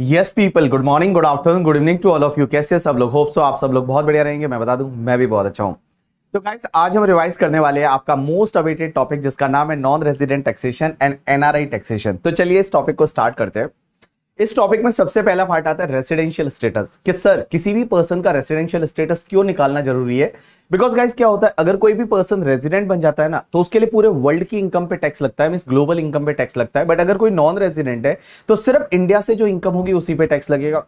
Yes people good morning good afternoon good evening to all of you कैसे सब लोग hope so आप सब लोग बहुत बढ़िया रहेंगे मैं बता दूं मैं भी बहुत अच्छा हूं तो गाइस आज हम रिवाइज करने वाले हैं आपका मोस्ट अवेटेड टॉपिक जिसका नाम है non resident taxation and NRI taxation तो चलिए इस टॉपिक को स्टार्ट करते हैं इस टॉपिक में सबसे पहला पार्ट आता है रेसिडेंशियल स्टेटस कि सर किसी भी पर्सन का रेसिडेंशियल स्टेटस क्यों निकालना जरूरी है बिकॉज गाइस क्या होता है अगर कोई भी पर्सन रेजिडेंट बन जाता है ना तो उसके लिए पूरे वर्ल्ड की इनकम पे टैक्स लगता है मीन ग्लोबल इनकम पे टैक्स लगता है बट अगर कोई नॉन रेजिडेंट है तो सिर्फ इंडिया से जो इनकम होगी उसी पे टैक्स लगेगा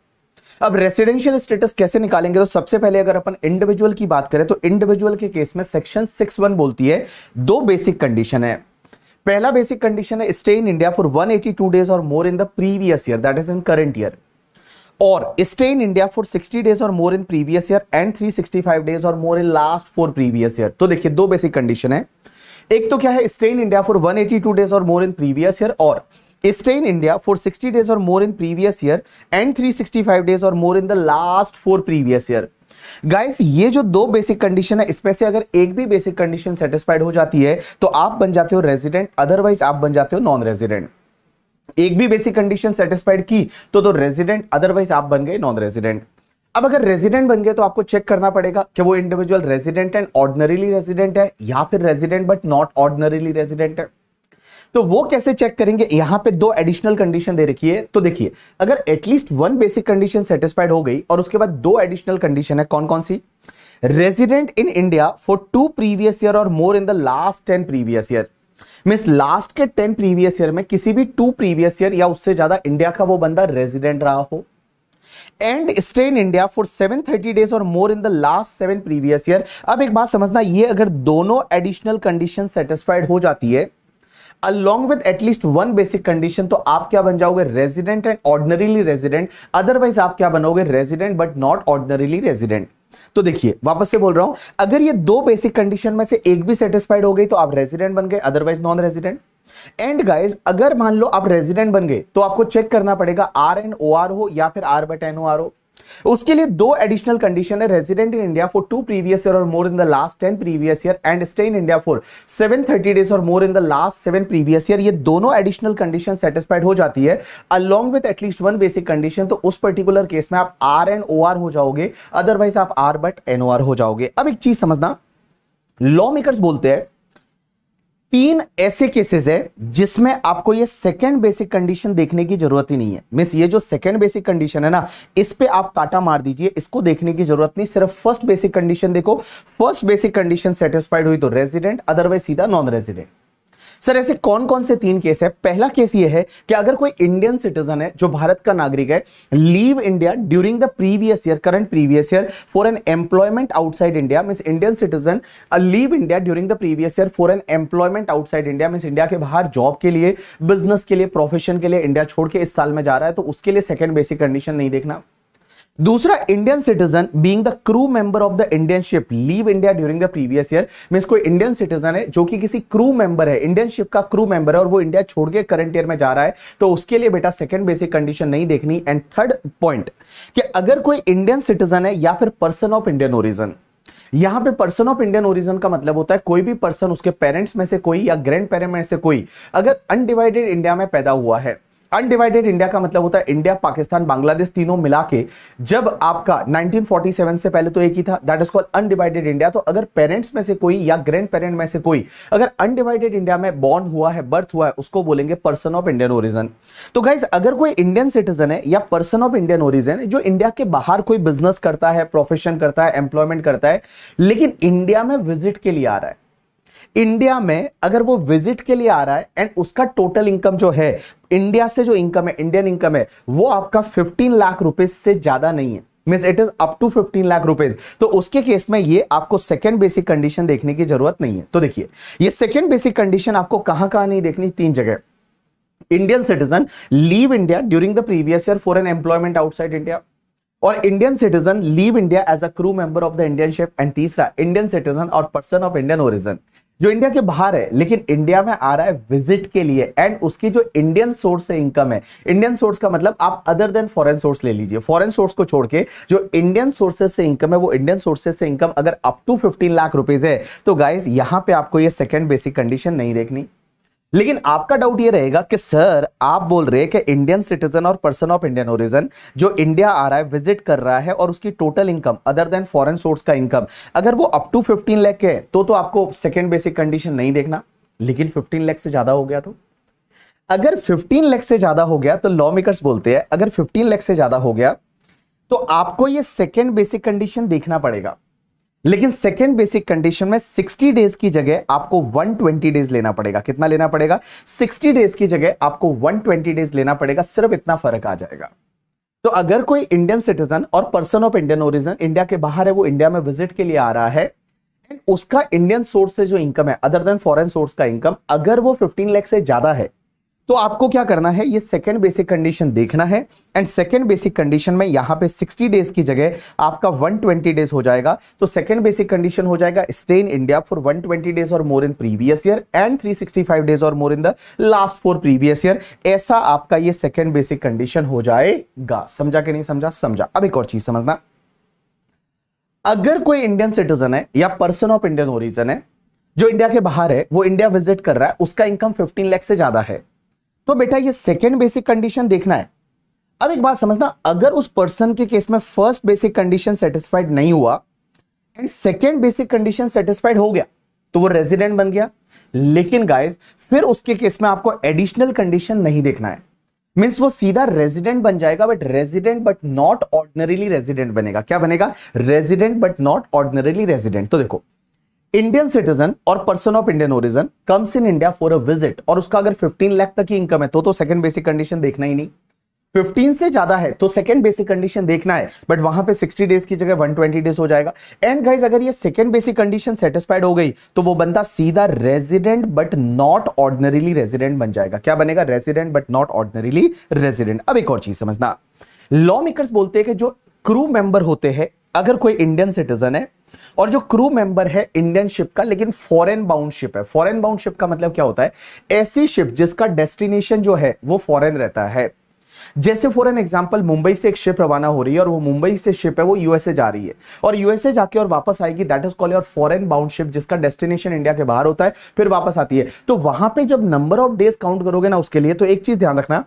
अब रेसिडेंशियल स्टेटस कैसे निकालेंगे तो सबसे पहले अगर अपन इंडिविजुअल की बात करें तो इंडिविजुअल के केस में सेक्शन सिक्स वन बोलती है दो बेसिक कंडीशन है पहला बेसिक कंडीशन है stay in India for 182 days और more in the previous year that is in current year और stay in India for 60 days और more in previous year and 365 days और more in last four previous year तो देखिए दो basic condition है एक तो क्या है stay in India for 182 days और मोर इन प्रीवियस ईयर और stay in India for 60 days और more in previous year and 365 days और more in the last four previous year guys ये जो दो बेसिक कंडीशन है इसमें से अगर एक भी बेसिक कंडीशन सेटिस्फाइड हो जाती है तो आप बन जाते हो रेजिडेंट अदरवाइज आप बन जाते हो नॉन रेजिडेंट एक भी बेसिक कंडीशन सेटिस्फाइड की तो तो रेजिडेंट अदरवाइज आप बन गए नॉन रेजिडेंट अब अगर रेजिडेंट बन गए तो आपको चेक करना पड़ेगा कि वो individual resident and ordinarily resident है या फिर resident but not ordinarily resident है तो वो कैसे चेक करेंगे यहां पे दो एडिशनल कंडीशन दे रखी है तो देखिए अगर at least one basic condition satisfied हो गई और उसके बाद दो एडिशनल कंडीशन है कौन कौन सी resident in India for two previous year और more in the last ten previous year means last के टेन प्रीवियस ईयर में किसी भी टू प्रीवियस ईयर या उससे ज्यादा इंडिया का वो बंदा रेजिडेंट रहा हो and stay in India for seven thirty days और more in the last seven previous year अब एक बात समझना ये अगर दोनों एडिशनल कंडीशन सेटिस्फाइड हो जाती है along with at least one basic condition तो आप क्या बन जाओगे resident and ordinarily resident otherwise आप क्या बनोगे resident but not ordinarily resident तो देखिए वापस से बोल रहा हूं अगर ये दो बेसिक कंडीशन में से एक भी सेटिस्फाइड हो गई तो आप रेजिडेंट बन गए otherwise non resident and guys अगर मान लो आप रेजिडेंट बन गए तो आपको चेक करना पड़ेगा आर एंड ओ आर हो या फिर R but N O R हो उसके लिए दो एडिशनल कंडीशन है resident in India for two previous year और more in the last ten previous year and stay in India for seven thirty days और more in the last seven previous year ये दोनों additional condition satisfied हो जाती है along with at least one basic condition तो उस particular case में आप आर एंड ओ आर हो जाओगे अदरवाइज आप आर बट एन आर हो जाओगे अब एक चीज समझना लॉ मेकर्स बोलते हैं तीन ऐसे केसेस है जिसमें आपको ये सेकेंड बेसिक कंडीशन देखने की जरूरत ही नहीं है मिस ये जो सेकेंड बेसिक कंडीशन है ना इस पे आप काटा मार दीजिए इसको देखने की जरूरत नहीं सिर्फ फर्स्ट बेसिक कंडीशन देखो फर्स्ट बेसिक कंडीशन सेटिस्फाइड हुई तो रेजिडेंट अदरवाइज सीधा नॉन रेजिडेंट सर ऐसे कौन कौन से तीन केस है पहला केस ये है कि अगर कोई इंडियन सिटीजन है जो भारत का नागरिक है leave India during the previous year current previous year for an employment outside India mean Indian citizen leave India during the previous year for an employment outside India mean India के बाहर job के लिए business के लिए profession के लिए India छोड़ के इस साल में जा रहा है तो उसके लिए सेकेंड बेसिक कंडीशन नहीं देखना दूसरा Indian citizen being the crew member of the Indian ship leave India during the previous year mean कोई इंडियन सिटीजन है जो कि किसी क्रू मेंबर है इंडियन शिप का क्रू मेंबर है और वो इंडिया छोड़ के करंट ईयर में जा रहा है तो उसके लिए बेटा सेकंड बेसिक कंडीशन नहीं देखनी एंड थर्ड पॉइंट कि अगर कोई इंडियन सिटीजन है या फिर पर्सन ऑफ इंडियन ओरिजन यहां पे पर्सन ऑफ इंडियन ओरिजन का मतलब होता है कोई भी पर्सन उसके पेरेंट्स में से कोई या ग्रैंड पेरेंट में से कोई अगर अनडिवाइडेड इंडिया में पैदा हुआ है अनडिवाइडेड इंडिया का मतलब होता है इंडिया पाकिस्तान बांग्लादेश तीनों मिला के जब आपका 1947 से पहले तो एक ही था that is called undivided India तो अगर पेरेंट्स में से कोई या ग्रैंड पेरेंट में से कोई अगर अनडिवाइडेड इंडिया में बॉर्न हुआ है बर्थ हुआ है उसको बोलेंगे पर्सन ऑफ इंडियन ओरिजन तो गाइज अगर कोई इंडियन सिटीजन है या पर्सन ऑफ इंडियन ओरिजन जो इंडिया के बाहर कोई बिजनेस करता है प्रोफेशन करता है एम्प्लॉयमेंट करता है लेकिन इंडिया में विजिट के लिए आ रहा है इंडिया में अगर वो विजिट के लिए आ रहा है एंड उसका टोटल इनकम जो है इंडिया से जो इनकम है इंडियन इनकम है वो आपका 15 लाख रुपए से ज्यादा नहीं है mean it is up to 15 lakh rupees तो उसके केस में ये आपको सेकंड बेसिक कंडीशन देखने की जरूरत नहीं है तो देखिए ये सेकेंड बेसिक कंडीशन आपको कहां कहां नहीं देखनी तीन जगह Indian citizen leave India during the previous year for an employment outside India और Indian citizen leave India as a crew member of the Indian ship and तीसरा इंडियन सिटीजन और पर्सन ऑफ इंडियन ओरिजन जो India के बाहर है लेकिन India में आ रहा है विजिट के लिए एंड उसकी जो इंडियन सोर्स से इनकम है इंडियन सोर्स का मतलब आप अदर देन फॉरेन सोर्स ले लीजिए फॉरेन सोर्स को छोड़ के जो इंडियन सोर्सेज से इनकम है वो इंडियन सोर्सेज से इनकम अगर up to fifteen lakh rupees है तो गाइज यहां पर आपको ये सेकेंड बेसिक कंडीशन नहीं देखनी लेकिन आपका डाउट ये रहेगा कि सर आप बोल रहे हैं कि इंडियन सिटीजन और पर्सन ऑफ इंडियन ओरिजन जो इंडिया आ रहा है विजिट कर रहा है और उसकी total income other than foreign source का इनकम अगर वो अप टू 15 लाख है तो तो आपको सेकंड बेसिक कंडीशन नहीं देखना लेकिन 15 लाख से ज्यादा हो गया तो अगर फिफ्टीन लैख से ज्यादा हो गया तो लॉ मेकर्स बोलते हैं अगर फिफ्टीन लैख से ज्यादा हो गया तो आपको ये सेकेंड बेसिक कंडीशन देखना पड़ेगा लेकिन सेकेंड बेसिक कंडीशन में 60 डेज की जगह आपको 120 डेज लेना पड़ेगा कितना लेना पड़ेगा 60 डेज की जगह आपको 120 डेज लेना पड़ेगा सिर्फ इतना फर्क आ जाएगा तो अगर कोई इंडियन सिटीजन और person of Indian origin India के बाहर है वो इंडिया में विजिट के लिए आ रहा है एंड उसका इंडियन सोर्स से जो इनकम है अदर देन फॉरेन सोर्स का इनकम अगर वो 15 लाख से ज्यादा है तो आपको क्या करना है ये सेकेंड बेसिक कंडीशन देखना है एंड सेकेंड बेसिक कंडीशन में यहां पे 60 डेज की जगह आपका 120 डेज हो जाएगा तो सेकेंड बेसिक कंडीशन हो जाएगा stay in India for 120 days और more in previous year and 365 days और more in the last four previous year ऐसा आपका ये सेकेंड बेसिक कंडीशन हो जाएगा समझा कि नहीं समझा समझा अब एक और चीज समझना अगर कोई इंडियन सिटीजन है या पर्सन ऑफ इंडियन ओरिजन है जो इंडिया के बाहर है वो इंडिया विजिट कर रहा है उसका इनकम 15 लाख से ज्यादा है तो बेटा ये सेकेंड बेसिक कंडीशन देखना है अब एक बात समझना अगर उस पर्सन के केस में फर्स्ट बेसिक कंडीशन सेटिस्फाइड नहीं हुआ and second basic condition satisfied हो गया तो वो रेजिडेंट बन गया लेकिन गाइज फिर उसके केस में आपको एडिशनल कंडीशन नहीं देखना है मीन्स वो सीधा रेजिडेंट बन जाएगा but resident but not ordinarily resident बनेगा क्या बनेगा resident but not ordinarily resident तो देखो इंडियन सिटीजन और person of Indian origin comes in India for a visit और उसका अगर 15 लाख तक की इनकम है तो तो सेकंड बेसिक कंडीशन देखना ही नहीं 15 से ज्यादा है तो सेकंड बेसिक कंडीशन देखना है बट वहां पे 60 डेज की जगह 120 डेज हो जाएगा एंड गाइस अगर ये सेकंड बेसिक कंडीशन सेटिस्फाइड हो गई तो वो बंदा सीधा resident but not ordinarily resident बन जाएगा क्या बनेगा resident but not ordinarily resident अब एक और चीज समझना लॉ मेकर्स बोलते हैं कि जो क्रू मेंबर होते हैं अगर कोई इंडियन सिटीजन है और जो क्रू मेंबर है इंडियन शिप का लेकिन फॉरेन बाउंड शिप है फॉरेन बाउंड शिप का मतलब क्या होता है ऐसी शिप जिसका डेस्टिनेशन जो है वो फॉरेन रहता है जैसे फॉर एन एग्जाम्पल मुंबई से एक शिप रवाना हो रही है और वो मुंबई से शिप है वो यूएसए जा रही है और यूएसए जाके और वापस आएगी that is call your foreign bound ship जिसका डेस्टिनेशन इंडिया के बाहर होता है फिर वापस आती है तो वहां पे जब नंबर ऑफ डेज काउंट करोगे ना उसके लिए तो एक चीज ध्यान रखना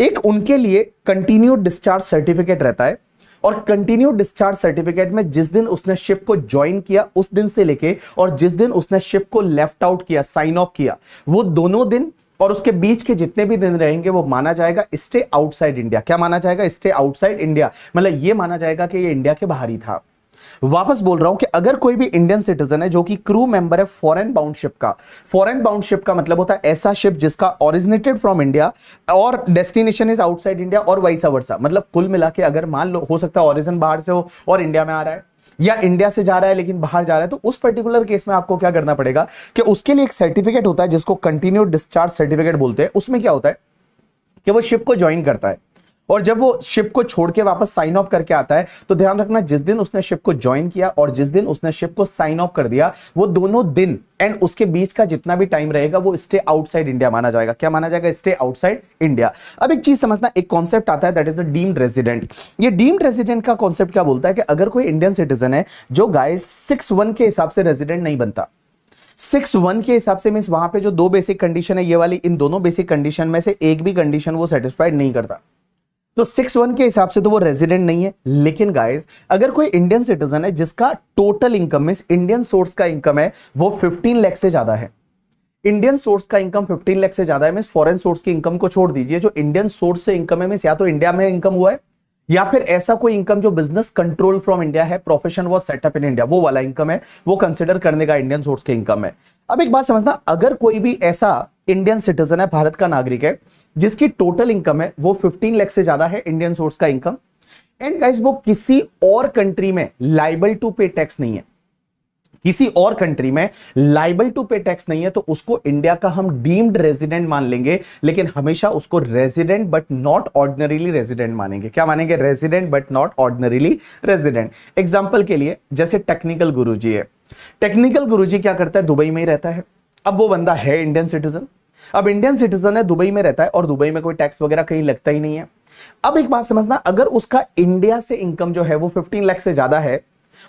एक उनके लिए कंटिन्यू डिस्चार्ज सर्टिफिकेट रहता है और कंटिन्यू डिस्चार्ज सर्टिफिकेट में जिस दिन उसने शिप को ज्वाइन किया उस दिन से लेके और जिस दिन उसने शिप को लेफ्ट आउट किया साइन ऑफ किया वो दोनों दिन और उसके बीच के जितने भी दिन रहेंगे वो माना जाएगा स्टे आउटसाइड इंडिया क्या माना जाएगा स्टे आउटसाइड इंडिया मतलब ये माना जाएगा कि ये इंडिया के बाहर ही था वापस बोल रहा हूं कि अगर कोई भी इंडियन सिटीजन है जो कि क्रू मेंबर है फॉरेन बाउंड शिप का फॉरेन बाउंड शिप का मतलब होता है ऐसा शिप जिसका ओरिजिनेटेड फ्रॉम इंडिया और डेस्टिनेशन इज आउटसाइड इंडिया और वाइस वर्षा मतलब कुल मिला के अगर मान लो हो सकता है ओरिजिन बाहर से हो और इंडिया में आ रहा है या इंडिया से जा रहा है लेकिन बाहर जा रहा है तो उस पर्टिकुलर केस में आपको क्या करना पड़ेगा कि उसके लिए एक सर्टिफिकेट होता है जिसको कंटिन्यू डिस्चार्ज सर्टिफिकेट बोलते हैं उसमें क्या होता है कि वो शिप को ज्वाइन करता है और जब वो शिप को छोड़ के वापस साइन ऑफ करके आता है तो ध्यान रखना जिस दिन उसने शिप को ज्वाइन किया और जिस दिन उसने शिप को साइन ऑफ कर दिया वो दोनों दिन एंड उसके बीच का जितना भी टाइम रहेगा वो स्टे आउटसाइड इंडिया माना जाएगा क्या माना जाएगा स्टे आउटसाइड इंडिया अब एक चीज समझना एक कॉन्सेप्ट आता है that is the deemed resident ये डीम्ड रेजिडेंट का कॉन्सेप्ट क्या बोलता है कि अगर कोई इंडियन सिटीजन है जो गाय सिक्स वन के हिसाब से रेजिडेंट नहीं बनता सिक्स वन के हिसाब से मीन वहां पे जो दो बेसिक कंडीशन है ये वाली इन दोनों बेसिक कंडीशन में से एक भी कंडीशन वो सेटिस्फाइड नहीं करता तो सिक्स वन के हिसाब से तो वो रेजिडेंट नहीं है लेकिन गाइस अगर कोई इंडियन सिटीजन है जिसका total income mean Indian source का इनकम है वो फिफ्टीन लैख से ज्यादा है इंडियन सोर्स का इनकम फिफ्टीन लैख से ज्यादा है मीन फॉरन सोर्स की इनकम को छोड़ दीजिए जो इंडियन सोर्स से इनकम है मीन या तो इंडिया में इनकम हुआ है या फिर ऐसा कोई इनकम जो बिजनेस कंट्रोल फ्रॉम इंडिया है profession was setup in India वो वाला इनकम है वो कंसिडर करने का इंडियन सोर्स के इनकम है अब एक बात समझना अगर कोई भी ऐसा इंडियन सिटीजन है भारत का नागरिक है जिसकी टोटल इनकम है वो 15 लाख से ज्यादा है इंडियन सोर्स का इनकम एंड गाइस वो किसी और कंट्री में लाइबल टू पे टैक्स नहीं है किसी और कंट्री में लाइबल टू पे टैक्स नहीं है तो उसको इंडिया का हम डीम्ड रेजिडेंट मान लेंगे लेकिन हमेशा उसको resident but not ordinarily resident मानेंगे क्या मानेंगे resident but not ordinarily resident example के लिए जैसे टेक्निकल गुरुजी है टेक्निकल गुरुजी क्या करता है दुबई में ही रहता है अब वो बंदा है इंडियन सिटीजन अब इंडियन सिटीजन है दुबई में रहता है और दुबई में कोई टैक्स वगैरह कहीं लगता ही नहीं है अब एक बात समझना अगर उसका इंडिया से इनकम जो है वो 15 लाख से ज्यादा है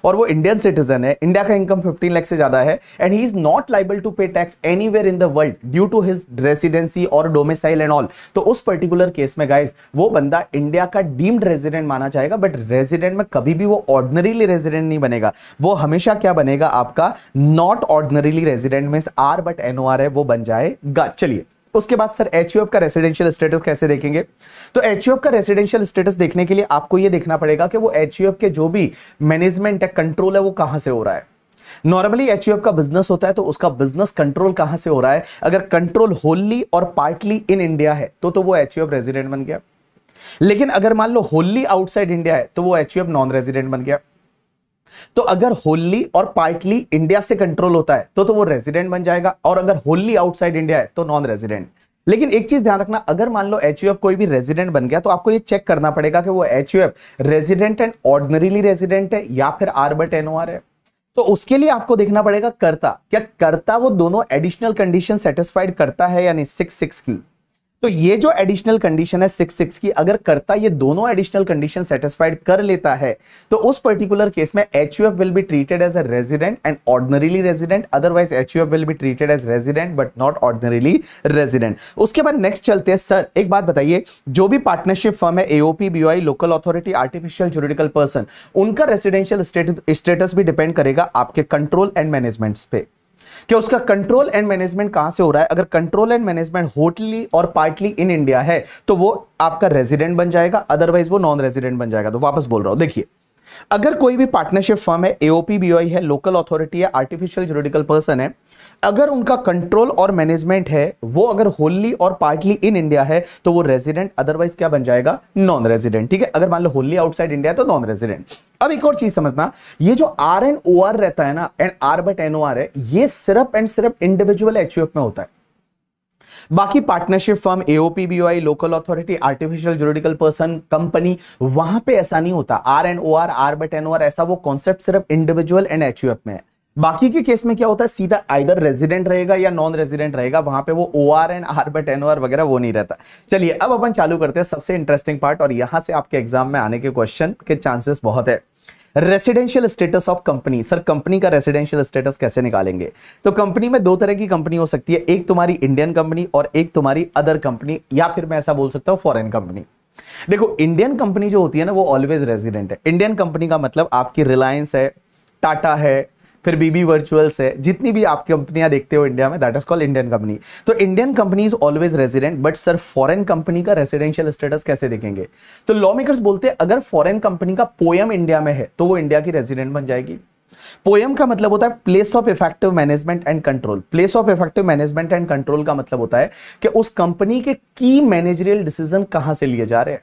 और वो इंडियन सिटीजन है इंडिया का इनकम 15 लाख से ज्यादा है and he is not liable to pay tax where in the world due to his residency और डोमिसाइल एंड ऑल तो उस पर्टिकुलर केस में गाइज वो बंदा इंडिया का डीम्ड रेजिडेंट माना जाएगा बट रेजिडेंट में कभी भी वो ऑर्डनरीली रेजिडेंट नहीं बनेगा वो हमेशा क्या बनेगा आपका not ordinarily resident mean R but R है वो बन जाएगा चलिए उसके बाद सर एच का रेसिडेंशियल स्टेटस कैसे देखेंगे तो एच का रेसिडेंशियल स्टेटस देखने के लिए आपको यह देखना पड़ेगा कि वो एच के जो भी मैनेजमेंट है कंट्रोल है वो कहां से हो रहा है नॉर्मली एच का बिजनेस होता है तो उसका बिजनेस कंट्रोल कहां से हो रहा है अगर कंट्रोल होली और पार्टली इन इंडिया है तो तो वो एच रेजिडेंट बन गया लेकिन अगर मान लो होली आउटसाइड इंडिया है तो वो एच नॉन रेजिडेंट बन गया तो अगर होली और पार्टली इंडिया से कंट्रोल होता है तो तो वो रेजिडेंट बन जाएगा और अगर होली आउटसाइड इंडिया है तो नॉन रेजिडेंट लेकिन एक चीज ध्यान रखना अगर मान लो एच कोई भी रेजिडेंट बन गया तो आपको ये चेक करना पड़ेगा कि वो H resident and ordinarily resident है या फिर आर बट एनओआर है तो उसके लिए आपको देखना पड़ेगा करता क्या करता वो दोनों एडिशनल कंडीशन सेटिस्फाइड करता है यानी सिक्स सिक्स की तो ये जो एडिशनल कंडीशन है सिक्स सिक्स की अगर करता ये दोनों एडिशनल कंडीशन सेटिस्फाइड कर लेता है तो उस पर्टिकुलर केस में he will be treated as a resident and ordinarily resident otherwise he will be treated as resident but not ordinarily resident उसके बाद नेक्स्ट चलते हैं सर एक बात बताइए जो भी पार्टनरशिप फर्म है AOP BOI local authority artificial juridical person उनका रेजिडेंशियल स्टेटस भी डिपेंड करेगा आपके कंट्रोल एंड मैनेजमेंट पे कि उसका कंट्रोल एंड मैनेजमेंट कहां से हो रहा है अगर कंट्रोल एंड मैनेजमेंट होटली और पार्टली इन इंडिया है तो वो आपका रेजिडेंट बन जाएगा अदरवाइज वो नॉन रेजिडेंट बन जाएगा तो वापस बोल रहा हूं देखिए अगर कोई भी पार्टनरशिप फर्म है एओपी बीओई है लोकल अथॉरिटी है आर्टिफिशियल जुरिडिकल पर्सन है अगर उनका कंट्रोल और मैनेजमेंट है वो अगर होली और पार्टली इन इंडिया है तो वो रेजिडेंट अदरवाइज क्या बन जाएगा नॉन रेजिडेंट ठीक है अगर मान लो होली आउटसाइड इंडिया है तो नॉन रेजिडेंट अब एक और चीज समझना ये जो आर एन ओ आर रहता है ना and R but N O R है ये सिर्फ एंड सिर्फ इंडिविजुअल एच में होता है बाकी partnership firm AOP local authority artificial juridical person company वहां पे ऐसा नहीं होता R and O R R but N O R ऐसा वो कॉन्सेप्ट सिर्फ इंडिविजुअल एंड एच में है बाकी के केस में क्या होता है सीधा आइदर रेजिडेंट रहेगा या नॉन रेजिडेंट रहेगा वहां पे वो O R and R but N R वगैरह वो नहीं रहता चलिए अब अपन चालू करते हैं सबसे इंटरेस्टिंग पार्ट और यहां से आपके एग्जाम में आने के क्वेश्चन के चांसेस बहुत है residential status of company sir company का रेसिडेंशियल स्टेटस कैसे निकालेंगे तो कंपनी में दो तरह की कंपनी हो सकती है एक तुम्हारी इंडियन कंपनी और एक तुम्हारी अदर कंपनी या फिर मैं ऐसा बोल सकता हूं फॉरेन कंपनी देखो इंडियन कंपनी जो होती है ना वो ऑलवेज रेजिडेंट है इंडियन कंपनी का मतलब आपकी रिलायंस है टाटा है फिर बीबी वर्चुअल्स है जितनी भी आप कंपनियां देखते हो इंडिया में that is called Indian company तो Indian company is always resident but sir foreign company का रेजिडेंशियल स्टेटस कैसे देखेंगे तो लॉ मेकर्स बोलते हैं अगर फॉरेन कंपनी का पोयम इंडिया में है तो वो इंडिया की रेजिडेंट बन जाएगी पोएम का मतलब होता है place of effective management and control place of effective management and control का मतलब होता है कि उस कंपनी के की मैनेजरियल डिसीजन कहां से लिए जा रहे हैं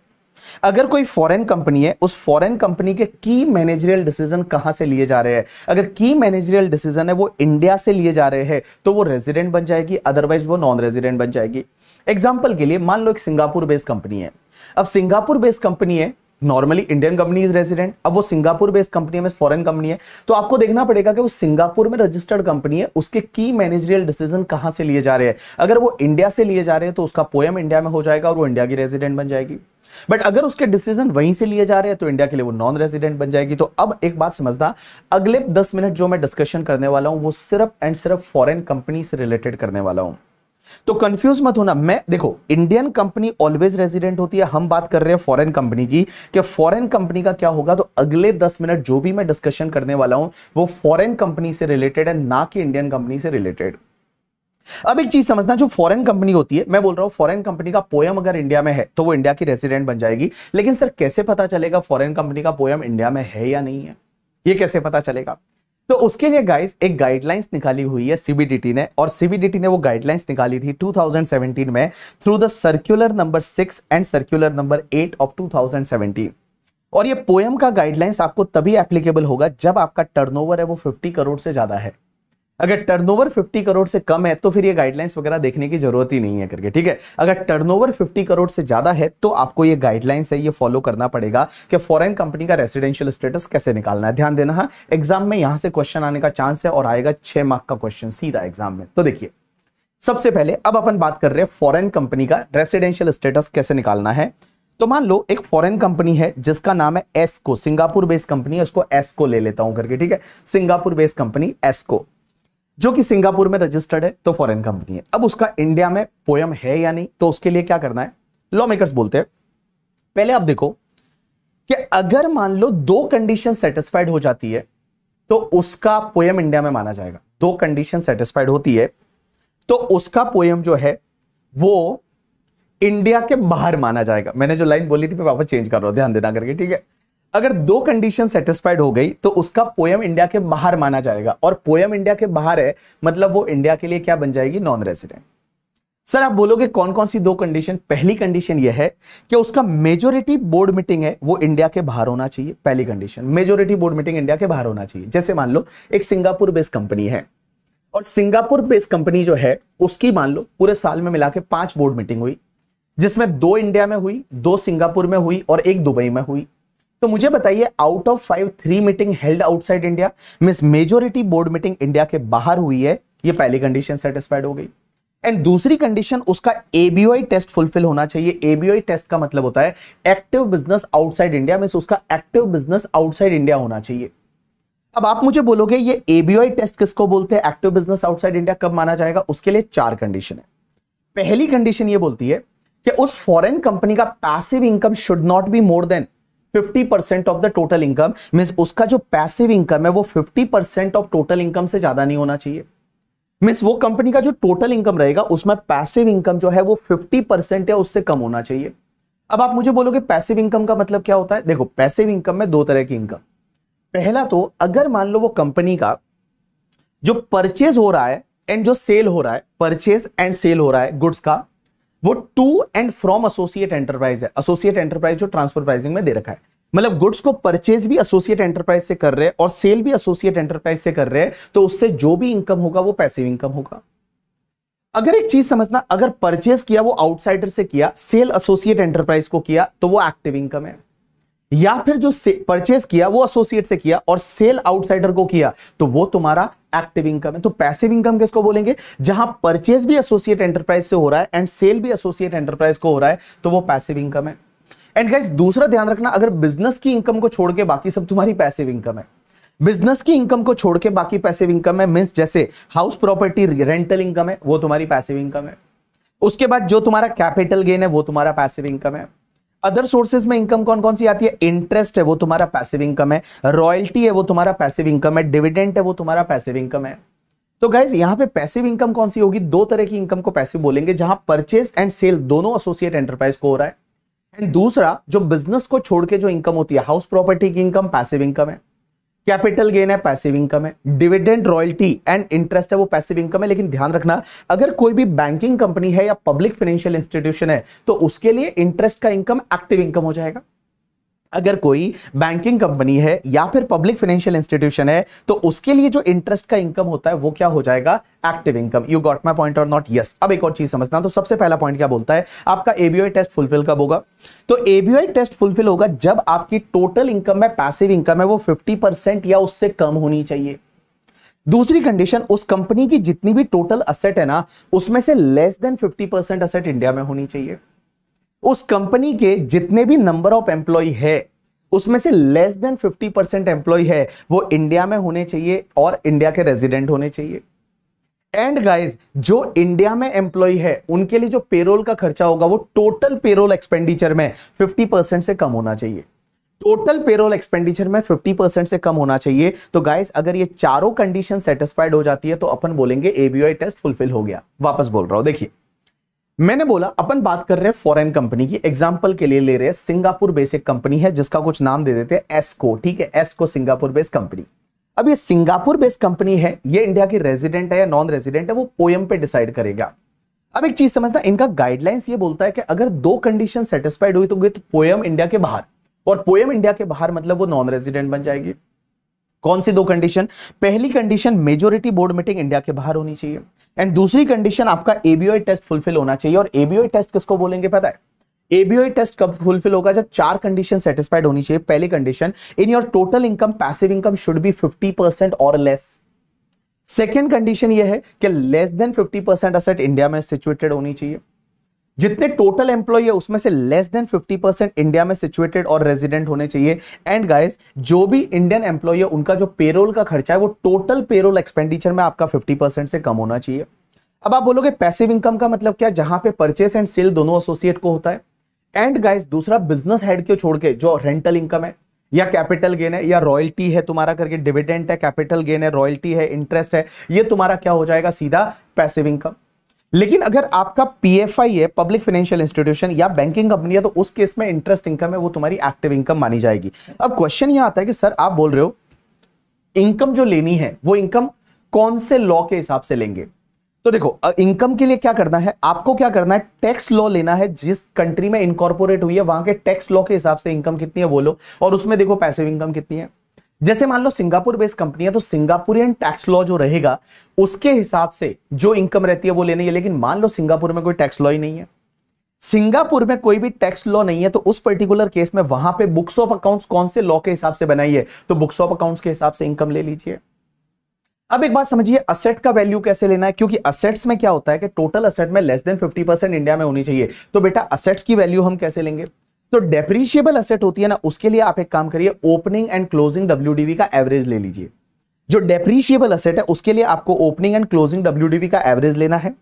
अगर कोई फॉरेन कंपनी है उस फॉरेन कंपनी के की मैनेजरियल डिसीजन कहां से लिए जा रहे हैं अगर की मैनेजरियल डिसीजन है वो इंडिया से लिए जा रहे हैं तो वो रेजिडेंट बन जाएगी अदरवाइज वो नॉन रेजिडेंट बन जाएगी एग्जाम्पल के लिए मान लो एक सिंगापुर बेस्ड कंपनी है अब सिंगापुर बेस्ड कंपनी है normally Indian company is resident अब वो सिंगापुर बेस्ड कंपनी है फॉरेन कंपनी है तो आपको देखना पड़ेगा कि वो सिंगापुर में रजिस्टर्ड कंपनी है उसके की मैनेजरियल डिसीजन कहां से लिए जा रहे हैं अगर वो इंडिया से लिए जा रहे हैं तो उसका पोएम इंडिया में हो जाएगा और वो इंडिया की रेजिडेंट बन जाएगी बट अगर उसके डिसीजन वहीं से लिए जा रहे हैं तो इंडिया के लिए वो नॉन रेजिडेंट बन जाएगी तो अब एक बात समझना अगले दस मिनट जो मैं डिस्कशन करने वाला हूं वो सिर्फ एंड सिर्फ फॉरेन कंपनी से रिलेटेड करने वाला हूं तो कंफ्यूज मत होना मैं देखो इंडियन कंपनी ऑलवेज रेजिडेंट होती है हम बात कर रहे हैं फॉरेन कंपनी की कि फॉरेन कंपनी का क्या होगा तो अगले दस मिनट जो भी मैं डिस्कशन करने वाला हूं वो फॉरेन कंपनी से रिलेटेड है ना कि इंडियन कंपनी से रिलेटेड अब एक चीज समझना जो फॉरेन कंपनी होती है मैं बोल रहा हूँ फॉरेन कंपनी का पोयम अगर इंडिया में है तो वो इंडिया की रेसिडेंट बन जाएगी लेकिन सर कैसे पता चलेगा फॉरेन कंपनी का पोयम इंडिया में है या नहीं है ये कैसे पता चलेगा तो उसके लिए गाइस एक गाइडलाइंस निकाली हुई है सीबीडीटी ने और सीबीडीटी ने वो गाइडलाइंस निकाली थी 2017 में through the circular number six and circular number eight of 2017 और ये पोयम का गाइडलाइंस आपको तभी एप्लीकेबल होगा जब आपका टर्नओवर है वो 50 करोड़ से ज्यादा है अगर टर्नओवर 50 करोड़ से कम है तो फिर ये गाइडलाइंस वगैरह देखने की जरूरत ही नहीं है करके ठीक है अगर टर्नओवर 50 करोड़ से ज्यादा है तो आपको ये गाइडलाइंस है ये फॉलो करना पड़ेगा कि फॉरेन कंपनी का रेसिडेंशियल स्टेटस कैसे निकालना है ध्यान देना है हाँ, एग्जाम में यहां से क्वेश्चन आने का चांस है और आएगा छह मार्क का क्वेश्चन सीधा एग्जाम में तो देखिए सबसे पहले अब अपन बात कर रहे हैं फॉरन कंपनी का रेसिडेंशियल स्टेटस कैसे निकालना है तो मान लो एक फॉरेन कंपनी है जिसका नाम है एस्को सिंगापुर बेस्ड कंपनी है उसको एस्को ले लेता हूं करके ठीक है सिंगापुर बेस्ड कंपनी एस्को जो कि सिंगापुर में रजिस्टर्ड है तो फॉरेन कंपनी है अब उसका इंडिया में पोयम है या नहीं तो उसके लिए क्या करना है लॉ मेकर्स बोलते हैं पहले आप देखो कि अगर मान लो दो कंडीशन सेटिस्फाइड हो जाती है तो उसका पोयम इंडिया में माना जाएगा दो कंडीशन सेटिस्फाइड होती है तो उसका पोयम जो है वो इंडिया के बाहर माना जाएगा मैंने जो लाइन बोली थी मैं वापस चेंज कर रहा हूं ध्यान देना करके ठीक है अगर दो कंडीशन सेटिस्फाइड हो गई तो उसका पोयम इंडिया के बाहर माना जाएगा और पोयम इंडिया के बाहर है मतलब वो इंडिया के लिए क्या बन जाएगी नॉन रेसिडेंट सर आप बोलोगे कौन कौन सी दो कंडीशन पहली कंडीशन ये है कि उसका मेजोरिटी बोर्ड मीटिंग है वो इंडिया के बाहर होना चाहिए पहली condition majority board meeting India के बाहर होना चाहिए जैसे मान लो एक सिंगापुर बेस्ड कंपनी है और सिंगापुर बेस्ड कंपनी जो है उसकी मान लो पूरे साल में मिला के पांच बोर्ड मीटिंग हुई जिसमें दो इंडिया में हुई दो सिंगापुर में हुई और एक दुबई में हुई तो मुझे बताइए out of five three meeting held outside India mean majority board meeting India के बाहर हुई है ये पहली कंडीशन सेटिस्फाइड हो गई एंड दूसरी कंडीशन उसका एबीआई टेस्ट फुलफिल होना चाहिए एबीआई टेस्ट का मतलब होता है active business outside India mean उसका एक्टिव बिजनेस आउटसाइड इंडिया होना चाहिए अब आप मुझे बोलोगे ये एबीआई टेस्ट किसको बोलते हैं एक्टिव बिजनेस आउटसाइड इंडिया कब माना जाएगा उसके लिए चार कंडीशन है पहली कंडीशन ये बोलती है कि उस फॉरेन कंपनी का passive income should not be more than fifty percent of the total income mean उसका जो पैसिव इनकम है वो fifty percent of total income से ज्यादा नहीं होना चाहिए मीन वो कंपनी का जो टोटल इनकम रहेगा उसमें पैसिव इनकम जो है वो फिफ्टी परसेंट या उससे कम होना चाहिए अब आप मुझे बोलोगे पैसिव इनकम का मतलब क्या होता है देखो पैसिव इनकम में दो तरह की इनकम पहला तो अगर मान लो वो कंपनी का जो परचेज हो रहा है एंड जो सेल हो रहा है परचेज एंड सेल हो रहा है गुड्स का वो to and from associate enterprise है एसोसिएट एंटरप्राइज जो ट्रांसफर प्राइसिंग में दे रखा है मतलब गुड्स को परचेज भी एसोसिएट एंटरप्राइज से कर रहे हैं और सेल भी एसोसिएट एंटरप्राइज से कर रहे हैं तो उससे जो भी इनकम होगा वो पैसिव इनकम होगा अगर एक चीज समझना अगर परचेज किया वो आउटसाइडर से किया सेल एसोसिएट एंटरप्राइज को किया तो वो एक्टिव इनकम है या फिर जो परचेस किया वो एसोसिएट से किया और सेल आउटसाइडर को किया तो वो तुम्हारा एक्टिव इनकम है तो पैसिव इनकम किसको बोलेंगे जहां परचेस भी एसोसिएट एंटरप्राइज से हो रहा है एंड सेल भी एसोसिएट एंटरप्राइज को हो रहा है तो वो पैसिव इनकम है एंड गाइस दूसरा ध्यान रखना अगर बिजनेस की इनकम को छोड़ के बाकी सब तुम्हारी पैसिव इनकम है बिजनेस की इनकम को छोड़ के बाकी पैसिव इनकम है मीन जैसे हाउस प्रॉपर्टी रेंटल इनकम है वो तुम्हारी पैसिव इनकम है उसके बाद जो तुम्हारा कैपिटल गेन है वो तुम्हारा पैसिव इनकम है अदर सोर्सेज में इनकम कौन कौन सी आती है इंटरेस्ट है वो तुम्हारा पैसिव इनकम है रॉयल्टी है वो तुम्हारा पैसिव इनकम है डिविडेंट है वो तुम्हारा पैसिव इनकम है तो गाइज यहाँ पे पैसिव इनकम कौन सी होगी दो तरह की इनकम को पैसिव बोलेंगे जहां परचेज एंड सेल दोनों एसोसिएट एंटरप्राइज को हो रहा है एंड दूसरा जो बिजनेस को छोड़ के जो इनकम होती है हाउस प्रॉपर्टी की इनकम पैसिव इनकम है कैपिटल गेन है पैसिव इनकम है डिविडेंड रॉयल्टी एंड इंटरेस्ट है वो पैसिव इनकम है लेकिन ध्यान रखना अगर कोई भी बैंकिंग कंपनी है या पब्लिक फाइनेंशियल इंस्टीट्यूशन है तो उसके लिए इंटरेस्ट का इनकम एक्टिव इनकम हो जाएगा अगर कोई बैंकिंग कंपनी है या फिर पब्लिक फाइनेंशियल इंस्टीट्यूशन है तो उसके लिए जो इंटरेस्ट का इनकम होता है वो क्या हो जाएगा active income you got my point और नॉट यस अब एक और चीज समझना तो सबसे पहला पॉइंट क्या बोलता है आपका एबीआई टेस्ट फुलफिल कब होगा तो एबीआई टेस्ट फुलफिल होगा जब आपकी टोटल इनकम है पैसिव इनकम है वो फिफ्टी परसेंट या उससे कम होनी चाहिए दूसरी कंडीशन उस कंपनी की जितनी भी टोटल असेट है ना उसमें से less than 50 percent asset India में होनी चाहिए उस कंपनी के जितने भी नंबर ऑफ एम्प्लॉय है उसमें से लेस देन 50 परसेंट एम्प्लॉय है वो इंडिया में होने चाहिए और इंडिया के रेजिडेंट होने चाहिए एंड गाइस जो इंडिया में एम्प्लॉय है उनके लिए जो पेरोल का खर्चा होगा वो टोटल पेरोल एक्सपेंडिचर में 50 परसेंट से कम होना चाहिए टोटल पेरोल एक्सपेंडिचर में 50 परसेंट से कम होना चाहिए तो गाइस अगर ये चारों कंडीशन सेटिस्फाइड हो जाती है तो अपन बोलेंगे एबीआई टेस्ट फुलफिल हो गया वापस बोल रहा हूं देखिए मैंने बोला अपन बात कर रहे हैं फॉरेन कंपनी की एग्जांपल के लिए ले रहे हैं सिंगापुर बेस एक कंपनी है जिसका कुछ नाम दे देते हैं एसको ठीक है एसको सिंगापुर बेस्ड कंपनी अब ये सिंगापुर बेस्ड कंपनी है ये इंडिया की रेजिडेंट है या नॉन रेजिडेंट है वो पोयम पे डिसाइड करेगा अब एक चीज समझना इनका गाइडलाइंस ये बोलता है कि अगर दो कंडीशन सेटिस्फाइड हुई तो, तो पोयम इंडिया के बाहर और पोयम इंडिया के बाहर मतलब वो नॉन रेजिडेंट बन जाएगी कौन सी दो कंडीशन पहली condition majority board meeting India के बाहर होनी चाहिए एंड दूसरी कंडीशन आपका एबीओई टेस्ट फुलफिल होना चाहिए और एबीओई टेस्ट किसको बोलेंगे पता है एबीओई टेस्ट कब फुलफिल होगा जब चार कंडीशन सेटिस्फाइड होनी चाहिए पहली condition in your total income passive income should be fifty percent or less second condition यह है कि less than fifty percent asset India में सिचुएटेड होनी चाहिए जितने टोटल एम्प्लॉय है उसमें से लेस देन 50 परसेंट इंडिया में सिचुएटेड और रेजिडेंट होने चाहिए एंड गाइस जो भी इंडियन एम्प्लॉय है उनका जो पेरोल का खर्चा है वो टोटल पेरोल एक्सपेंडिचर में आपका 50 परसेंट से कम होना चाहिए अब आप बोलोगे पैसिव इनकम का मतलब क्या जहां पे परचेस एंड सेल दोनों एसोसिएट को होता है एंड गाइज दूसरा बिजनेस हेड को छोड़ के जो रेंटल इनकम है या कैपिटल गेन है या रॉयल्टी है तुम्हारा करके डिविडेंट है कैपिटल गेन है रॉयल्टी है इंटरेस्ट है ये तुम्हारा क्या हो जाएगा सीधा पैसिव इनकम लेकिन अगर आपका पीएफआई है पब्लिक फाइनेंशियल इंस्टीट्यूशन या बैंकिंग कंपनी है तो उस केस में इंटरेस्ट इनकम है वो तुम्हारी एक्टिव इनकम मानी जाएगी अब क्वेश्चन ये आता है कि सर आप बोल रहे हो इनकम जो लेनी है वो इनकम कौन से लॉ के हिसाब से लेंगे तो देखो इनकम के लिए क्या करना है आपको क्या करना है टैक्स लॉ लेना है जिस कंट्री में इनकॉर्पोरेट हुई है वहां के टैक्स लॉ के हिसाब से इनकम कितनी है वो लो और उसमें देखो पैसिव इनकम कितनी है जैसे मान लो सिंगापुर बेस्ड कंपनी है तो सिंगापुरियन टैक्स लॉ जो रहेगा उसके हिसाब से जो इनकम रहती है वो लेनी है लेकिन मान लो सिंगापुर में कोई टैक्स लॉ ही नहीं है सिंगापुर में कोई भी टैक्स लॉ नहीं है तो उस पर्टिकुलर केस में वहां पे बुक्स ऑफ अकाउंट्स कौन से लॉ के हिसाब से बनाई है तो बुक्स ऑफ अकाउंट्स के हिसाब से इनकम ले लीजिए अब एक बात समझिए असेट का वैल्यू कैसे लेना है क्योंकि असेट्स में क्या होता है कि टोटल असेट में लेस देन 50 परसेंट इंडिया में होनी चाहिए तो बेटा असेट्स की वैल्यू हम कैसे लेंगे तो डेप्रीशिएबल असेट होती है ना उसके लिए आप एक काम करिए ओपनिंग एंड क्लोजिंग डब्ल्यू का एवरेज ले लीजिए जो डेप्रीशिएबल असेट है उसके लिए आपको ओपनिंग एंड क्लोजिंग डब्ल्यू का एवरेज लेना है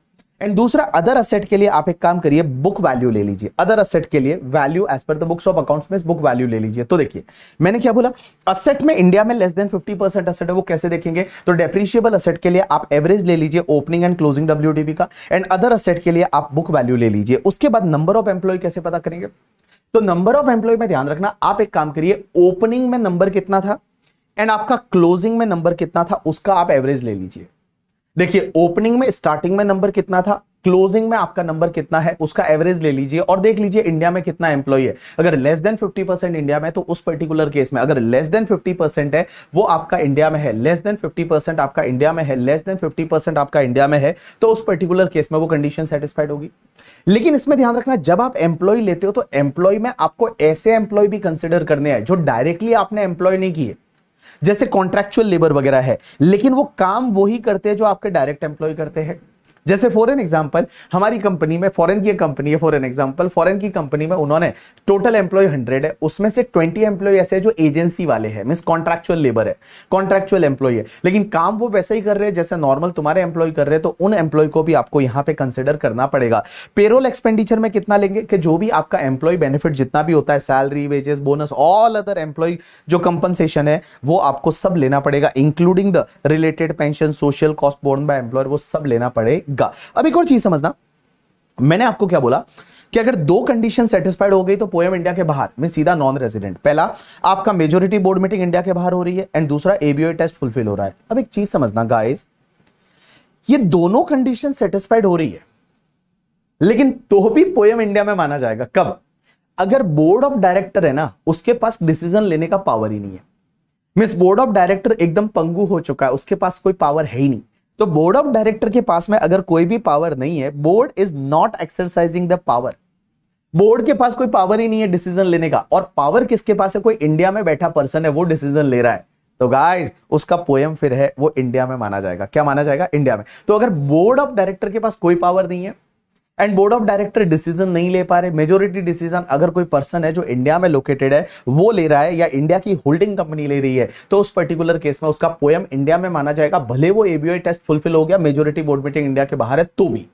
एंड दूसरा अदर असेट के लिए आप एक काम करिए बुक वैल्यू ले लीजिए अदर असेट के लिए value as per the books of accounts में बुक वैल्यू ले लीजिए तो देखिए मैंने क्या बोला असेट में इंडिया में लेस देन 50 परसेंट असेट है वो कैसे देखेंगे तो डेप्रिशिएबल असेट के लिए आप एवरेज ले लीजिए ओपनिंग एंड क्लोजिंग डब्ल्यू का एंड अदर असेट के लिए आप बुक वैल्यू ले लीजिए उसके बाद नंबर ऑफ एम्प्लॉय कैसे पता करेंगे तो नंबर ऑफ एम्प्लॉय में ध्यान रखना आप एक काम करिए ओपनिंग में नंबर कितना था एंड आपका क्लोजिंग में नंबर कितना था उसका आप एवरेज ले लीजिए देखिए ओपनिंग में स्टार्टिंग में नंबर कितना था क्लोजिंग में आपका नंबर कितना है उसका एवरेज ले लीजिए और देख लीजिए इंडिया में कितना एम्प्लॉय है अगर लेस देन 50 परसेंट इंडिया में तो उस पर्टिकुलर केस में अगर लेस देन 50 परसेंट है वो आपका इंडिया में है लेस देन 50 परसेंट आपका इंडिया में है लेस देन 50 परसेंट आपका इंडिया में है तो उस पर्टिकुलर केस तो में वो कंडीशन सेटिस्फाइड होगी लेकिन इसमें ध्यान रखना जब आप एम्प्लॉय लेते हो तो एम्प्लॉय में आपको ऐसे एम्प्लॉय भी कंसिडर करने हैं जो डायरेक्टली आपने एम्प्लॉय नहीं किए जैसे कॉन्ट्रेक्चुअल लेबर वगैरह है लेकिन वो काम वही करते हैं जो आपके डायरेक्ट एम्प्लॉय करते हैं जैसे फॉरेन एग्जाम्पल हमारी कंपनी में फॉरेन की कंपनी है फॉरेन एग्जाम्पल फॉरेन की कंपनी में उन्होंने टोटल एम्प्लॉय हंड्रेड है उसमें से ट्वेंटी एम्प्लॉय ऐसे है जो एजेंसी वाले हैं मीन कॉन्ट्रेक्चुअल लेबर है कॉन्ट्रेक्चुअल एम्प्लॉय है लेकिन काम वो वैसे ही कर रहे हैं जैसे नॉर्मल तुम्हारे एम्प्लॉय कर रहे हैं तो उन एम्प्लॉय को भी आपको यहाँ पे कंसिडर करना पड़ेगा पेरोल एक्सपेंडिचर में कितना लेंगे कि जो भी आपका एम्प्लॉय बेनिफिट जितना भी होता है salary wages bonus all other employ जो कंपनसेशन है वो आपको सब लेना पड़ेगा including the related pension social cost borne by employ वो सब लेना पड़ेगा जाएगा अब एक और चीज समझना मैंने आपको क्या बोला कि अगर दो कंडीशन सेटिस्फाइड हो गई तो पोएम इंडिया के बाहर में सीधा नॉन रेजिडेंट पहला आपका मेजोरिटी बोर्ड मीटिंग इंडिया के बाहर हो रही है एंड दूसरा एबीओ टेस्ट फुलफिल हो रहा है अब एक चीज समझना गाइस ये दोनों कंडीशन सेटिस्फाइड हो रही है लेकिन तो भी पोएम इंडिया में माना जाएगा कब अगर बोर्ड ऑफ डायरेक्टर है ना उसके पास डिसीजन लेने का पावर ही नहीं है मिस बोर्ड ऑफ डायरेक्टर एकदम पंगू हो चुका है उसके पास कोई पावर है ही नहीं तो बोर्ड ऑफ डायरेक्टर के पास में अगर कोई भी पावर नहीं है board is not exercising the power board के पास कोई पावर ही नहीं है डिसीजन लेने का और पावर किसके पास है कोई इंडिया में बैठा पर्सन है वो डिसीजन ले रहा है तो गाइस उसका पोयम फिर है वो इंडिया में माना जाएगा क्या माना जाएगा इंडिया में तो अगर बोर्ड ऑफ डायरेक्टर के पास कोई पावर नहीं है and board of director decision नहीं ले पा रहे मेजोरिटी डिसीजन अगर कोई पर्सन है जो इंडिया में लोकेटेड है वो ले रहा है या इंडिया की होल्डिंग कंपनी ले रही है तो उस पर्टिकुलर केस में उसका पोएम इंडिया में माना जाएगा भले वो एबीओ टेस्ट फुलफिल हो गया मेजोरिटी बोर्ड मीटिंग इंडिया के बाहर है तो भी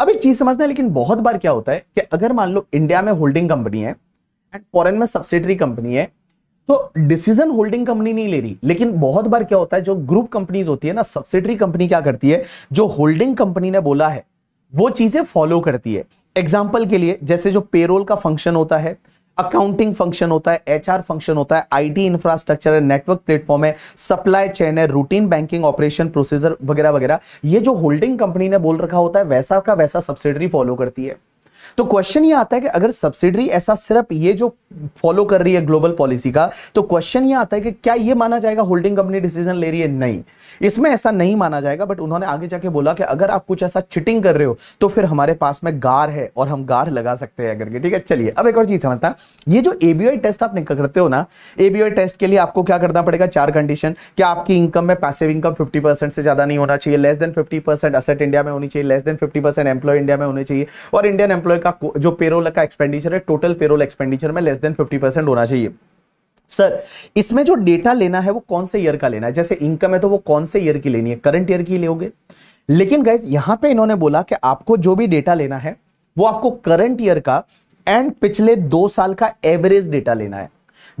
अब एक चीज समझना है लेकिन बहुत बार क्या होता है कि अगर मान लो इंडिया में होल्डिंग कंपनी है एंड फॉरन में सब्सिडरी कंपनी है तो डिसीजन होल्डिंग कंपनी नहीं ले रही लेकिन बहुत बार क्या होता है जो ग्रुप कंपनीज होती है ना सब्सिडरी कंपनी क्या करती है जो होल्डिंग कंपनी ने बोला है वो चीजें फॉलो करती है एग्जाम्पल के लिए जैसे जो पेरोल का फंक्शन होता है अकाउंटिंग फंक्शन होता है एचआर फंक्शन होता है आईटी इंफ्रास्ट्रक्चर है नेटवर्क प्लेटफॉर्म है सप्लाई चेन है रूटीन बैंकिंग ऑपरेशन प्रोसीजर वगैरह वगैरह ये जो होल्डिंग कंपनी ने बोल रखा होता है वैसा का वैसा सब्सिडरी फॉलो करती है तो क्वेश्चन ये आता है कि अगर सब्सिडरी ऐसा सिर्फ ये जो फॉलो कर रही है ग्लोबल पॉलिसी का तो क्वेश्चन ये आता है कि क्या ये माना जाएगा होल्डिंग कंपनी डिसीजन ले रही है नहीं इसमें ऐसा नहीं माना जाएगा बट उन्होंने आगे जाके बोला कि अगर आप कुछ ऐसा चिटिंग कर रहे हो तो फिर हमारे पास में गार है और हम गार लगा सकते हैं करके ठीक है चलिए अब एक और चीज समझता है ये जो एबीआई टेस्ट आप करते हो ना एबीआई टेस्ट के लिए आपको क्या करना पड़ेगा चार कंडीशन क्या आपकी इनकम में पैसिव इनकम फिफ्टी से ज्यादा नहीं होना चाहिए less than fifty percent asset India में होनी चाहिए less than fifty percent employ India में होनी चाहिए और इंडियन एम्प्लॉय का जो पेरोल का एक्सपेंडिचर है टोटल पेरोल एक्सपेंडिचर में लेस देन फिफ्टी होना चाहिए सर इसमें जो डेटा लेना है वो कौन से ईयर का लेना है जैसे इनकम है तो वो कौन से ईयर की लेनी है करंट ईयर की लोगे लेकिन गाइज यहां पे इन्होंने बोला कि आपको जो भी डेटा लेना है वो आपको करंट ईयर का एंड पिछले दो साल का एवरेज डेटा लेना है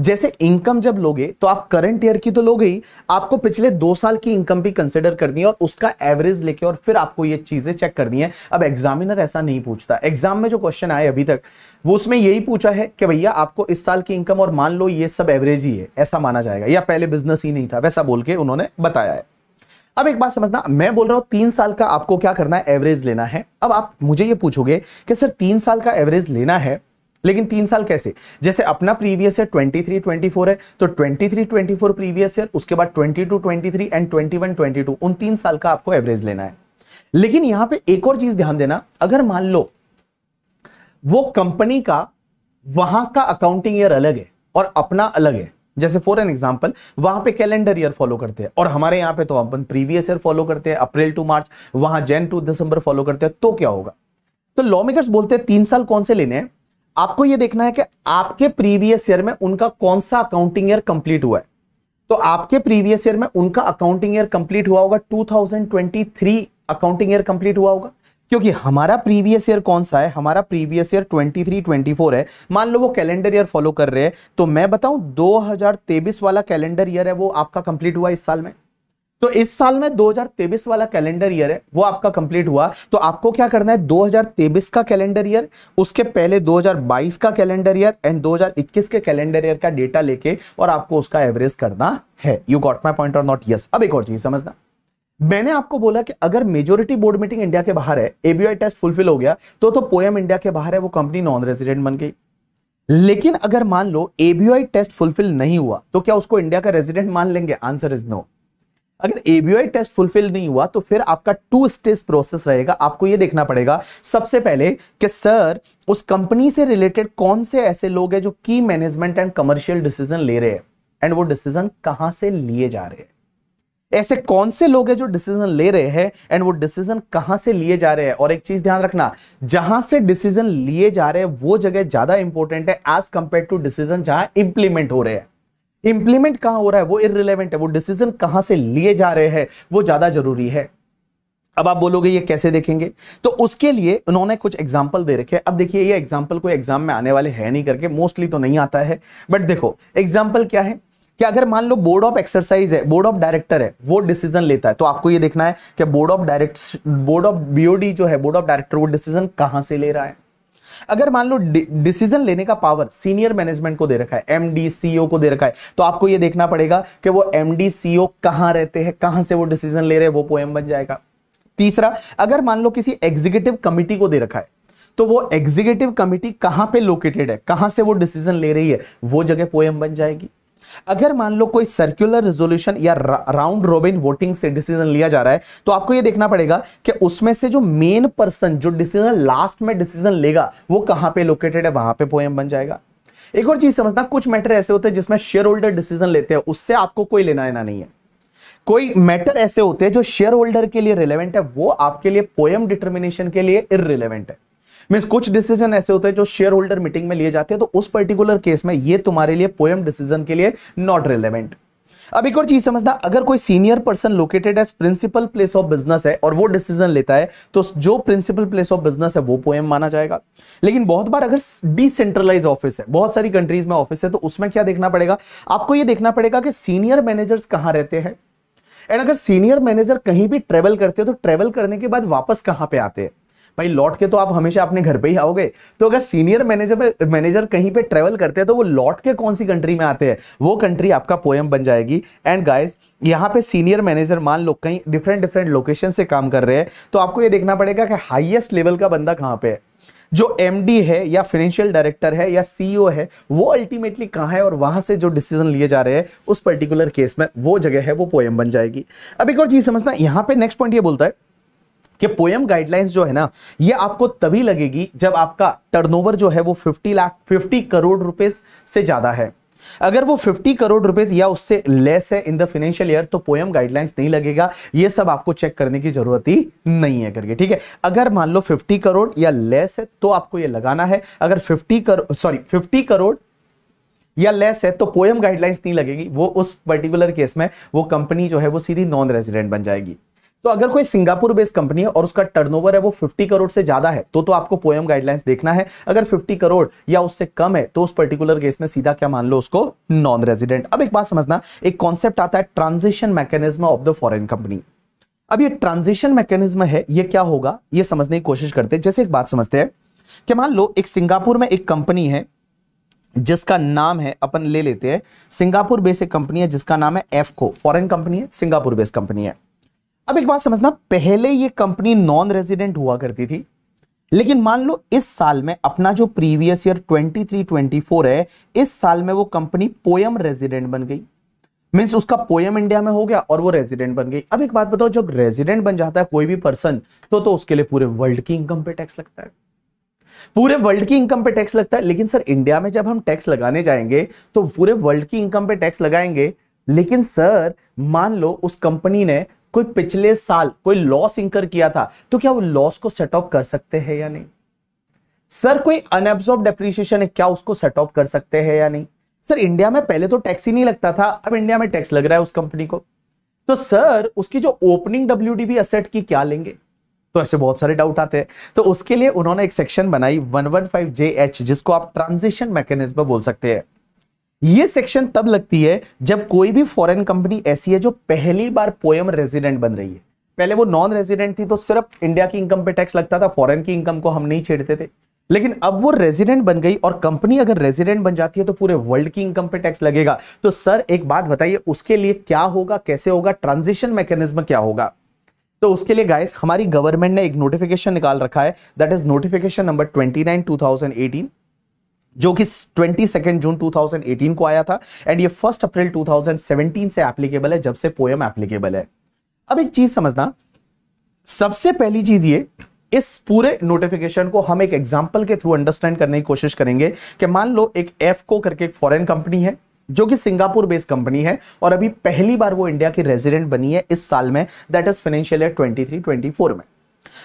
जैसे इनकम जब लोगे तो आप करंट ईयर की तो लोगे ही आपको पिछले दो साल की इनकम भी कंसिडर करनी है और उसका एवरेज लेके और फिर आपको ये चीजें चेक करनी है अब एग्जामिनर ऐसा नहीं पूछता एग्जाम में जो क्वेश्चन आए अभी तक वो उसमें यही पूछा है कि भैया आपको इस साल की इनकम और मान लो ये सब एवरेज ही है ऐसा माना जाएगा या पहले बिजनेस ही नहीं था वैसा बोल के उन्होंने बताया है अब एक बात समझना मैं बोल रहा हूं तीन साल का आपको क्या करना है एवरेज लेना है अब आप मुझे ये पूछोगे कि सर तीन साल का एवरेज लेना है लेकिन तीन साल कैसे जैसे अपना प्रीवियस ईयर 23 24 है तो 23 24 प्रीवियस ईयर उसके बाद 22 23 एंड 21 22 उन तीन साल का आपको एवरेज लेना है लेकिन यहां पे एक और चीज ध्यान देना अगर मान लो वो कंपनी का वहां का अकाउंटिंग ईयर अलग है और अपना अलग है जैसे फॉर एन एग्जाम्पल वहां पे कैलेंडर ईयर फॉलो करते हैं और हमारे यहां पे तो अपन प्रीवियस ईयर फॉलो करते हैं अप्रैल टू मार्च वहां जैन टू दिसंबर फॉलो करते हैं तो क्या होगा तो लॉ मेकर्स बोलते हैं तीन साल कौन से लेने हैं आपको यह देखना है कि आपके प्रीवियस ईयर में उनका कौन सा अकाउंटिंग ईयर कंप्लीट हुआ है तो आपके प्रीवियस ईयर में उनका अकाउंटिंग ईयर कंप्लीट हुआ होगा 2023 अकाउंटिंग ईयर कंप्लीट हुआ होगा क्योंकि हमारा प्रीवियस ईयर कौन सा है हमारा प्रीवियस ईयर 23 24 है मान लो वो कैलेंडर ईयर फॉलो कर रहे हैं तो मैं बताऊं 2023 वाला कैलेंडर ईयर है वो आपका कंप्लीट हुआ इस साल में तो इस साल में 2023 वाला कैलेंडर ईयर है वो आपका कंप्लीट हुआ तो आपको क्या करना है 2023 का कैलेंडर ईयर उसके पहले 2022 का कैलेंडर ईयर एंड 2021 के कैलेंडर ईयर का डेटा लेके और आपको उसका एवरेज करना है यू गॉट माई पॉइंट और नॉट यस अब एक और चीज समझना मैंने आपको बोला कि अगर मेजोरिटी बोर्ड मीटिंग इंडिया के बाहर है एबीआई टेस्ट फुलफिल हो गया तो तो पोएम इंडिया के बाहर है वो कंपनी नॉन रेजिडेंट बन गई लेकिन अगर मान लो एबीआई टेस्ट फुलफिल नहीं हुआ तो क्या उसको इंडिया का रेजिडेंट मान लेंगे आंसर इज नो अगर एबीआई टेस्ट फुलफिल नहीं हुआ तो फिर आपका टू स्टेज प्रोसेस रहेगा आपको यह देखना पड़ेगा सबसे पहले कि सर उस कंपनी से रिलेटेड कौन से ऐसे लोग हैं जो की मैनेजमेंट एंड कमर्शियल डिसीजन ले रहे हैं एंड वो डिसीजन कहां से लिए जा रहे हैं ऐसे कौन से लोग हैं जो डिसीजन ले रहे हैं एंड वो डिसीजन कहां से लिए जा रहे हैं और एक चीज ध्यान रखना जहां से डिसीजन लिए जा रहे हैं वो जगह ज्यादा इंपॉर्टेंट है एज कंपेयर टू डिसीजन जहां इंप्लीमेंट हो रहे हैं इंप्लीमेंट कहां हो रहा है वो इरेलीवेंट है वो डिसीजन कहां से लिए जा रहे हैं वो ज्यादा जरूरी है अब आप बोलोगे ये कैसे देखेंगे तो उसके लिए उन्होंने कुछ एग्जाम्पल दे रखे अब देखिए ये एग्जाम्पल कोई एग्जाम में आने वाले है नहीं करके मोस्टली तो नहीं आता है बट देखो एग्जाम्पल क्या है कि अगर मान लो बोर्ड ऑफ एक्सरसाइज है बोर्ड ऑफ डायरेक्टर है वो डिसीजन लेता है तो आपको ये देखना है कि board of direct board of BOD जो है बोर्ड ऑफ डायरेक्टर वो डिसीजन कहां से ले रहा है अगर मान लो डिसीजन लेने का पावर सीनियर मैनेजमेंट को दे रखा है एमडी सीईओ e को दे रखा है तो आपको यह देखना पड़ेगा कि वो एमडी सीईओ कहां रहते हैं कहां से वो डिसीजन ले रहे हैं वो पोएम बन जाएगा तीसरा अगर मान लो किसी एग्जीक्यूटिव कमिटी को दे रखा है तो वो एग्जीक्यूटिव कमिटी कहां पे लोकेटेड है कहां से वो डिसीजन ले रही है वो जगह पोएम बन जाएगी अगर मान लो कोई सर्कुलर रेजोल्यूशन या राउंड रोबिन वोटिंग से डिसीजन लिया जा रहा है तो आपको यह देखना पड़ेगा कि उसमें से जो मेन पर्सन जो डिसीजन लास्ट में डिसीजन लेगा वो कहां पे लोकेटेड है वहां पे पोएम बन जाएगा एक और चीज समझना कुछ मैटर ऐसे होते हैं जिसमें शेयर होल्डर डिसीजन लेते हैं उससे आपको कोई लेना देना नहीं है कोई मैटर ऐसे होते हैं जो शेयर होल्डर के लिए रिलेवेंट है वो आपके लिए पोएम डिटर्मिनेशन के लिए इरेलीवेंट है मीन कुछ डिसीजन ऐसे होते हैं जो शेयर होल्डर मीटिंग में लिए जाते हैं तो उस पर्टिकुलर केस में ये तुम्हारे लिए पोएम डिसीजन के लिए नॉट रिलेवेंट अब एक और चीज समझना अगर कोई senior person located as principal place of business है और वो डिसीजन लेता है तो जो प्रिंसिपल प्लेस ऑफ बिजनेस है वो पोएम माना जाएगा लेकिन बहुत बार अगर डिसेंट्रलाइज ऑफिस है बहुत सारी कंट्रीज में ऑफिस है तो उसमें क्या देखना पड़ेगा आपको ये देखना पड़ेगा कि सीनियर मैनेजर्स कहाँ रहते हैं एंड अगर सीनियर मैनेजर कहीं भी ट्रेवल करते हैं तो ट्रेवल करने के बाद वापस कहां पे आते हैं भाई लौट के तो आप हमेशा अपने घर पे ही आओगे तो अगर सीनियर मैनेजर मैनेजर कहीं पे ट्रेवल करते हैं तो वो लौट के कौन सी कंट्री में आते हैं वो कंट्री आपका पोएम बन जाएगी एंड गाइस यहाँ पे सीनियर मैनेजर मान लो कहीं डिफरेंट डिफरेंट लोकेशन से काम कर रहे हैं तो आपको ये देखना पड़ेगा कि हाइएस्ट लेवल का बंदा कहाँ पे है जो एम है या फाइनेंशियल डायरेक्टर है या सीईओ e है वो अल्टीमेटली कहाँ है और वहां से जो डिसीजन लिए जा रहे हैं उस पर्टिकुलर केस में वो जगह है वो पोएम बन जाएगी अब एक और चीज समझना यहाँ पे नेक्स्ट पॉइंट ये बोलता है कि पोयम गाइडलाइंस जो है ना ये आपको तभी लगेगी जब आपका टर्नओवर जो है वो 50 लाख 50 करोड़ रुपए से ज्यादा है अगर वो 50 करोड़ रुपए या उससे लेस है इन द फाइनेंशियल ईयर तो पोयम गाइडलाइंस नहीं लगेगा ये सब आपको चेक करने की जरूरत ही नहीं है करके ठीक है अगर मान लो 50 करोड़ या लेस है तो आपको ये लगाना है अगर 50 करोड़ सॉरी 50 करोड़ या लेस है तो पोयम गाइडलाइंस नहीं लगेगी वो उस पर्टिकुलर केस में वो कंपनी जो है वो सीधी नॉन रेजिडेंट बन जाएगी तो अगर कोई सिंगापुर बेस्ड कंपनी है और उसका टर्नओवर है वो 50 करोड़ से ज्यादा है तो तो आपको पोयम गाइडलाइंस देखना है अगर 50 करोड़ या उससे कम है तो उस पर्टिकुलर केस में सीधा क्या मान लो उसको नॉन रेजिडेंट अब एक बात समझना एक कॉन्सेप्ट आता है transition mechanism of the foreign company अब ये ट्रांजिशन मैकेनिज्म है ये क्या होगा ये समझने की कोशिश करते हैं जैसे एक बात समझते हैं कि मान लो एक सिंगापुर में एक कंपनी है जिसका नाम है अपन ले लेते हैं सिंगापुर बेस्ड एक कंपनी है जिसका नाम है एफको फॉरेन कंपनी है सिंगापुर बेस्ड कंपनी है अब एक बात समझना पहले ये कंपनी नॉन रेजिडेंट हुआ करती थी लेकिन मान लो इस साल में अपना जो प्रीवियस ईयर 23 24 है इस साल में वो कंपनी पोयम रेजिडेंट बन गई मीन्स उसका पोयम इंडिया में हो गया और वो रेजिडेंट बन गई अब एक बात बताओ जब रेजिडेंट बन जाता है कोई भी पर्सन तो तो उसके लिए पूरे वर्ल्ड की इनकम पे टैक्स लगता है पूरे वर्ल्ड की इनकम पे टैक्स लगता है लेकिन सर इंडिया में जब हम टैक्स लगाने जाएंगे तो पूरे वर्ल्ड की इनकम पे टैक्स लगाएंगे लेकिन सर मान लो उस कंपनी ने कोई पिछले साल कोई लॉस इंकर किया था तो क्या वो लॉस को सेट ऑफ कर सकते हैं या नहीं सर कोई अनएब्सॉर्ब डेप्रिसिएशन है क्या उसको सेट ऑफ कर सकते हैं या नहीं सर इंडिया में पहले तो टैक्स ही नहीं लगता था अब इंडिया में टैक्स लग रहा है उस कंपनी को तो सर उसकी जो ओपनिंग डब्ल्यू असेट की क्या लेंगे तो ऐसे बहुत सारे डाउट आते हैं तो उसके लिए उन्होंने एक सेक्शन बनाई 115 एच जिसको आप ट्रांजिशन मैकेनिज्म बोल सकते हैं ये सेक्शन तब लगती है जब कोई भी फॉरेन कंपनी ऐसी है जो पहली बार पोयम रेजिडेंट बन रही है पहले वो नॉन रेजिडेंट थी तो सिर्फ इंडिया की इनकम पे टैक्स लगता था फॉरेन की इनकम को हम नहीं छेड़ते थे लेकिन अब वो रेजिडेंट बन गई और कंपनी अगर रेजिडेंट बन जाती है तो पूरे वर्ल्ड की इनकम पे टैक्स लगेगा तो सर एक बात बताइए उसके लिए क्या होगा कैसे होगा ट्रांजिशन मैकेनिज्म क्या होगा तो उसके लिए गाइस हमारी गवर्नमेंट ने एक नोटिफिकेशन निकाल रखा है that is notification number thousand eighteen जो कि 22 जून 2018 को आया था एंड ये फर्स्ट अप्रैल 2017 से एप्लीकेबल है जब से पोएम एप्लीकेबल है अब एक चीज समझना सबसे पहली चीज ये इस पूरे नोटिफिकेशन को हम एक एग्जाम्पल के थ्रू अंडरस्टैंड करने की कोशिश करेंगे कि मान लो एक एफ को करके एक फॉरेन कंपनी है जो कि सिंगापुर बेस्ड कंपनी है और अभी पहली बार वो इंडिया की रेजिडेंट बनी है इस साल में that is financial year twenty four में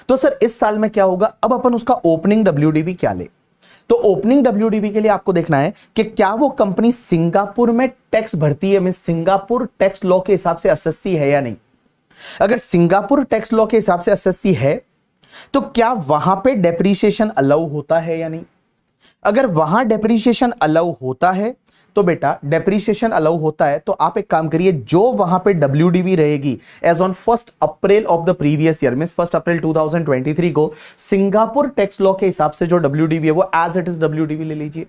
तो सर इस साल में क्या होगा अब अपन उसका ओपनिंग डब्ल्यू क्या ले तो ओपनिंग डब्ल्यू के लिए आपको देखना है कि क्या वो कंपनी सिंगापुर में टैक्स भरती है मीन सिंगापुर टैक्स लॉ के हिसाब से एस है या नहीं अगर सिंगापुर टैक्स लॉ के हिसाब से एस है तो क्या वहां पे डेप्रीशिएशन अलाउ होता है या नहीं अगर वहां डेप्रीशिएशन अलाउ होता है तो बेटा डेप्रीशिएशन अलाउ होता है तो आप एक काम करिए जो वहां पे डब्ल्यू रहेगी as on first April of the previous year mean first April 2023 को सिंगापुर टैक्स लॉ के हिसाब से जो डब्ल्यू है वो एज इट इज डब्ल्यू ले लीजिए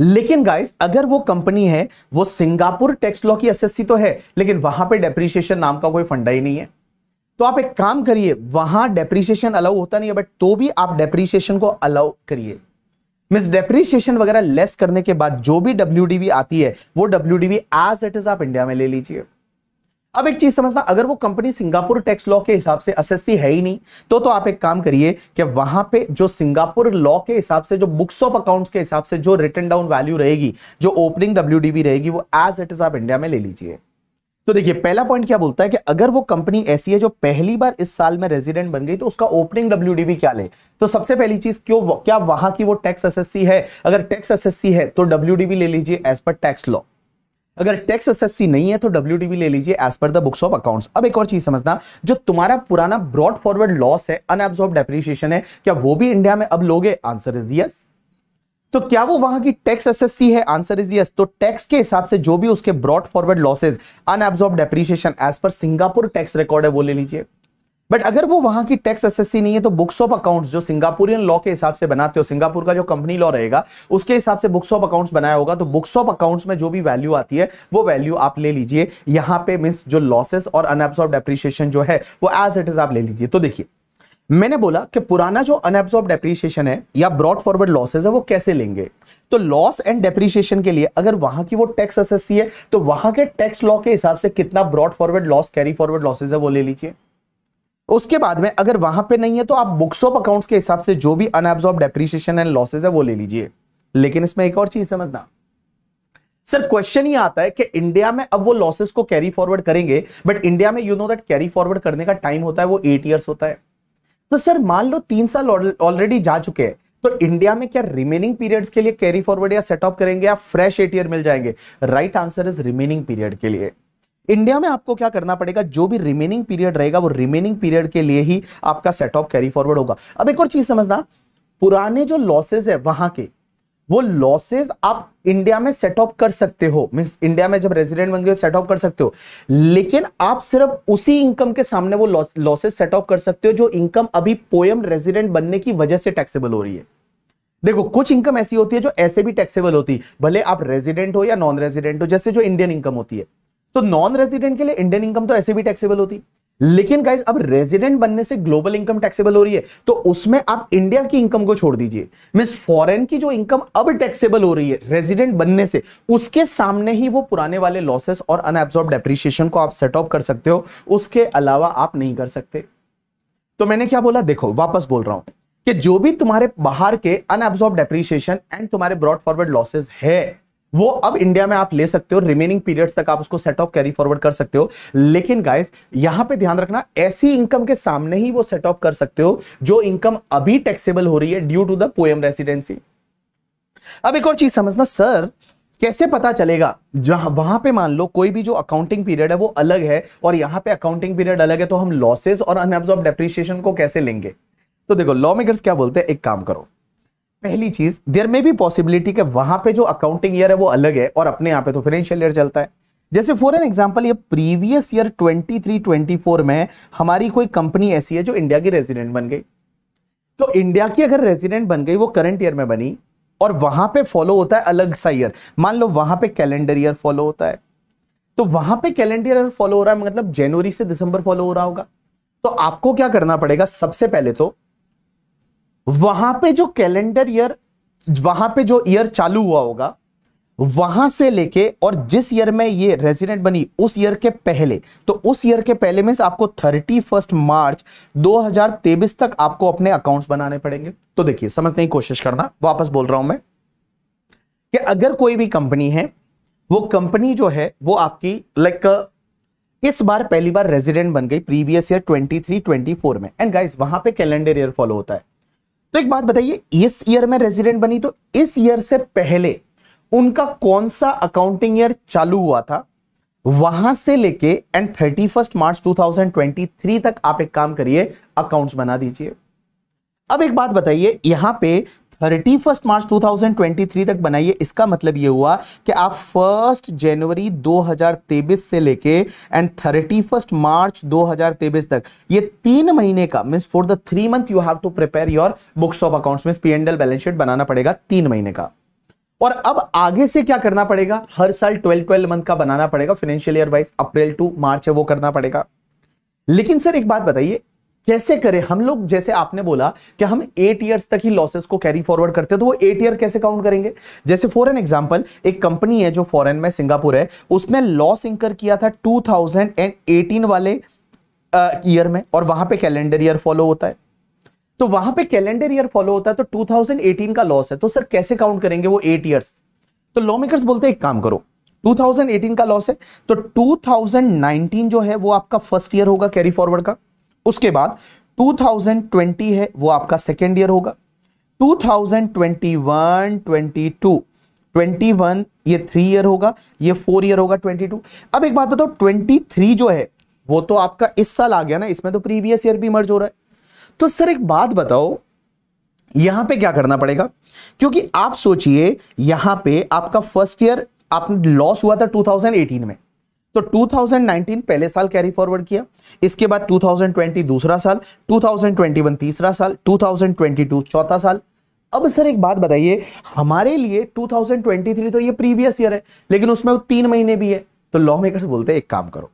लेकिन गाइस अगर वो कंपनी है वो सिंगापुर टैक्स लॉ की एसएससी तो है लेकिन वहां पे डेप्रिसिएशन नाम का कोई फंडा ही नहीं है तो आप एक काम करिए वहां डेप्रिसिएशन अलाउ होता नहीं है बट तो भी आप डेप्रिसिएशन को अलाउ करिए मिस डेप्रीशिएशन वगैरह लेस करने के बाद जो भी डब्ल्यू आती है वो डब्ल्यू एज इट इज आप इंडिया में ले लीजिए अब एक चीज समझना अगर वो कंपनी सिंगापुर टैक्स लॉ के हिसाब से असेसी है ही नहीं तो तो आप एक काम करिए कि वहां पे जो सिंगापुर लॉ के हिसाब से जो बुक्स ऑफ अकाउंट्स के हिसाब से जो रिटर्न डाउन वैल्यू रहेगी जो ओपनिंग डब्ल्यू रहेगी वो एज इट इज आप इंडिया में ले लीजिए तो देखिए पहला पॉइंट क्या बोलता है कि अगर वो कंपनी ऐसी है जो पहली बार इस साल में रेजिडेंट बन गई तो उसका ओपनिंग डब्ल्यू क्या ले तो सबसे पहली चीज क्यों क्या वहां की वो टैक्स एसएससी है अगर टैक्स एसएससी है तो डब्ल्यू ले लीजिए एज पर टैक्स लॉ अगर टैक्स एसएससी नहीं है तो डब्ल्यू ले लीजिए as per the books of accounts अब एक और चीज समझना जो तुम्हारा पुराना ब्रॉड फॉरवर्ड लॉस है अनएब्सॉर्ब डेप्रिसिएशन है क्या वो भी इंडिया में अब लोगे आंसर इज यस तो क्या वो वहां की टैक्स एसएससी है आंसर इज यस तो टैक्स के हिसाब से जो भी उसके brought forward losses unabsorbed depreciation as per Singapore tax record है वो ले लीजिए बट अगर वो वहां की टैक्स एसएससी नहीं है तो बुक्स ऑफ अकाउंट्स जो सिंगापुरियन लॉ के हिसाब से बनाते हो सिंगापुर का जो कंपनी लॉ रहेगा उसके हिसाब से बुक्स ऑफ अकाउंट्स बनाया होगा तो बुक्स ऑफ अकाउंट्स में जो भी वैल्यू आती है वो वैल्यू आप ले लीजिए यहां पे मीन जो लॉसेस और अनएब्सॉर्ब डेप्रिशिएशन जो है वो एज इट इज आप ले लीजिए तो देखिए मैंने बोला कि पुराना जो अनएब्सॉर्ब डेप्रीशिएशन है या ब्रॉड फॉरवर्ड लॉसेज है वो कैसे लेंगे तो लॉस एंड डेप्रीशिएशन के लिए अगर वहां की वो टैक्स एसएससी है तो वहां के टैक्स लॉ के हिसाब से कितना brought forward loss carry forward losses है वो ले लीजिए उसके बाद में अगर वहां पे नहीं है तो आप बुक्स ऑफ अकाउंट्स के हिसाब से जो भी अनएब्सॉर्ब डेप्रीशिएशन एंड लॉसेज है वो ले लीजिए लेकिन इसमें एक और चीज समझना सर क्वेश्चन ही आता है कि इंडिया में अब वो लॉसेस को कैरी फॉरवर्ड करेंगे बट इंडिया में you know that carry forward करने का टाइम होता है वो एट ईयर्स होता है तो सर मान लो तीन साल ऑलरेडी जा चुके हैं तो इंडिया में क्या रिमेनिंग पीरियड्स के लिए कैरी फॉरवर्ड या सेटअप करेंगे या फ्रेश एट ईयर मिल जाएंगे right answer is remaining period के लिए इंडिया में आपको क्या करना पड़ेगा जो भी रिमेनिंग पीरियड रहेगा वो रिमेनिंग पीरियड के लिए ही आपका सेटअप कैरी फॉरवर्ड होगा अब एक और चीज समझना पुराने जो लॉसेज है वहां के वो लॉसेज आप इंडिया में सेट ऑफ कर सकते हो मीन इंडिया में जब रेजिडेंट बन गए सेट ऑफ कर सकते हो लेकिन आप सिर्फ उसी इनकम के सामने वो लॉसेज सेट ऑफ कर सकते हो जो इनकम अभी पोयम रेजिडेंट बनने की वजह से टैक्सेबल हो रही है देखो कुछ इनकम ऐसी होती है जो ऐसे भी टैक्सेबल होती है भले आप रेजिडेंट हो या नॉन रेजिडेंट हो जैसे जो इंडियन इनकम होती है तो नॉन रेजिडेंट के लिए इंडियन इनकम तो ऐसे भी टैक्सेबल होती है लेकिन गाइज अब रेजिडेंट बनने से ग्लोबल इनकम टैक्सेबल हो रही है तो उसमें आप इंडिया की इनकम को छोड़ दीजिए मीन फॉरेन की जो इनकम अब टैक्सेबल हो रही है रेजिडेंट बनने से उसके सामने ही वो पुराने वाले लॉसेस और अनएब्सॉर्ब डेप्रिशिएशन को आप सेट ऑफ कर सकते हो उसके अलावा आप नहीं कर सकते तो मैंने क्या बोला देखो वापस बोल रहा हूं कि जो भी तुम्हारे बाहर के अनएब्सॉर्ब डेप्रिशिएशन एंड तुम्हारे ब्रॉड फॉरवर्ड लॉसेज है वो अब इंडिया में आप ले सकते हो रिमेनिंग पीरियड्स तक आप उसको सेट ऑफ कैरी फॉरवर्ड कर सकते हो लेकिन गाइस यहां पे ध्यान रखना ऐसी इनकम के सामने ही वो सेट ऑफ कर सकते हो जो इनकम अभी टैक्सेबल हो रही है due to the POEM residency अब एक और चीज समझना सर कैसे पता चलेगा जहां वहां पे मान लो कोई भी जो अकाउंटिंग पीरियड है वो अलग है और यहां पे अकाउंटिंग पीरियड अलग है तो हम लॉसेस और अनएब्जॉर्ब डेप्रिसिएशन को कैसे लेंगे तो देखो लॉ मेकर्स क्या बोलते हैं एक काम करो पहली चीज देयर में भी पॉसिबिलिटी कि वहां पे जो अकाउंटिंग ईयर है वो अलग है और अपने यहाँ पे तो फाइनेंशियल ईयर चलता है जैसे फॉर एन एग्जाम्पल ये प्रीवियस ईयर 23 24 में हमारी कोई कंपनी ऐसी है जो इंडिया की रेजिडेंट बन गई तो इंडिया की अगर रेजिडेंट बन गई वो करंट ईयर में बनी और वहां पे फॉलो होता है अलग सा ईयर मान लो वहां पे कैलेंडर ईयर फॉलो होता है तो वहां पे कैलेंडर ईयर फॉलो हो रहा है मतलब जनवरी से दिसंबर फॉलो हो रहा होगा तो आपको क्या करना पड़ेगा सबसे पहले तो वहां पे जो कैलेंडर ईयर वहां पे जो ईयर चालू हुआ होगा वहां से लेके और जिस ईयर में ये रेजिडेंट बनी उस ईयर के पहले तो उस ईयर के पहले में आपको थर्टी फर्स्ट मार्च 2023 तक आपको अपने अकाउंट्स बनाने पड़ेंगे तो देखिए समझने की कोशिश करना वापस बोल रहा हूं मैं कि अगर कोई भी कंपनी है वो कंपनी जो है वो आपकी लाइक इस बार पहली बार रेजिडेंट बन गई प्रीवियस ईयर ट्वेंटी फोर में एंड गाइज वहां पर कैलेंडर ईयर फॉलो होता है तो एक बात बताइए इस ईयर में रेजिडेंट बनी तो इस ईयर से पहले उनका कौन सा अकाउंटिंग ईयर चालू हुआ था वहां से लेके एंड थर्टी फर्स्ट मार्च 2023 तक आप एक काम करिए अकाउंट्स बना दीजिए अब एक बात बताइए यहां पे थर्टी फर्स्ट मार्च 2023 तक बनाइए इसका मतलब ये हुआ कि आप फर्स्ट जनवरी 2023 से लेके एंड थर्टी फर्स्ट मार्च 2023 तक ये तीन महीने का means for the three month you have to prepare your books of accounts mean P and L balance sheet बनाना पड़ेगा तीन महीने का और अब आगे से क्या करना पड़ेगा हर साल ट्वेल्व ट्वेल्व मंथ का बनाना पड़ेगा financial year wise April to March है वो करना पड़ेगा लेकिन सर एक बात बताइए कैसे करें हम लोग जैसे आपने बोला कि हम एट ईयर्स तक ही लॉसेस को कैरी फॉरवर्ड करते हैं तो वो एट ईयर कैसे काउंट करेंगे जैसे फॉर एन एग्जाम्पल एक कंपनी है जो फॉरेन में सिंगापुर है उसने लॉस इंकर किया था 2018 वाले ईयर में और वहां पे कैलेंडर ईयर फॉलो होता है तो वहां पे कैलेंडर ईयर फॉलो होता है तो 2018 का लॉस है तो सर कैसे काउंट करेंगे वो एट ईयर्स तो लॉ मेकर्स बोलते एक काम करो 2018 का लॉस है तो 2019 जो है वो आपका फर्स्ट ईयर होगा कैरी फॉरवर्ड का उसके बाद 2020 है वो आपका सेकेंड ईयर होगा 2021, 22, 21 ये थ्री ईयर होगा ये फोर ईयर होगा 22 अब एक बात बताओ 23 जो है वो तो आपका इस साल आ गया ना इसमें तो प्रीवियस ईयर भी मर्ज हो रहा है तो सर एक बात बताओ यहां पे क्या करना पड़ेगा क्योंकि आप सोचिए यहां पे आपका फर्स्ट ईयर आपने लॉस हुआ था 2018 में तो 2019 पहले साल कैरी फॉरवर्ड किया इसके बाद 2020 दूसरा साल 2021 तीसरा साल 2022 चौथा साल अब सर एक बात बताइए हमारे लिए 2023 तो ये प्रीवियस ईयर है लेकिन उसमें वो तीन महीने भी है तो लॉ मेकर बोलते हैं एक काम करो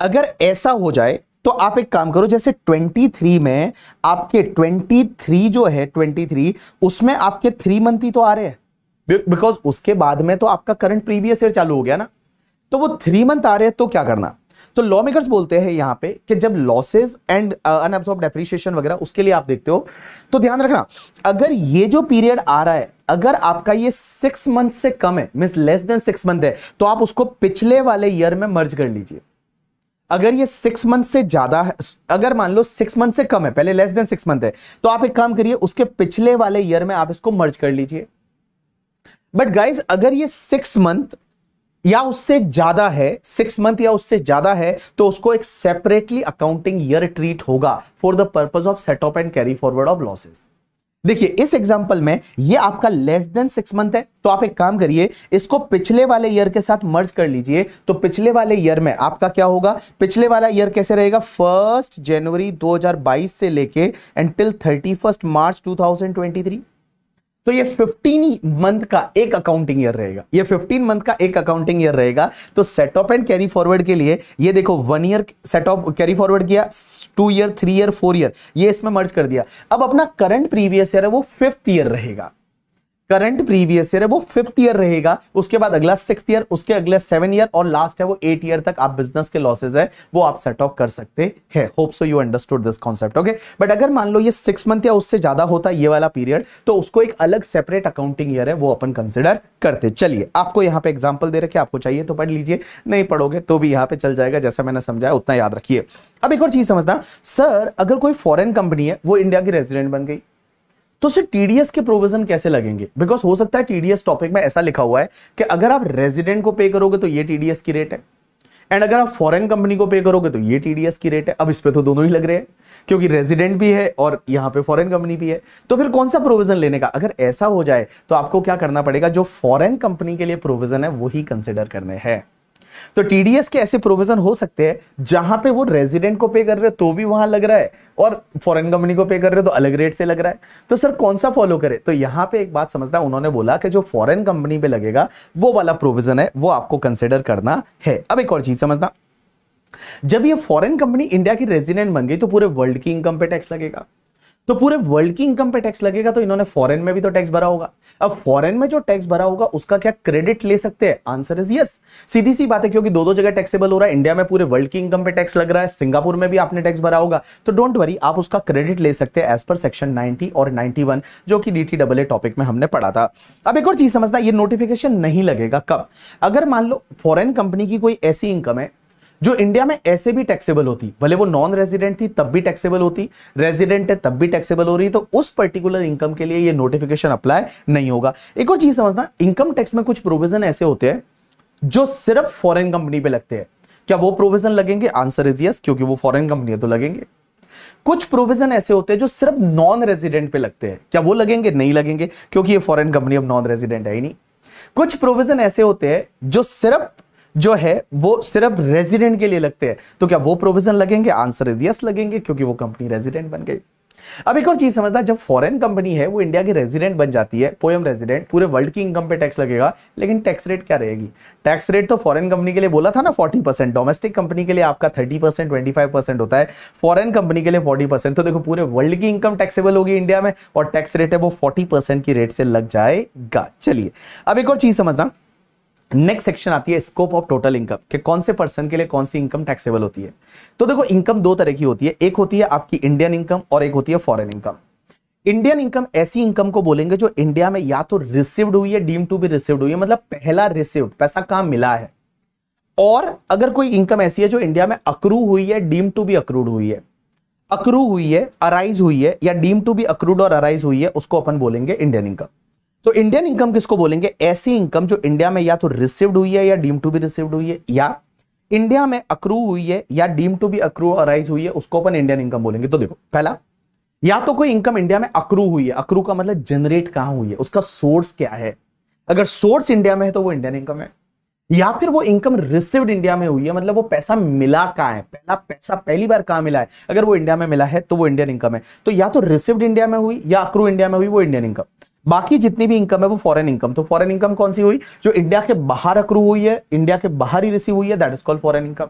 अगर ऐसा हो जाए तो आप एक काम करो जैसे 23 में आपके 23 जो है 23 उसमें आपके थ्री मंथ ही तो आ रहे हैं बिकॉज उसके बाद में तो आपका करंट प्रीवियस ईयर चालू हो गया ना तो वो थ्री मंथ आ रहे हैं तो क्या करना तो लॉ मेकर्स बोलते हैं यहां पे कि जब लॉसेस एंड अनएब्सॉर्ब डेप्रीशिएशन वगैरह उसके लिए आप देखते हो तो ध्यान रखना अगर ये जो पीरियड आ रहा है अगर आपका ये सिक्स मंथ से कम है mean less than six month है तो आप उसको पिछले वाले ईयर में मर्ज कर लीजिए अगर ये सिक्स मंथ से ज्यादा है अगर मान लो सिक्स मंथ से कम है पहले लेस देन सिक्स मंथ है तो आप एक काम करिए उसके पिछले वाले ईयर में आप इसको मर्ज कर लीजिए बट गाइज अगर ये सिक्स मंथ या उससे ज्यादा है सिक्स मंथ या उससे ज्यादा है तो उसको एक सेपरेटली अकाउंटिंग ईयर ट्रीट होगा for the purpose of setup and carry forward of losses देखिए इस एग्जांपल में ये आपका लेस देन सिक्स मंथ है तो आप एक काम करिए इसको पिछले वाले ईयर के साथ मर्ज कर लीजिए तो पिछले वाले ईयर में आपका क्या होगा पिछले वाला ईयर कैसे रहेगा फर्स्ट जनवरी 2022 से लेके एंड टिल थर्टी मार्च 2023 तो ये 15 मंथ का एक अकाउंटिंग ईयर रहेगा ये 15 मंथ का एक अकाउंटिंग ईयर रहेगा तो set off and carry forward के लिए ये देखो one year set off carry forward किया two year three year four year ये इसमें मर्ज कर दिया अब अपना करंट प्रीवियस ईयर है वो फिफ्थ ईयर रहेगा करंट प्रीवियस ईयर है वो फिफ्थ ईयर रहेगा उसके बाद अगला सिक्स ईयर उसके अगले सेवन ईयर और लास्ट है वो एट ईयर तक आप बिजनेस के लॉसेज है वो आप सेट ऑफ कर सकते हैं hope so you understood this concept okay but अगर मान लो ये सिक्स मंथ या उससे ज्यादा होता ये वाला पीरियड तो उसको एक अलग सेपरेट अकाउंटिंग ईयर है वो अपन कंसिडर करते चलिए आपको यहाँ पे एग्जाम्पल दे रखे आपको चाहिए तो पढ़ लीजिए नहीं पढ़ोगे तो भी यहाँ पे चल जाएगा जैसा मैंने समझाया उतना याद रखिए अब एक और चीज समझना सर अगर कोई फॉरन कंपनी है वो इंडिया की रेजिडेंट बन गई तो सर टीडीएस के प्रोविजन कैसे लगेंगे बिकॉज हो सकता है टीडीएस टॉपिक में ऐसा लिखा हुआ है कि अगर आप रेजिडेंट को पे करोगे तो ये टीडीएस की रेट है एंड अगर आप फॉरेन कंपनी को पे करोगे तो ये टीडीएस की रेट है अब इस पर तो दोनों ही लग रहे हैं क्योंकि रेजिडेंट भी है और यहां पे फॉरेन कंपनी भी है तो फिर कौन सा प्रोविजन लेने का अगर ऐसा हो जाए तो आपको क्या करना पड़ेगा जो फॉरेन कंपनी के लिए प्रोविजन है वही कंसिडर करने हैं तो टीडीएस के ऐसे प्रोविजन हो सकते हैं जहां पे वो रेजिडेंट को पे कर रहे हो तो भी वहां लग रहा है और फॉरेन कंपनी को पे कर रहे हो तो अलग रेट से लग रहा है तो सर कौन सा फॉलो करे तो यहां पे एक बात समझता है उन्होंने बोला कि जो फॉरेन कंपनी पे लगेगा वो वाला प्रोविजन है वो आपको कंसिडर करना है अब एक और चीज समझना जब ये फॉरेन कंपनी इंडिया की रेजिडेंट बन गई तो पूरे वर्ल्ड की इनकम पे टैक्स लगेगा तो पूरे वर्ल्ड की इनकम पे टैक्स लगेगा तो इन्होंने फॉरेन में भी तो टैक्स भरा होगा अब फॉरेन में जो टैक्स भरा होगा उसका क्या क्रेडिट ले सकते हैं आंसर इज यस सीधी सी बात है क्योंकि दो दो जगह टैक्सेबल हो रहा है इंडिया में पूरे वर्ल्ड की इनकम पे टैक्स लग रहा है सिंगापुर में भी आपने टैक्स भरा होगा तो डोंट वरी आप उसका क्रेडिट ले सकते हैं एज पर सेक्शन नाइनटी और नाइनटी जो कि डी टॉपिक में हमने पढ़ा था अब एक और चीज समझना ये नोटिफिकेशन नहीं लगेगा कब अगर मान लो फॉरेन कंपनी की कोई ऐसी इनकम है जो इंडिया में ऐसे भी टैक्सेबल होती भले वो नॉन रेजिडेंट थी तब भी टैक्सेबल होती रेजिडेंट है तब भी टैक्सेबल हो रही तो उस पर्टिकुलर इनकम के लिए ये नोटिफिकेशन अप्लाई नहीं होगा एक और चीज समझना इनकम टैक्स में कुछ प्रोविजन ऐसे होते हैं जो सिर्फ फॉरेन कंपनी पे लगते हैं क्या वो प्रोविजन लगेंगे आंसर इज यस क्योंकि वो फॉरेन कंपनी है तो लगेंगे कुछ प्रोविजन ऐसे होते हैं जो सिर्फ नॉन रेजिडेंट पे लगते हैं क्या वो लगेंगे नहीं लगेंगे क्योंकि ये फॉरेन कंपनी अब नॉन रेजिडेंट है ही नहीं कुछ प्रोविजन ऐसे होते हैं जो सिर्फ जो है वो सिर्फ रेजिडेंट के लिए लगते हैं तो क्या वो प्रोविजन लगेंगे आंसर इज यस लगेंगे क्योंकि वो कंपनी रेजिडेंट बन गई अब एक और चीज समझना जब फॉरेन कंपनी है वो इंडिया की रेजिडेंट बन जाती है पोएम रेजिडेंट पूरे वर्ल्ड की इनकम पे टैक्स लगेगा लेकिन टैक्स रेट क्या रहेगी टैक्स रेट तो फॉरेन कंपनी के लिए बोला था ना 40 परसेंट डोमेस्टिक कंपनी के लिए आपका 30 परसेंट ट्वेंटी परसेंट होता है फॉरेन कंपनी के लिए 40 परसेंट तो देखो पूरे वर्ल्ड की इनकम टैक्सेबल होगी इंडिया में और टैक्स रेट है वो फोर्टी की रेट से लग जाएगा चलिए अब एक और चीज समझना नेक्स्ट सेक्शन आती है स्कोप ऑफ टोटल इनकम कि कौन से पर्सन के लिए कौन सी इनकम टैक्सेबल होती है तो देखो इनकम दो तरह की होती है एक होती है आपकी इंडियन इनकम और एक होती है फॉरेन इनकम इंडियन इनकम ऐसी इनकम को बोलेंगे जो इंडिया में या तो रिसिव्ड हुई है डीम टू बी रिसिव्ड हुई है मतलब पहला रिसिव्ड पैसा कहां मिला है और अगर कोई इनकम ऐसी है जो इंडिया में अक्रू हुई है डीम टू बी अक्रूड हुई है अक्रू हुई है अराइज हुई है या डीम टू बी अक्रूड और अराइज हुई है उसको अपन बोलेंगे इंडियन इनकम तो इंडियन इनकम किसको बोलेंगे ऐसी इनकम जो इंडिया में या तो रिसीव्ड हुई है या डीम टू बी रिसीव्ड हुई है या इंडिया में अक्रू हुई है या deem to be accrue arise हुई है उसको अपन इंडियन इनकम बोलेंगे तो देखो पहला या तो कोई इनकम इंडिया में अक्रू हुई है अक्रू का मतलब जनरेट कहां हुई है उसका सोर्स क्या है अगर सोर्स इंडिया में है तो वो इंडियन इनकम है या फिर वो इनकम रिसीव्ड इंडिया में हुई है मतलब वो पैसा मिला कहा है पहला पैसा पहली बार कहा मिला है अगर वो इंडिया में मिला है तो वो इंडियन इनकम है तो या तो रिसीव्ड इंडिया में हुई या अक्रू इंडिया में हुई वो इंडियन इनकम बाकी जितनी भी इनकम है वो फॉरेन इनकम तो फॉरेन इनकम कौन सी हुई जो इंडिया के बाहर अक्रू हुई है इंडिया के बाहर ही रिसीव हुई है that is called foreign income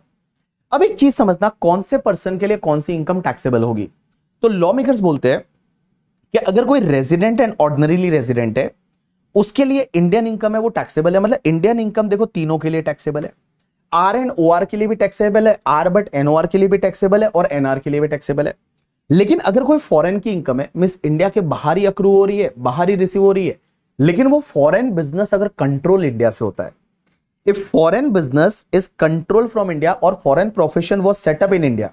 अब एक चीज समझना कौन से पर्सन के लिए कौन सी इनकम टैक्सेबल होगी तो लॉ मेकर्स बोलते हैं कि अगर कोई रेजिडेंट एंड ऑर्डनरीली रेजिडेंट है उसके लिए इंडियन इनकम है वो टैक्सेबल है मतलब इंडियन इनकम देखो तीनों के लिए टैक्सेबल है आर एंड ओ आर के लिए भी टैक्सेबल है आर बट आर के लिए भी टैक्सेबल है और एनआर के लिए भी टैक्सेबल है लेकिन अगर कोई फॉरेन की इनकम है मिस इंडिया के बाहर ही अक्रू हो रही है बाहर ही रिसीव हो रही है लेकिन वो फॉरेन बिजनेस अगर कंट्रोल इंडिया से होता है if foreign business is control from India और foreign profession was setup in India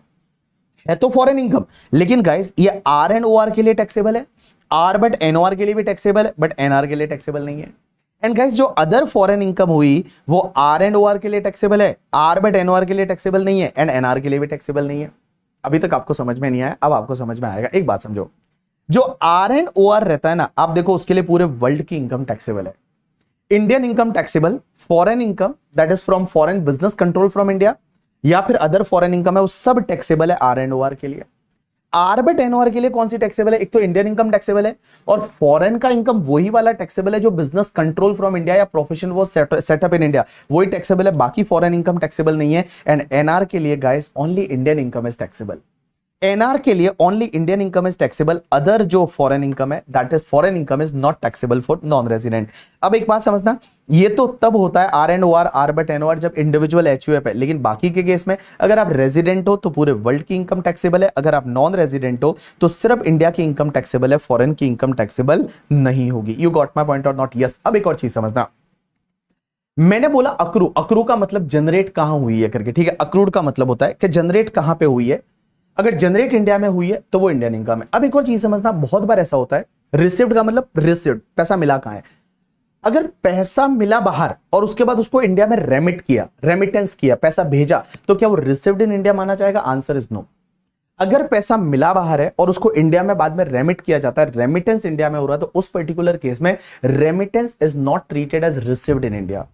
है तो फॉरेन इनकम लेकिन गाइस ये आर एंड ओ आर के लिए टैक्सेबल है R but N O R के लिए भी टैक्सेबल है बट एन आर के लिए टैक्सेबल नहीं है एंड गाइस जो अदर फॉरेन इनकम हुई वो आर एंड ओ आर के लिए टैक्सेबल है R but N O R के लिए टैक्सेबल नहीं है एंड एन आर के लिए भी टैक्सेबल नहीं है अभी तक आपको समझ में नहीं आया अब आपको समझ में आएगा एक बात समझो जो आर एंड ओ आर रहता है ना आप देखो उसके लिए पूरे वर्ल्ड की इनकम टैक्सेबल है Indian income taxable foreign income that is from foreign business control from India या फिर अदर फॉरेन इनकम है वो सब टैक्सेबल है आर एंड ओ आर के लिए आरबे टेन के लिए कौन सी टैक्सेबल है एक तो इंडियन इनकम टैक्सेबल है और फॉरेन का इनकम वही वाला टैक्सेबल है जो बिजनेस कंट्रोल फ्रॉम इंडिया या प्रोफेशन वो सेटअप इन इंडिया वही टैक्सेबल है बाकी फॉरेन इनकम टैक्सेबल नहीं है एंड एनआर के लिए guys only Indian income is taxable NR के लिए only Indian income is taxable other जो फॉरेन इनकम है that is foreign income is not taxable for non resident अब एक बात समझना ये तो तब होता है R and O R R but N O R जब इंडिविजुअल एच यू एफ है लेकिन बाकी के केस में अगर आप रेजिडेंट हो तो पूरे वर्ल्ड की इनकम टैक्सेबल है अगर आप नॉन रेजिडेंट हो तो सिर्फ इंडिया की इनकम टैक्सेबल है फॉरेन की इनकम टैक्सेबल नहीं होगी यू गॉट माई पॉइंट और नॉट यस अब एक और चीज समझना मैंने बोला अक्रू अक्रू का मतलब जनरेट कहां हुई है करके ठीक है अक्रूड का मतलब होता है कि जनरेट कहां पे हुई है अगर जनरेट इंडिया में हुई है तो वो इंडियन इनकम है अब एक और चीज समझना बहुत बार ऐसा होता है रिसिप्ट का मतलब रिसिप्ट पैसा मिला कहा है अगर पैसा मिला बाहर और उसके बाद उसको इंडिया में रेमिट किया रेमिटेंस किया पैसा भेजा तो क्या वो रिसिप्ट इन इंडिया माना जाएगा आंसर इज नो अगर पैसा मिला बाहर है और उसको इंडिया में बाद में रेमिट किया जाता है रेमिटेंस इंडिया में हो रहा है तो उस पर्टिकुलर केस में remittance is not treated as received in India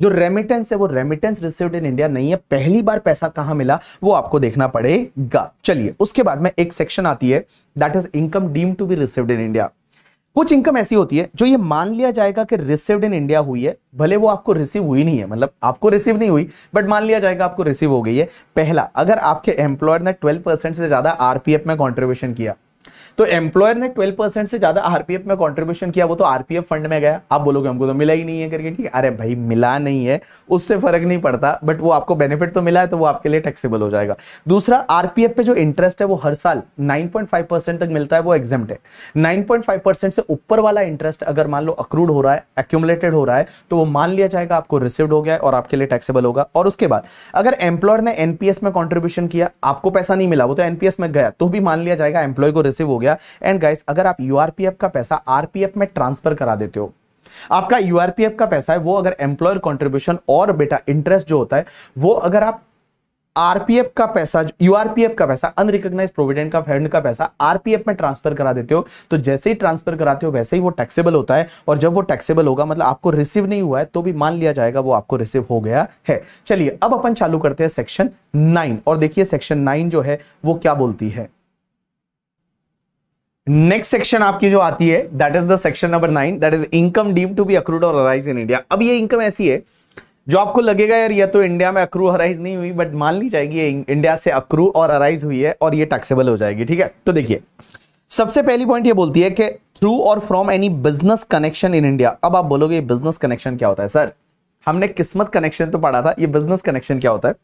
जो रेमिटेंस है वो रेमिटेंस रिसीव्ड इन इंडिया नहीं है पहली बार पैसा कहां मिला वो आपको देखना पड़ेगा चलिए उसके बाद में एक सेक्शन आती है that is income deem to be received in India कुछ इनकम ऐसी होती है जो ये मान लिया जाएगा कि रिसीव्ड इन इंडिया हुई है भले वो आपको रिसीव हुई नहीं है मतलब आपको रिसीव नहीं हुई बट मान लिया जाएगा आपको रिसीव हो गई है पहला अगर आपके एम्प्लॉयर ने 12 परसेंट से ज्यादा आरपीएफ में कॉन्ट्रीब्यूशन किया तो एम्प्लॉयर ने 12 परसेंट से ज्यादा आरपीएफ में कंट्रीब्यूशन किया वो तो आरपीएफ फंड में गया आप बोलोगे हमको तो मिला ही नहीं है करके ठीक है अरे भाई मिला नहीं है उससे फर्क नहीं पड़ता बट वो आपको बेनिफिट तो मिला है तो वो आपके लिए टैक्सेबल हो जाएगा दूसरा आरपीएफ पे जो इंटरेस्ट है वो हर साल नाइन तक मिलता है वो एग्जाम है नाइन से ऊपर वाला इंटरेस्ट अगर मान लो अक्रूड हो रहा है एक्यूमलेटेड हो रहा है तो वो मान लिया जाएगा आपको रिसिव हो गया और आपके लिए टैक्सेबल होगा और उसके बाद अगर एम्प्लॉयर ने एनपीएस में कॉन्ट्रीब्यूशन किया आपको पैसा नहीं मिला वो तो एनपीएस में गया तो भी मान लिया जाएगा एम्प्लॉय को रिसीव हो गया एंड गाइस अगर आप यूआरपीएफ का पैसा आरपीएफ में ट्रांसफर करा देते हो आपका यूआरपीएफ का पैसा है वो अगर एम्प्लॉयर कॉन्ट्रीब्यूशन और बेटा इंटरेस्ट जो होता है वो अगर आप आरपीएफ का पैसा यूआरपीएफ का पैसा अनरिकग्नाइज प्रोविडेंट का फंड का पैसा आरपीएफ में ट्रांसफर करा देते हो तो जैसे ही ट्रांसफर कराते हो वैसे ही वो टैक्सेबल होता है और जब वो टैक्सेबल होगा मतलब आपको रिसीव नहीं हुआ है तो भी मान लिया जाएगा वो आपको रिसीव हो गया है चलिए अब अपन चालू करते हैं सेक्शन नाइन और देखिए सेक्शन नाइन जो है वो क्या बोलती है नेक्स्ट सेक्शन आपकी जो आती है that is the section number nine that is income deem to be accrued और अराइज इन इंडिया अब ये इनकम ऐसी है जो आपको लगेगा यार ये तो इंडिया में अक्रू अराइज नहीं हुई बट मान ली जाएगी इंडिया से अक्रू और अराइज हुई है और ये टैक्सेबल हो जाएगी ठीक है तो देखिए सबसे पहली पॉइंट ये बोलती है कि थ्रू और from any business connection in India अब आप बोलोगे बिजनेस कनेक्शन क्या होता है सर हमने किस्मत कनेक्शन तो पढ़ा था ये बिजनेस कनेक्शन क्या होता है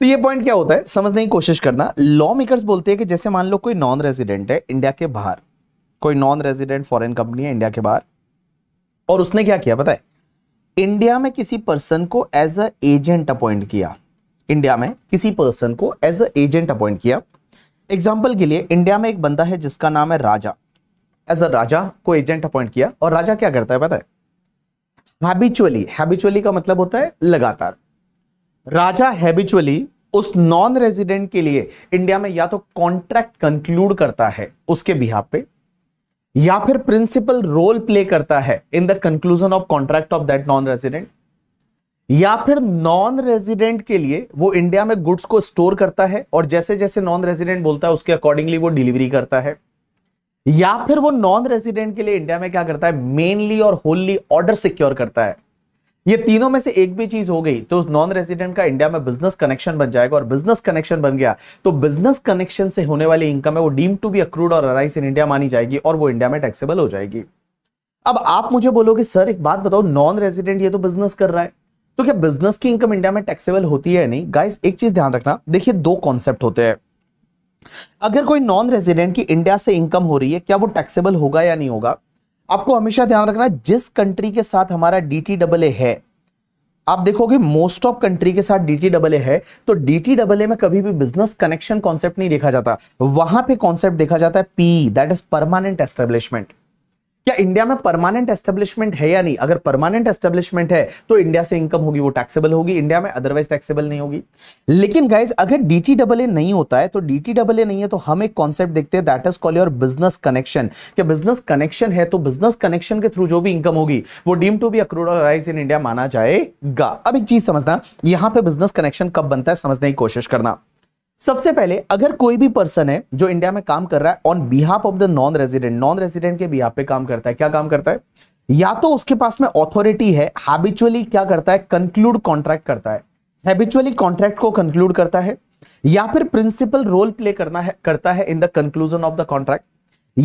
तो ये पॉइंट क्या होता है समझने की कोशिश करना लॉ मेकर्स बोलते हैं कि जैसे मान लो कोई नॉन रेजिडेंट है इंडिया के बाहर कोई नॉन रेजिडेंट फॉरेन कंपनी है इंडिया के बाहर और उसने क्या किया बताए इंडिया में किसी पर्सन को एज अ एजेंट अपॉइंट किया इंडिया में किसी पर्सन को एज अ एजेंट अपॉइंट किया एग्जाम्पल के लिए इंडिया में एक बंदा है जिसका नाम है राजा एज अ राजा को एजेंट अपॉइंट किया और राजा क्या करता है पता है हैबिचुअली हैबिचुअली का मतलब होता है लगातार राजा हैबिचुअली उस नॉन रेजिडेंट के लिए इंडिया में या तो कॉन्ट्रैक्ट कंक्लूड करता है उसके बिहार पे या फिर प्रिंसिपल रोल प्ले करता है in the conclusion of contract of that non resident या फिर नॉन रेजिडेंट के लिए वो इंडिया में गुड्स को स्टोर करता है और जैसे जैसे नॉन रेजिडेंट बोलता है उसके अकॉर्डिंगली वो डिलीवरी करता है या फिर वो नॉन रेजिडेंट के लिए इंडिया में क्या करता है मेनली और होल्ली ऑर्डर सिक्योर करता है ये तीनों में से एक भी चीज हो गई तो उस नॉन रेजिडेंट का इंडिया में बिजनेस कनेक्शन बन जाएगा और बिजनेस कनेक्शन बन गया तो बिजनेस कनेक्शन से होने वाली इनकम है वो डीम टू बी अक्रूड और अराइज इन इंडिया मानी जाएगी और वो इंडिया में टैक्सेबल हो जाएगी अब आप मुझे बोलोगे सर एक बात बताओ नॉन रेजिडेंट ये तो बिजनेस कर रहा है तो क्या बिजनेस की इनकम इंडिया में टैक्सेबल होती है नहीं गाइस एक चीज ध्यान रखना देखिए दो कॉन्सेप्ट होते हैं अगर कोई नॉन रेजिडेंट की इंडिया से इनकम हो रही है क्या वो टैक्सेबल होगा या नहीं होगा आपको हमेशा ध्यान रखना जिस कंट्री के साथ हमारा डी टी है आप देखोगे मोस्ट ऑफ कंट्री के साथ डी टी है तो डी में कभी भी बिजनेस कनेक्शन कॉन्सेप्ट नहीं देखा जाता वहां पे कॉन्सेप्ट देखा जाता है P that is permanent establishment क्या इंडिया में परमानेंट एस्टेब्लिशमेंट है या नहीं अगर परमानेंट एस्टेब्लिशमेंट है तो इंडिया से इनकम होगी वो टैक्सेबल होगी इंडिया में अदरवाइज टैक्सेबल नहीं होगी लेकिन गाइज अगर डी नहीं होता है तो डी नहीं है तो हम एक कॉन्सेप्ट देखते हैं that is call your business connection क्या बिजनेस कनेक्शन है तो बिजनेस कनेक्शन के थ्रू जो भी इनकम होगी वो deem to be accrued rise in India माना जाएगा अब एक चीज समझना यहां पर बिजनेस कनेक्शन कब बनता है समझने की कोशिश करना सबसे पहले अगर कोई भी पर्सन है जो इंडिया में काम कर रहा है on behalf of the non resident non resident के बिहाफ पे काम करता है क्या काम करता है या तो उसके पास में ऑथोरिटी है हैबिचुअली क्या करता है कंक्लूड कॉन्ट्रैक्ट करता है हैबिचुअली कॉन्ट्रैक्ट को कंक्लूड करता है या फिर प्रिंसिपल रोल प्ले करना है करता है in the conclusion of the contract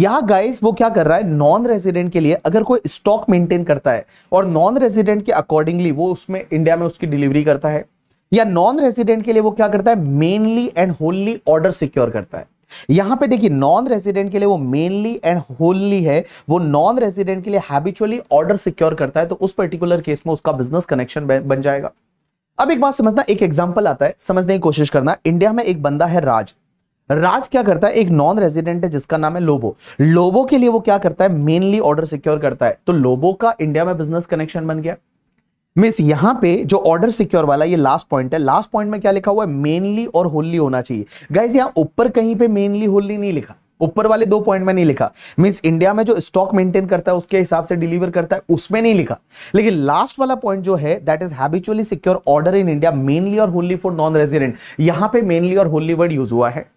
या गाइस वो क्या कर रहा है नॉन रेजिडेंट के लिए अगर कोई स्टॉक मेंटेन करता है और नॉन रेजिडेंट के अकॉर्डिंगली वो उसमें इंडिया में उसकी डिलीवरी करता है या नॉन रेजिडेंट के लिए वो क्या करता है mainly and wholly order secure करता है यहां पे देखिए नॉन रेजिडेंट के लिए वो मेनली एंड होल्ली है वो नॉन रेजिडेंट के लिए हैबिचुअली ऑर्डर सिक्योर करता है तो उस पर्टिकुलर केस में उसका बिजनेस कनेक्शन बन जाएगा अब एक बात समझना एक एग्जाम्पल आता है समझने की कोशिश करना इंडिया में एक बंदा है राज राज क्या करता है एक नॉन रेजिडेंट है जिसका नाम है लोबो लोबो के लिए वो क्या करता है मेनली ऑर्डर सिक्योर करता है तो लोबो का इंडिया में बिजनेस कनेक्शन बन गया मिस यहां पे जो ऑर्डर सिक्योर वाला ये लास्ट पॉइंट है लास्ट पॉइंट में क्या लिखा हुआ है मेनली और होली होना चाहिए गाइज यहां ऊपर कहीं पे मेनली होली नहीं लिखा ऊपर वाले दो पॉइंट में नहीं लिखा मीन्स इंडिया में जो स्टॉक मेंटेन करता है उसके हिसाब से डिलीवर करता है उसमें नहीं लिखा लेकिन लास्ट वाला पॉइंट जो है that is habitually secure order in India mainly और होली फॉर नॉन रेजिडेंट यहां पे मेनली और होली वर्ड यूज हुआ है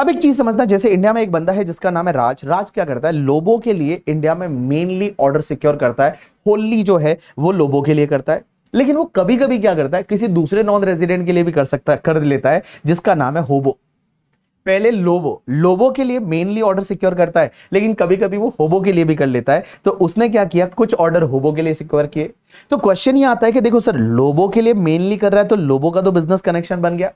अब एक चीज समझना जैसे इंडिया में एक बंदा है जिसका नाम है राज राज क्या करता है लोबो के लिए इंडिया में मेनली ऑर्डर सिक्योर करता है होली जो है वो लोबो के लिए करता है लेकिन वो कभी कभी क्या करता है किसी दूसरे नॉन रेजिडेंट के लिए भी कर सकता कर लेता है जिसका नाम है होबो पहले लोबो लोबो के लिए मेनली ऑर्डर सिक्योर करता है लेकिन कभी कभी वो होबो के लिए भी कर लेता है तो उसने क्या किया कुछ ऑर्डर होबो के लिए सिक्योर किए तो क्वेश्चन ये आता है कि देखो सर लोबो के लिए मेनली कर रहा है तो लोबो का तो बिजनेस कनेक्शन बन गया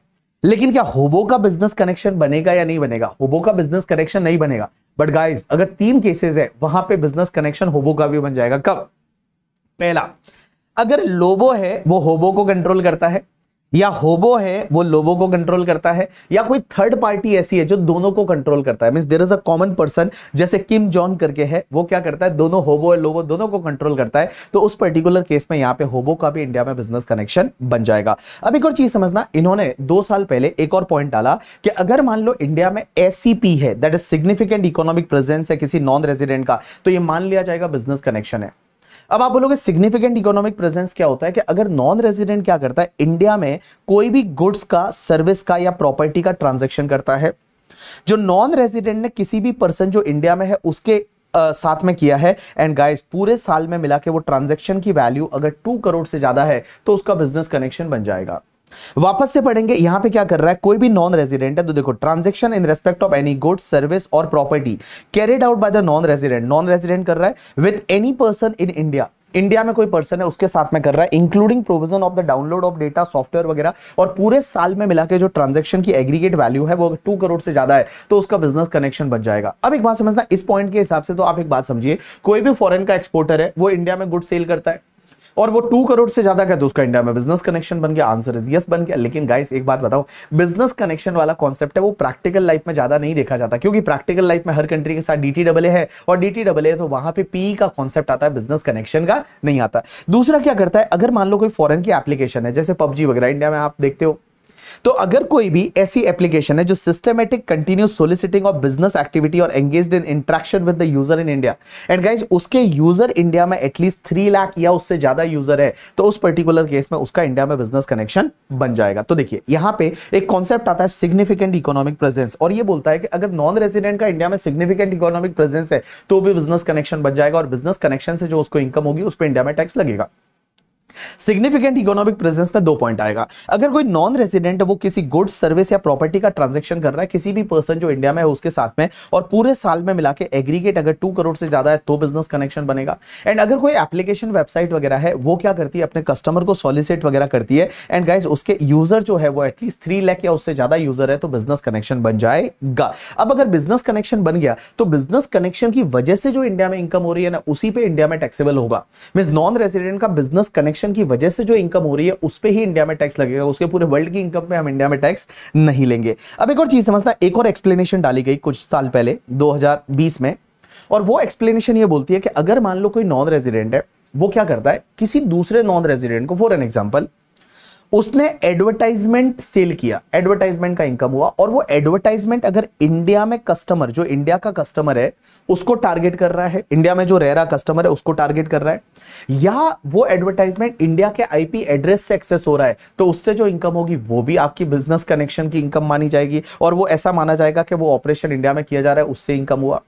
लेकिन क्या होबो का बिजनेस कनेक्शन बनेगा या नहीं बनेगा होबो का बिजनेस कनेक्शन नहीं बनेगा बट गाइज अगर तीन केसेस है वहां पे बिजनेस कनेक्शन होबो का भी बन जाएगा कब पहला अगर लोबो है वो होबो को कंट्रोल करता है या होबो है वो लोबो को कंट्रोल करता है या कोई थर्ड पार्टी ऐसी है जो दोनों को कंट्रोल करता है mean there is a common person जैसे किम जॉन करके है वो क्या करता है दोनों होबो और लोबो दोनों को कंट्रोल करता है तो उस पर्टिकुलर केस में यहां पे होबो का भी इंडिया में बिजनेस कनेक्शन बन जाएगा अब एक और चीज समझना इन्होंने दो साल पहले एक और पॉइंट डाला कि अगर मान लो इंडिया में एस है that is significant economic presence है किसी नॉन रेजिडेंट का तो यह मान लिया जाएगा बिजनेस कनेक्शन है अब आप बोलोगे सिग्निफिकेंट इकोनॉमिक प्रेजेंस क्या होता है कि अगर नॉन रेजिडेंट क्या करता है इंडिया में कोई भी गुड्स का सर्विस का या प्रॉपर्टी का ट्रांजेक्शन करता है जो नॉन रेजिडेंट ने किसी भी पर्सन जो इंडिया में है उसके आ, साथ में किया है एंड गाइस पूरे साल में मिला के वो ट्रांजेक्शन की वैल्यू अगर टू करोड़ से ज्यादा है तो उसका बिजनेस कनेक्शन बन जाएगा वापस से पढ़ेंगे यहां पे क्या कर रहा है कोई भी नॉन रेजिडेंट है तो देखो transaction in respect of any good service और property carried out by the non resident non resident कर रहा है with any person in India India में कोई पर्सन है उसके साथ में कर रहा है including provision of the download of data software वगैरह और पूरे साल में मिला के जो ट्रांजेक्शन की एग्रीगेट वैल्यू है वो टू करोड़ से ज्यादा है तो उसका बिजनेस कनेक्शन बन जाएगा अब एक बात समझना इस पॉइंट के हिसाब से तो आप एक बात समझिए कोई भी फॉरन का एक्सपोर्टर है वो इंडिया में गुड सेल करता है और वो टू करोड़ से ज्यादा का दोस्तों इंडिया में बिजनेस कनेक्शन बन गया आंसर इज यस बन गया लेकिन गाइस एक बात बताओ बिजनेस कनेक्शन वाला कॉन्सेप्ट है वो प्रैक्टिकल लाइफ में ज्यादा नहीं देखा जाता क्योंकि प्रैक्टिकल लाइफ में हर कंट्री के साथ डी है और डी तो वहां पर पी का कॉन्सेप्ट आता है बिजनेस कनेक्शन का नहीं आता दूसरा क्या करता है अगर मान लो कोई फॉरन की एप्लीकेशन है जैसे पबजी वगैरह इंडिया में आप देखते हो तो अगर कोई भी ऐसी एप्लीकेशन है जो systematic continue soliciting of business activity और engage in interaction with the user in India and guys उसके यूजर इंडिया में एटलीस्ट थ्री लाख या उससे ज्यादा यूजर है तो उस पर्टिकुलर केस में उसका इंडिया में बिजनेस कनेक्शन बन जाएगा तो देखिए यहां पे एक कॉन्सेप्ट आता है सिग्निफिकेंट इकोनॉमिक प्रेजेंस और ये बोलता है कि अगर नॉन रेजिडेंट का इंडिया में सिग्निफिकेंट इकोनॉमिक प्रेजेंस है तो भी बिजनेस कनेक्शन बन जाएगा और बिजनेस कनेक्शन से जो उसको इनकम होगी उस पर इंडिया में टैक्स लगेगा सिग्निफिकेंट इकोनॉमिक प्रेजेंस में दो पॉइंट आएगा अगर कोई नॉन रेजिडेंट वो किसी गुड्स सर्विस या प्रॉपर्टी का ट्रांजेक्शन कर रहा है किसी भी पर्सन जो इंडिया में है उसके साथ में और पूरे साल में मिला के एग्रीगेट अगर टू करोड़ से ज्यादा है तो बिजनेस कनेक्शन बनेगा एंड अगर कोई एप्लीकेशन वेबसाइट वगैरह है वो क्या करती है अपने कस्टमर को सॉलिसिट वगैरह करती है एंड गाइज उसके यूजर जो है वो एटलीस्ट थ्री लैख या उससे ज्यादा यूजर है तो बिजनेस कनेक्शन बन जाएगा अब अगर बिजनेस कनेक्शन बन गया तो बिजनेस कनेक्शन की वजह से जो इंडिया में इनकम हो रही है ना उसी पर इंडिया में टैक्सेबल होगा मीन नॉन रेजिडेंट का बिजनेस कनेक्शन ट्रांजेक्शन की वजह से जो इनकम हो रही है उस पर ही इंडिया में टैक्स लगेगा उसके पूरे वर्ल्ड की इनकम पे हम इंडिया में टैक्स नहीं लेंगे अब एक और चीज समझना एक और एक्सप्लेनेशन डाली गई कुछ साल पहले दो में और वो एक्सप्लेनेशन ये बोलती है कि अगर मान लो कोई नॉन रेजिडेंट है वो क्या करता है किसी दूसरे नॉन रेजिडेंट को फॉर एन एग्जाम्पल उसने एडवर्टाइजमेंट सेल किया एडवर्टाइजमेंट का इनकम हुआ और वो एडवर्टाइजमेंट अगर इंडिया में कस्टमर जो इंडिया का कस्टमर है उसको टारगेट कर रहा है इंडिया में जो रह रहा कस्टमर है उसको टारगेट कर रहा है या वो एडवर्टाइजमेंट इंडिया के आईपी एड्रेस से एक्सेस हो रहा है तो उससे जो इनकम होगी वो भी आपकी बिजनेस कनेक्शन की इनकम मानी जाएगी और वो ऐसा माना जाएगा कि वो ऑपरेशन इंडिया में किया जा रहा है उससे इनकम हुआ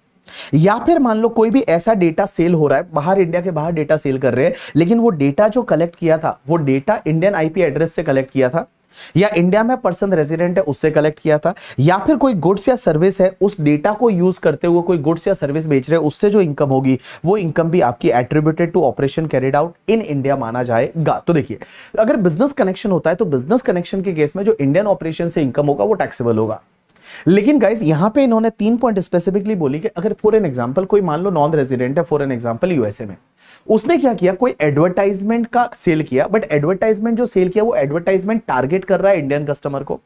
या फिर मान लो कोई भी ऐसा डेटा सेल हो रहा है बाहर इंडिया के बाहर डेटा सेल कर रहे हैं लेकिन वो डेटा जो कलेक्ट किया था वो डेटा इंडियन आईपी एड्रेस से कलेक्ट किया था या इंडिया में पर्सन रेजिडेंट है उससे कलेक्ट किया था या फिर कोई गुड्स या सर्विस है उस डेटा को यूज करते हुए कोई गुड्स या सर्विस बेच रहे उससे जो इनकम होगी वो इनकम भी आपकी attributed to operation carried out in India माना जाएगा तो देखिए अगर बिजनेस कनेक्शन होता है तो बिजनेस कनेक्शन के केस में जो इंडियन ऑपरेशन से इनकम होगा वो टैक्सेबल होगा लेकिन गाइज यहाँ पे इन्होंने तीन पॉइंट स्पेसिफिकली बोली कि अगर फॉर एन एग्जाम्पल कोई मान लो नॉन रेजिडेंट है फॉर एन एग्जाम्पल यूएसए में उसने क्या किया कोई एडवर्टाइजमेंट का सेल किया बट एडवर्टाइजमेंट जो सेल किया वो एडवर्टाइजमेंट टारगेट कर रहा है इंडियन कस्टमर को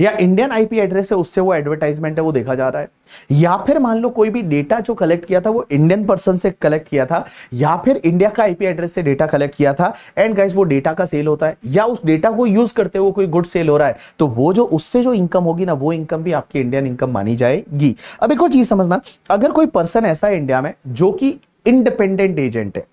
या इंडियन आईपी एड्रेस है उससे वो एडवर्टाइजमेंट है वो देखा जा रहा है या फिर मान लो कोई भी डेटा जो कलेक्ट किया था वो इंडियन पर्सन से कलेक्ट किया था या फिर इंडिया का आईपी एड्रेस से डेटा कलेक्ट किया था एंड गाइस वो डेटा का सेल होता है या उस डेटा को यूज करते हुए कोई गुड सेल हो रहा है तो वो जो उससे जो इनकम होगी ना वो इनकम भी आपकी इंडियन इनकम मानी जाएगी अब एक और चीज समझना अगर कोई पर्सन ऐसा है इंडिया में जो कि इंडिपेंडेंट एजेंट है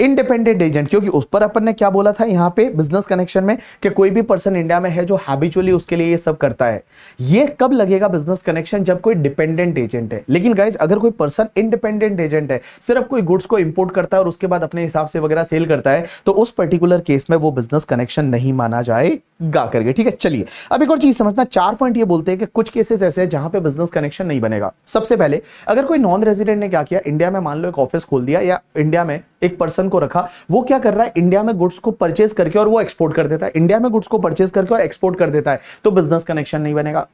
इंडिपेंडेंट एजेंट क्योंकि उस पर अपन ने क्या बोला था यहां पे बिजनेस कनेक्शन में कि कोई भी पर्सन इंडिया में है जो हैबिचुअली उसके लिए ये सब करता है ये कब लगेगा बिजनेस कनेक्शन जब कोई डिपेंडेंट एजेंट है लेकिन गाइज अगर कोई पर्सन इंडिपेंडेंट एजेंट है सिर्फ कोई गुड्स को इंपोर्ट करता है और उसके बाद अपने हिसाब से वगैरह सेल करता है तो उस पर्टिकुलर केस में वो बिजनेस कनेक्शन नहीं माना जाएगा करके ठीक है चलिए अब एक और चीज समझना चार पॉइंट ये बोलते हैं कि कुछ केसेस ऐसे हैं जहां पे बिजनेस कनेक्शन नहीं बनेगा सबसे पहले अगर कोई नॉन रेजिडेंट ने क्या किया इंडिया में मान लो एक ऑफिस खोल दिया या इंडिया में एक पर्सन को रखा वो क्या कर रहा है इंडिया में गुड्स को परचेज करके और वो एक्सपोर्ट कर देता है इंडिया में गुड्स को परचेज करके और एक्सपोर्ट कर देता है तो बिजनेस कनेक्शन नहीं बनेगा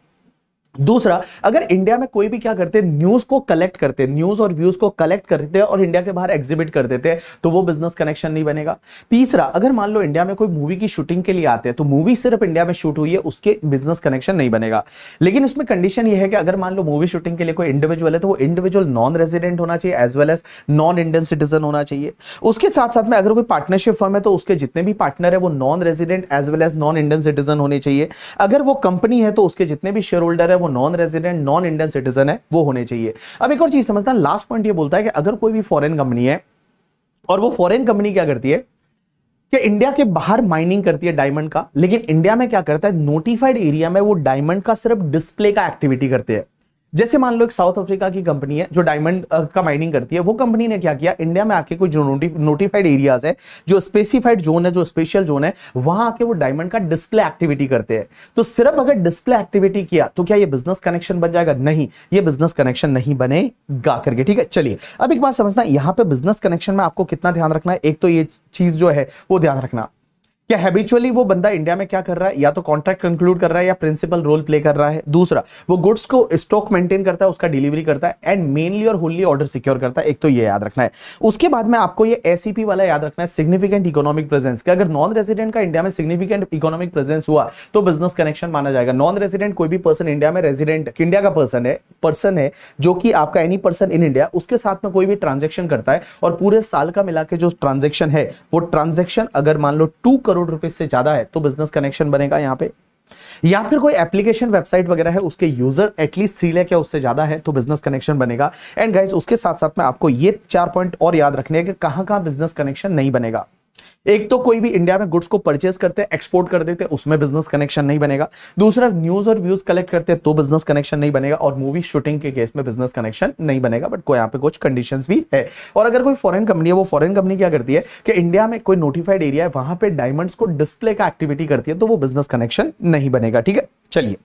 दूसरा अगर इंडिया में कोई भी क्या करते न्यूज को कलेक्ट करते न्यूज और व्यूज को कलेक्ट करते हैं और इंडिया के बाहर एग्जिबिट कर देते हैं तो वो बिजनेस कनेक्शन नहीं बनेगा तीसरा अगर मान लो इंडिया में कोई मूवी की शूटिंग के लिए आते हैं तो मूवी सिर्फ इंडिया में शूट हुई है उसके बिजनेस कनेक्शन नहीं बनेगा लेकिन इसमें कंडीशन यह है कि अगर मान लो मूवी शूटिंग के लिए कोई इंडिविजुअल है तो वो इंडिविजुअल नॉन रेजिडेंट होना चाहिए as well as non Indian citizen होना चाहिए उसके साथ साथ में अगर कोई पार्टनरशिप फर्म है तो उसके जितने भी पार्टनर है वो non resident as well as non Indian citizen होने चाहिए अगर वो कंपनी है तो उसके जितने भी शेयर होल्डर है वो non resident non Indian citizen है वो होने चाहिए अब एक और चीज है लास्ट पॉइंट ये बोलता है कि अगर कोई भी फॉरेन कंपनी है और वो फॉरेन कंपनी क्या करती है कि इंडिया के बाहर माइनिंग करती है डायमंड का लेकिन इंडिया में क्या करता है नोटिफाइड एरिया में वो डायमंड का सिर्फ डिस्प्ले का एक्टिविटी करते हैं जैसे मान लो एक साउथ अफ्रीका की कंपनी है जो डायमंड का माइनिंग करती है वो कंपनी ने क्या किया इंडिया में आके कोई जो नोटि, नोटिफाइड एरियाज है जो स्पेसिफाइड जोन है जो स्पेशल जोन है वहां आके वो डायमंड का डिस्प्ले एक्टिविटी करते हैं तो सिर्फ अगर डिस्प्ले एक्टिविटी किया तो क्या ये बिजनेस कनेक्शन बन जाएगा नहीं ये बिजनेस कनेक्शन नहीं बने करके ठीक है चलिए अब एक बात समझना यहाँ पे बिजनेस कनेक्शन में आपको कितना ध्यान रखना है एक तो ये चीज जो है वो ध्यान रखना क्या हैबिचुअली वो बंदा इंडिया में क्या कर रहा है या तो कॉन्ट्रैक्ट कंक्लूड कर रहा है या प्रिंसिपल रोल प्ले कर रहा है दूसरा वो गुड्स को स्टॉक मेंटेन करता है उसका डिलीवरी करता है एंड मेनली और होली ऑर्डर सिक्योर करता है एक तो ये याद रखना है उसके बाद में आपको ये एसीपी e वाला याद रखना है सिग्निफिकेंट इकोनॉमिक प्रेजेंस अगर नॉन रेजिडेंट का इंडिया में सिग्निफिकेंट इकोनॉमिक प्रेजेंस हुआ तो बिजनेस कनेक्शन माना जाएगा नॉन रेसिडेंट कोई भी पर्सन इंडिया में रेजिडेंट इंडिया का पर्सन है पर्सन है जो कि आपका एनी पर्सन इन इंडिया उसके साथ में कोई भी ट्रांजेक्शन करता है और पूरे साल का मिला के जो ट्रांजेक्शन है वो ट्रांजेक्शन अगर मान लो टू करोड़ करोड़ रुपए से ज्यादा है तो बिजनेस कनेक्शन बनेगा यहाँ पे या फिर कोई एप्लीकेशन वेबसाइट वगैरह है उसके यूजर एटलीस्ट थ्री लैक या उससे ज्यादा है तो बिजनेस कनेक्शन बनेगा एंड गाइज उसके साथ साथ में आपको ये चार पॉइंट और याद रखने के कहाँ बिजनेस कनेक्शन नहीं बनेगा एक तो कोई भी इंडिया में गुड्स को परचेस करते हैं एक्सपोर्ट कर देते हैं उसमें बिजनेस कनेक्शन नहीं बनेगा दूसरा न्यूज और व्यूज कलेक्ट करते हैं तो बिजनेस कनेक्शन नहीं बनेगा और मूवी शूटिंग के केस में बिजनेस कनेक्शन नहीं बनेगा बट यहाँ पे कुछ कंडीशंस भी है और अगर कोई फॉरन कंपनी है वो फॉरन कंपनी क्या करती है कि इंडिया में कोई नोटिफाइड एरिया है वहां पर डायमंड को डिस्प्ले का एक्टिविटी करती है तो वो बिजनेस कनेक्शन नहीं बनेगा ठीक है चलिए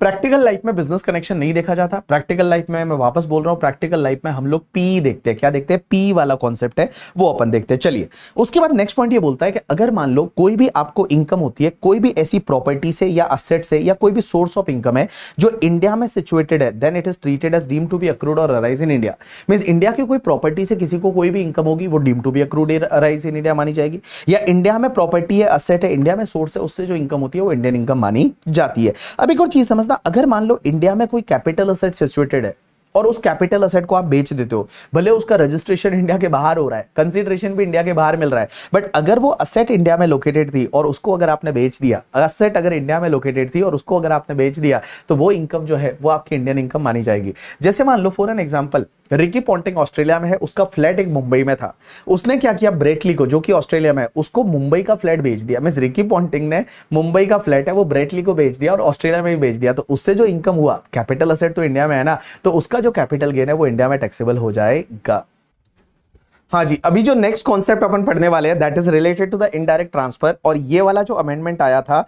प्रैक्टिकल लाइफ में बिजनेस कनेक्शन नहीं देखा जाता प्रैक्टिकल लाइफ में मैं वापस बोल रहा हूं प्रैक्टिकल लाइफ में हम लोग पी देखते हैं क्या देखते हैं पी वाला कॉन्सेप्ट है वो अपन देखते हैं चलिए उसके बाद नेक्स्ट पॉइंट ये बोलता है कि अगर मान लो कोई भी आपको इनकम होती है कोई भी ऐसी प्रॉपर्टी से या असेट से या कोई भी सोर्स ऑफ इनकम है जो इंडिया में सिचुएटेड है then it is treated as deem to be accrued और arise in India mean India की कोई प्रॉपर्टी से किसी को कोई भी इनकम होगी वो deem to be accrued arise in India मानी जाएगी या इंडिया में प्रॉपर्टी है असेट है इंडिया में सोर्स है उससे जो इनकम होती है वो इंडियन इनकम मानी जाती है अब एक और चीज समझना अगर मान लो इंडिया में कोई कैपिटल असेट सिचुएटेड है और उस कैपिटल असेट को आप बेच देते हो भले उसका रजिस्ट्रेशन इंडिया के बाहर हो रहा है कंसिडरेशन भी इंडिया के बाहर मिल रहा है बट अगर वो असेट इंडिया में लोकेटेड थी और उसको अगर आपने बेच दिया असेट अगर इंडिया में लोकेटेड थी और उसको अगर आपने बेच दिया तो वो इनकम जो है वो आपकी इंडियन इनकम मानी जाएगी जैसे मान लो for an example Ricky Ponting Australia में है उसका फ्लैट एक मुंबई में था उसने क्या किया ब्रेटली को जो कि ऑस्ट्रेलिया में है उसको मुंबई का फ्लैट बेच दिया मीन रिकी पॉन्टिंग ने मुंबई का फ्लैट है वो ब्रेटली को बेच दिया और ऑस्ट्रेलिया में भी बेच दिया तो उससे जो इनकम हुआ कैपिटल असेट तो इंडिया में है ना तो उसका जो कैपिटल गेन है वो इंडिया में टैक्सेबल हो जाएगा हाँ जी अभी जो नेक्स्ट कॉन्सेप्ट अपन पढ़ने वाले हैं that is related to the indirect transfer और ये वाला जो अमेंडमेंट आया था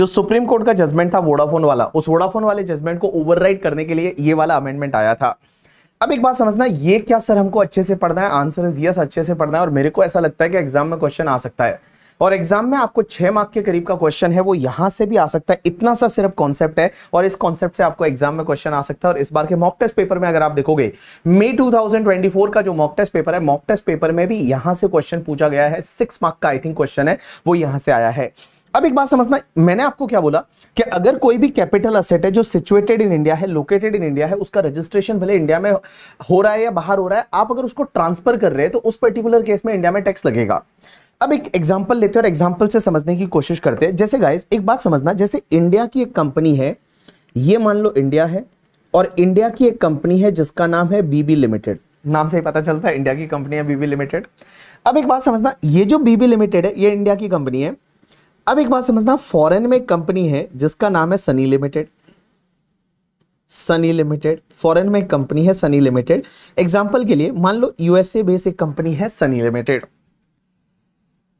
जो सुप्रीम कोर्ट का जजमेंट था वोडाफोन वाला उस वोडाफोन वाले जजमेंट को ओवरराइड करने के लिए ये वाला अमेंडमेंट आया था अब एक बात समझना ये क्या सर हमको अच्छे से पढ़ना है आंसर इज यस अच्छे से पढ़ना है और मेरे को ऐसा लगता है कि एग्जाम में क्वेश्चन आ सकता है और एग्जाम में आपको छह मार्क के करीब का क्वेश्चन है वो यहां से भी आ सकता है इतना सा सिर्फ कॉन्सेप्ट है और इस कॉन्सेप्ट से आपको एग्जाम में क्वेश्चन आ सकता है और इस बार के मॉक टेस्ट पेपर में अगर आप देखोगे मे टू का जो मॉक टेस्ट पेपर है मॉक टेस्ट पेपर में भी यहां से क्वेश्चन पूछा गया है सिक्स मार्क का आई थिंक क्वेश्चन है वो यहां से आया है अब एक बात समझना मैंने आपको क्या बोला कि अगर कोई भी कैपिटल असेट है जो सिचुएटेड इन इंडिया है लोकेटेड इन इंडिया है उसका रजिस्ट्रेशन भले इंडिया में हो रहा है या बाहर हो रहा है आप अगर उसको ट्रांसफर कर रहे हैं तो उस पर्टिकुलर केस में इंडिया में टैक्स लगेगा अब एक एग्जाम्पल लेते हैं और एग्जाम्पल से समझने की कोशिश करते हैं जैसे गाइज एक बात समझना जैसे इंडिया की एक कंपनी है ये मान लो इंडिया है और इंडिया की एक कंपनी है जिसका नाम है बीबी लिमिटेड नाम से ही पता चलता है इंडिया की कंपनी है बीबी लिमिटेड अब एक बात समझना ये जो बीबी लिमिटेड है ये इंडिया की कंपनी है अब एक बात समझना फॉरेन में एक कंपनी है जिसका नाम है Sunny limited Sunny limited foreign में एक कंपनी है सनी लिमिटेड एग्जाम्पल के लिए मान लो यूएसए बेस एक कंपनी है सनी लिमिटेड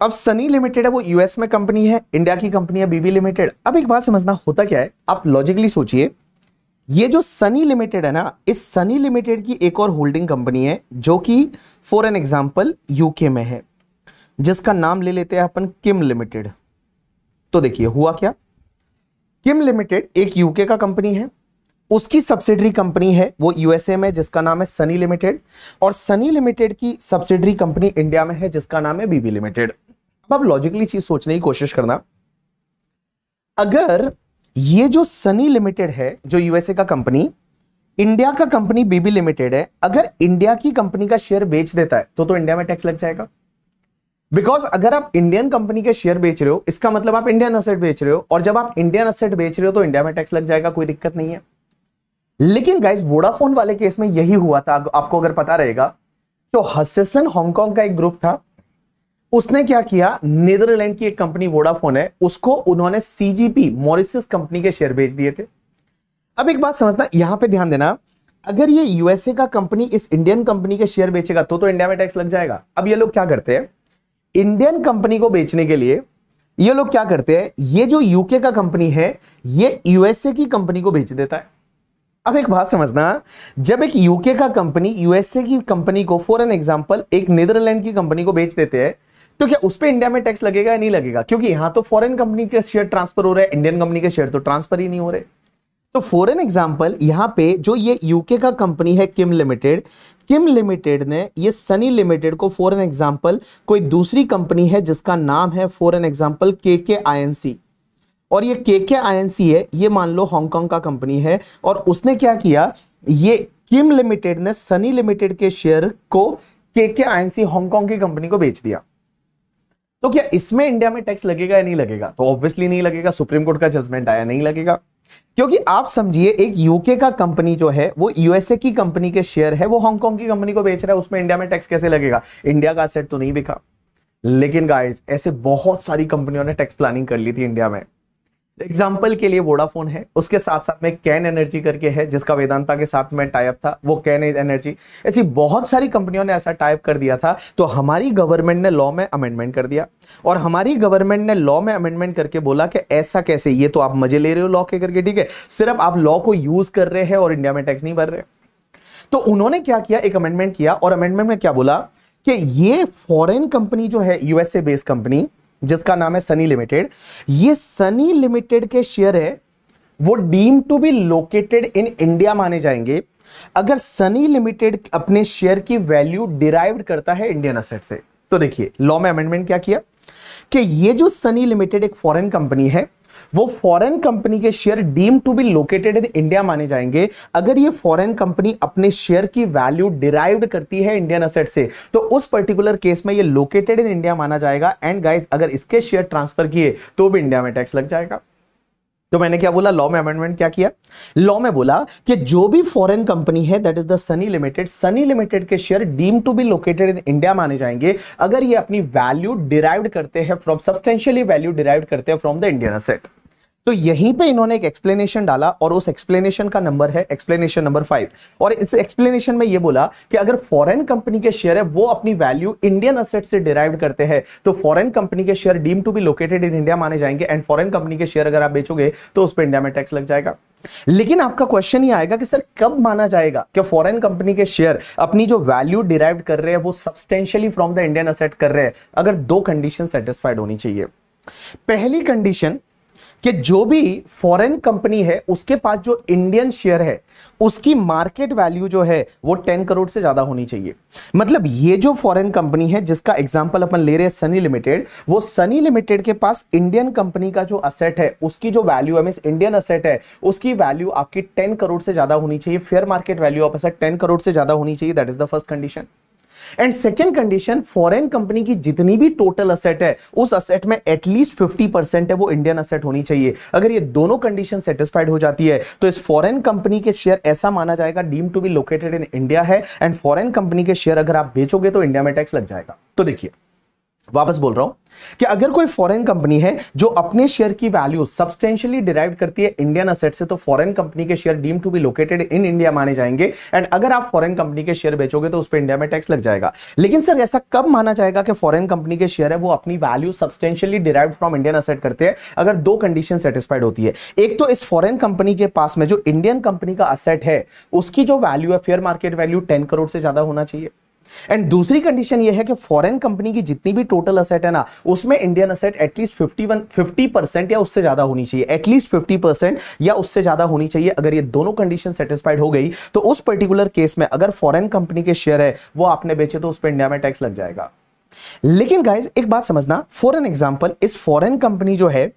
अब सनी लिमिटेड है वो यूएस में कंपनी है इंडिया की कंपनी है बीबी लिमिटेड अब एक बात समझना होता क्या है आप लॉजिकली सोचिए ये जो सनी लिमिटेड है ना इस सनी लिमिटेड की एक और होल्डिंग कंपनी है जो कि फॉर एन एग्जाम्पल यूके में है जिसका नाम ले लेते हैं अपन किम लिमिटेड तो देखिए हुआ क्या किम लिमिटेड एक यूके का कंपनी है उसकी सब्सिडरी कंपनी है वो यूएसए में जिसका नाम है सनी लिमिटेड और सनी लिमिटेड की सब्सिडरी कंपनी इंडिया में है जिसका नाम है बीबी लिमिटेड आप लॉजिकली चीज सोचने की कोशिश करना अगर ये जो सनी लिमिटेड है जो यूएसए का कंपनी इंडिया का कंपनी बीबी लिमिटेड है अगर इंडिया की कंपनी का शेयर बेच देता है तो तो इंडिया में टैक्स लग जाएगा बिकॉज अगर आप इंडियन कंपनी के शेयर बेच रहे हो इसका मतलब आप इंडियन असेट बेच रहे हो और जब आप इंडियन असेट बेच रहे हो तो इंडिया में टैक्स लग जाएगा कोई दिक्कत नहीं है लेकिन गाइज वोडाफोन वाले केस में यही हुआ था आपको अगर पता रहेगा तो हसेसन हांगकॉन्ग का एक ग्रुप था उसने क्या किया नीदरलैंड की एक कंपनी वोडाफोन है उसको उन्होंने सीजीपी मॉरिसस कंपनी के शेयर बेच दिए थे अब एक बात समझना यहां पे ध्यान देना अगर ये यूएसए का कंपनी इस इंडियन कंपनी के शेयर बेचेगा तो तो इंडिया में टैक्स लग जाएगा अब ये लोग क्या करते हैं इंडियन कंपनी को बेचने के लिए ये लोग क्या करते हैं ये जो यूके का कंपनी है ये यूएसए की कंपनी को बेच देता है अब एक बात समझना जब एक यूके का कंपनी यूएसए की कंपनी को फॉर एन एग्जाम्पल एक नीदरलैंड की कंपनी को बेच देते हैं तो क्या उस पर इंडिया में टैक्स लगेगा या नहीं लगेगा क्योंकि यहां तो फॉरेन कंपनी के शेयर ट्रांसफर हो रहे हैं इंडियन कंपनी के शेयर तो ट्रांसफर ही नहीं हो रहे तो फॉरेन एग्जाम्पल यहां पे जो ये यूके का कंपनी है किम लिमिटेड किम लिमिटेड ने ये सनी लिमिटेड को फॉरेन एग्जाम्पल कोई दूसरी कंपनी है जिसका नाम है फॉरेन एग्जाम्पल के के आई एन सी और ये के के आई एन सी है ये मान लो हांगकांग का कंपनी है और उसने क्या किया ये किम लिमिटेड ने सनी लिमिटेड के शेयर को के के आई एन सी हांगकांग की कंपनी को बेच दिया तो क्या इसमें इंडिया में टैक्स लगेगा या नहीं लगेगा तो ऑब्वियसली नहीं लगेगा सुप्रीम कोर्ट का जजमेंट आया नहीं लगेगा क्योंकि आप समझिए एक यूके का कंपनी जो है वो यूएसए की कंपनी के शेयर है वो हांगकॉन्ग की कंपनी को बेच रहा है उसमें इंडिया में टैक्स कैसे लगेगा इंडिया का असेट तो नहीं बिका लेकिन गाइज ऐसे बहुत सारी कंपनियों ने टैक्स प्लानिंग कर ली थी इंडिया में एग्जाम्पल के लिए वोडाफोन है उसके साथ साथ में कैन एनर्जी करके है जिसका वेदांता के साथ में टाइप था वो कैन एनर्जी ऐसी बहुत सारी कंपनियों ने ऐसा टाइप कर दिया था तो हमारी गवर्नमेंट ने लॉ में अमेंडमेंट कर दिया और हमारी गवर्नमेंट ने लॉ में अमेंडमेंट करके बोला कि ऐसा कैसे ये तो आप मजे ले रहे हो लॉ के करके ठीक है सिर्फ आप लॉ को यूज कर रहे हैं और इंडिया में टैक्स नहीं भर रहे तो उन्होंने क्या किया एक अमेंडमेंट किया और अमेंडमेंट में क्या बोला कि ये फॉरेन कंपनी जो है यूएसए बेस्ड कंपनी जिसका नाम है सनी लिमिटेड ये सनी लिमिटेड के शेयर है वो deem to be located in India माने जाएंगे अगर सनी लिमिटेड अपने शेयर की वैल्यू डिराइव करता है इंडियन असेट से तो देखिए लॉ में अमेंडमेंट क्या किया कि ये जो सनी लिमिटेड एक फॉरेन कंपनी है वो फॉरेन कंपनी के share deem to be located in India माने जाएंगे अगर ये फॉरेन कंपनी अपने शेयर की वैल्यू डिराइव करती है इंडियन असेट से तो उस पर्टिकुलर केस में ये लोकेटेड इन इंडिया माना जाएगा एंड गाइज अगर इसके शेयर ट्रांसफर किए तो भी इंडिया में टैक्स लग जाएगा तो मैंने क्या बोला लॉ में अमेंडमेंट क्या किया लॉ में बोला कि जो भी फॉरेन कंपनी है that is the Sunny limited Sunny Limited के share deem to be located in India माने जाएंगे अगर ये अपनी वैल्यू डिराइव करते हैं फ्रॉम सब्सटेंशियली वैल्यू डिराइव करते हैं फ्रॉम द इंडियन असेट तो यहीं पे इन्होंने एक एक्सप्लेनेशन डाला और उस एक्सप्लेनेशन का नंबर है एक्सप्लेनेशन नंबर फाइव और इस एक्सप्लेनेशन में ये बोला कि अगर फॉरेन कंपनी के शेयर है वो अपनी वैल्यू इंडियन असेट से डिराइव करते हैं तो फॉरेन कंपनी के share deem to be located in India माने जाएंगे एंड फॉरन कंपनी के शेयर अगर आप बेचोगे तो उस पर इंडिया में टैक्स लग जाएगा लेकिन आपका क्वेश्चन ये आएगा कि सर कब माना जाएगा कि फॉरेन कंपनी के शेयर अपनी जो वैल्यू डिराइव कर रहे हैं वो substantially from the Indian asset कर रहे हैं अगर दो कंडीशन सेटिस्फाइड होनी चाहिए पहली कंडीशन कि जो भी फॉरेन कंपनी है उसके पास जो इंडियन शेयर है उसकी मार्केट वैल्यू जो है वो टेन करोड़ से ज्यादा होनी चाहिए मतलब ये जो फॉरेन कंपनी है जिसका एग्जाम्पल अपन ले रहे हैं सनी लिमिटेड वो सनी लिमिटेड के पास इंडियन कंपनी का जो असेट है उसकी जो वैल्यू है इंडियन असेट है उसकी वैल्यू आपकी टेन करोड़ से ज्यादा होनी चाहिए fair market value of asset ten crore से ज्यादा होनी चाहिए that is the first condition and second condition foreign company की जितनी भी टोटल असेट है उस असेट में एटलीस्ट फिफ्टी परसेंट है वो इंडियन असेट होनी चाहिए अगर ये दोनों कंडीशन सेटिस्फाइड हो जाती है तो इस फॉरेन कंपनी के शेयर ऐसा माना जाएगा deem to be located in India है एंड फॉरेन कंपनी के शेयर अगर आप बेचोगे तो इंडिया में टैक्स लग जाएगा तो देखिए वापस बोल रहा हूं कि अगर कोई फॉरेन कंपनी है जो अपने शेयर की वैल्यू सब्सटेंशियली डिराइव करती है इंडियन असेट से तो फॉरेन कंपनी के share deem to be located in India माने जाएंगे एंड अगर आप फॉरेन कंपनी के शेयर बेचोगे तो उस पर इंडिया में टैक्स लग जाएगा लेकिन सर ऐसा कब माना जाएगा कि फॉरेन कंपनी के शेयर है वो अपनी value substantially derive from Indian asset करते हैं अगर दो कंडीशन सेटिस्फाइड होती है एक तो इस फॉरेन कंपनी के पास में जो इंडियन कंपनी का असेट है उसकी जो वैल्यू है fair market value ten crore से ज्यादा होना चाहिए एंड दूसरी कंडीशन ये है कि फॉरेन कंपनी की जितनी भी टोटल असेट है ना उसमें Indian asset at least fifty one fifty percent या उससे ज्यादा होनी चाहिए एटलीस्ट फिफ्टी परसेंट या उससे ज्यादा होनी चाहिए अगर ये दोनों कंडीशन सेटिस्फाइड हो गई तो उस पर्टिकुलर केस में अगर फॉरेन कंपनी के शेयर है वो आपने बेचे तो उस पर इंडिया में टैक्स लग जाएगा लेकिन गाइज एक बात समझना फॉर एन एग्जाम्पल इस फॉरन कंपनी जो है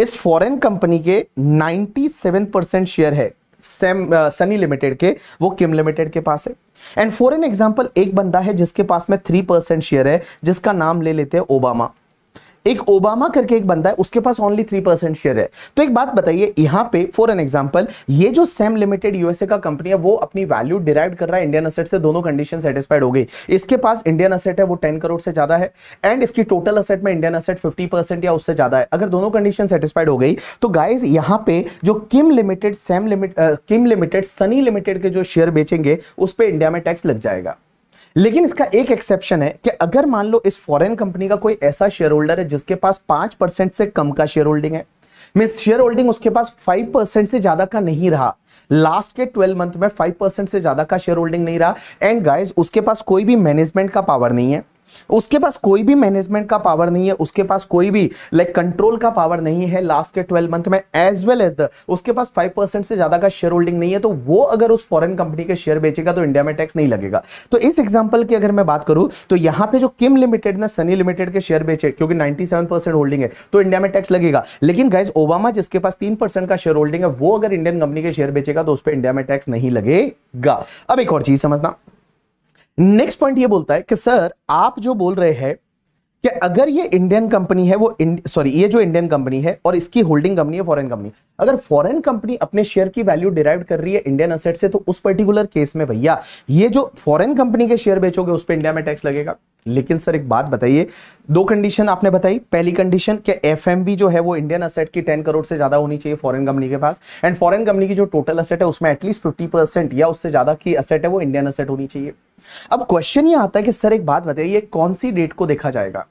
इस फॉरन कंपनी के नाइनटी शेयर है सनी लिमिटेड uh, के वो किम लिमिटेड के पास है एंड फॉर एन एग्जाम्पल एक बंदा है जिसके पास में थ्री परसेंट शेयर है जिसका नाम ले लेते हैं ओबामा एक ओबामा करके एक बंदा है उसके पास ओनली थ्री परसेंट शेयर है तो एक बात बताइए यहां पे फॉर एन एग्जांपल ये जो सेम लिमिटेड यूएसए का कंपनी है वो अपनी वैल्यू डिराइव कर रहा है इंडियन असेट से दोनों कंडीशन सेटिस्फाइड हो गई इसके पास इंडियन असेट है वो टेन करोड़ से ज्यादा है एंड इसकी टोटल असेट में इंडियन असेट फिफ्टी या उससे ज्यादा है अगर दोनों कंडीशन सेटिस्फाइड हो गई तो गाइज यहां पर जो Kim Limited Sam limit Kim Limited Sunny Limited के जो शेयर बेचेंगे उस पर इंडिया में टैक्स लग जाएगा लेकिन इसका एक एक्सेप्शन है कि अगर मान लो इस फॉरेन कंपनी का कोई ऐसा शेयर होल्डर है जिसके पास पांच परसेंट से कम का शेयर होल्डिंग है मीन शेयर होल्डिंग उसके पास फाइव परसेंट से ज्यादा का नहीं रहा लास्ट के ट्वेल्व मंथ में फाइव परसेंट से ज्यादा का शेयर होल्डिंग नहीं रहा एंड गाइज उसके पास कोई भी मैनेजमेंट का पावर नहीं है उसके पास कोई भी मैनेजमेंट का पावर नहीं है उसके पास कोई भी लाइक like, कंट्रोल का पावर नहीं है लास्ट के ट्वेल्व मंथ में एज वेल एज द उसके पास फाइव परसेंट से ज्यादा का शेयर होल्डिंग नहीं है तो वो अगर उस फॉरेन कंपनी के शेयर बेचेगा तो इंडिया में टैक्स नहीं लगेगा तो इस एग्जाम्पल की अगर मैं बात करूं तो यहां पर जो किम लिमिटेड ने सनी लिमिटेड के शेयर बेचे क्योंकि नाइनटी होल्डिंग है तो इंडिया में टैक्स लगेगा लेकिन गाइज ओबामा जिसके पास तीन का शेयर होल्डिंग है वो अगर इंडियन कंपनी के शेयर बेचेगा तो उस पर इंडिया में टैक्स नहीं लगेगा अब एक और चीज समझना नेक्स्ट पॉइंट ये बोलता है कि सर आप जो बोल रहे हैं कि अगर ये इंडियन कंपनी है वो सॉरी ये जो इंडियन कंपनी है और इसकी होल्डिंग कंपनी है फॉरेन कंपनी अगर फॉरेन कंपनी अपने शेयर की वैल्यू डिराइव कर रही है इंडियन असेट से तो उस पर्टिकुलर केस में भैया ये जो फॉरेन कंपनी के शेयर बेचोगे उस पर इंडिया में टैक्स लगेगा लेकिन सर एक बात बताइए दो कंडीशन आपने बताई पहली कंडीशन क्या एफ जो है वो इंडियन असेट की टेन करोड़ से ज्यादा होनी चाहिए फॉरेन कंपनी के पास एंड फॉरेन कंपनी की जो टोटल असेट है उसमें एटलीस्ट फिफ्टी परसेंट या उससे ज्यादा की असेट है वो इंडियन असेट होनी चाहिए अब क्वेश्चन ये आता है कि सर एक बात बताइए कौन सी डेट को देखा जाएगा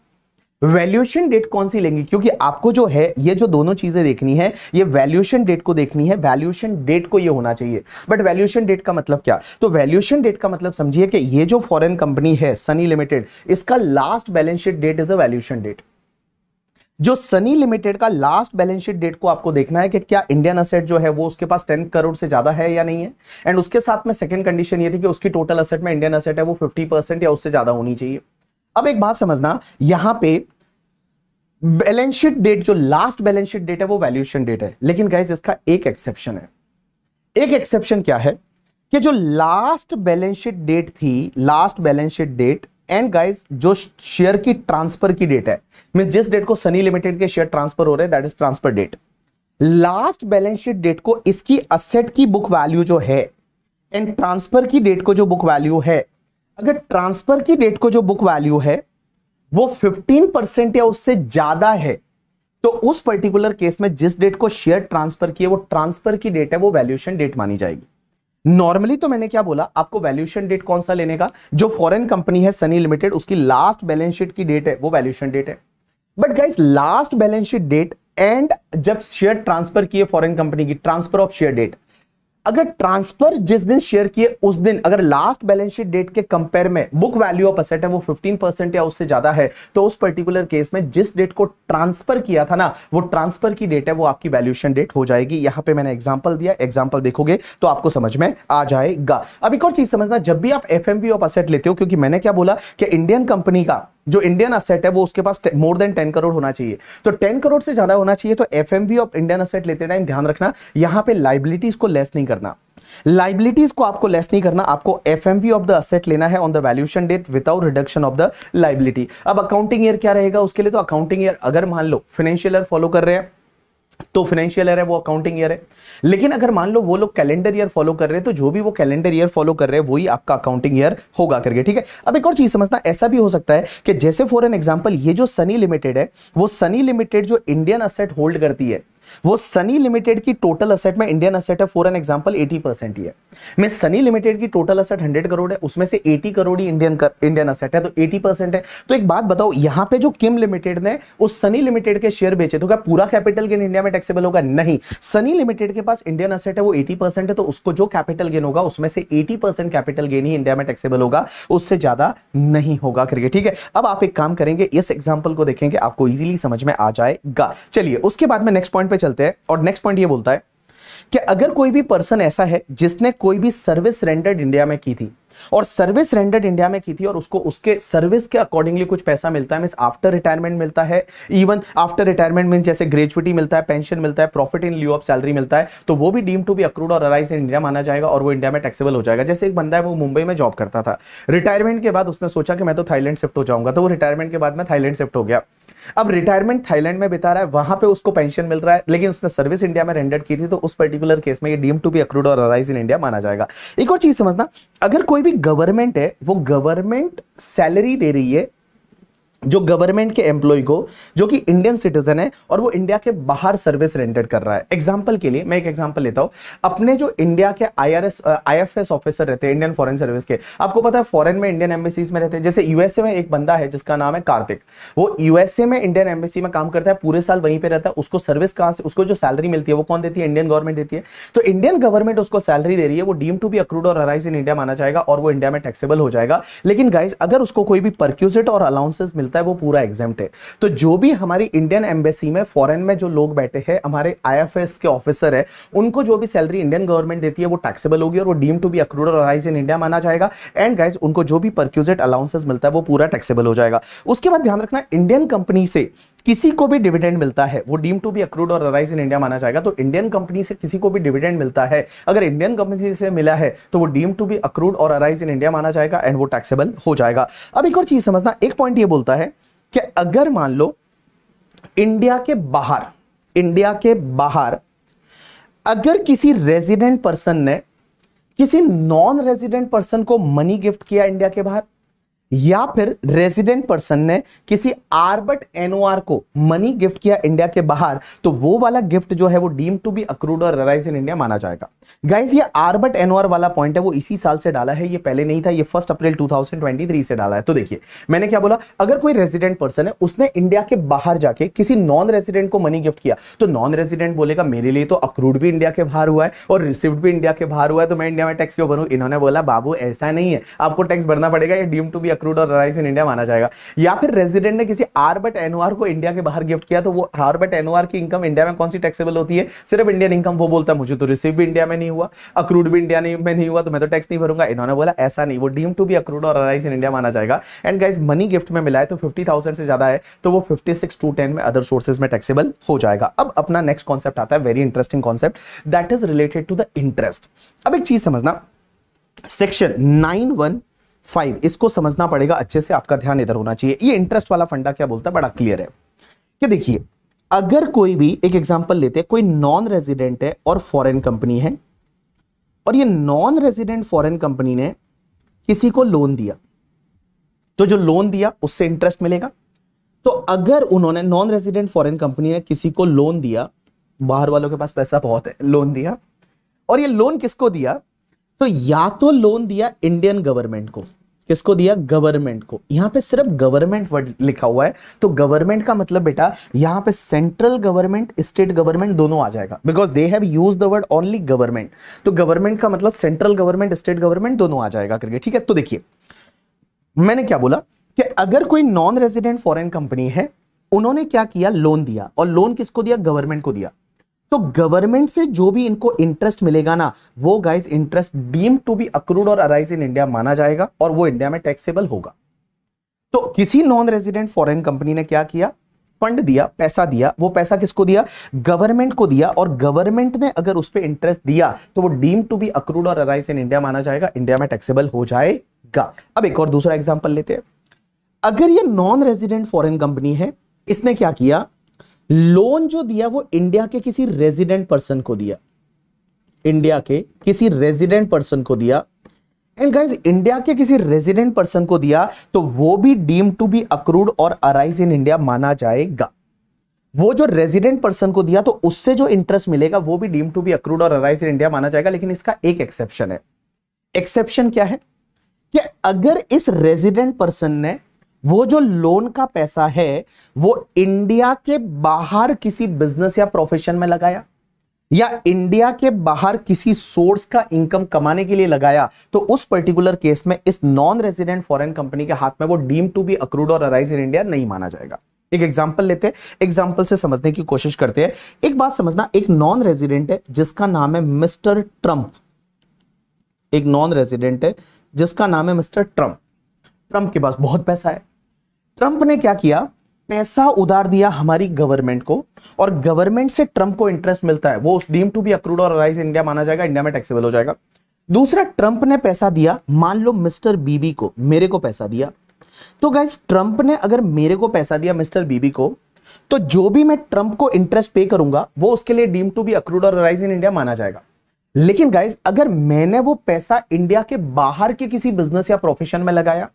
वैल्यूएशन डेट कौन सी लेंगे क्योंकि आपको जो है ये जो दोनों चीजें देखनी है ये वैल्यूएशन डेट को देखनी है वैल्यूएशन डेट को ये होना चाहिए बट वैल्यूएशन डेट का मतलब क्या तो वैल्यूएशन डेट का मतलब समझिए कि ये जो फॉरेन कंपनी है सनी लिमिटेड इसका last balance sheet date is a valuation date जो सनी लिमिटेड का लास्ट बैलेंस शीट डेट को आपको देखना है कि क्या इंडियन असेट जो है वो उसके पास टेन करोड़ से ज्यादा है या नहीं है एंड उसके साथ में सेकंड कंडीशन ये थी कि उसकी टोटल असेट में इंडियन असेट है वो फिफ्टी परसेंट या उससे ज्यादा होनी चाहिए अब एक बात समझना यहां पे बैलेंस शीट डेट जो लास्ट बैलेंस शीट डेट है वो वैल्यूएशन डेट है लेकिन गाइज इसका एक एक्सेप्शन है एक एक्सेप्शन क्या है कि जो लास्ट बैलेंस शीट डेट थी last balance sheet date and guys जो शेयर की ट्रांसफर की डेट है मीन जिस डेट को सनी लिमिटेड के शेयर ट्रांसफर हो रहे हैं that is transfer date last balance sheet date को इसकी असेट की बुक वैल्यू जो है एंड ट्रांसफर की डेट को जो बुक वैल्यू है अगर ट्रांसफर की डेट को जो बुक वैल्यू है वो 15 परसेंट या उससे ज्यादा है तो उस पर्टिकुलर केस में जिस डेट को शेयर ट्रांसफर किए वो ट्रांसफर की डेट है वो वैल्यूशन डेट मानी जाएगी नॉर्मली तो मैंने क्या बोला आपको वैल्यूशन डेट कौन सा लेने का जो फॉरेन कंपनी है सनी लिमिटेड उसकी लास्ट बैलेंस शीट की डेट है वो वैल्यूशन डेट है but guys last balance sheet date and जब शेयर ट्रांसफर किए फॉरेन कंपनी की ट्रांसफर ऑफ शेयर डेट अगर ट्रांसफर जिस दिन शेयर किए उस दिन अगर लास्ट बैलेंस शीट डेट के कंपेयर में बुक वैल्यू ऑफ असेट है वो 15 परसेंट या उससे ज्यादा है तो उस पर्टिकुलर केस में जिस डेट को ट्रांसफर किया था ना वो ट्रांसफर की डेट है वो आपकी वैल्यूएशन डेट हो जाएगी यहां पे मैंने एग्जांपल दिया एग्जाम्पल देखोगे तो आपको समझ में आ जाएगा अब एक और चीज समझना जब भी आप एफ ऑफ असेट लेते हो क्योंकि मैंने क्या बोला कि इंडियन कंपनी का जो इंडियन असेट है वो उसके पास मोर देन टेन करोड़ होना चाहिए तो टेन करोड़ से ज्यादा होना चाहिए तो एफ ऑफ इंडियन असेट लेते टाइम ध्यान रखना यहां पे लाइबिलिटीज को लेस नहीं करना लाइबिलिटीज को आपको लेस नहीं करना आपको एफ ऑफ द असेट लेना है on the valuation date without reduction of the liability अब अकाउंटिंग ईयर क्या रहेगा उसके लिए तो अकाउंटिंग ईयर अगर मान लो फाइनेंशियल ईयर फॉलो कर रहे हैं तो फाइनेंशियल ईयर है वो अकाउंटिंग ईयर है लेकिन अगर मान लो वो लोग कैलेंडर ईयर फॉलो कर रहे हैं तो जो भी वो कैलेंडर ईयर फॉलो कर रहे हैं वही आपका अकाउंटिंग ईयर होगा करके ठीक है अब एक और चीज समझना ऐसा भी हो सकता है कि जैसे फॉर एन एग्जाम्पल ये जो सनी लिमिटेड है वो सनी लिमिटेड जो इंडियन असेट होल्ड करती है वो सनी लिमिटेड की टोटल असेट में इंडियन असेट है फॉर एन एग्जांपल 80 परसेंट ही है मैं सनी लिमिटेड की टोटल असेट 100 करोड़ है उसमें से 80 करोड़ ही इंडियन कर, इंडियन असेट है तो 80 परसेंट है तो एक बात बताओ यहां पे जो किम लिमिटेड ने उस सनी लिमिटेड के शेयर बेचे तो क्या पूरा कैपिटल गेन इंडिया में टैक्सेबल होगा नहीं सनी लिमिटेड के पास इंडियन असेट है वो एटी है तो उसको जो कैपिटल गेन होगा उसमें से एटी कैपिटल गेन ही इंडिया में टैक्सेबल होगा उससे ज्यादा नहीं होगा करके ठीक है अब आप एक काम करेंगे इस एग्जाम्पल को देखेंगे आपको इजिली समझ में आ जाएगा चलिए उसके बाद में नेक्स्ट पॉइंट पे चलते हैं और नेक्स्ट पॉइंट ये बोलता है कि अगर कोई भी पर्सन ऐसा है जिसने कोई भी सर्विस रेंडर्ड इंडिया में की थी और सर्विस रेंडर्ड इंडिया में की थी और उसको उसके सर्विस के अकॉर्डिंगली कुछ पैसा मिलता है मीन आफ्टर रिटायरमेंट मिलता है इवन आफ्टर रिटायरमेंट मीन जैसे ग्रेजुटी मिलता है पेंशन मिलता है profit in lieu of salary मिलता है तो वो भी डीम टू बी अक्रूड और अराइज इन इंडिया माना जाएगा और वो इंडिया में टैक्सेबल हो जाएगा जैसे एक बंदा है वो मुंबई में जॉब करता था रिटायरमेंट के बाद उसने सोचा कि मैं तो थाईलैंड शिफ्ट हो जाऊंगा तो वो रिटायरमेंट के बाद मैं थाईलैंड शिफ्ट हो गया अब रिटायरमेंट थाईलैंड में बिता रहा है वहां पे उसको पेंशन मिल रहा है लेकिन उसने सर्विस इंडिया में रेंडर की थी तो उस पर्टिकुलर केस में ये डीम टू बी अक्रूड और अराइज इन इंडिया माना जाएगा एक और चीज समझना अगर कोई भी गवर्नमेंट है वो गवर्नमेंट सैलरी दे रही है जो गवर्नमेंट के एम्प्लॉय को जो कि इंडियन सिटीजन है और वो इंडिया के बाहर सर्विस रेंटेड कर रहा है एग्जाम्पल के लिए मैं एक एग्जाम्पल लेता हूँ अपने जो इंडिया के आईआरएस आईएफएस ऑफिसर रहते हैं इंडियन फॉरेन सर्विस के आपको पता है फॉरेन में इंडियन एम्बेसीज में रहते हैं जैसे यूएसए में एक बंदा है जिसका नाम है कार्तिक वो यूएसए में इंडियन एम्बेसी में काम करता है पूरे साल वहीं पर रहता है उसको सर्विस कहाँ से उसको जो सैलरी मिलती है वो कौन देती है इंडियन गवर्नमेंट देती है तो इंडियन गवर्नमेंट उसको सैलरी दे रही है वो डीम टू बी अक्रूड और अराइज इन इंडिया माना जाएगा और वो इंडिया में टैक्सेबल हो जाएगा लेकिन गाइज अगर उसको कोई भी परक्यूजिट और अलाउंसेस मिलता मिलता है वो पूरा एग्जाम है तो जो भी हमारी इंडियन एम्बेसी में फॉरेन में जो लोग बैठे हैं हमारे आई के ऑफिसर है उनको जो भी सैलरी इंडियन गवर्नमेंट देती है वो टैक्सेबल होगी और वो डीम टू बी अक्रूड और अराइज इन इंडिया माना जाएगा एंड गाइज उनको जो भी परक्यूजेट अलाउंसेस मिलता है वो पूरा टैक्सेबल हो जाएगा उसके बाद ध्यान रखना इंडियन कंपनी से किसी को भी डिविडेंड मिलता है वो डीम टू बी अक्रूड और अराइज इन इंडिया माना जाएगा तो इंडियन कंपनी से किसी को भी डिविडेंड मिलता है अगर इंडियन कंपनी से मिला है तो वो डीम टू बी अक्रूड और अराइज इन इंडिया माना जाएगा एंड वो टैक्सेबल हो जाएगा अब एक और चीज समझना एक पॉइंट ये बोलता है कि अगर मान लो इंडिया के बाहर इंडिया के बाहर अगर किसी रेजिडेंट पर्सन ने किसी नॉन रेजिडेंट पर्सन को मनी गिफ्ट किया इंडिया के बाहर या फिर रेजिडेंट पर्सन ने किसी आर्बट एनओआर को मनी गिफ्ट किया इंडिया के बाहर तो वो वाला गिफ्ट जो है वो डीम टू बी अक्रूड और राइज इन इंडिया माना जाएगा गाइज ये आर्बट एनओआर वाला पॉइंट है वो इसी साल से डाला है ये पहले नहीं था ये फर्स्ट अप्रैल 2023 से डाला है तो देखिए मैंने क्या बोला अगर कोई रेजिडेंट पर्सन है उसने इंडिया के बाहर जाके किसी नॉन रेजिडेंट को मनी गिफ्ट किया तो नॉन रेजिडेंट बोलेगा मेरे लिए तो अक्रूड भी इंडिया के बाहर हुआ है और रिसिव्ड भी इंडिया के बाहर हुआ है तो मैं इंडिया में टैक्स क्यों भरूँ इन्होंने बोला बाबू ऐसा नहीं है आपको टैक्स भरना पड़ेगा ये डीम टू बी अक्रूड और राइस इन इंडिया माना जाएगा या फिर रेजिडेंट ने किसी आर बट एनओआर को इंडिया के बाहर गिफ्ट किया तो वो आर बट एनओआर की इनकम इंडिया में कौन सी टैक्सेबल होती है सिर्फ इंडियन इनकम वो बोलता है मुझे तो रिसीव भी इंडिया में नहीं हुआ अक्रूड भी इंडिया में नहीं हुआ तो मैं तो टैक्स नहीं भरूंगा इन्होंने बोला ऐसा नहीं वो डीम टू भी अक्रूड और राइस इन इंडिया माना जाएगा एंड गाइज मनी गिफ्ट में मिला है तो फिफ्टी से ज्यादा है तो वो फिफ्टी सिक्स में अदर सोर्सेज में टैक्सेबल हो जाएगा अब अपना नेक्स्ट कॉन्सेप्ट आता है very interesting concept that is related to the interest अब एक चीज समझना सेक्शन नाइन वन फाइव इसको समझना पड़ेगा अच्छे से आपका ध्यान इधर होना चाहिए ये इंटरेस्ट वाला फंडा क्या बोलता है बड़ा क्लियर है कि देखिए अगर कोई भी एक एग्जाम्पल लेते हैं कोई नॉन रेजिडेंट है और फॉरेन कंपनी है और ये नॉन रेजिडेंट फॉरेन कंपनी ने किसी को लोन दिया तो जो लोन दिया उससे इंटरेस्ट मिलेगा तो अगर उन्होंने नॉन रेजिडेंट फॉरेन कंपनी ने किसी को लोन दिया बाहर वालों के पास पैसा बहुत है लोन दिया और ये लोन किसको दिया तो या तो लोन दिया इंडियन गवर्नमेंट को किसको दिया गवर्नमेंट को यहां पे सिर्फ गवर्नमेंट वर्ड लिखा हुआ है तो गवर्नमेंट का मतलब बेटा यहां पे सेंट्रल गवर्नमेंट स्टेट गवर्नमेंट दोनों आ जाएगा because they have use the word only government तो गवर्नमेंट का मतलब सेंट्रल गवर्नमेंट स्टेट गवर्नमेंट दोनों आ जाएगा करके ठीक है तो देखिए मैंने क्या बोला कि अगर कोई नॉन रेजिडेंट फॉरन कंपनी है उन्होंने क्या किया लोन दिया और लोन किसको दिया गवर्नमेंट को दिया तो गवर्नमेंट से जो भी इनको इंटरेस्ट मिलेगा ना वो guys interest deem to be accrued और अराइज इन इंडिया माना जाएगा और वो इंडिया में टैक्सेबल होगा तो किसी नॉन रेजिडेंट फॉरेन कंपनी ने क्या किया फंड दिया पैसा दिया वो पैसा किसको दिया गवर्नमेंट को दिया और गवर्नमेंट ने अगर उस पर इंटरेस्ट दिया तो वो डीम टू बी अक्रूड और अराइज इन इंडिया माना जाएगा इंडिया में टैक्सेबल हो जाएगा अब एक और दूसरा एग्जाम्पल लेते हैं अगर ये नॉन रेजिडेंट फॉरेन कंपनी है इसने क्या किया लोन जो दिया वो इंडिया के किसी रेजिडेंट पर्सन को दिया इंडिया के किसी रेजिडेंट पर्सन को दिया एंड गाइज इंडिया के किसी रेजिडेंट पर्सन को दिया तो वो भी डीम टू बी अक्रूड और अराइज इन इंडिया माना जाएगा वो जो रेजिडेंट पर्सन को दिया तो उससे जो इंटरेस्ट मिलेगा वो भी डीम टू बी अक्रूड और अराइज इन इंडिया माना जाएगा लेकिन इसका एक एक्सेप्शन है एक्सेप्शन क्या है कि अगर इस रेजिडेंट पर्सन ने वो जो लोन का पैसा है वो इंडिया के बाहर किसी बिजनेस या प्रोफेशन में लगाया या इंडिया के बाहर किसी सोर्स का इनकम कमाने के लिए लगाया तो उस पर्टिकुलर केस में इस नॉन रेजिडेंट फॉरेन कंपनी के हाथ में वो डीम टू बी अक्रूड और अराइज इन इंडिया नहीं माना जाएगा एक एग्जाम्पल लेते हैं एग्जाम्पल से समझने की कोशिश करते हैं एक बात समझना एक नॉन रेजिडेंट है जिसका नाम है मिस्टर ट्रंप एक नॉन रेजिडेंट है जिसका नाम है मिस्टर ट्रंप ट्रंप के पास बहुत पैसा है ट्रंप ने क्या किया पैसा उधार दिया हमारी गवर्नमेंट को और गवर्नमेंट से ट्रंप को इंटरेस्ट मिलता है वो डीम टू बी अक्रूड और राइज इंडिया माना जाएगा इंडिया में टैक्सेबल हो जाएगा दूसरा ट्रंप ने पैसा दिया मान लो मिस्टर बीबी को मेरे को पैसा दिया तो गाइज ट्रंप ने अगर मेरे को पैसा दिया मिस्टर बीबी को तो जो भी मैं ट्रंप को इंटरेस्ट पे करूंगा वो उसके लिए डीम टू बी अक्रूड और राइज इन इंडिया माना जाएगा लेकिन गाइज अगर मैंने वो पैसा इंडिया के बाहर के किसी बिजनेस या प्रोफेशन में लगाया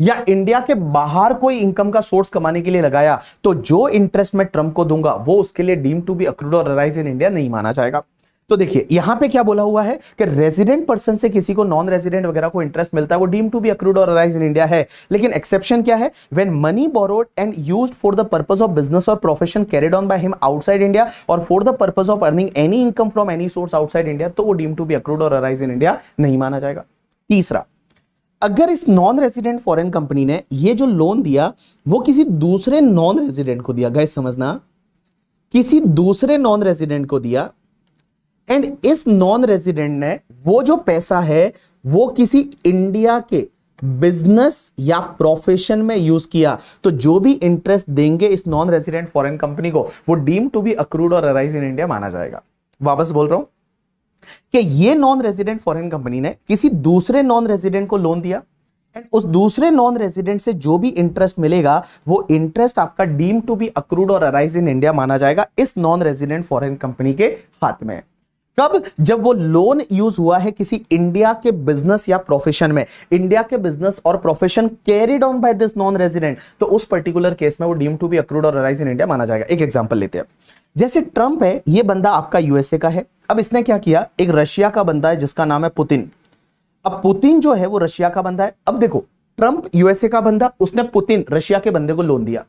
या इंडिया के बाहर कोई इनकम का सोर्स कमाने के लिए लगाया तो जो इंटरेस्ट मैं ट्रंप को दूंगा वो उसके लिए डीम टू बी अक्रूड और अराइज इन इंडिया नहीं माना जाएगा तो देखिए यहां पे क्या बोला हुआ है कि रेजिडेंट पर्सन से किसी को नॉन रेजिडेंट वगैरह को इंटरेस्ट मिलता है वो डीम टू बी अक्रूड और अराइज इन इंडिया है लेकिन एक्सेप्शन क्या है when money borrowed and used for the purpose of business or profession carried on by him outside India or for the purpose of earning any income from any source outside India तो वो deem to be accrued और arise in India नहीं माना जाएगा तीसरा अगर इस non resident foreign company ने ये जो लोन दिया वो किसी दूसरे नॉन रेजिडेंट को दिया गए समझना किसी दूसरे नॉन रेजिडेंट को दिया एंड इस नॉन रेजिडेंट ने वो जो पैसा है वो किसी इंडिया के बिजनेस या प्रोफेशन में यूज किया तो जो भी इंटरेस्ट देंगे इस नॉन रेजिडेंट फॉरेन कंपनी को वो डीम टू बी अक्रूड और अराइज इन इंडिया माना जाएगा वापस बोल रहा हूं कि ये नॉन रेजिडेंट फॉरेन कंपनी ने किसी दूसरे नॉन रेजिडेंट को लोन दिया एंड उस दूसरे नॉन रेजिडेंट से जो भी इंटरेस्ट मिलेगा वो इंटरेस्ट आपका डीम टू बी अक्रूड और अराइज इन इंडिया माना जाएगा इस नॉन रेजिडेंट फॉरेन कंपनी के हाथ में कब जब वो लोन यूज हुआ है किसी इंडिया के बिजनेस या प्रोफेशन में इंडिया के business or profession carried on by this non resident तो उस पर्टिकुलर केस में वो डीम टू बी अक्रूड और अराइज इन इंडिया माना जाएगा एक एग्जांपल लेते हैं जैसे ट्रंप है ये बंदा आपका यूएसए का है अब इसने क्या किया एक रशिया का बंदा है जिसका नाम है पुतिन अब पुतिन जो है वो रशिया का बंदा है अब देखो ट्रंप यूएसए का बंदा उसने पुतिन रशिया के बंदे को लोन दिया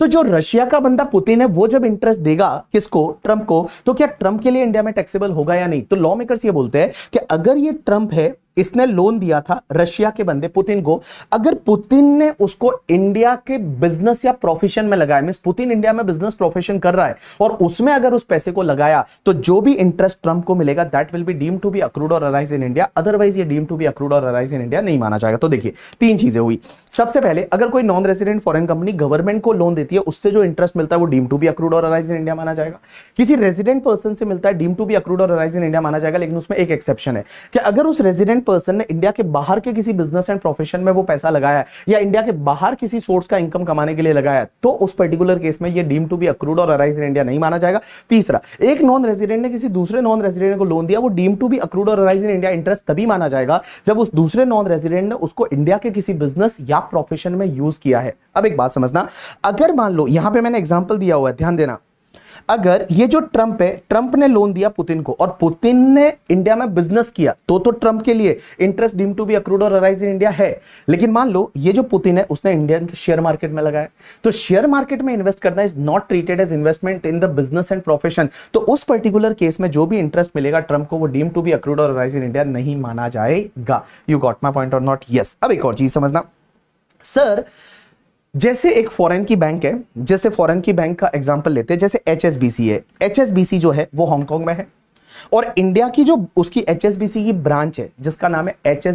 तो जो रशिया का बंदा पुतिन है वो जब इंटरेस्ट देगा किसको ट्रंप को तो क्या ट्रंप के लिए इंडिया में टैक्सेबल होगा या नहीं तो लॉ मेकर्स ये बोलते हैं कि अगर ये ट्रंप है इसने लोन दिया था रशिया के बंदे पुतिन को अगर पुतिन ने उसको इंडिया के बिजनेस या प्रोफेशन में लगाया मीन पुतिन इंडिया में बिजनेस प्रोफेशन कर रहा है और उसमें अगर उस पैसे को लगाया तो जो भी इंटरेस्ट ट्रंप को मिलेगा that will be deem to be accrued और अराइज इन इंडिया अदरवाइज ये डीम टू बी अक्रूड और अराइज इन इंडिया नहीं माना जाएगा तो देखिए तीन चीजें हुई सबसे पहले अगर कोई non resident foreign company government को लोन देती है उससे जो इंटरेस्ट मिलता है वो डीम टू बी अक्रूड और अराइज इन इंडिया माना जाएगा किसी रेसिडेंट पर्सन से मिलता है डीम टू बी अक्रूड और अराइज इन इंडिया माना जाएगा लेकिन उसमें एक एक्सेप्शन है कि अगर उस रेजिडेंट पर्सन ने इंडिया के बाहर के किसी बिजनेस एंड प्रोफेशन में वो पैसा लगाया है या इंडिया के बाहर किसी सोर्स का इनकम कमाने के लिए लगाया है तो उस पर्टिकुलर केस में ये डीम टू बी अक्रूड और अराइज इन इंडिया नहीं माना जाएगा तीसरा एक नॉन रेजिडेंट ने किसी दूसरे नॉन रेजिडेंट को लोन दिया वो डीम टू बी अक्रूड और अराइज इन इंडिया इंटरेस्ट तभी माना जाएगा जब उस दूसरे नॉन रेजिडेंट ने उसको इंडिया के किसी बिजनेस या प्रोफेशन में यूज किया है अब एक बात समझना अगर मान लो यहां पर मैंने एग्जाम्पल दिया हुआ है ध्यान देना अगर ये जो ट्रंप है ट्रंप ने लोन दिया पुतिन को और पुतिन ने इंडिया में बिजनेस किया तो तो ट्रंप के लिए interest deem to be accrued और अराइज इन इंडिया है लेकिन मान लो ये जो पुतिन है उसने इंडियन शेयर मार्केट में लगाया तो शेयर मार्केट में इन्वेस्ट करना is not treated as investment in the business and profession तो उस पर्टिकुलर केस में जो भी इंटरेस्ट मिलेगा ट्रंप को वो डीम टू बी अक्रूड और अराइज इन इंडिया नहीं माना जाएगा यू गॉट माई पॉइंट और नॉट यस अब एक और चीज समझना सर जैसे एक फॉरेन की बैंक है जैसे फॉरेन की बैंक का एग्जाम्पल लेते हैं जैसे एच है एच जो है वो हांगकॉन्ग में है और इंडिया की जो उसकी एच की ब्रांच है जिसका नाम है एच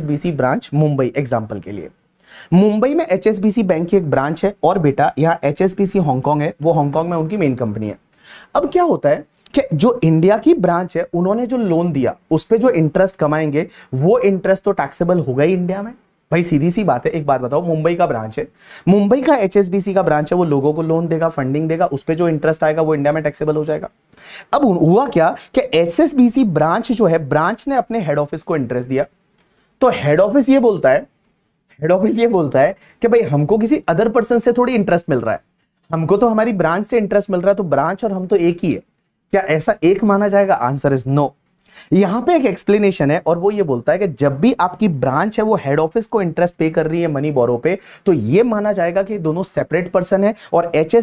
ब्रांच मुंबई एग्जाम्पल के लिए मुंबई में एच बैंक की एक ब्रांच है और बेटा यहाँ एच हांगकॉन्ग है वो हांगकॉन्ग में उनकी मेन कंपनी है अब क्या होता है कि जो इंडिया की ब्रांच है उन्होंने जो लोन दिया उस पर जो इंटरेस्ट कमाएंगे वो इंटरेस्ट तो टैक्सेबल होगा ही इंडिया में भाई सीधी सी बात है एक बात बताओ मुंबई का ब्रांच है मुंबई का एच का ब्रांच है वो लोगों को लोन देगा फंडिंग देगा उस पर जो इंटरेस्ट आएगा वो इंडिया में टैक्सेबल हो जाएगा अब हुआ क्या कि एच ब्रांच जो है ब्रांच ने अपने हेड ऑफिस को इंटरेस्ट दिया तो हेड ऑफिस ये बोलता है हेड ऑफिस ये बोलता है कि भाई हमको किसी अदर पर्सन से थोड़ी इंटरेस्ट मिल रहा है हमको तो हमारी ब्रांच से इंटरेस्ट मिल रहा है तो ब्रांच और हम तो एक ही है क्या ऐसा एक माना जाएगा आंसर इज नो यहां पे एक एक्सप्लेनेशन है और वो ये बोलता है कि जब भी आपकी ब्रांच है वो हेड ऑफिस को इंटरेस्ट पे कर रही है मनी बोरो पे तो ये माना जाएगा कि दोनों सेपरेट पर्सन है और एच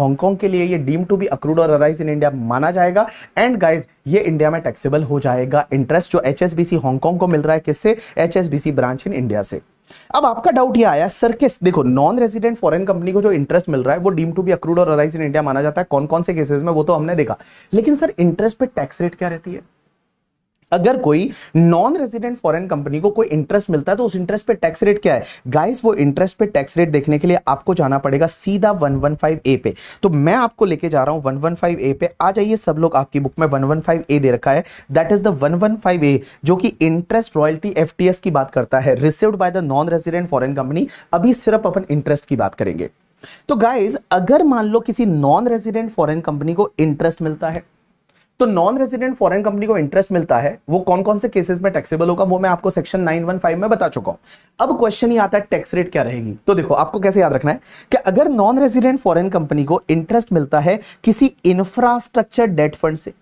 हांगकांग के लिए ये डीम टू बी अक्रूड और अराइज इन इंडिया माना जाएगा एंड गाइज ये इंडिया में टैक्सेबल हो जाएगा इंटरेस्ट जो एच हांगकांग को मिल रहा है किससे एच ब्रांच इन इंडिया से अब आपका डाउट ये आया सर किस देखो नॉन रेजिडेंट फॉरेन कंपनी को जो इंटरेस्ट मिल रहा है वो डीम टू बी अक्रूड और अराइज इन इंडिया माना जाता है कौन कौन से केसेस में वो तो हमने देखा लेकिन सर इंटरेस्ट पे टैक्स रेट क्या रहती है अगर कोई नॉन रेजिडेंट फॉरेन कंपनी को कोई इंटरेस्ट मिलता है तो उस इंटरेस्ट पे टैक्स रेट क्या है गाइस वो इंटरेस्ट पे टैक्स रेट देखने के लिए आपको जाना पड़ेगा सीधा 115 ए पे तो मैं आपको लेके जा रहा हूं 115 ए पे आ जाइए सब लोग आपकी बुक में 115 ए दे रखा है दैट इज द 115 ए जो कि इंटरेस्ट रॉयल्टी एफ की बात करता है received by the non resident foreign company अभी सिर्फ अपन इंटरेस्ट की बात करेंगे तो गाइज अगर मान लो किसी नॉन रेजिडेंट फॉरन कंपनी को इंटरेस्ट मिलता है तो नॉन रेजिडेंट फॉरेन कंपनी को इंटरेस्ट मिलता है वो कौन कौन से केसेस में टैक्सेबल होगा वो मैं आपको सेक्शन 915 में बता चुका हूं अब क्वेश्चन ही आता है टैक्स रेट क्या रहेगी तो देखो आपको कैसे याद रखना है कि अगर नॉन रेजिडेंट फॉरेन कंपनी को इंटरेस्ट मिलता है किसी इंफ्रास्ट्रक्चर डेट फंड से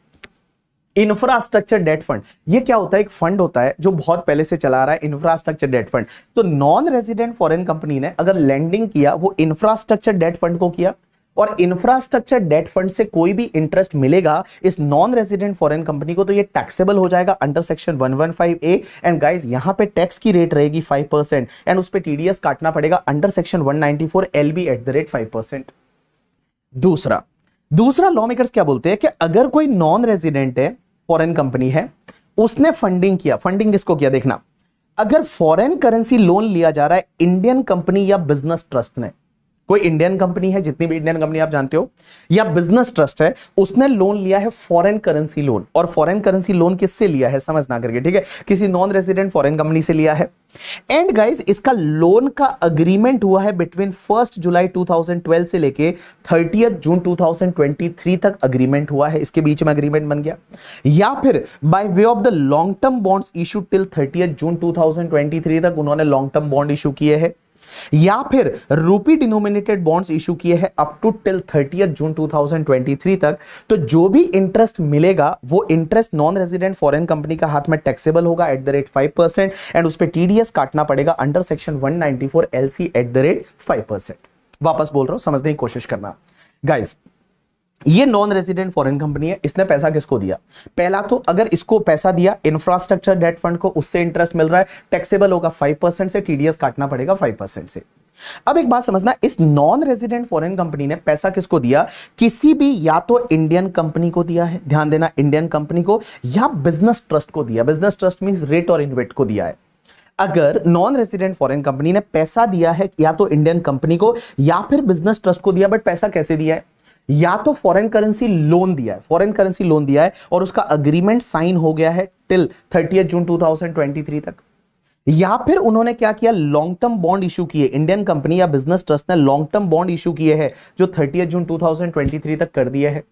इंफ्रास्ट्रक्चर डेट फंड ये क्या होता है एक फंड होता है जो बहुत पहले से चला रहा है इंफ्रास्ट्रक्चर डेट फंड तो नॉन रेजिडेंट फॉरेन कंपनी ने अगर लैंडिंग किया वो इंफ्रास्ट्रक्चर डेट फंड को किया और इंफ्रास्ट्रक्चर डेट फंड से कोई भी इंटरेस्ट मिलेगा इस नॉन रेजिडेंट फॉरेन कंपनी को तो ये टैक्सेबल हो जाएगा under section 115 A and guys यहां पे टैक्स की रेट रहेगी 5 परसेंट एंड उस पर टीडीएस काटना पड़ेगा under section 194 B at the rate 5 percent दूसरा दूसरा लॉ मेकर्स क्या बोलते हैं कि अगर कोई नॉन रेजिडेंट है फॉरन कंपनी है उसने फंडिंग किया फंडिंग किसको किया देखना अगर फॉरेन करेंसी लोन लिया जा रहा है इंडियन कंपनी या बिजनेस ट्रस्ट ने कोई इंडियन कंपनी है जितनी भी इंडियन कंपनी आप जानते हो या बिजनेस ट्रस्ट है उसने लोन लिया है फॉरेन करेंसी लोन और फॉरेन करेंसी लोन किससे लिया है समझना करके ठीक है किसी नॉन रेजिडेंट फॉरेन कंपनी से लिया है एंड गाइज इसका लोन का अग्रीमेंट हुआ है बिटवीन फर्स्ट जुलाई 2012 से लेके थर्टी जून 2023 तक अग्रीमेंट हुआ है इसके बीच में अग्रीमेंट बन गया या फिर by way of the long term bonds issue till thirty June 2023 तक उन्होंने लॉन्ग टर्म बॉन्ड इशू किए हैं या फिर रूपी डिनोमिनेटेड बॉन्ड्स इशू किए हैं up to till thirty June 2023 तक तो जो भी इंटरेस्ट मिलेगा वो interest non resident foreign company का हाथ में टैक्सेबल होगा at the rate five percent and उस पर टीडीएस काटना पड़ेगा under section one ninety four LC at the rate five percent वापस बोल रहा हूं समझने की कोशिश करना गाइज ये नॉन रेजिडेंट फॉरेन कंपनी है इसने पैसा किसको दिया पहला तो अगर इसको पैसा दिया इंफ्रास्ट्रक्चर डेट फंड को उससे इंटरेस्ट मिल रहा है टैक्सेबल होगा फाइव परसेंट से टीडीएस काटना पड़ेगा फाइव परसेंट से अब एक बात समझना इस नॉन रेजिडेंट फॉरेन कंपनी ने पैसा किसको दिया किसी भी या तो इंडियन कंपनी को दिया है ध्यान देना इंडियन कंपनी को या बिजनेस ट्रस्ट को दिया बिजनेस ट्रस्ट मीन रेट और इन्वेट को दिया है अगर नॉन रेसिडेंट फॉरेन कंपनी ने पैसा दिया है या तो इंडियन कंपनी को या फिर बिजनेस ट्रस्ट को दिया बट पैसा कैसे दिया है या तो फॉरेन करेंसी लोन दिया है फॉरेन करेंसी लोन दिया है और उसका अग्रीमेंट साइन हो गया है टिल थर्टी जून 2023 तक या फिर उन्होंने क्या किया लॉन्ग टर्म बॉन्ड इशू किए इंडियन कंपनी या बिजनेस ट्रस्ट ने लॉन्ग टर्म बॉन्ड इशू किए हैं जो थर्टी जून 2023 तक कर दिए हैं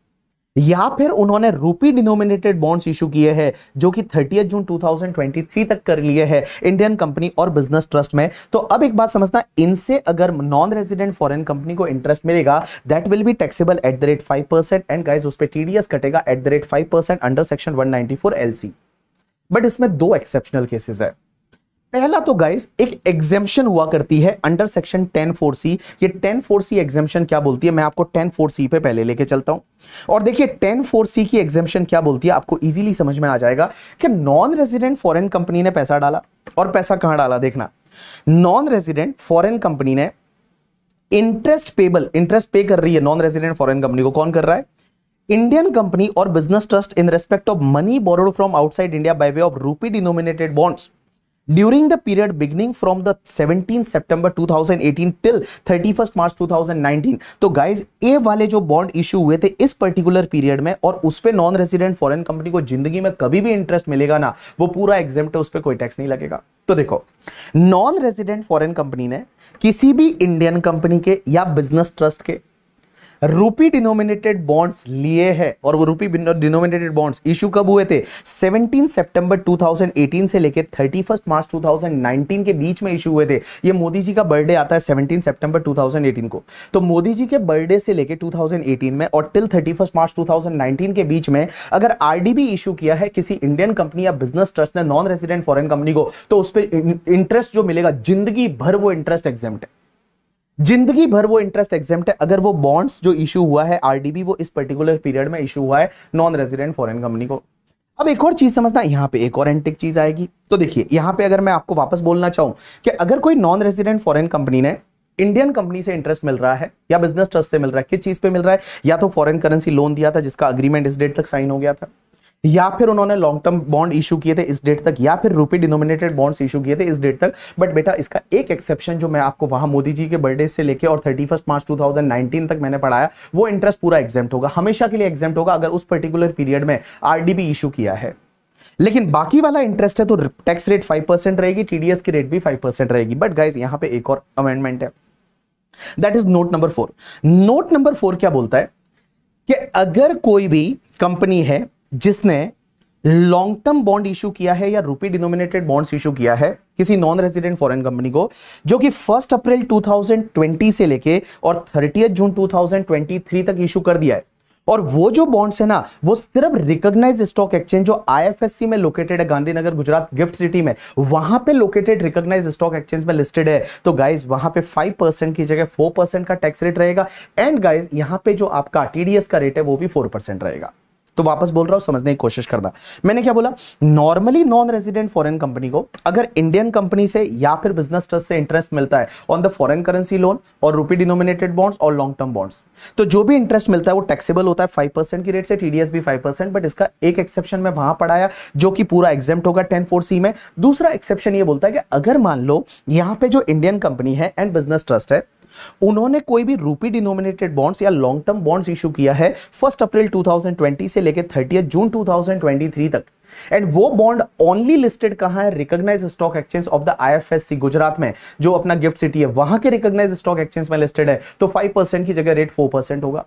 या फिर उन्होंने रूपी डिनोमिनेटेड बॉन्ड्स इशू किए हैं जो कि थर्टी जून 2023 तक कर लिए हैं इंडियन कंपनी और बिजनेस ट्रस्ट में तो अब एक बात समझना इनसे अगर नॉन रेजिडेंट फॉरेन कंपनी को इंटरेस्ट मिलेगा that will be taxable at the rate five percent and guys उस पर टीडीएस कटेगा at the rate five percent under section one ninety four LC but इसमें दो एक्सेप्शनल केसेस है पहला तो गाइस एक एग्जेम्पन हुआ करती है under section ten four C ये टेन फोर सी एग्जेम्पन क्या बोलती है मैं आपको टेन फोर सी पे पहले लेके चलता हूं और देखिए टेन फोर सी की एग्जेम्पन क्या बोलती है आपको इजीली समझ में आ जाएगा कि नॉन रेजिडेंट फॉरेन कंपनी ने पैसा डाला और पैसा कहां डाला देखना नॉन रेजिडेंट फॉरेन कंपनी ने इंटरेस्ट पेबल इंटरेस्ट पे कर रही है नॉन रेजिडेंट फॉरन कंपनी को कौन कर रहा है इंडियन कंपनी और business trust in respect of money borrowed from outside India by way of rupee denominated bonds during the period beginning from the 17 September 2018 till 31st March 2019 तो guys ए वाले जो bond issue हुए थे इस particular period में और उस पर नॉन रेजिडेंट फॉरन कंपनी को जिंदगी में कभी भी इंटरेस्ट मिलेगा ना वो पूरा एग्जाम उस पर कोई टैक्स नहीं लगेगा तो देखो नॉन रेजिडेंट फॉरन कंपनी ने किसी भी इंडियन कंपनी के या बिजनेस ट्रस्ट के रूपी डिनोमिनेटेड बॉन्ड्स लिए हैं और वो रूपी डिनोमिनेटेड बॉन्ड्स इशू कब हुए थे 17 सितंबर 2018 से लेकर 31 मार्च 2019 के बीच में इशू हुए थे ये मोदी जी का बर्थडे आता है 17 सितंबर 2018 को तो मोदी जी के बर्थडे से लेकर 2018 में और टिल 31 मार्च 2019 के बीच में अगर आरडीबी इशू किया है किसी इंडियन कंपनी या बिजनेस ट्रस्ट ने नॉन रेजिडेंट फॉरन कंपनी को तो उस पर इंटरेस्ट जो मिलेगा जिंदगी भर वो इंटरेस्ट एग्जेप्ट है जिंदगी भर वो इंटरेस्ट एग्जाम है अगर वो बॉन्ड्स जो इशू हुआ है आरडीबी वो इस पर्टिकुलर पीरियड में इशू हुआ है नॉन रेजिडेंट फॉरेन कंपनी को अब एक और चीज समझना यहां पे एक और एंटिक चीज आएगी तो देखिए यहां पे अगर मैं आपको वापस बोलना चाहूं कि अगर कोई नॉन रेजिडेंट फॉरेन कंपनी ने इंडियन कंपनी से इंटरेस्ट मिल रहा है या बिजनेस ट्रस्ट से मिल रहा है किस चीज पे मिल रहा है या तो फॉरेन करेंसी लोन दिया था जिसका अग्रीमेंट इस डेट तक साइन हो गया था या फिर उन्होंने लॉन्ग टर्म बॉन्ड इशू किए थे इस डेट तक या फिर रुपी डिनोमिनेटेड बॉन्ड्स इशू किए थे इस डेट तक बट बेटा इसका एक एक्सेप्शन जो मैं आपको वहां मोदी जी के बर्थडे से लेकर और थर्टी मार्च 2019 तक मैंने पढ़ाया वो इंटरेस्ट पूरा एग्जेम्प्ट होगा हमेशा के लिए एग्जाम होगा अगर उस पर्टिकुलर पीरियड में आरडीबी इशू किया है लेकिन बाकी वाला इंटरेस्ट है तो टैक्स रेट फाइव परसेंट रहेगी टीडीएस की रेट भी फाइव परसेंट रहेगी बट गाइज यहां पे एक और अमेंडमेंट है that is note number four note number four क्या बोलता है कि अगर कोई भी कंपनी है जिसने लॉन्ग टर्म बॉन्ड इशू किया है या रुपी डिनोमिनेटेड बॉन्ड्स इशू किया है किसी नॉन रेजिडेंट फॉरेन कंपनी को जो कि फर्स्ट अप्रैल 2020 से लेके और थर्टी जून 2023 तक इशू कर दिया है और वो जो बॉन्ड्स है ना वो सिर्फ रिकॉग्नाइज स्टॉक एक्सचेंज जो आईएफएससी में लोकेटेड है गांधीनगर गुजरात गिफ्ट सिटी में वहां पे लोकेटेड रिकॉग्नाइज स्टॉक एक्सचेंज में लिस्टेड है तो गाइज वहां पे 5 परसेंट की जगह 4 परसेंट का टैक्स रेट रहेगा एंड गाइज यहां पे जो आपका टीडीएस का रेट है वो भी फोर परसेंट रहेगा तो वापस बोल रहा हूं समझने की कोशिश करना मैंने क्या बोला normally non resident foreign company को अगर इंडियन कंपनी से या फिर बिजनेस ट्रस्ट से इंटरेस्ट मिलता है on the foreign currency loan और रुपी डिनोमिनेटेड बॉन्ड्स और लॉन्ग टर्म बॉन्ड्स तो जो भी इंटरेस्ट मिलता है वो टैक्सेबल होता है फाइव परसेंट की रेट से टीडीएस भी फाइव परसेंट बट इसका एक एक्सेप्शन में वहां पढ़ाया जो कि पूरा एग्जाम होगा टेन फोर सी में दूसरा एक्सेप्शन ये बोलता है कि अगर मान लो यहां पर जो इंडियन कंपनी है एंड बिजनेस ट्रस्ट है उन्होंने कोई भी रूपी डिनोमिनेटेड बॉन्ड्स या लॉन्ग टर्म बॉन्ड्स इशू किया है फर्स्ट अप्रैल 2020 से लेकर थर्टी जून 2023 तक एंड वो बॉन्ड ओनली लिस्टेड कहां है recognise stock exchange of the IFSC Gujarat में जो अपना गिफ्ट सिटी है वहां के रिकॉग्नाइज स्टॉक एक्सचेंज में लिस्टेड है तो 5% की जगह रेट 4% होगा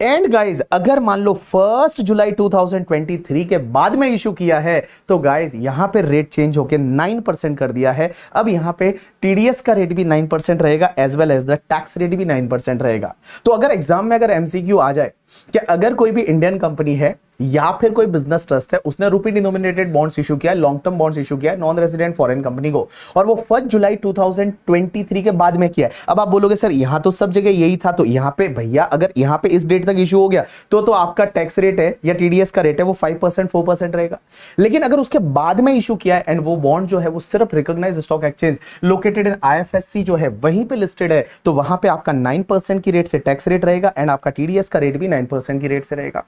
एंड गाइज अगर मान लो फर्स्ट जुलाई 2023 के बाद में इशू किया है तो गाइज यहां पे रेट चेंज होकर 9% कर दिया है अब यहां पे टीडीएस का रेट भी 9% रहेगा as well as the tax rate भी 9% रहेगा तो अगर एग्जाम में अगर एमसीक्यू आ जाए कि अगर कोई भी इंडियन कंपनी है या फिर कोई बिजनेस ट्रस्ट है उसने रूपी डिनोमिनेटेड बॉन्ड्स इशू किया लॉन्ग टर्म बॉन्ड्स इशू किया नॉन रेजिडेंट फॉरेन कंपनी को और वो फर्स्ट जुलाई 2023 के बाद में किया है अब आप बोलोगे सर यहां तो सब जगह यही था तो यहां पे भैया अगर यहां पे इस डेट तक इशू हो गया तो तो आपका टैक्स रेट है या टीडीएस का रेट है वो फाइव परसेंट फोर परसेंट रहेगा लेकिन अगर उसके बाद में इशू किया है एंड वो बॉन्ड जो है वो सिर्फ recognise stock exchange located in I जो है वहीं पर लिस्टेड है तो वहां पर आपका नाइन की रेट से टैक्स रेट रहेगा एंड आपका टीडीएस का रेट भी नाइन परसेंट की रेट से रहेगा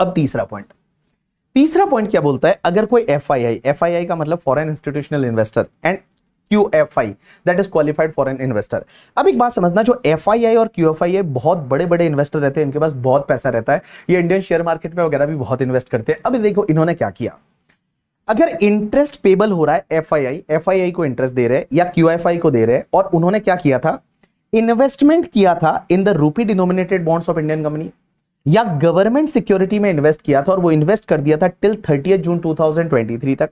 अब तीसरा पॉइंट तीसरा पॉइंट क्या बोलता है अगर कोई एफ आई आई का मतलब फॉरेन इंस्टीट्यूशनल इन्वेस्टर एंड अब एक बात समझना जो और बहुत बड़े बड़े इन्वेस्टर रहते हैं इनके पास बहुत पैसा रहता है ये इंडियन शेयर मार्केट में वगैरह भी बहुत इन्वेस्ट करते हैं अब देखो इन्होंने क्या किया अगर इंटरेस्ट पेबल हो रहा है FII, को इंटरेस्ट दे रहे हैं या QFI को दे रहे हैं और उन्होंने क्या किया था इन्वेस्टमेंट किया था in the rupee denominated bonds of Indian company या गवर्नमेंट सिक्योरिटी में इन्वेस्ट किया था और वो इन्वेस्ट कर दिया था टिल थर्टी जून 2023 तक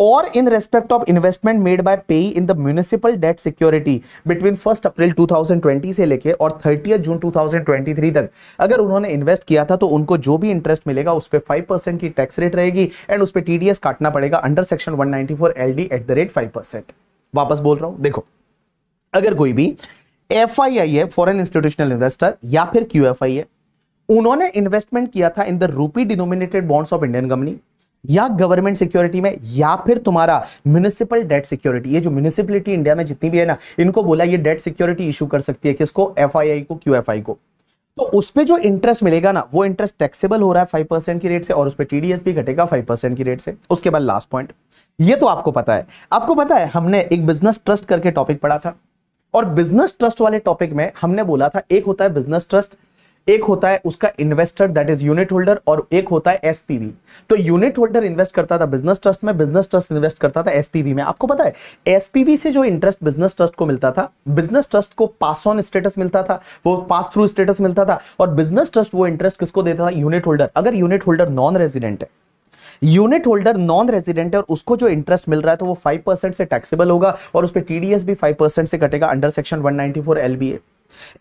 और in respect of investment made by pay in the municipal debt security between first April 2020 से लेके और थर्टी जून 2023 तक अगर उन्होंने इन्वेस्ट किया था तो उनको जो भी इंटरेस्ट मिलेगा उस पर फाइव परसेंट की टैक्स रेट रहेगी एंड उस पर टीडीएस काटना पड़ेगा under section one ninety at the rate five percent वापस बोल रहा हूं देखो अगर कोई भी एफ आई आई है फॉरन इंस्टीट्यूशनल इन्वेस्टर या फिर क्यू एफ आई है उन्होंने इन्वेस्टमेंट किया था in the rupee denominated bonds of Indian company या गवर्नमेंट सिक्योरिटी में या फिर तुम्हारा म्यूनिसिपल डेट सिक्योरिटी ये जो म्यूनिसिपलिटी इंडिया में जितनी भी है ना इनको बोला ये डेट सिक्योरिटी इशू कर सकती है किसको एफ को क्यू को तो उस पर जो इंटरेस्ट मिलेगा ना वो इंटरेस्ट टैक्सेबल हो रहा है फाइव परसेंट की रेट से और उस पर टीडीएस भी घटेगा फाइव परसेंट की रेट से उसके बाद लास्ट पॉइंट ये तो आपको पता है आपको पता है हमने एक बिजनेस ट्रस्ट करके टॉपिक पढ़ा था और बिजनेस ट्रस्ट वाले टॉपिक में हमने बोला था एक होता है बिजनेस ट्रस्ट एक होता है उसका investor that is unit holder और एक होता है एसपीवी तो यूनिट होल्डर इन्वेस्ट करता था बिजनेस ट्रस्ट में बिजनेस ट्रस्ट इन्वेस्ट करता था एसपीवी में आपको पता है एसपीवी से जो इंटरेस्ट बिजनेस ट्रस्ट को मिलता था बिजनेस ट्रस्ट को पास ऑन स्टेटस मिलता था वो पास थ्रू स्टेटस मिलता था और बिजनेस ट्रस्ट वो इंटरेस्ट किसको देता था यूनिट होल्डर अगर यूनिट होल्डर नॉन रेजिडेंट है यूनिट होल्डर नॉन रेजिडेंट है और उसको जो इंटरेस्ट मिल रहा है तो वो फाइव परसेंट से टैक्सेबल होगा और उस पर टीडीएस भी फाइव परसेंट से कटेगा under section one ninety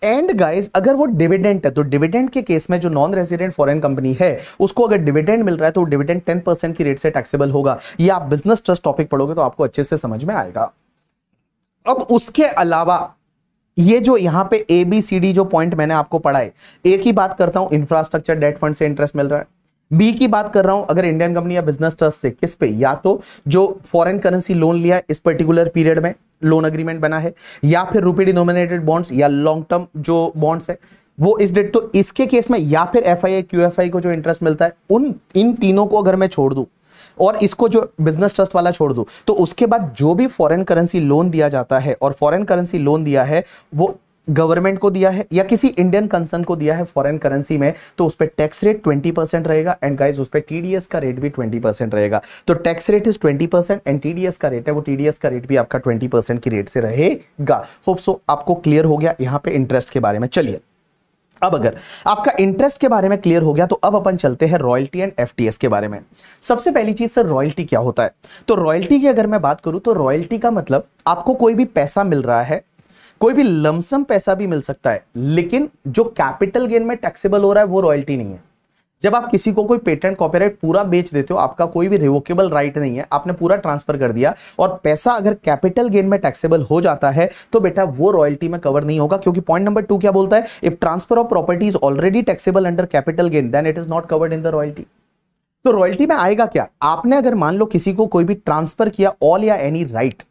and guys अगर वो डिविडेंट है तो डिविडेंट के केस में जो नॉन रेजिडेंट फॉरेन कंपनी है उसको अगर डिविडेंट मिल रहा है तो डिविडेंट टेन परसेंट की रेट से टैक्सेबल होगा ये आप बिजनेस ट्रस्ट टॉपिक पढ़ोगे तो आपको अच्छे से समझ में आएगा अब उसके अलावा ये जो यहां पे ए बी सी डी जो पॉइंट मैंने आपको पढ़ाए एक ही बात करता हूं इंफ्रास्ट्रक्चर डेट फंड से इंटरेस्ट मिल रहा है बी की बात कर रहा हूं अगर इंडियन कंपनी या बिजनेस ट्रस्ट से किस पे या तो जो फॉरेन करेंसी लोन लिया इस पर्टिकुलर पीरियड में लोन अग्रीमेंट बना है या फिर रुपी डिनोमिनेटेड बॉन्ड्स या लॉन्ग टर्म जो बॉन्ड्स है वो इस डेट तो इसके केस में या फिर एफ आई को जो इंटरेस्ट मिलता है उन इन तीनों को अगर मैं छोड़ दू और इसको जो बिजनेस ट्रस्ट वाला छोड़ दू तो उसके बाद जो भी फॉरेन करेंसी लोन दिया जाता है और फॉरेन करेंसी लोन दिया है वो गवर्नमेंट को दिया है या किसी इंडियन कंसर्न को दिया है फॉरेन करेंसी में तो उस पर टैक्स रेट 20 परसेंट रहेगा एंड गाइस उस पर टीडीएस का रेट भी 20 परसेंट रहेगा तो tax rate is 20 percent and TDS का रेट है वो टीडीएस का रेट भी आपका 20 परसेंट की रेट से रहेगा होप सो आपको क्लियर हो गया यहाँ पे इंटरेस्ट के बारे में चलिए अब अगर आपका इंटरेस्ट के बारे में क्लियर हो गया तो अब अपन चलते हैं रॉयल्टी एंड एफटीएस के बारे में सबसे पहली चीज सर रॉयल्टी क्या होता है तो रॉयल्टी की अगर मैं बात करूं तो रॉयल्टी का मतलब आपको कोई भी पैसा मिल रहा है कोई भी लमसम पैसा भी मिल सकता है लेकिन जो कैपिटल गेन में टैक्सेबल हो रहा है वो रॉयल्टी नहीं है जब आप किसी को कोई पेटेंट कॉपीराइट पूरा बेच देते हो आपका कोई भी रिवोकेबल राइट नहीं है आपने पूरा ट्रांसफर कर दिया और पैसा अगर कैपिटल गेन में टैक्सेबल हो जाता है तो बेटा वो रॉयल्टी में कवर नहीं होगा क्योंकि पॉइंट नंबर टू क्या बोलता है if transfer of property is already taxable under capital gain then it is not covered in the royalty तो रॉयल्टी में आएगा क्या आपने अगर मान लो किसी को कोई भी ट्रांसफर किया ऑल या एनी राइट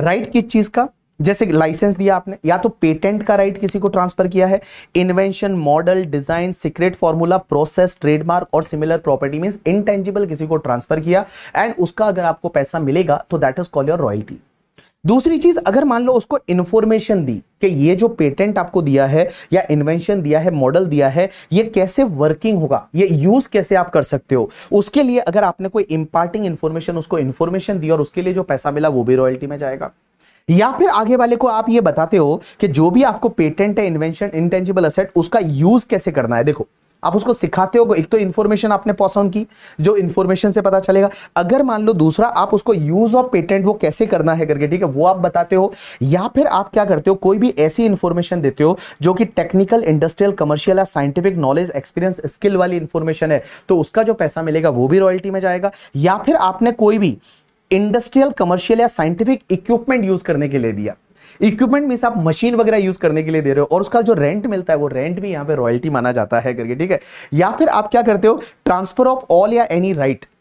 राइट किस चीज का जैसे लाइसेंस दिया आपने या तो पेटेंट का राइट किसी को ट्रांसफर किया है invention model design secret formula process trademark और सिमिलर प्रॉपर्टी मीन इनटेंजिबल किसी को ट्रांसफर किया एंड उसका अगर आपको पैसा मिलेगा तो that is call your royalty दूसरी चीज अगर मान लो उसको इन्फॉर्मेशन दी कि ये जो पेटेंट आपको दिया है या इन्वेंशन दिया है मॉडल दिया है ये कैसे वर्किंग होगा ये यूज कैसे आप कर सकते हो उसके लिए अगर आपने कोई इंपार्टिंग इन्फॉर्मेशन उसको इन्फॉर्मेशन दी और उसके लिए जो पैसा मिला वो भी रॉयल्टी में जाएगा या फिर आगे वाले को आप ये बताते हो कि जो भी आपको पेटेंट है इन्वेंशन इंटेंजिबल असेट उसका यूज कैसे करना है देखो आप उसको सिखाते हो एक तो इन्फॉर्मेशन आपने पॉस ऑन की जो इन्फॉर्मेशन से पता चलेगा अगर मान लो दूसरा आप उसको यूज ऑफ पेटेंट वो कैसे करना है करके ठीक है वो आप बताते हो या फिर आप क्या करते हो कोई भी ऐसी इन्फॉर्मेशन देते हो जो कि टेक्निकल इंडस्ट्रियल कमर्शियल या साइंटिफिक नॉलेज एक्सपीरियंस स्किल वाली इन्फॉर्मेशन है तो उसका जो पैसा मिलेगा वो भी रॉयल्टी में जाएगा या फिर आपने कोई भी इंडस्ट्रियल कमर्शियल या साइंटिफिक इक्विपमेंट यूज करने के लिए दिया इक्विपमेंट मीन आप मशीन वगैरह यूज करने के लिए दे रहे हो और उसका जो रेंट मिलता है वो रेंट भी यहां पे रॉयल्टी माना जाता है करके ठीक है या फिर आप क्या करते हो ट्रांसफर ऑफ ऑल या एनी राइट right.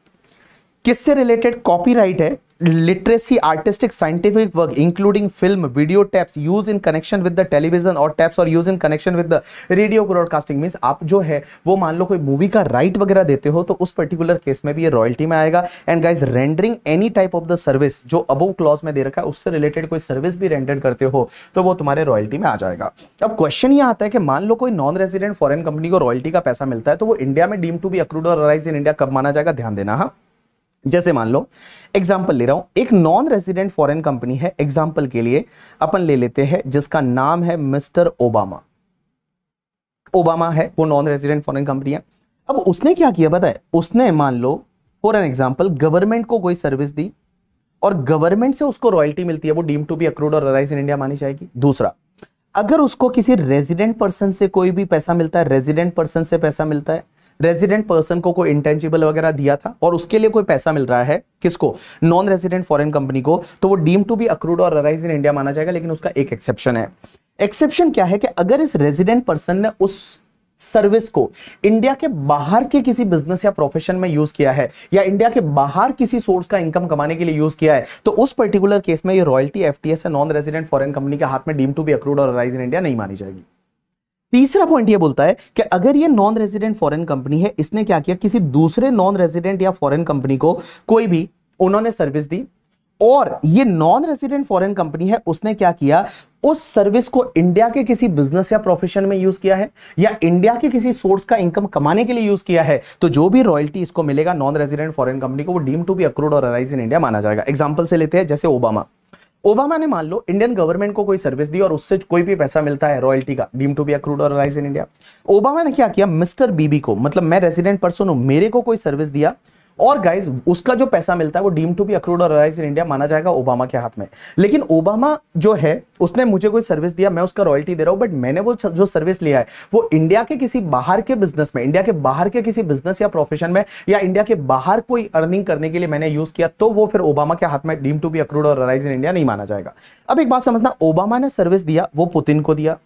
किससे रिलेटेड कॉपीराइट है literacy artistic scientific work including film video tapes use in connection with the television or tapes or use in connection with the radio broadcasting mean आप जो है वो मान लो कोई मूवी का राइट वगैरह देते हो तो उस पर्टिकुलर केस में भी ये रॉयल्टी में आएगा and guys rendering any type of the service जो अबो क्लॉज में दे रखा है उससे रिलेटेड कोई सर्विस भी रेंडर करते हो तो वो तुम्हारे रॉयल्टी में आ जाएगा अब क्वेश्चन ये आता है कि मान लो कोई नॉन रेजिडेंट फॉरन कंपनी को रॉयल्टी का पैसा मिलता है तो वो इंडिया में डीम टू बी अक्रूड और राइज इन इंडिया कब माना जाएगा ध्यान देना हाँ जैसे मान लो एग्जाम्पल ले रहा हूं एक नॉन रेजिडेंट फॉरेन कंपनी है एग्जाम्पल के लिए अपन ले लेते हैं जिसका नाम है मिस्टर ओबामा ओबामा है वो नॉन रेजिडेंट फॉरेन कंपनी है अब उसने क्या किया बताए उसने मान लो फॉर एन एग्जाम्पल गवर्नमेंट को कोई सर्विस दी और गवर्नमेंट से उसको रॉयल्टी मिलती है वो डीम टू बी अक्रूड और अराइज इन इंडिया मानी जाएगी दूसरा अगर उसको किसी रेजिडेंट पर्सन से कोई भी पैसा मिलता है रेजिडेंट पर्सन से पैसा मिलता है रेजिडेंट पर्सन को कोई इंटेंजिबल वगैरह दिया था और उसके लिए कोई पैसा मिल रहा है किसको नॉन रेजिडेंट फॉरन कंपनी को तो वो डीम टू बी अक्रूड और अराइज इन इंडिया माना जाएगा लेकिन उसका एक एक्सेप्शन है एक्सेप्शन क्या है कि अगर इस रेजिडेंट पर्सन ने उस सर्विस को इंडिया के बाहर के किसी बिजनेस या प्रोफेशन में यूज किया है या इंडिया के बाहर किसी सोर्स का इनकम कमाने के लिए यूज किया है तो उस पर्टिकुलर केस में ये royalty FTS non resident foreign company के हाथ में डीम टू बी अक्रूड और अराइज इन इंडिया नहीं मानी जाएगी तीसरा पॉइंट ये बोलता है कि अगर ये नॉन रेजिडेंट फॉरेन कंपनी है इसने क्या किया किसी दूसरे नॉन रेजिडेंट या फॉरेन कंपनी को कोई भी उन्होंने सर्विस दी और ये नॉन रेजिडेंट फॉरेन कंपनी है उसने क्या किया उस सर्विस को इंडिया के किसी बिजनेस या प्रोफेशन में यूज किया है या इंडिया के किसी सोर्स का इनकम कमाने के लिए यूज किया है तो जो भी रॉयल्टी इसको मिलेगा नॉन रेजिडेंट फॉरेन कंपनी को वो डीम टू बी अक्रूड और अराइज इन इंडिया माना जाएगा एग्जाम्पल से लेते हैं जैसे ओबामा ओबामा ने मान लो इंडियन गवर्नमेंट को कोई सर्विस दी और उससे कोई भी पैसा मिलता है रॉयल्टी का डीम टू बी अक्रूड और राइज इन इंडिया ओबामा ने क्या किया मिस्टर बीबी को मतलब मैं रेसिडेंट पर्सन हूं मेरे को कोई सर्विस दिया और गाइज उसका जो पैसा मिलता है वो डीम टू बी अक्रूड और इन इंडिया माना जाएगा ओबामा के हाथ में लेकिन ओबामा जो है उसने मुझे कोई सर्विस दिया मैं उसका रॉयल्टी दे रहा हूं बट मैंने वो जो सर्विस लिया है वो इंडिया के किसी बाहर के बिजनेस में इंडिया के बाहर के किसी बिजनेस या प्रोफेशन में या इंडिया के बाहर कोई अर्निंग करने के लिए मैंने यूज किया तो वो फिर ओबामा के हाथ में डीम टू बी अक्रूड और इन इंडिया नहीं माना जाएगा अब एक बात समझना ओबामा ने सर्विस दिया वो पुतिन को दिया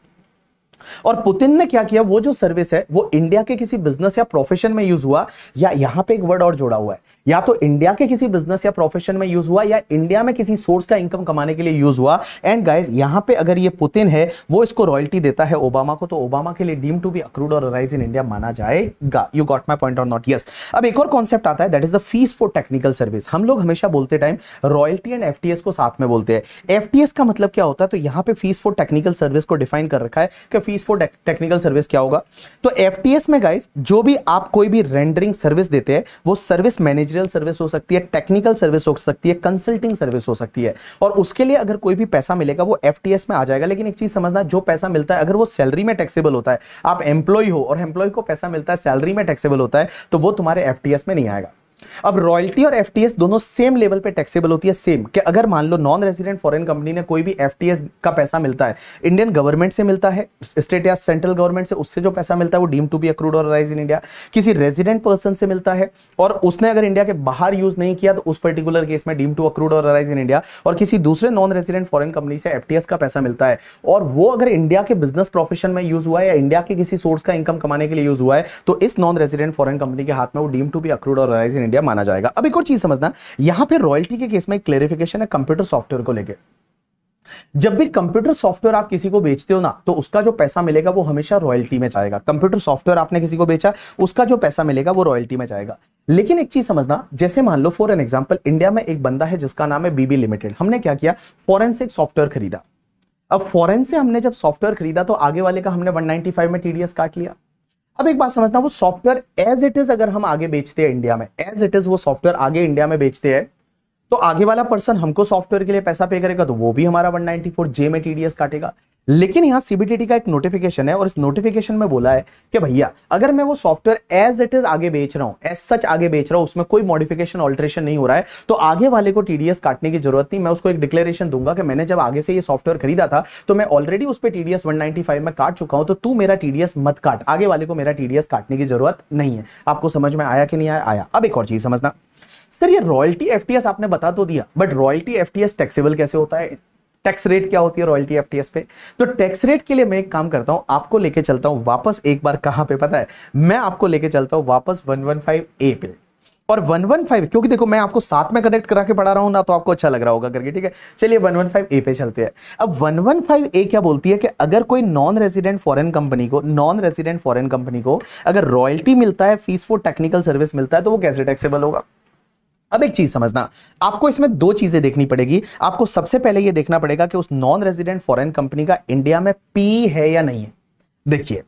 और पुतिन ने क्या किया वो जो सर्विस है वो इंडिया के किसी बिजनेस या प्रोफेशन में यूज हुआ या यहां पे एक वर्ड और जोड़ा हुआ है या तो इंडिया के किसी बिजनेस या प्रोफेशन में यूज हुआ या इंडिया में किसी सोर्स का इनकम कमाने के लिए यूज हुआ एंड गाइस यहां पे अगर ये पुतिन है वो इसको रॉयल्टी देता है ओबामा को तो ओबामा के लिए डीम टू बी अक्रूड और अराइज इन इंडिया माना जाएगा you got my point or not yes अब एक और कॉन्सेप्ट आता है that is the fees for technical service हम लोग हमेशा बोलते टाइम रॉयल्टी एंड एफ को साथ में बोलते हैं एफ का मतलब क्या होता है तो यहाँ पे फीस फॉर टेक्निकल सर्विस को डिफाइन कर रखा है कि फीस फॉर टेक्निकल सर्विस क्या होगा तो एफटीएस में गाइज जो भी आप कोई भी रेंडरिंग सर्विस देते हैं वो सर्विस मैनेजरियल सर्विस हो सकती है टेक्निकल सर्विस हो सकती है कंसल्टिंग सर्विस हो सकती है और उसके लिए अगर कोई भी पैसा मिलेगा वो एफ में आ जाएगा लेकिन एक चीज समझना जो पैसा मिलता है अगर वो सैलरी में टैक्सेबल होता है आप एम्प्लॉय हो और एम्प्लॉय को पैसा मिलता है सैलरी में टैक्सेबल होता है तो वो तुम्हारे एफ में नहीं आएगा अब रॉयल्टी और एफटीएस दोनों सेम लेवल पे टैक्सेबल होती है सेम कि अगर मान लो नॉन रेजिडेंट फॉरेन कंपनी ने कोई भी एफटीएस का पैसा मिलता है इंडियन गवर्नमेंट से मिलता है स्टेट या सेंट्रल गवर्नमेंट से उससे जो पैसा मिलता है वो डीम टू बी अक्रूड और राइज इन इंडिया किसी रेजिडेंट पर्सन से मिलता है और उसने अगर इंडिया के बाहर यूज नहीं किया तो उस पर्टिकुलर केस में डीम टू अक्रूड और राइज इन इंडिया और किसी दूसरे नॉन रेजिडेंट फॉरन कंपनी से एफ का पैसा मिलता है और वो अगर इंडिया के बिजनेस प्रोफेशन में यूज हुआ है या इंडिया के किसी सोर्स का इनकम कमाने के लिए यूज हुआ है तो इस नॉन रेजिडेंट फॉरन कंपनी के हाथ में वो डीम टू बी अक्रूड और राइज इन इन इंडिया माना जाएगा अब एक और चीज समझना यहां पर रॉयल्टी के केस में क्लेरिफिकेशन है कंप्यूटर सॉफ्टवेयर को लेकर जब भी कंप्यूटर सॉफ्टवेयर आप किसी को बेचते हो ना तो उसका जो पैसा मिलेगा वो हमेशा रॉयल्टी में जाएगा कंप्यूटर सॉफ्टवेयर आपने किसी को बेचा उसका जो पैसा मिलेगा वो रॉयल्टी में जाएगा लेकिन एक चीज समझना जैसे मान लो फॉर एन एग्जांपल इंडिया में एक बंदा है जिसका नाम है बीबी लिमिटेड हमने क्या किया फॉरेंसिक सॉफ्टवेयर खरीदा अब फॉरन से हमने जब सॉफ्टवेयर खरीदा तो आगे वाले का हमने वन में टीडीएस काट लिया अब एक बात समझना वो सॉफ्टवेयर एज इट इज अगर हम आगे बेचते हैं इंडिया में एज इट इज वो सॉफ्टवेयर आगे इंडिया में बेचते हैं तो आगे वाला पर्सन हमको सॉफ्टवेयर के लिए पैसा पे करेगा तो वो भी हमारा 194 जे में टीडीएस काटेगा लेकिन यहाँ सीबीटीटी का एक नोटिफिकेशन है और इस नोटिफिकेशन में बोला है कि भैया अगर मैं वो सॉफ्टवेयर एज इट इज आगे बेच रहा हूं एज सच आगे बेच रहा हूं उसमें कोई मॉडिफिकेशन ऑल्ट्रेशन नहीं हो रहा है तो आगे वाले को टीडीएस काटने की जरूरत नहीं मैं उसको एक डिक्लेरेशन दूंगा कि मैंने जब आगे से ये सॉफ्टवेयर खरीदा था तो मैं ऑलरेडी उस पर टीडीएस वन में काट चुका हूं तो तू मेरा टीडीएस मत काट आगे वाले को मेरा टीडीएस काटने की जरूरत नहीं है आपको समझ में आया कि नहीं आया आया अब एक और चीज समझना सर ये रॉयल्टी एफ आपने बता तो दिया बट रॉयल्टी एफ टैक्सेबल कैसे होता है टैक्स रेट क्या होती है रॉयल्टी एफ पे तो टैक्स रेट के लिए मैं एक काम करता हूं आपको लेके चलता हूं वापस एक बार कहां पे पता है मैं आपको लेके चलता हूं वापस 115 ए पे और 115 क्योंकि देखो मैं आपको साथ में कनेक्ट करा के पढ़ा रहा हूं ना तो आपको अच्छा लग रहा होगा करके ठीक है चलिए 115 ए पे चलते हैं अब 115 ए क्या बोलती है कि अगर कोई नॉन रेजिडेंट फॉरेन कंपनी को नॉन रेजिडेंट फॉरेन कंपनी को अगर रॉयल्टी मिलता है फीस फॉर टेक्निकल सर्विस मिलता है तो वो कैसे टैक्सेबल होगा अब एक चीज समझना आपको इसमें दो चीजें देखनी पड़ेगी आपको सबसे पहले यह देखना पड़ेगा कि उस नॉन रेजिडेंट फॉरेन कंपनी का इंडिया में पी है या नहीं है देखिए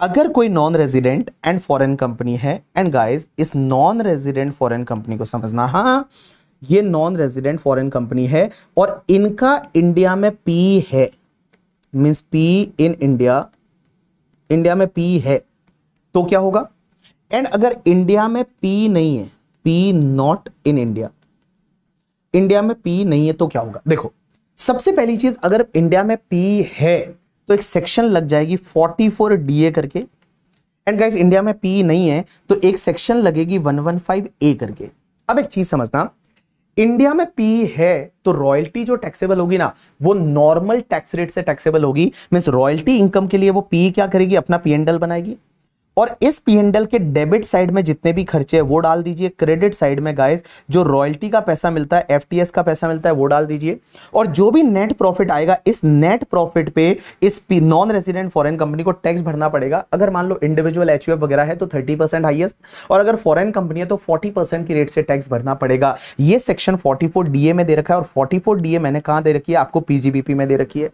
अगर कोई non resident and foreign company है एंड गाइस इस नॉन रेजिडेंट फॉरेन कंपनी को समझना हाँ ये नॉन रेजिडेंट फॉरेन कंपनी है और इनका इंडिया में पी है means P in India India में पी है तो क्या होगा एंड अगर इंडिया में पी नहीं है P not in India India में पी नहीं है तो क्या होगा देखो सबसे पहली चीज अगर इंडिया में पी है तो एक सेक्शन लग जाएगी 44 डीए करके एंड गाइस इंडिया में पी नहीं है तो एक सेक्शन लगेगी 115 ए करके अब एक चीज समझना इंडिया में पी है तो रॉयल्टी जो टैक्सेबल होगी ना वो नॉर्मल टैक्स रेट से टैक्सेबल होगी मीन रॉयल्टी इनकम के लिए वो पी क्या करेगी अपना पी एंडल बनाएगी और इस पीएनडल के डेबिट साइड में जितने भी खर्चे हैं वो डाल दीजिए क्रेडिट साइड में गाइस जो रॉयल्टी का पैसा मिलता है एफटीएस का पैसा मिलता है वो डाल दीजिए और जो भी नेट प्रॉफिट आएगा इस नेट प्रॉफिट पे इस नॉन रेजिडेंट फॉरेन कंपनी को टैक्स भरना पड़ेगा अगर मान लो इंडिविजुअल एच वगैरह है तो थर्टी परसेंट और अगर फॉरन कंपनी है तो फोर्टी की रेट से टैक्स भरना पड़ेगा ये सेक्शन फोर्टी डीए में दे रखा है और फोर्टी डीए मैंने कहा दे रखी है आपको पीजीबीपी में दे रखी है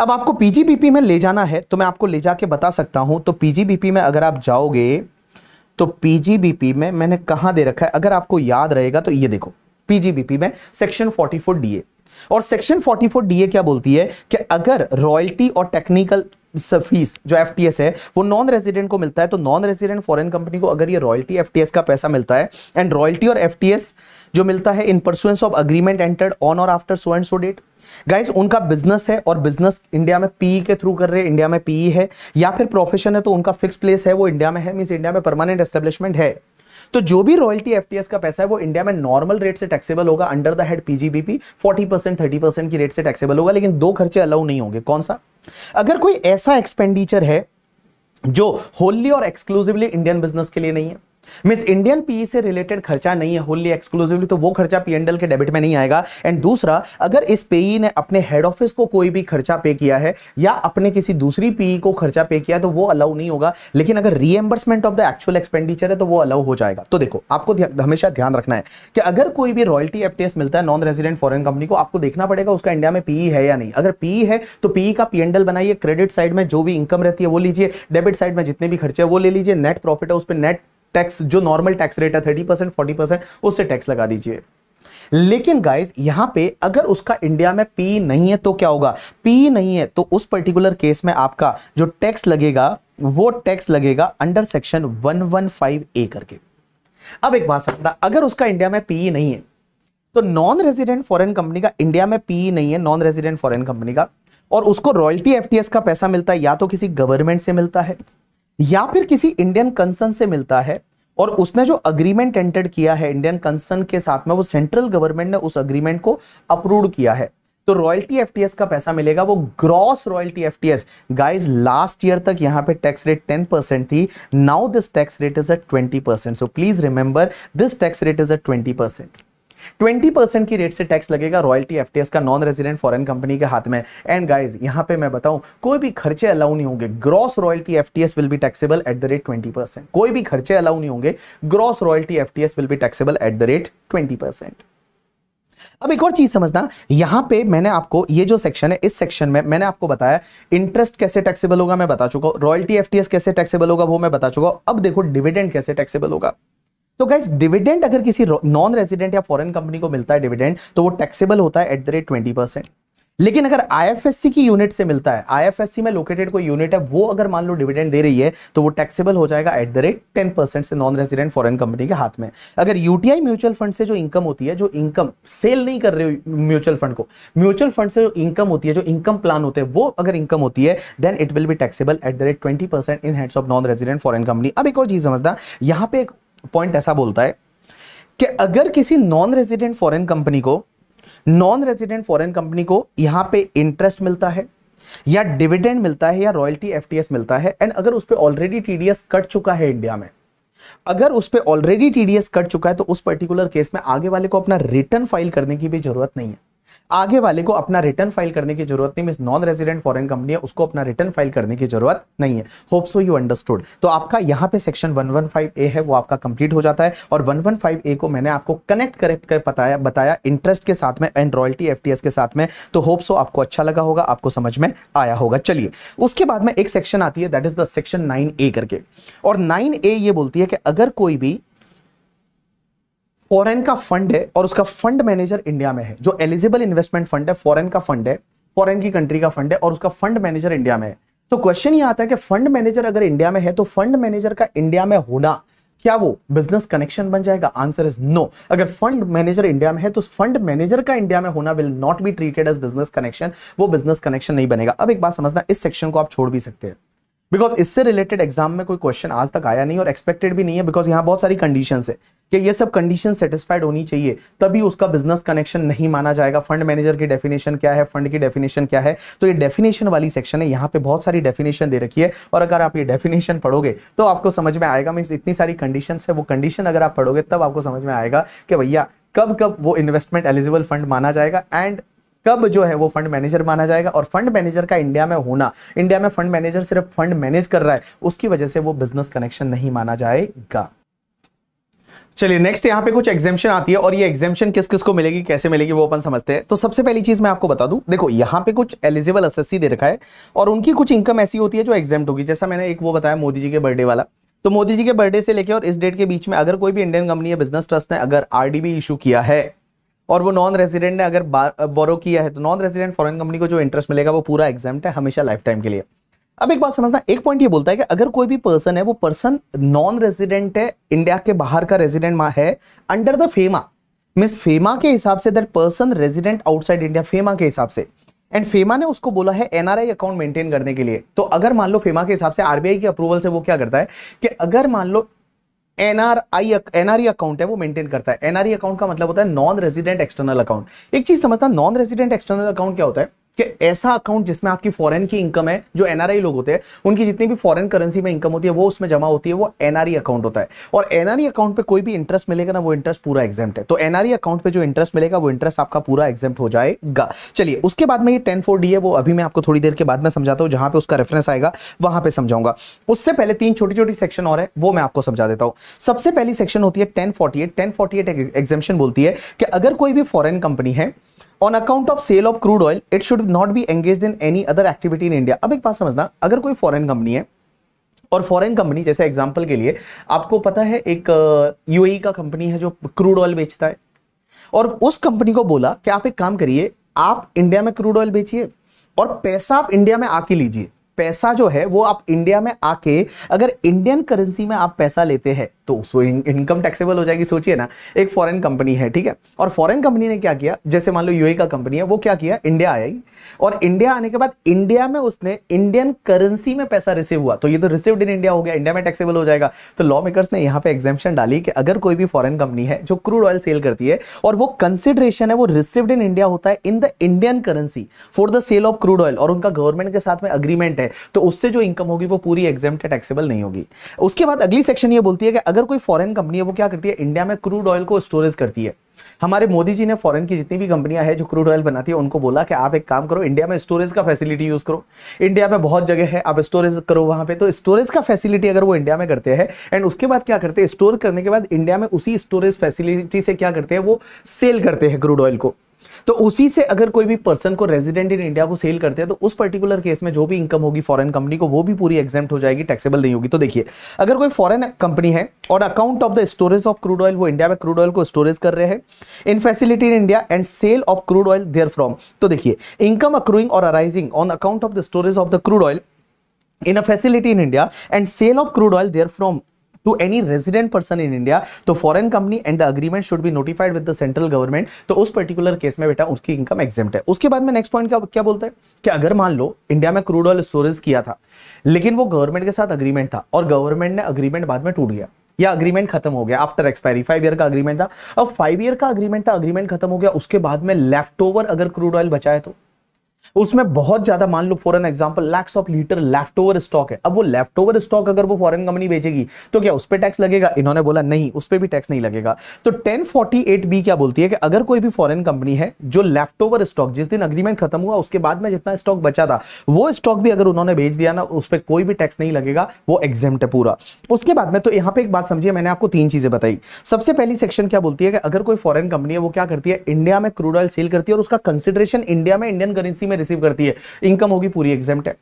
अब आपको पीजीबीपी में ले जाना है तो मैं आपको ले जाके बता सकता हूं तो पीजीबीपी में अगर आप जाओगे तो पीजीबीपी में मैंने कहा दे रखा है अगर आपको याद रहेगा तो ये देखो पीजीबीपी में सेक्शन फोर्टी फोर डीए और सेक्शन फोर्टी फोर डीए क्या बोलती है कि अगर रॉयल्टी और टेक्निकल फीस जो एफ टी एस है वो नॉन रेजिडेंट को मिलता है तो नॉन रेजिडेंट फॉरेन कंपनी को अगर ये रॉयल्टी एफ टी एस का पैसा मिलता है एंड रॉयल्टी और एफ टी एस जो मिलता है in pursuance of agreement entered on or after so and so date guys उनका बिजनेस है और बिजनेस इंडिया में पीई e के थ्रू कर रहे हैं इंडिया में पीई e है या फिर प्रोफेशन है तो उनका फिक्स प्लेस है वो इंडिया में है मीन इंडिया में परमानेंट एस्टेब्लिशमेंट है तो जो भी रॉयल्टी एफटीएस का पैसा है वो इंडिया में नॉर्मल रेट से टैक्सेबल होगा under the head PGBP 40 percent thirty percent की रेट से टैक्सेबल होगा लेकिन दो खर्चे अलाउ नहीं होंगे कौन सा अगर कोई ऐसा एक्सपेंडिचर है जो होल्ली और एक्सक्लूसिवली इंडियन बिजनेस के लिए नहीं है मीन्स इंडियन पीई से रिलेटेड खर्चा नहीं है होली एक्सक्लूसिवली तो वो खर्चा पीएनडल के डेबिट में नहीं आएगा एंड दूसरा अगर इस पेई e ने अपने हेड ऑफिस को कोई भी खर्चा पे किया है या अपने किसी दूसरी पीई e को खर्चा पे किया है तो वो अलाउ नहीं होगा लेकिन अगर reimbursement of the actual expenditure है तो वो अलाउ हो जाएगा तो देखो आपको हमेशा ध्यान रखना है कि अगर कोई भी रॉयल्टी एफटीएस मिलता है नॉन रेजिडेंट फॉरन कंपनी को आपको देखना पड़ेगा उसका इंडिया में पीई e है या नहीं अगर पीई है तो पीई का पीएनडल बनाइए क्रेडिट साइड में जो भी इनकम रहती है वो लीजिए डेबिट साइड में जितने भी खर्चे वो ले लीजिए नेट प्रॉफिट है उस पर नेट टैक्स जो नॉर्मल टैक्स रेट है थर्टी परसेंट फोर्टी परसेंट उससे टैक्स लगा दीजिए लेकिन गाइस यहां पे अगर उसका इंडिया में पी नहीं है तो क्या होगा पी नहीं है तो उस पर्टिकुलर केस में आपका जो टैक्स लगेगा वो टैक्स लगेगा under section one one five A करके अब एक बात समझना अगर उसका इंडिया में पी नहीं है तो नॉन रेजिडेंट फॉरेन कंपनी का इंडिया में पी नहीं है नॉन रेजिडेंट फॉरेन कंपनी का और उसको रॉयल्टी एफटीएस का पैसा मिलता है या तो किसी गवर्नमेंट से मिलता है या फिर किसी इंडियन कंसर्न से मिलता है और उसने जो अग्रीमेंट एंटर किया है इंडियन कंसर्न के साथ में वो सेंट्रल गवर्नमेंट ने उस अग्रीमेंट को अप्रूव किया है तो रॉयल्टी एफटीएस का पैसा मिलेगा वो gross royalty FTS guys last year तक यहां पे टैक्स रेट 10 परसेंट थी now this tax rate is a 20 percent so please remember this tax rate is a 20 percent twenty percent की रेट से टैक्स लगेगा रॉयल्टी एफ का non resident foreign company के हाथ में एंड गाइज यहां पे मैं बताऊं कोई भी खर्चे अलाउ नहीं होंगे gross royalty F will be taxable at the rate twenty percent कोई भी खर्चे अलाउ नहीं होंगे gross royalty F will be taxable at the rate twenty percent अब एक और चीज समझना यहां पे मैंने आपको ये जो सेक्शन है इस सेक्शन में मैंने आपको बताया इंटरेस्ट कैसे टैक्सेबल होगा मैं बता चुका हूं रॉयल्टी एफटीएस कैसे टैक्सेबल होगा वो मैं बता चुका हूं अब देखो डिविडेंड कैसे टैक्सेबल होगा तो गाइज डिविडेंड अगर किसी नॉन रेजिडेंट या फॉरन कंपनी को मिलता है डिविडेंड तो वो टैक्सेबल होता है at the rate twenty percent लेकिन अगर आईएफएससी की यूनिट से मिलता है आईएफएससी में लोकेटेड कोई यूनिट है वो अगर मान लो डिविडेंड दे रही है तो वो टैक्सेबल हो जाएगा at the rate ten percent से नॉन रेजिडेंट फॉरेन कंपनी के हाथ में अगर यूटीआई म्यूचुअल फंड से जो इनकम होती है जो इनकम सेल नहीं कर रहे म्यूचुअल फंड को म्यूचुअल फंड से जो इनकम होती है जो इनकम प्लान होते हैं वो अगर इनकम होती है then it will be taxable at the rate twenty in heads of non resident foreign company अब एक और चीज समझता यहाँ पे एक पॉइंट ऐसा बोलता है कि अगर किसी नॉन रेजिडेंट फॉरेन कंपनी को नॉन रेजिडेंट फॉरेन कंपनी को यहां पे इंटरेस्ट मिलता है या डिविडेंड मिलता है या रॉयल्टी एफटीएस मिलता है एंड अगर उस पर ऑलरेडी टीडीएस कट चुका है इंडिया में अगर उस पर ऑलरेडी टीडीएस कट चुका है तो उस पर्टिकुलर केस में आगे वाले को अपना रिटर्न फाइल करने की भी जरूरत नहीं है आगे वाले को अपना रिटर्न फाइल करने की जरूरत नहीं mean non resident foreign company है उसको अपना रिटर्न फाइल करने की जरूरत नहीं है होप सो यू अंडरस्टूड तो आपका यहाँ पे section one one five A है वो आपका कंप्लीट हो जाता है और वन वन फाइव ए को मैंने आपको कनेक्ट करेक्ट कर बताया बताया इंटरेस्ट के साथ में एंड रॉयल्टी एफ के साथ में तो होप सो आपको अच्छा लगा होगा आपको समझ में आया होगा चलिए उसके बाद में एक सेक्शन आती है that is the section nine A करके और नाइन ए ये बोलती है कि अगर कोई भी फॉरेन का फंड है और उसका फंड मैनेजर इंडिया में है जो एलिजिबल इन्वेस्टमेंट फंड है फॉरेन का फंड है फॉरेन की कंट्री का फंड है और उसका फंड मैनेजर इंडिया में है तो क्वेश्चन ये आता है कि फंड मैनेजर अगर इंडिया में है तो फंड मैनेजर का इंडिया में होना क्या वो बिजनेस कनेक्शन बन जाएगा आंसर इज नो अगर फंड मैनेजर इंडिया में है तो फंड मैनेजर का इंडिया में होना will not be treated as business connection वो बिजनेस कनेक्शन नहीं बनेगा अब एक बात समझना इस सेक्शन को आप छोड़ भी सकते हैं बिकॉज इससे रिलेटेड एग्जाम में कोई क्वेश्चन आज तक आया नहीं और एक्सपेक्टेड भी नहीं है बिकॉज यहाँ बहुत सारी कंडीशन है कि ये सब कंडीशन सेटिस्फाइड होनी चाहिए तभी उसका बिजनेस कनेक्शन नहीं माना जाएगा फंड मैनेजर की डेफिनेशन क्या है फंड की डेफिनेशन क्या है तो ये डेफिनेशन वाली सेक्शन है यहाँ पे बहुत सारी डेफिनेशन दे रखी है और अगर आप ये डेफिनेशन पढ़ोगे तो आपको समझ में आएगा मीन इतनी सारी कंडीशन है वो कंडीशन अगर आप पढ़ोगे तब आपको समझ में आएगा कि भैया कब कब वो इन्वेस्टमेंट एलिजिबल फंड माना जाएगा एंड कब जो है वो फंड मैनेजर माना जाएगा और फंड मैनेजर का इंडिया में होना इंडिया में फंड मैनेजर सिर्फ फंड मैनेज कर रहा है उसकी वजह से वो बिजनेस कनेक्शन नहीं माना जाएगा चलिए नेक्स्ट यहाँ पे कुछ एग्जेम्शन आती है और ये एग्जेम्शन किस किस को मिलेगी कैसे मिलेगी वो अपन समझते हैं तो सबसे पहली चीज मैं आपको बता दूं देखो यहाँ पे कुछ एलिजिबल एसएससी दे रखा है और उनकी कुछ इनकम ऐसी होती है जो एग्जाम होगी जैसा मैंने एक वो बताया मोदी जी के बर्थडे वाला तो मोदी जी के बर्थडे से लेकर और इस डेट के बीच में अगर कोई भी इंडियन कंपनी या बिजनेस ट्रस्ट ने अगर आरडीबी इशू किया है और वो नॉन रेजिडेंट ने अगर बोरो किया है तो नॉन रेजिडेंट फॉरेन कंपनी को जो इंटरेस्ट मिलेगा वो पूरा एग्जाम है हमेशा लाइफ टाइम के लिए अब एक बात समझना एक पॉइंट ये बोलता है कि अगर कोई भी पर्सन है वो पर्सन नॉन रेजिडेंट है इंडिया के बाहर का रेजिडेंट है अंडर द फेमा मिस फेमा के हिसाब से that person resident outside India FEMA के हिसाब से एंड फेमा ने उसको बोला है एनआरआई अकाउंट मेंटेन करने के लिए तो अगर मान लो फेमा के हिसाब से आरबीआई के अप्रूवल से वो क्या करता है कि अगर मान लो एनआरआई एनआरई अकाउंट है वो मेंटेन करता है एनआरई अकाउंट का मतलब होता है नॉन रेजिडेंट एक्सटर्नल अकाउंट एक चीज है नॉन रेजिडेंट एक्सटर्नल अकाउंट क्या होता है कि ऐसा अकाउंट जिसमें आपकी फॉरेन की इनकम है जो एनआरआई लोग होते हैं उनकी जितनी भी फॉरेन करेंसी में इनकम होती है वो उसमें जमा होती है वो एनआरई अकाउंट होता है और एनआरई अकाउंट पे कोई भी इंटरेस्ट मिलेगा ना वो इंटरेस्ट पूरा एग्जेप्ट है तो एनआरई अकाउंट पे जो इंटरेस्ट मिलेगा वो इंटरेस्ट आपका पूरा एग्जेप्ट हो जाएगा चलिए उसके बाद में ये टेन फोर डी है वो अभी मैं आपको थोड़ी देर के बाद में समझाता हूँ जहां पर उसका रेफरेंस आएगा वहां पर समझाऊंगा उससे पहले तीन छोटी छोटी सेक्शन और है वो मैं आपको समझा देता हूँ सबसे पहली सेक्शन होती है ten forty eight ten forty eight बोलती है कि अगर कोई भी फॉरन कंपनी है on account of sale of crude oil it should not be engage in any other activity in India अब एक बात समझना अगर कोई फॉरन कंपनी है और फॉरेन कंपनी जैसे एग्जांपल के लिए आपको पता है एक यूएई e का कंपनी है जो क्रूड ऑयल बेचता है और उस कंपनी को बोला कि आप एक काम करिए आप इंडिया में क्रूड ऑयल बेचिए और पैसा आप इंडिया में आके लीजिए पैसा जो है वो आप इंडिया में आके अगर इंडियन करेंसी में आप पैसा लेते हैं तो उसको इनकम टैक्सेबल हो जाएगी सोचिए ना एक फॉरेन कंपनी है ठीक है और फॉरेन कंपनी ने क्या किया जैसे मान लो यूए e का कंपनी है वो क्या किया इंडिया आई और इंडिया आने के बाद इंडिया में उसने इंडियन करेंसी में पैसा रिसीव हुआ तो ये तो रिसीव्ड इन इंडिया हो गया इंडिया में टैक्सेबल हो जाएगा तो लॉ मेकर्स ने यहाँ पे एग्जामेशन डाली कि अगर कोई भी फॉरन कंपनी है जो क्रूड ऑयल सेल करती है और वो कंसिडरेशन है वो रिसीव्ड इन इंडिया होता है in the Indian currency for the sale of crude oil और उनका गवर्नमेंट के साथ में अग्रीमेंट है तो उससे जो इनकम होगी वो पूरी एग्जाम टैक्सेबल नहीं होगी उसके बाद अगली सेक्शन ये बोलती है कि अगर कोई फॉरेन कंपनी है वो क्या करती है इंडिया में क्रूड ऑयल को स्टोरेज करती है हमारे मोदी जी ने फॉरेन की जितनी भी कंपनियां हैं जो क्रूड ऑयल बनाती है उनको बोला कि आप एक काम करो इंडिया में स्टोरेज का फैसिलिटी यूज करो इंडिया में बहुत जगह है आप स्टोरेज करो वहां पे तो स्टोरेज का फैसिलिटी अगर वो इंडिया में करते हैं एंड उसके बाद क्या करते हैं स्टोर करने के बाद इंडिया में उसी स्टोरेज फैसिलिटी से क्या करते हैं वो सेल करते हैं क्रूड ऑयल को तो उसी से अगर कोई भी पर्सन को रेजिडेंट इन इंडिया को सेल करते हैं तो उस पर्टिकुलर केस में जो भी इनकम होगी फॉरन कंपनी को वो भी पूरी एग्जाम हो जाएगी टैक्सेबल नहीं होगी तो देखिए अगर कोई फॉरन कंपनी है और account of the storage of crude oil वो इंडिया में क्रूड ऑयल को स्टोरेज कर रहे हैं in facility in India and sale of crude oil there from तो देखिए इनकम अक्रूइंग और arising on account of the storage of the crude oil a facility in India and sale of crude oil there from to any resident person in India, तो foreign company and the agreement should be notified with the central government. तो उस particular case में बेटा उसकी income exempt है उसके बाद में नेक्स्ट पॉइंट क्या क्या बोलते हैं कि अगर मान लो इंडिया में क्रूड ऑयल स्टोरेज किया था लेकिन वो गवर्नमेंट के साथ अग्रीमेंट था और गवर्नमेंट ने अग्रीमेंट बाद में टूट गया या अग्रीमेंट खत्म हो गया आफ्टर एक्सपायरी फाइव ईयर का अग्रीमेंट था अब फाइव ईयर का अग्रीमेंट था अग्रीमेंट खत्म हो गया उसके बाद में लेफ्ट ओवर अगर क्रूड ऑयल बचाए तो उसमें बहुत ज्यादा मान लो foreign example lakhs of litre left over stock है अब वो लेफ्ट ओवर स्टॉक अगर वो फॉरन कंपनी बेचेगी तो क्या उस पर टैक्स लगेगा इन्होंने बोला नहीं उस पर भी टैक्स नहीं लगेगा तो टेन बी क्या बोलती है कि अगर कोई भी फॉरन कंपनी है जो लेफ्ट ओवर स्टॉक जिस दिन अग्रीमेंट खत्म हुआ उसके बाद में जितना स्टॉक बचा था वो स्टॉक भी अगर उन्होंने बेच दिया ना उस पर कोई भी टैक्स नहीं लगेगा वो एग्जाम है पूरा उसके बाद में तो यहाँ पे एक बात समझिए मैंने आपको तीन चीजें बताई सबसे पहली सेक्शन क्या बोलती है कि अगर कोई फॉरन कंपनी है वो क्या करती है इंडिया में क्रूड ऑयल सेल करती है और उसका कंसिडरेशन इंडिया में इंडियन करेंसी में रिसीव करती है इनकम होगी पूरी एग्जाम है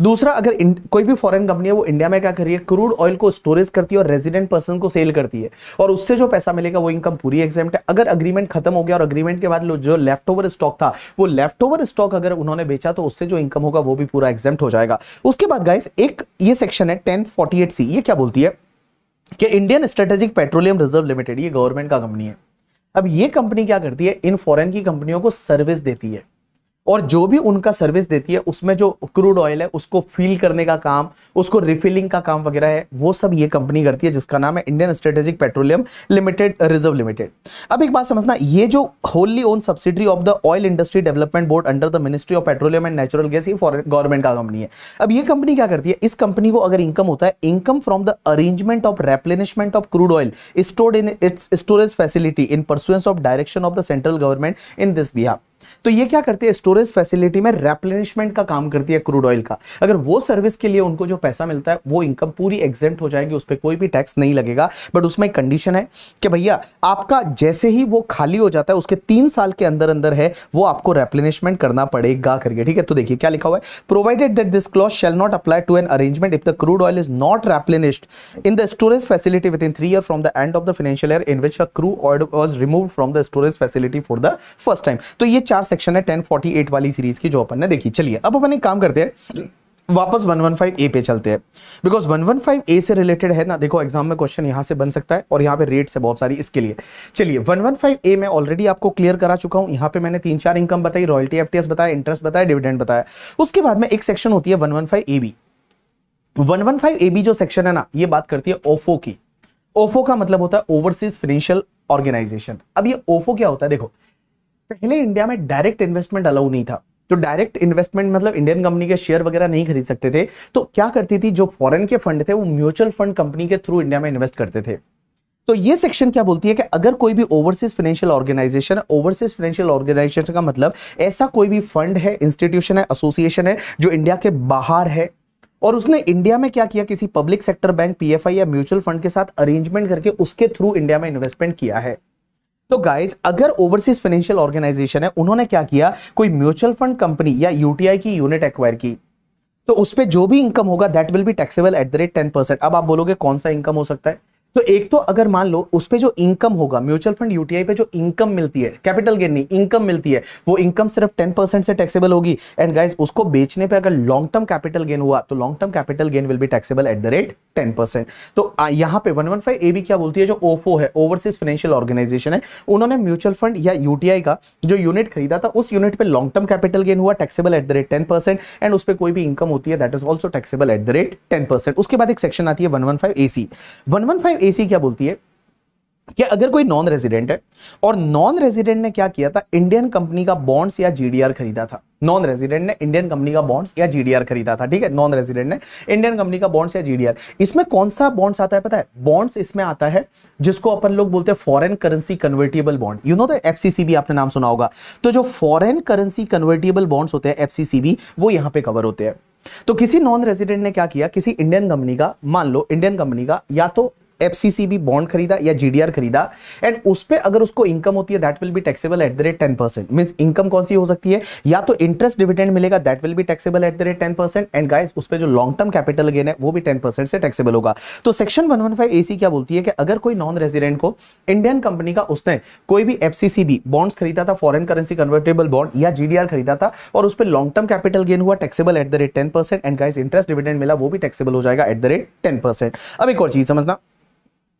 दूसरा अगर कोई भी फॉरेन कंपनी है वो इंडिया में क्या कर रही है क्रूड ऑयल को स्टोरेज करती है और रेजिडेंट पर्सन को सेल करती है और उससे जो पैसा मिलेगा वो इनकम पूरी एग्जाम है अगर अग्रीमेंट खत्म हो गया और अग्रीमेंट के बाद जो लेफ्ट ओवर स्टॉक था वो लेफ्ट ओवर स्टॉक अगर उन्होंने बेचा तो उससे जो इनकम होगा वो भी पूरा एग्जाम हो जाएगा उसके बाद गाइस एक ये सेक्शन है टेन सी ये क्या बोलती है कि Indian strategic petroleum reserve limited ये गवर्नमेंट का कंपनी है अब ये कंपनी क्या करती है इन फॉरेन की कंपनियों को सर्विस देती है और जो भी उनका सर्विस देती है उसमें जो क्रूड ऑयल है उसको फील करने का काम उसको रिफिलिंग का काम वगैरह है वो सब ये कंपनी करती है जिसका नाम है Indian strategic petroleum limited reserve limited अब एक बात समझना ये जो wholly own subsidy of the oil industry development board under the ministry of petroleum and natural gas ये फॉरन गवर्नमेंट का कंपनी है अब ये कंपनी क्या करती है इस कंपनी को अगर इनकम होता है income from the arrangement of replenishment of crude oil stored in its storage facility in pursuance of direction of the central government in this behalf तो ये क्या करती है स्टोरेज फैसिलिटी में रेप्लेनिशमेंट का काम करती है क्रूड ऑयल का अगर वो सर्विस के लिए उनको जो पैसा मिलता है वो इनकम पूरी एग्जेंट हो जाएगी उस पर कोई भी टैक्स नहीं लगेगा बट उसमें एक कंडीशन है कि भैया आपका जैसे ही वो खाली हो जाता है उसके तीन साल के अंदर अंदर है वो आपको रेप्लेनिशमेंट करना पड़ेगा करके ठीक है तो देखिए क्या लिखा हुआ है provided that this clause shall not apply to an arrangement if the crude oil is not replenished in the storage facility within three year from the end of the financial year in which a crude oil was remove from the storage facility for the first time तो ये चार section है 1048 वाली series की जो अपन ने देखी चलिए अब अपन एक काम करते हैं वापस 115 ए पे चलते हैं बिकॉज 115 ए से रिलेटेड है ना देखो एग्जाम में क्वेश्चन यहां से बन सकता है और यहां पे रेट्स है बहुत सारी इसके लिए चलिए 115 ए मैं ऑलरेडी आपको क्लियर करा चुका हूं यहां पे मैंने तीन चार इनकम बताई रॉयल्टी एफटीएस बताया इंटरेस्ट बताया डिविडेंड बताया उसके बाद में एक सेक्शन होती है 115 ए बी 115 ए बी जो सेक्शन है ना ये बात करती है ओफो की ओफो का मतलब होता है ओवरसीज फाइनेंशियल ऑर्गेनाइजेशन अब ये ओफो क्या होता है देखो पहले इंडिया में डायरेक्ट इन्वेस्टमेंट अलाउ नहीं था तो डायरेक्ट इन्वेस्टमेंट मतलब इंडियन कंपनी के शेयर वगैरह नहीं खरीद सकते थे तो क्या करती थी जो फॉरेन के फंड थे वो म्यूचुअल फंड कंपनी के थ्रू इंडिया में इन्वेस्ट करते थे तो ये सेक्शन क्या बोलती है कि अगर कोई भी overseas financial organisation overseas financial organisation का मतलब ऐसा कोई भी फंड है इंस्टीट्यूशन है एसोसिएशन है जो इंडिया के बाहर है और उसने इंडिया में क्या किया किसी पब्लिक सेक्टर बैंक पीएफआई या म्यूचुअल फंड के साथ अरेंजमेंट करके उसके थ्रू इंडिया में इन्वेस्टमेंट किया है तो गाइज अगर ओवरसीज फाइनेंशियल ऑर्गेनाइजेशन है उन्होंने क्या किया कोई म्यूचुअल फंड कंपनी या यूटीआई की यूनिट एक्वायर की तो उस पर जो भी इनकम होगा that will be taxable at the rate ten percent अब आप बोलोगे कौन सा इनकम हो सकता है तो एक तो अगर मान लो उस पर जो इनकम होगा म्यूचुअल फंड यूटीआई पे जो इनकम मिलती है कैपिटल गेन नहीं इनकम मिलती है वो इनकम सिर्फ टेन परसेंट से टैक्सेबल होगी एंड गाइज उसको बेचने पे अगर लॉन्ग टर्म कैपिटल गेन हुआ तो long term capital gain will be taxable at the rate ten percent तो यहाँ पे वन वन फाइव ए भी क्या बोलती है जो ओफो है ओवरसीज फाइनेंशियल ऑर्गेनाइजेशन है उन्होंने म्यूचुअल फंड या यूटीआई का जो यूनिट खरीदा था उस यूनिट पर लॉन्ग टर्म कैपिटल गेन हुआ taxable at the rate ten percent and उस पर कोई भी इनकम होती है that is also taxable at the rate ten percent उसके बाद एक सेक्शन आती है one one five A C one one five AC क्या बोलती है कि अगर कोई नॉन रेजिडेंट है और नॉन रेजिडेंट ने क्या किया था इंडियन कंपनी का बॉन्ड्स या जीडीआर खरीदा था नॉन रेजिडेंट ने इंडियन कंपनी का बॉन्ड्स या जीडीआर खरीदा था ठीक है नॉन रेजिडेंट ने इंडियन कंपनी का बॉन्ड्स या जीडीआर इसमें कौन सा बॉन्ड्स आता है पता है बॉन्ड्स इसमें आता है जिसको अपन लोग बोलते हैं foreign currency convertible bond you know the FCCB आपने नाम सुना होगा तो जो फॉरेन करेंसी कन्वर्टेबल बॉन्ड्स होते हैं एफसीसीबी वो यहां पर कवर होते हैं तो किसी नॉन रेजिडेंट ने क्या किया किसी इंडियन कंपनी का मान लो इंडियन कंपनी का या तो एफसीसीबी बॉन्ड खरीदा या जीडीआर खरीदा एंड उस पर अगर उसको इनकम होती है that will be taxable at the rate ten percent mean income कौन सी हो सकती है या तो इंटरेस्ट डिविडेंड मिलेगा that will be taxable at the rate ten percent and guys उस पर जो लॉन्ग टर्म कैपिटल गेन है वो भी टेन परसेंट से टैक्सेबल होगा तो section one one five A C क्या बोलती है कि अगर कोई नॉन रेजिडेंट को इंडियन कंपनी का उसने कोई भी एफसीसीबी बॉन्ड्स खरीदा था फॉरन करेंसी कन्वर्टेबल बॉन्ड या जीडीआर खरीदा था और उस पर लॉन्ग टर्म कैपिटल गेन हुआ taxable at the rate ten percent and guys interest dividend मिला वो भी टैक्सेबल हो जाएगा at the rate ten percent अब एक और चीज समझना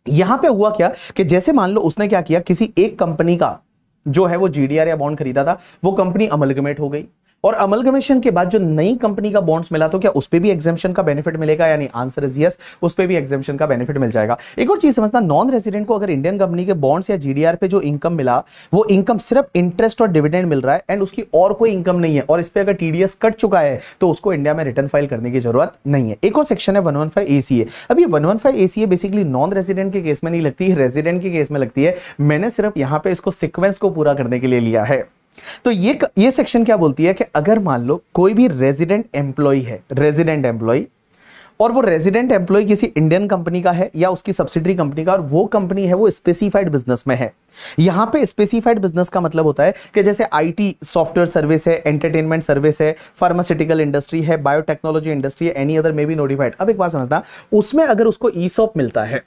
यहां पे हुआ क्या कि जैसे मान लो उसने क्या किया किसी एक कंपनी का जो है वो जीडीआर या बॉन्ड खरीदा था वो कंपनी अमलगमेट हो गई और अमलगमेशन के बाद जो नई कंपनी का बॉन्ड्स मिला तो क्या उस पर भी एग्जामेशन का बेनिफिट मिलेगा यानी आंसर इज यस उस पर भी एग्जामेशन का बेनिफिट मिल जाएगा एक और चीज समझना नॉन रेसिडेंट को अगर इंडियन कंपनी के बॉन्ड्स या जीडीआर पे जो इनकम मिला वो इनकम सिर्फ इंटरेस्ट और डिविडेंड मिल रहा है एंड उसकी और कोई इनकम नहीं है और इस पर अगर टीडीएस कट चुका है तो उसको इंडिया में रिटर्न फाइल करने की जरूरत नहीं है एक और सेक्शन है वन वन फाइव एसीए अब ये one one five ACA basically non resident के केस में नहीं लगती है रेजिडेंट के केस में लगती है मैंने सिर्फ यहाँ पे इसको सिक्वेंस को पूरा करने के लिए लिया है तो ये ये सेक्शन क्या बोलती है कि अगर मान लो कोई भी रेजिडेंट एम्प्लॉय है रेजिडेंट एम्प्लॉय और वो रेजिडेंट एम्प्लॉय किसी इंडियन कंपनी का है या उसकी सब्सिडरी कंपनी का और वो कंपनी है वो स्पेसिफाइड बिजनेस में है यहां पे स्पेसिफाइड बिजनेस का मतलब होता है कि जैसे आईटी सॉफ्टवेयर सर्विस है एंटरटेनमेंट सर्विस है फार्मास्यूटिकल इंडस्ट्री है बायोटेक्नोलॉजी इंडस्ट्री है any other may be notified अब एक बात समझना उसमें अगर उसको ई e मिलता है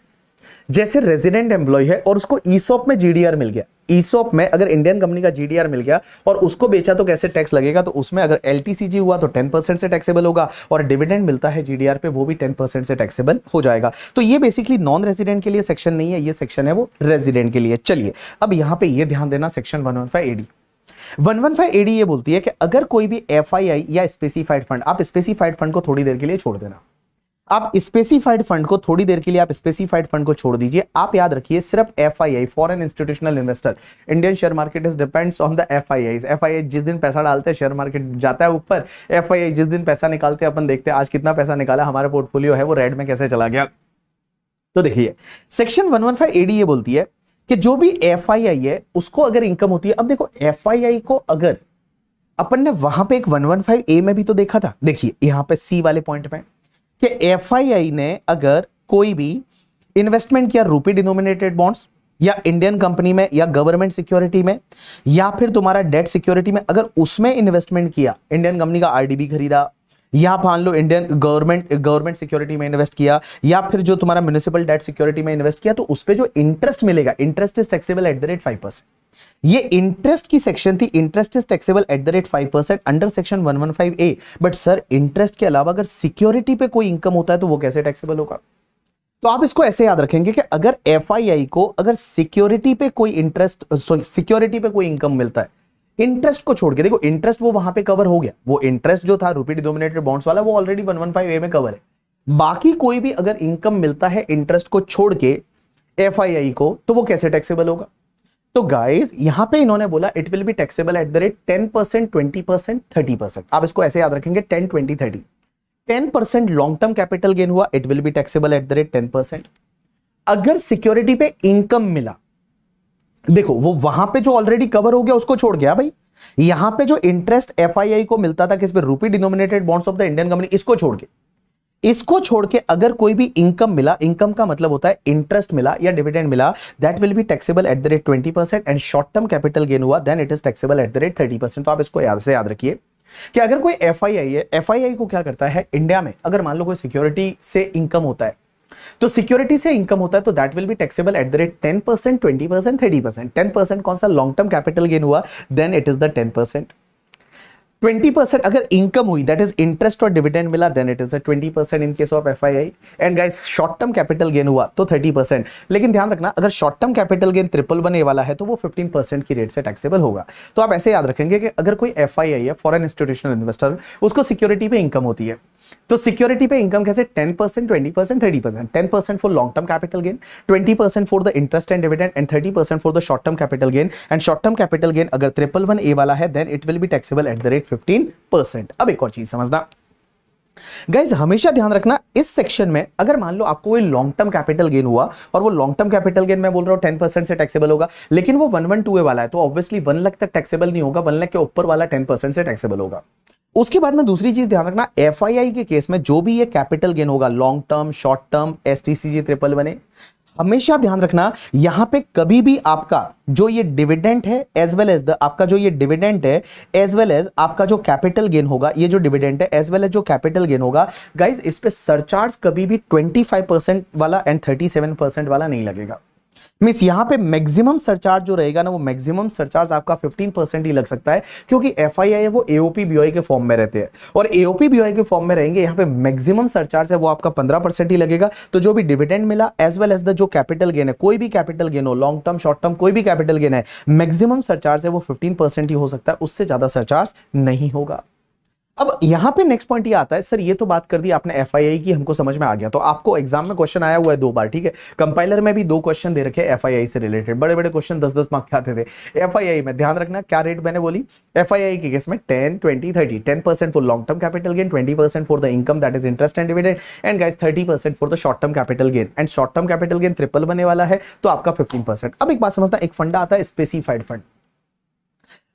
जैसे रेजिडेंट एम्प्लॉय है और उसको ईसॉप में जीडीआर मिल गया ईसॉप में अगर इंडियन कंपनी का जीडीआर मिल गया और उसको बेचा तो कैसे टैक्स लगेगा तो उसमें अगर एलटीसीजी हुआ तो 10 परसेंट से टैक्सेबल होगा और डिविडेंड मिलता है जीडीआर पे वो भी 10 परसेंट से टैक्सेबल हो जाएगा तो ये बेसिकली नॉन रेजिडेंट के लिए सेक्शन नहीं है ये सेक्शन है वो रेजिडेंट के लिए चलिए अब यहाँ पे ये ध्यान देना section one one five AD 115 AD ये बोलती है कि अगर कोई भी एफआईआई या स्पेसिफाइड फंड आप स्पेसिफाइड फंड को थोड़ी देर के लिए छोड़ देना आप स्पेसिफाइड फंड को थोड़ी देर के लिए आप स्पेसिफाइड फंड को छोड़ दीजिए आप याद रखिए सिर्फ F I I foreign institutional investor Indian share market is depends on the F I I F I I जिस दिन पैसा डालते हैं शेयर मार्केट जाता है ऊपर एफ आई आई जिस दिन पैसा निकालते हैं अपन देखते हैं आज कितना पैसा निकाला हमारा पोर्टफोलियो है वो रेड में कैसे चला गया तो देखिए section one one five AD ये बोलती है कि जो भी एफ आई आई है उसको अगर इनकम होती है अब देखो एफ आई आई को अगर अपन ने वहां पे एक वन वन फाइव ए में भी तो देखा था देखिए यहाँ पे सी वाले पॉइंट में कि एफआईआई ने अगर कोई भी इन्वेस्टमेंट किया रूपी डिनोमिनेटेड बॉन्ड्स या इंडियन कंपनी में या गवर्नमेंट सिक्योरिटी में या फिर तुम्हारा डेट सिक्योरिटी में अगर उसमें इन्वेस्टमेंट किया इंडियन कंपनी का आरडीबी खरीदा या मान लो इंडियन गवर्नमेंट गवर्नमेंट सिक्योरिटी में इन्वेस्ट किया या फिर जो तुम्हारा म्यूनिसिपल डेट सिक्योरिटी में इन्वेस्ट किया तो उस पर जो इंटरेस्ट मिलेगा interest is taxable at the rate five percent ये इंटरेस्ट की सेक्शन थी interest is taxable at the rate five percent under section one one five A but sir interest के अलावा अगर सिक्योरिटी पे कोई इनकम होता है तो वो कैसे टैक्सेबल होगा तो आप इसको ऐसे याद रखेंगे कि अगर एफ को अगर सिक्योरिटी पे कोई इंटरेस्ट सिक्योरिटी पे कोई इनकम मिलता है इंटरेस्ट को छोड़ के देखो इंटरेस्ट वो वहां पे कवर हो गया वो इंटरेस्ट जो था रुपी डिनोमिनेटेड बॉन्ड्स वाला वो already one one five A में कवर है बाकी कोई भी अगर इनकम मिलता है इंटरेस्ट को छोड़ के एफ को तो वो कैसे टैक्सेबल होगा तो गाइज यहां पे इन्होंने बोला it will be taxable at the rate ten percent twenty percent thirty percent आप इसको ऐसे याद रखेंगे ten twenty thirty ten percent long term capital gain हुआ it will be taxable at the rate ten percent अगर security पे income मिला देखो वो वहां पे जो ऑलरेडी कवर हो गया उसको छोड़ गया भाई यहां पे जो इंटरेस्ट एफ को मिलता था किस पे rupee denominated bonds of the Indian company इसको छोड़ के इसको छोड़ के अगर कोई भी इनकम मिला इनकम का मतलब होता है इंटरेस्ट मिला या डिविडेंड मिला that will be taxable at the rate twenty percent and short term capital gain हुआ then it is taxable at the rate thirty percent तो आप इसको याद से याद रखिए कि अगर कोई एफ है एफ को क्या करता है इंडिया में अगर मान लो कोई सिक्योरिटी से इनकम होता है तो सिक्योरिटी से इनकम होता है तो that will be taxable at the rate ten percent twenty percent thirty percent ten percent कौन सा लॉन्ग टर्म कैपिटल गेन हुआ then it is the ten percent twenty percent अगर इनकम हुई दैट इज इंटरेस्ट और dividend मिला then it is twenty percent in case of F I I and guys short term capital gain हुआ तो thirty percent लेकिन ध्यान रखना अगर short term capital gain triple बने वाला है तो वो फिफ्टीन परसेंट की रेट से टैक्सेबल होगा तो आप ऐसे याद रखेंगे कि अगर कोई एफ आई आई है फॉरन इंस्टीट्यूशनल इन्वेस्टर उसको सिक्योरिटी पे इनकम होती है तो सिक्योरिटी पे इनकम कैसे 10 percent twenty percent thirty percent ten percent for long term capital gain 20 percent for the interest and dividend and 30 percent for the short term capital gain and short term capital gain अगर triple one A वाला है then it will be taxable at the rate fifteen percent अब एक और चीज समझना guys हमेशा ध्यान रखना इस सेक्शन में अगर मान लो आपको कोई लॉन्ग टर्म कैपिटल गेन हुआ और वो लॉन्ग टर्म कैपिटल गेन मैं बोल रहा हूँ टेन परसेंट से टैक्सेबल होगा लेकिन वो वन वन टू ए वाला है तो ऑब्वियसली वन लाख तक टैक्सेबल नहीं होगा वन लाख के ऊपर वाला टेन परसेंट से टैक्सेबल होगा उसके बाद में दूसरी चीज ध्यान रखना एफ के केस में जो भी ये कैपिटल गेन होगा long term short term S T triple one A हमेशा ध्यान रखना यहां पे कभी भी आपका जो ये डिविडेंट है एज वेल एज द आपका जो ये डिविडेंट है एज वेल एज आपका जो कैपिटल गेन होगा ये जो डिविडेंट है एज वेल एज जो कैपिटल गेन होगा गाइज इस पे सरचार्ज कभी भी 25 परसेंट वाला एंड 37 परसेंट वाला नहीं लगेगा मिस यहाँ पे मैक्सिमम सरचार्ज जो रहेगा ना वो मैक्सिमम सरचार्ज आपका 15 परसेंट ही लग सकता है क्योंकि एफ आई है वो एओपी बी के फॉर्म में रहते हैं और एओपी बी के फॉर्म में रहेंगे यहाँ पे मैक्सिमम सरचार्ज है वो आपका पंद्रह परसेंट ही लगेगा तो जो भी डिविडेंड मिला एज वेल एज द जो कैपिटल गेन है कोई भी कैपिटल गेन हो लॉन्ग टर्म शॉर्ट टर्म कोई भी कैपिटल गेन है मैक्सिमम सरचार्ज है वो फिफ्टीन ही हो सकता है उससे ज्यादा सरचार्ज नहीं होगा अब यहां पे नेक्स्ट पॉइंट ये आता है सर ये तो बात कर दी आपने एफ की हमको समझ में आ गया तो आपको एग्जाम में क्वेश्चन आया हुआ है दो बार ठीक है कंपाइलर में भी दो क्वेश्चन दे रखे एफ से रिलेटेड बड़े बड़े क्वेश्चन दस दस मार्क के आते थे एफ में ध्यान रखना क्या रेट मैंने बोली एफ के केस में ten twenty thirty ten percent for long term capital gain twenty percent for the income that is interest and dividend and guys thirty percent for the short term capital gain and short term capital gain triple बने वाला है तो आपका fifteen percent अब एक बात समझना एक फंड आता है स्पेसिफाइड फंड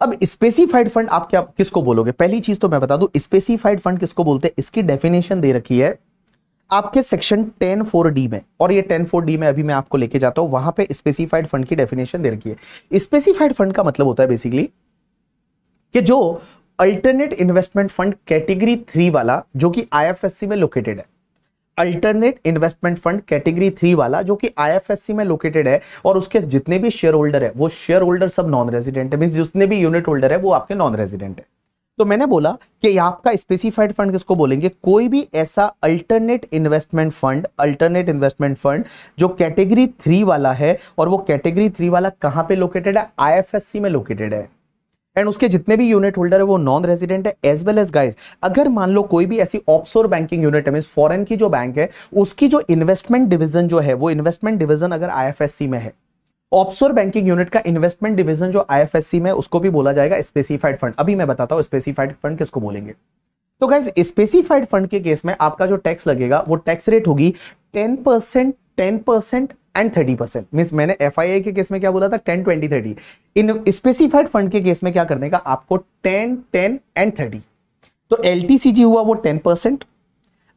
अब स्पेसिफाइड फंड आप क्या किसको बोलोगे पहली चीज तो मैं बता दू स्पेसिफाइड फंड किसको बोलते हैं इसकी डेफिनेशन दे रखी है आपके सेक्शन टेन फोर डी में और ये टेन फोर डी में अभी मैं आपको लेके जाता हूं वहां पे स्पेसिफाइड फंड की डेफिनेशन दे रखी है स्पेसिफाइड फंड का मतलब होता है बेसिकली कि जो alternate investment fund category three वाला जो कि आईएफएससी में लोकेटेड है alternate investment fund category three वाला जो कि आईएफएससी में लोकेटेड है और उसके जितने भी शेयर होल्डर है वो शेयर होल्डर सब नॉन रेजिडेंट है मीन जितने भी यूनिट होल्डर है वो आपके नॉन रेजिडेंट है तो मैंने बोला कि आपका स्पेसिफाइड फंड किसको बोलेंगे कोई भी ऐसा alternate investment fund alternate investment fund जो कैटेगरी थ्री वाला है और वो कैटेगरी थ्री वाला कहां पे लोकेटेड है आईएफएससी में लोकेटेड है एंड उसके जितने भी यूनिट होल्डर है वो नॉन रेजिडेंट है एज वेल एज गाइज अगर मान लो कोई भी ऐसी ऑप्सोर बैंकिंग यूनिट है मीन फॉरन की जो बैंक है उसकी जो इन्वेस्टमेंट डिवीजन जो है वो इन्वेस्टमेंट डिवीजन अगर आईएफएससी में है ऑप्सोर बैंकिंग यूनिट का इन्वेस्टमेंट डिवीजन जो आईएफएससी में उसको भी बोला जाएगा स्पेसिफाइड फंड अभी मैं बताता हूँ स्पेसिफाइड फंड किसको बोलेंगे तो गाइज स्पेसिफाइड फंड के केस में आपका जो टैक्स लगेगा वो टैक्स रेट होगी ten percent ten percent and thirty percent mean मैंने एफ आई के केस में क्या बोला था ten twenty thirty in specified fund के केस में क्या करने का आपको टेन टेन एंड थर्टी तो एल टी सी जी हुआ वो टेन परसेंट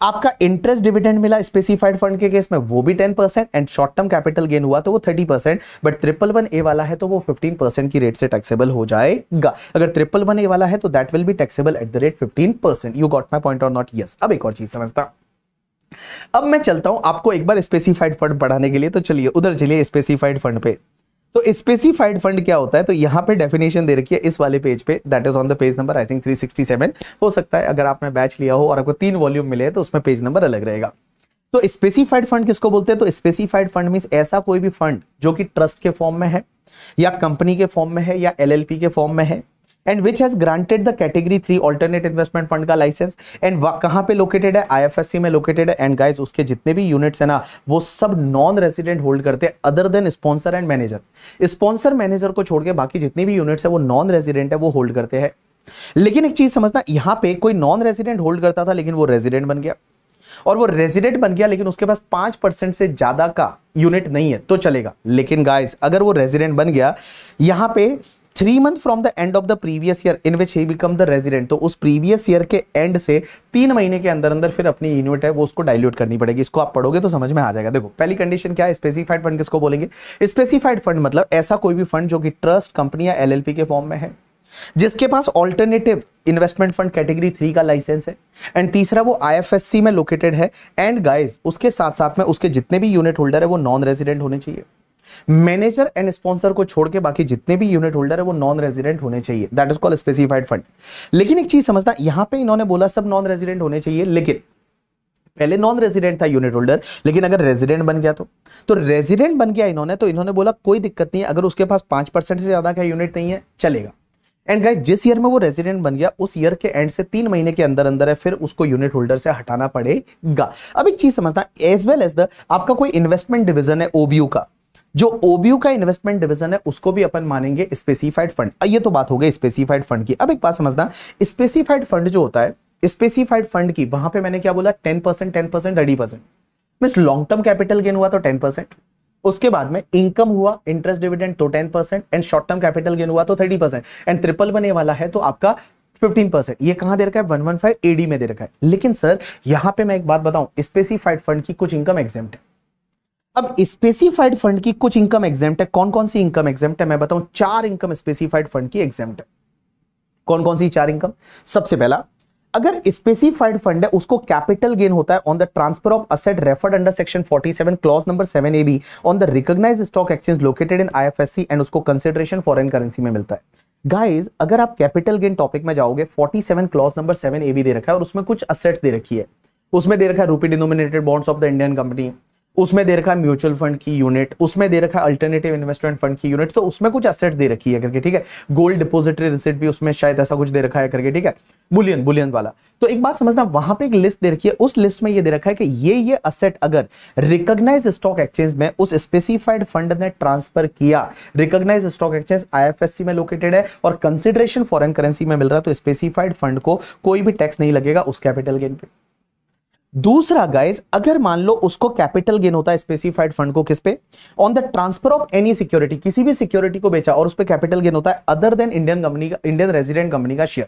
आपका इंटरेस्ट डिविडेंड मिला स्पेसिफाइड फंड के केस में वो भी ten percent and short term capital gain हुआ तो वो thirty percent but triple one A वाला है तो वो फिफ्टीन परसेंट की रेट से टैक्सेबल हो जाएगा अगर ट्रिपल वन ए वाला है तो that will be taxable at the rate fifteen percent you got my point और नॉट यस अब एक और चीज समझता हूं अब मैं चलता हूं आपको एक बार स्पेसिफाइड फंड पढ़ाने के लिए तो चलिए उधर चलिए स्पेसिफाइड फंड पे तो स्पेसिफाइड फंड क्या होता है तो यहाँ पे डेफिनेशन दे रखी है इस वाले पेज पे that is on the page number I think 367 हो सकता है अगर आपने बैच लिया हो और आपको तीन वॉल्यूम मिले तो उसमें पेज नंबर अलग रहेगा तो स्पेसिफाइड फंड किसको बोलते हैं तो स्पेसिफाइड फंड मीन ऐसा कोई भी फंड जो कि ट्रस्ट के फॉर्म में है या कंपनी के फॉर्म में है या एल के फॉर्म में है and which has granted the category three alternate investment fund का लाइसेंस एंड कहां पे लोकेटेड है आईएफएससी में लोकेटेड है एंड गाइज उसके जितने भी यूनिट्स है ना वो सब नॉन रेजिडेंट होल्ड करते हैं other than sponsor and manager sponsor manager को छोड़ के बाकी जितनी भी यूनिट्स है वो नॉन रेजिडेंट है वो होल्ड करते हैं लेकिन एक चीज समझना यहाँ पे कोई नॉन रेजिडेंट होल्ड करता था लेकिन वो रेजिडेंट बन गया और वो रेजिडेंट बन गया लेकिन उसके पास पांच परसेंट से ज्यादा का यूनिट नहीं है तो चलेगा लेकिन गाइस अगर वो रेजिडेंट बन गया यहाँ पे three month from the end of the previous year in which he become the resident तो उस प्रीवियस ईयर के एंड से तीन महीने के अंदर अंदर फिर अपनी यूनिट है वो उसको डायल्यूट करनी पड़ेगी इसको आप पढ़ोगे तो समझ में आ जाएगा देखो पहली कंडीशन क्या है स्पेसिफाइड फंड किसको बोलेंगे स्पेसिफाइड फंड मतलब ऐसा कोई भी फंड जो कि ट्रस्ट कंपनी या एल के फॉर्म में है जिसके पास alternative investment fund category three का लाइसेंस है एंड तीसरा वो आईएफएससी में लोकेटेड है एंड गाइस उसके साथ साथ में उसके जितने भी यूनिट होल्डर है वो नॉन रेजिडेंट होने चाहिए मैनेजर एंड स्पॉन्सर को छोड़ के बाकी जितने भी यूनिट होल्डर है वो नॉन रेजिडेंट होने चाहिए that is call specified fund लेकिन एक चीज समझना यहां पे इन्होंने बोला सब नॉन रेजिडेंट होने चाहिए लेकिन पहले नॉन रेजिडेंट था यूनिट होल्डर लेकिन अगर रेजिडेंट बन गया तो तो रेजिडेंट बन गया इन्होंने तो इन्होंने बोला कोई दिक्कत नहीं अगर उसके पास पांच परसेंट से ज्यादा का यूनिट नहीं है चलेगा एंड गाइस जिस ईयर में वो रेजिडेंट बन गया उस ईयर के एंड से तीन महीने के अंदर अंदर है फिर उसको यूनिट होल्डर से हटाना पड़ेगा अब एक चीज समझना एज वेल एज द आपका कोई इन्वेस्टमेंट डिविजन है ओबीयू का जो ओबीयू का इन्वेस्टमेंट डिविजन है उसको भी अपन मानेंगे स्पेसिफाइड फंड ये तो बात हो गई स्पेसिफाइड फंड की अब एक बात समझना स्पेसिफाइड फंड जो होता है स्पेसिफाइड फंड की वहां पे मैंने क्या बोला ten percent ten percent thirty percent mean long term capital gain हुआ तो टेन परसेंट उसके बाद में इनकम हुआ इंटरेस्ट डिविडेंड तो ten percent and short term capital gain हुआ तो थर्टी परसेंट एंड ट्रिपल बने वाला है तो आपका 15 परसेंट ये कहां दे रखा है 115 एडी में दे रखा है लेकिन सर यहां पे मैं एक बात बताऊं स्पेसिफाइड फंड की कुछ इनकम एग्जेप्ट है अब स्पेसिफाइड फंड की कुछ इनकम एग्जेप्ट है कौन कौन सी इनकम एग्जेप्ट है मैं बताऊं चार इनकम स्पेसिफाइड फंड की एग्जेप्ट है कौन कौन सी चार इनकम सबसे पहला अगर स्पेसिफाइड फंड है उसको कैपिटल गेन होता है on the transfer of asset referred under section 47 clause number 7 A B on the recognise stock exchange located in IFSC and उसको कंसिडरेशन फॉरेन करेंसी में मिलता है गाइस अगर आप कैपिटल गेन टॉपिक में जाओगे 47 क्लॉज नंबर 7 ए बी दे रखा है और उसमें कुछ असेट दे रखी है उसमें दे रखा है rupee denominated bonds of the Indian company उसमें दे रखा है म्यूचुअल फंड की यूनिट उसमें दे रखा है अल्टरनेटिव इन्वेस्टमेंट फंड की यूनिट तो उसमें कुछ एसेट दे रखी है करके ठीक है गोल्ड डिपोजिटरी रिसिट भी उसमें शायद ऐसा कुछ दे रखा है करके ठीक है बुलियन बुलियन वाला तो एक बात समझना वहां पे एक लिस्ट दे रखी है उस लिस्ट में ये दे रखा है कि ये ये असेट अगर रिकॉग्नाइज स्टॉक एक्सचेंज में उस स्पेसिफाइड फंड ने ट्रांसफर किया रिकॉग्नाइज स्टॉक एक्सचेंज आईएफएससी में लोकेटेड है और कंसिडरेशन फॉरेन करेंसी में मिल रहा है तो स्पेसिफाइड फंड को कोई भी टैक्स नहीं लगेगा उस कैपिटल गेन पे दूसरा गाइज अगर मान लो उसको कैपिटल गेन होता है स्पेसिफाइड फंड को किस पे on the transfer of any security किसी भी सिक्योरिटी को बेचा और उस पर कैपिटल गेन होता है अदर देन इंडियन कंपनी का इंडियन रेजिडेंट कंपनी का शेयर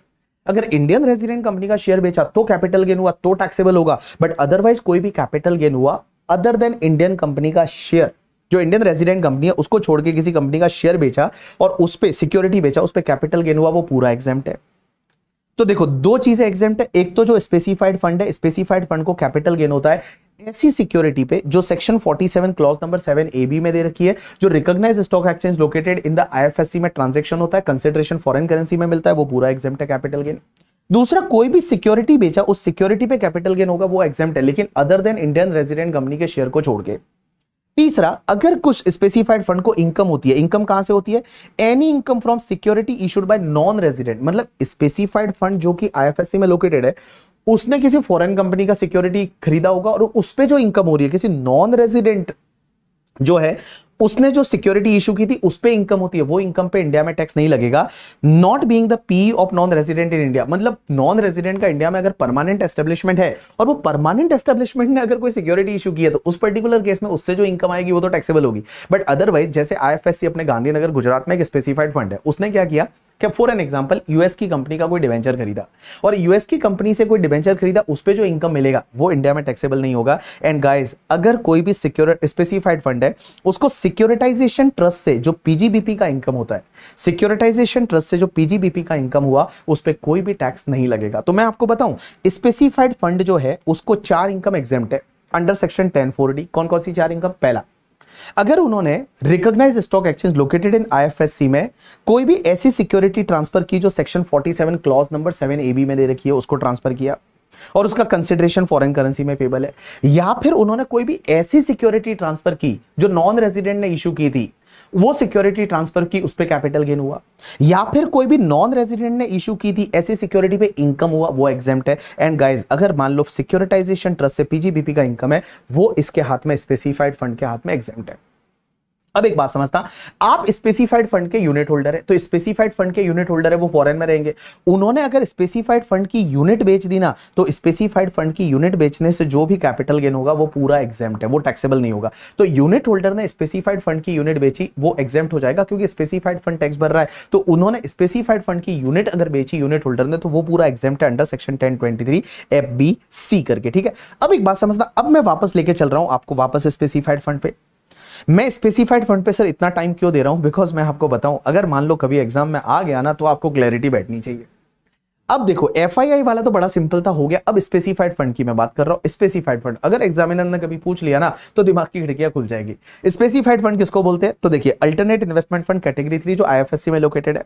अगर इंडियन रेजिडेंट कंपनी का शेयर बेचा तो कैपिटल गेन हुआ तो टैक्सेबल होगा बट अदरवाइज कोई भी कैपिटल गेन हुआ अदर देन इंडियन कंपनी का शेयर जो इंडियन रेजिडेंट कंपनी है उसको छोड़ के किसी कंपनी का शेयर बेचा और उस पर सिक्योरिटी बेचा उस पर कैपिटल गेन हुआ वो पूरा एग्जाम है तो देखो दो चीजें एग्जाम है एक तो जो स्पेसिफाइड फंड है स्पेसिफाइड फंड को कैपिटल गेन होता है ऐसी सिक्योरिटी पे जो section 47 clause number 7 A B में दे रखी है जो recognise stock exchange located in the IFSC में ट्रांजैक्शन होता है कंसिडरेशन फॉरेन करेंसी में मिलता है वो पूरा एग्जाम है कैपिटल गेन दूसरा कोई भी सिक्योरिटी बेचा उस सिक्योरिटी पे कैपिटल गेन होगा वो एग्जाम है लेकिन other than Indian resident company के शेयर को छोड़ के तीसरा अगर कुछ स्पेसिफाइड फंड को इनकम होती है इनकम कहां से होती है any income from security issued by non resident मतलब स्पेसिफाइड फंड जो कि आईएफएससी में लोकेटेड है उसने किसी फॉरेन कंपनी का सिक्योरिटी खरीदा होगा और उस पर जो इनकम हो रही है किसी नॉन रेजिडेंट जो है उसने जो सिक्योरिटी इशू की थी उस पर इनकम होती है वो इनकम पे इंडिया में टैक्स नहीं लगेगा not being the P of non resident in India मतलब नॉन रेजिडेंट का इंडिया में अगर परमानेंट एस्टेब्लिशमेंट है और वो परमानेंट एस्टेब्लिशमेंट ने अगर कोई सिक्योरिटी इशू किया तो उस पर्टिकुलर केस में उससे जो इनकम आएगी वो तो टैक्सेबल होगी बट अदरवाइज जैसे आई अपने गांधीनगर गुजरात में एक स्पेसिफाइड फंड है उसने क्या किया क्या फॉर एन एग्जाम्पल यूएस की कंपनी का कोई डिवेंचर खरीदा और यूएस की कंपनी से कोई डिवेंचर खरीदा उस पर जो इनकम मिलेगा वो इंडिया में टैक्सेबल नहीं होगा एंड गाइस अगर कोई भी सिक्योर स्पेसिफाइड फंड है उसको सिक्योरिटाइजेशन ट्रस्ट से जो पीजीबीपी का इनकम होता है सिक्योरिटाइजेशन ट्रस्ट से जो पीजीबीपी का इनकम हुआ उस पर कोई भी टैक्स नहीं लगेगा तो मैं आपको बताऊं स्पेसिफाइड फंड जो है उसको चार इनकम एग्जाम है under section ten four D कौन कौन सी चार इनकम पहला अगर उन्होंने recognise stock exchange located in IFSC में कोई भी ऐसी सिक्योरिटी ट्रांसफर की जो सेक्शन 47 क्लॉज नंबर 7 एबी में दे रखी है उसको ट्रांसफर किया और उसका कंसिडरेशन फॉरन करेंसी में पेबल है या फिर उन्होंने कोई भी ऐसी सिक्योरिटी ट्रांसफर की जो नॉन रेजिडेंट ने इशू की थी वो सिक्योरिटी ट्रांसफर की उस पर कैपिटल गेन हुआ या फिर कोई भी नॉन रेजिडेंट ने इशू की थी ऐसी सिक्योरिटी पे इनकम हुआ वो एग्जाम है एंड गाइज अगर मान लो सिक्योरिटाइजेशन ट्रस्ट से पीजीबीपी का इनकम है वो इसके हाथ में स्पेसिफाइड फंड के हाथ में एग्जाम है अब एक बात समझता आप स्पेसिफाइड फंड के यूनिट होल्डर है तो स्पेसिफाइड फंड के यूनिट होल्डर है वो फॉरेन में रहेंगे उन्होंने अगर स्पेसिफाइड फंड की यूनिट बेच दी ना तो स्पेसिफाइड फंड की यूनिट बेचने से जो भी कैपिटल गेन होगा वो पूरा एग्जाम है वो टैक्सेबल नहीं होगा तो यूनिट होल्डर ने स्पेसिफाइड फंड की यूनिट बेची वो एग्जाम हो जाएगा क्योंकि स्पेसिफाइड फंड टैक्स भर रहा है तो उन्होंने स्पेसिफाइड फंड की यूनिट अगर बेची यूनिट होल्डर ने तो वो पूरा एग्जाम है अंडर सेक्शन टेन ट्वेंटी करके ठीक है अब एक बात समझता अब मैं वापस लेके चल रहा हूं आपको वापस स्पेसिफाइड फंड पे मैं स्पेसिफाइड फंड पे सर इतना टाइम क्यों दे रहा हूं बिकॉज मैं आपको बताऊँ अगर मान लो कभी एग्जाम में आ गया ना तो आपको क्लैरिटी बैठनी चाहिए अब देखो एफ वाला तो बड़ा सिंपल था हो गया अब स्पेसिफाइड फंड की मैं बात कर रहा हूं स्पेसिफाइड फंड अगर एग्जामिनर ने कभी पूछ लिया ना तो दिमाग की खिड़कियां खुल जाएगी स्पेसिफाइड फंड किसको बोलते हैं तो देखिए alternate investment fund category three जो आई में लोकेटेड है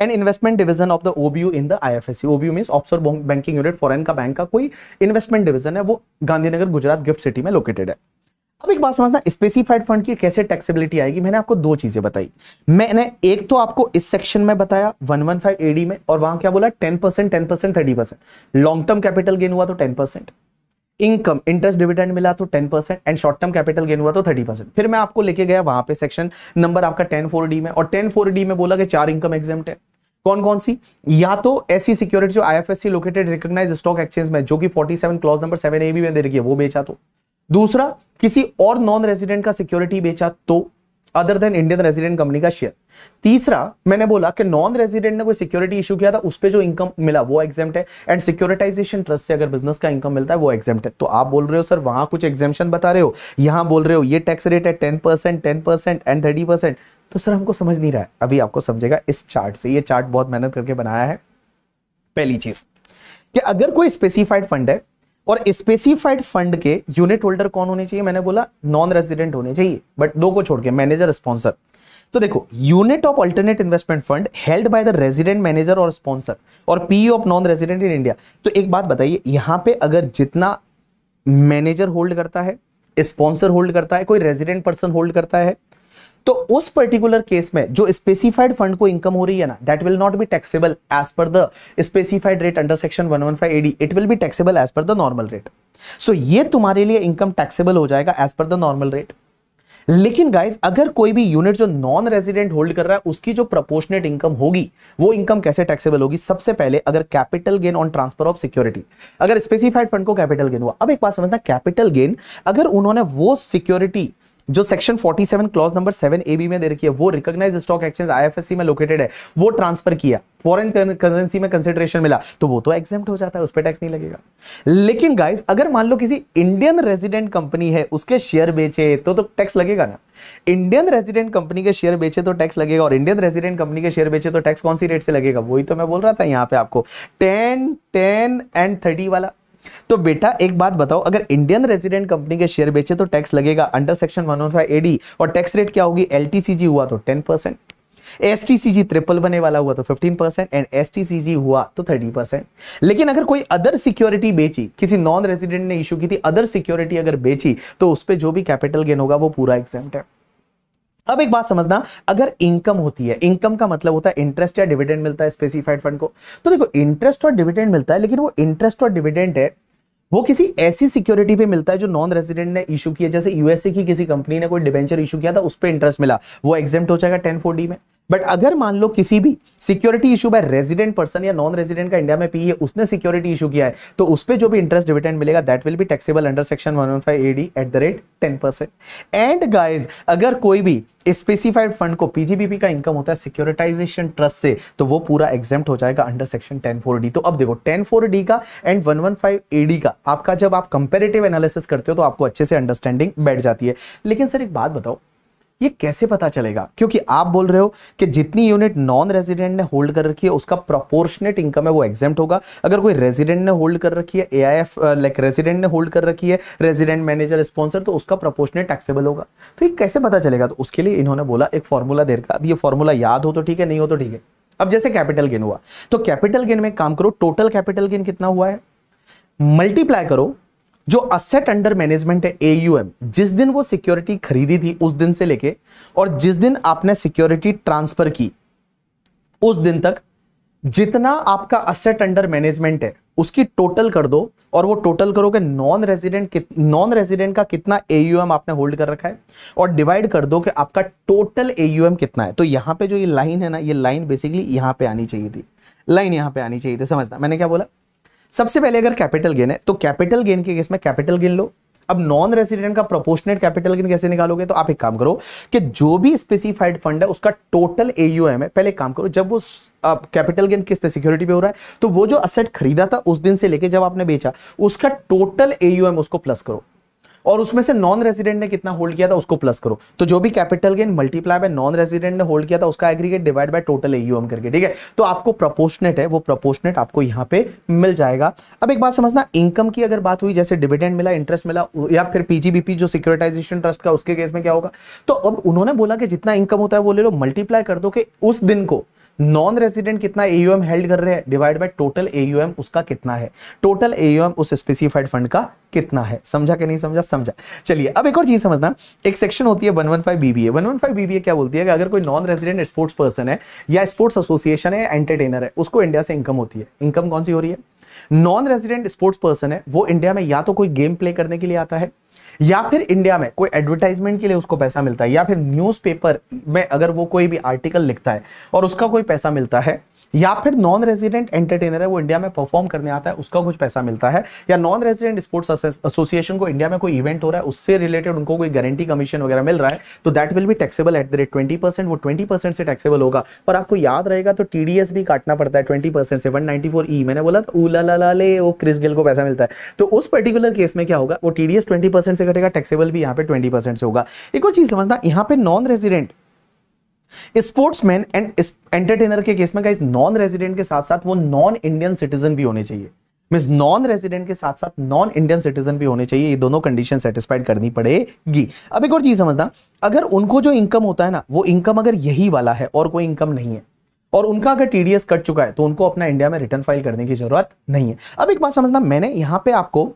and investment division of the OBU in the IFSC OBU means offshore banking unit foreign का बैंक का कोई इन्वेस्टमेंट डिवीजन है वो गांधीनगर गुजरात गिफ्ट सिटी में लोकेटेड है अब एक बात समझना स्पेसिफाइड फंड की कैसे टैक्सेबिलिटी आएगी मैंने आपको दो चीजें बताई मैंने एक तो आपको इस सेक्शन में बताया 115 एडी में और वहां क्या बोला 10 percent ten percent thirty percent long term capital gain हुआ तो 10 परसेंट इनकम इंटरेस्ट डिविडेंड मिला तो 10 percent and short term capital gain हुआ तो 30 परसेंट फिर मैं आपको लेके गया वहां पे सेक्शन नंबर आपका टेन फोर डी में और टेन फोर डी में बोला कि चार इनकम एग्जाम है कौन कौन सी या तो ऐसी सिक्योरिटी जो IFSC located recognise stock exchange में जो कि 47 क्लॉज नंबर सेवन ए भी में दे रही है वो बेचा तो दूसरा किसी और नॉन रेजिडेंट का सिक्योरिटी बेचा तो other than Indian resident company का शेयर तीसरा मैंने बोला कि नॉन रेजिडेंट ने कोई सिक्योरिटी इशू किया था उस पर जो इनकम मिला वो एग्जाम है एंड सिक्योरिटाइजेशन ट्रस्ट से अगर बिजनेस का इनकम मिलता है वो एग्जाम है तो आप बोल रहे हो सर वहां कुछ एग्जामेशन बता रहे हो यहां बोल रहे हो ये टैक्स रेट है ten percent ten percent and thirty percent तो सर हमको समझ नहीं रहा है अभी आपको समझेगा इस चार्ट से ये चार्ट बहुत मेहनत करके बनाया है पहली चीज कि अगर कोई स्पेसिफाइड फंड है और स्पेसिफाइड फंड के यूनिट होल्डर कौन होने चाहिए मैंने बोला नॉन रेजिडेंट होने चाहिए बट दो को छोड़ के मैनेजर स्पॉन्सर तो देखो unit of alternate investment fund held by the resident manager और स्पॉन्सर और PE of non resident in India तो एक बात बताइए यहां पे अगर जितना मैनेजर होल्ड करता है स्पॉन्सर होल्ड करता है कोई रेजिडेंट पर्सन होल्ड करता है तो उस पर्टिकुलर केस में जो स्पेसिफाइड फंड को इनकम हो रही है ना that will not be taxable as per the specified rate under section 115 AD it will be taxable as per the normal rate so ये तुम्हारे लिए इनकम टैक्सेबल हो जाएगा as per the normal rate लेकिन गाइज अगर कोई भी unit जो नॉन रेजिडेंट होल्ड कर रहा है उसकी जो प्रपोर्शनेट इनकम होगी वो इनकम कैसे टैक्सेबल होगी सबसे पहले अगर capital gain on transfer of security अगर स्पेसिफाइड फंड को कैपिटल गेन हुआ अब एक बात समझना कैपिटल गेन अगर उन्होंने वो सिक्योरिटी जो सेक्शन 47 क्लॉज नंबर 7 एबी में दे रखी है वो रिकॉग्नाइज स्टॉक एक्सचेंज आईएफएससी में लोकेटेड है वो ट्रांसफर किया फॉरेन करेंसी में कंसिडरेशन मिला तो वो तो एग्जाम हो जाता है उस पर टैक्स नहीं लगेगा लेकिन गाइज अगर मान लो किसी इंडियन रेजिडेंट कंपनी है उसके शेयर बेचे तो, तो टैक्स लगेगा ना इंडियन रेजिडेंट कंपनी के शेयर बेचे तो टैक्स लगेगा और इंडियन रेजिडेंट कंपनी के शेयर बेचे तो टैक्स कौन सी रेट से लगेगा वही तो मैं बोल रहा था यहाँ पे आपको टेन टेन एंड थर्टी वाला तो बेटा एक बात बताओ अगर इंडियन रेजिडेंट कंपनी के शेयर बेचे तो टैक्स लगेगा अंडर सेक्शन वन एडी और टैक्स रेट क्या होगी एल हुआ तो टेन परसेंट एस ट्रिपल बने वाला हुआ तो 15 परसेंट एंड एस हुआ तो 30 परसेंट लेकिन अगर कोई अदर सिक्योरिटी बेची किसी नॉन रेजिडेंट ने इशू की थी अदर सिक्योरिटी अगर बेची तो उस पर जो भी कैपिटल गेन होगा वो पूरा एग्जाम है अब एक बात समझना अगर इनकम होती है इनकम का मतलब होता है इंटरेस्ट या डिविडेंड मिलता है स्पेसिफाइड फंड को तो देखो इंटरेस्ट और डिविडेंड मिलता है लेकिन वो इंटरेस्ट और डिविडेंड है वो किसी ऐसी सिक्योरिटी पे मिलता है जो नॉन रेजिडेंट ने इशू किया जैसे यूएसए की किसी कंपनी ने कोई डिबेंचर इशू किया था उस पर इंटरेस्ट मिला वो एग्जाम हो जाएगा टेन फोर्टी में बट अगर मान लो किसी भी security issue by resident person या नॉन रेजिडेंट का इंडिया में पी है e उसने सिक्योरिटी इशू किया है तो उस पर जो भी इंटरेस्ट डिविडेंड मिलेगा that will be taxable under section one AD at the rate ten percent and guys अगर कोई भी स्पेसिफाइड फंड को पीजीबीपी का इनकम होता है सिक्योरिटाइजेशन ट्रस्ट से तो वो पूरा एग्जाम हो जाएगा under section ten four D तो अब देखो टेन फोर डी का and one one five A D का आपका जब आप कंपेरेटिव एनालिसिस करते हो तो आपको अच्छे से अंडरस्टैंडिंग बैठ जाती है लेकिन सर एक बात बताओ ये कैसे पता चलेगा क्योंकि आप बोल रहे हो कि जितनी यूनिट नॉन रेजिडेंट ने होल्ड कर रखी है उसका प्रोपोर्शनेट इनकम है वो एग्जाम होगा अगर कोई रेजिडेंट ने होल्ड कर रखी है ए लाइक रेजिडेंट ने होल्ड कर रखी है रेजिडेंट मैनेजर स्पॉन्सर तो उसका प्रोपोर्शनेट टैक्सेबल होगा तो ये कैसे पता चलेगा तो उसके लिए इन्होंने बोला एक फॉर्मूला देर का अब ये फॉर्मूला याद हो तो ठीक है नहीं हो तो ठीक है अब जैसे कैपिटल गेन हुआ तो कैपिटल गेन में काम करो टोटल कैपिटल गेन कितना हुआ है मल्टीप्लाई करो जो असेट अंडर मैनेजमेंट है एयूएम जिस दिन वो सिक्योरिटी खरीदी थी उस दिन से लेके और जिस दिन आपने सिक्योरिटी ट्रांसफर की उस दिन तक जितना आपका असेट अंडर मैनेजमेंट है उसकी टोटल कर दो और वो टोटल करोगे नॉन रेजिडेंट नॉन रेजिडेंट का कितना एयूएम आपने होल्ड कर रखा है और डिवाइड कर दो कि आपका टोटल एयूएम कितना है तो यहां पे जो ये लाइन है ना ये लाइन बेसिकली यहां पे आनी चाहिए थी लाइन यहां पे आनी चाहिए थी समझना मैंने क्या बोला सबसे पहले अगर कैपिटल गेन है तो कैपिटल गेन के केस में कैपिटल गेन लो अब नॉन रेसिडेंट का प्रोपोर्शनेट कैपिटल गेन कैसे निकालोगे तो आप एक काम करो कि जो भी स्पेसिफाइड फंड है उसका टोटल एयूएम है पहले काम करो जब वो कैपिटल गेन किस पे सिक्योरिटी पे हो रहा है तो वो जो असेट खरीदा था उस दिन से लेके जब आपने बेचा उसका टोटल एयूएम उसको प्लस करो और उसमें से नॉन रेजिडेंट ने कितना होल्ड किया था उसको प्लस करो तो जो भी capital gain multiply by non resident ने होल्ड किया था उसका aggregate divide by total AUM करके ठीक है तो आपको प्रपोर्शनेट है वो प्रपोर्शनेट आपको यहां पे मिल जाएगा अब एक बात समझना इनकम की अगर बात हुई जैसे डिविडेंड मिला इंटरेस्ट मिला या फिर पीजीबीपी जो सिक्योरिटाइजेशन ट्रस्ट का उसके केस में क्या होगा तो अब उन्होंने बोला कि जितना इनकम होता है वो ले लो मल्टीप्लाई कर दो कि उस दिन को नॉन रेजिडेंट कितना एयूएम हेल्ड कर रहे हैं डिवाइड बाय टोटल एयूएम उसका कितना है टोटल एयूएम उस स्पेसिफाइड फंड का कितना है समझा कि नहीं समझा समझा चलिए अब एक और चीज समझना एक सेक्शन होती है 115 बीबीए 115 बीबीए क्या बोलती है कि अगर कोई नॉन रेजिडेंट स्पोर्ट्स पर्सन है या स्पोर्ट्स एसोसिएशन है एंटरटेनर है उसको इंडिया से इनकम होती है इनकम कौन सी हो रही है नॉन रेजिडेंट स्पोर्ट्स पर्सन है वो इंडिया में या तो कोई गेम प्ले करने के लिए आता है या फिर इंडिया में कोई एडवर्टाइजमेंट के लिए उसको पैसा मिलता है या फिर न्यूज़पेपर में अगर वो कोई भी आर्टिकल लिखता है और उसका कोई पैसा मिलता है या फिर नॉन रेजिडेंट एंटरटेनर है वो इंडिया में परफॉर्म करने आता है उसका कुछ पैसा मिलता है या नॉन रेजिडेंट स्पोर्ट्स एसोसिएशन को इंडिया में कोई इवेंट हो रहा है उससे रिलेटेड उनको कोई गारंटी कमीशन वगैरह मिल रहा है तो that will be taxable at the rate twenty percent वो ट्वेंटी परसेंट से टैक्सेबल होगा और आपको याद रहेगा तो टी भी काटना पड़ता है ट्वेंटी परसेंट से वन फोर ई मैंने बोला ऊला ला ला ले वो क्रिस गिल को पैसा मिलता है तो उस पर्टिकुलर केस में क्या होगा वो T D S twenty percent से घटेगा टैक्सेबल भी यहाँ पे ट्वेंटी परसेंट से होगा एक और चीज़ समझना यहाँ पे non resident sportsman and entertainer के केस में गाइस नॉन रेजिडेंट के साथ साथ वो नॉन इंडियन सिटीजन भी होने चाहिए मीन नॉन रेजिडेंट के साथ साथ नॉन इंडियन सिटीजन भी होने चाहिए ये दोनों कंडीशन सेटिस्फाइड करनी पड़ेगी अब एक और चीज समझना अगर उनको जो इनकम होता है ना वो इनकम अगर यही वाला है और कोई इनकम नहीं है और उनका अगर टीडीएस कट चुका है तो उनको अपना इंडिया में रिटर्न फाइल करने की जरूरत नहीं है अब एक बात समझना मैंने यहां पे आपको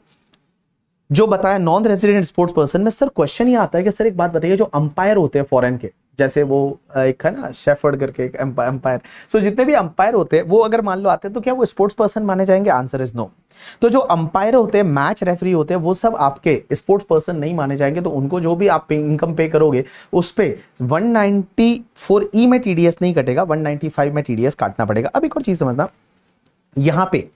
जो बताया नॉन रेजिडेंट स्पोर्ट्स पर्सन में सर क्वेश्चन ये आता है कि सर एक बात बताइए जो अंपायर होते हैं फॉरेन के जैसे वो एक है ना शेफर्ड करके एक अंपायर सो so, जितने भी अंपायर होते हैं वो अगर मान लो आते हैं तो क्या वो स्पोर्ट्स पर्सन माने जाएंगे आंसर इज नो तो जो अंपायर होते हैं मैच रेफरी होते हैं वो सब आपके स्पोर्ट्स पर्सन नहीं माने जाएंगे तो उनको जो भी आप इनकम पे करोगे उस पर वन ई में टी नहीं कटेगा वन में टी काटना पड़ेगा अब एक और चीज समझना यहाँ पे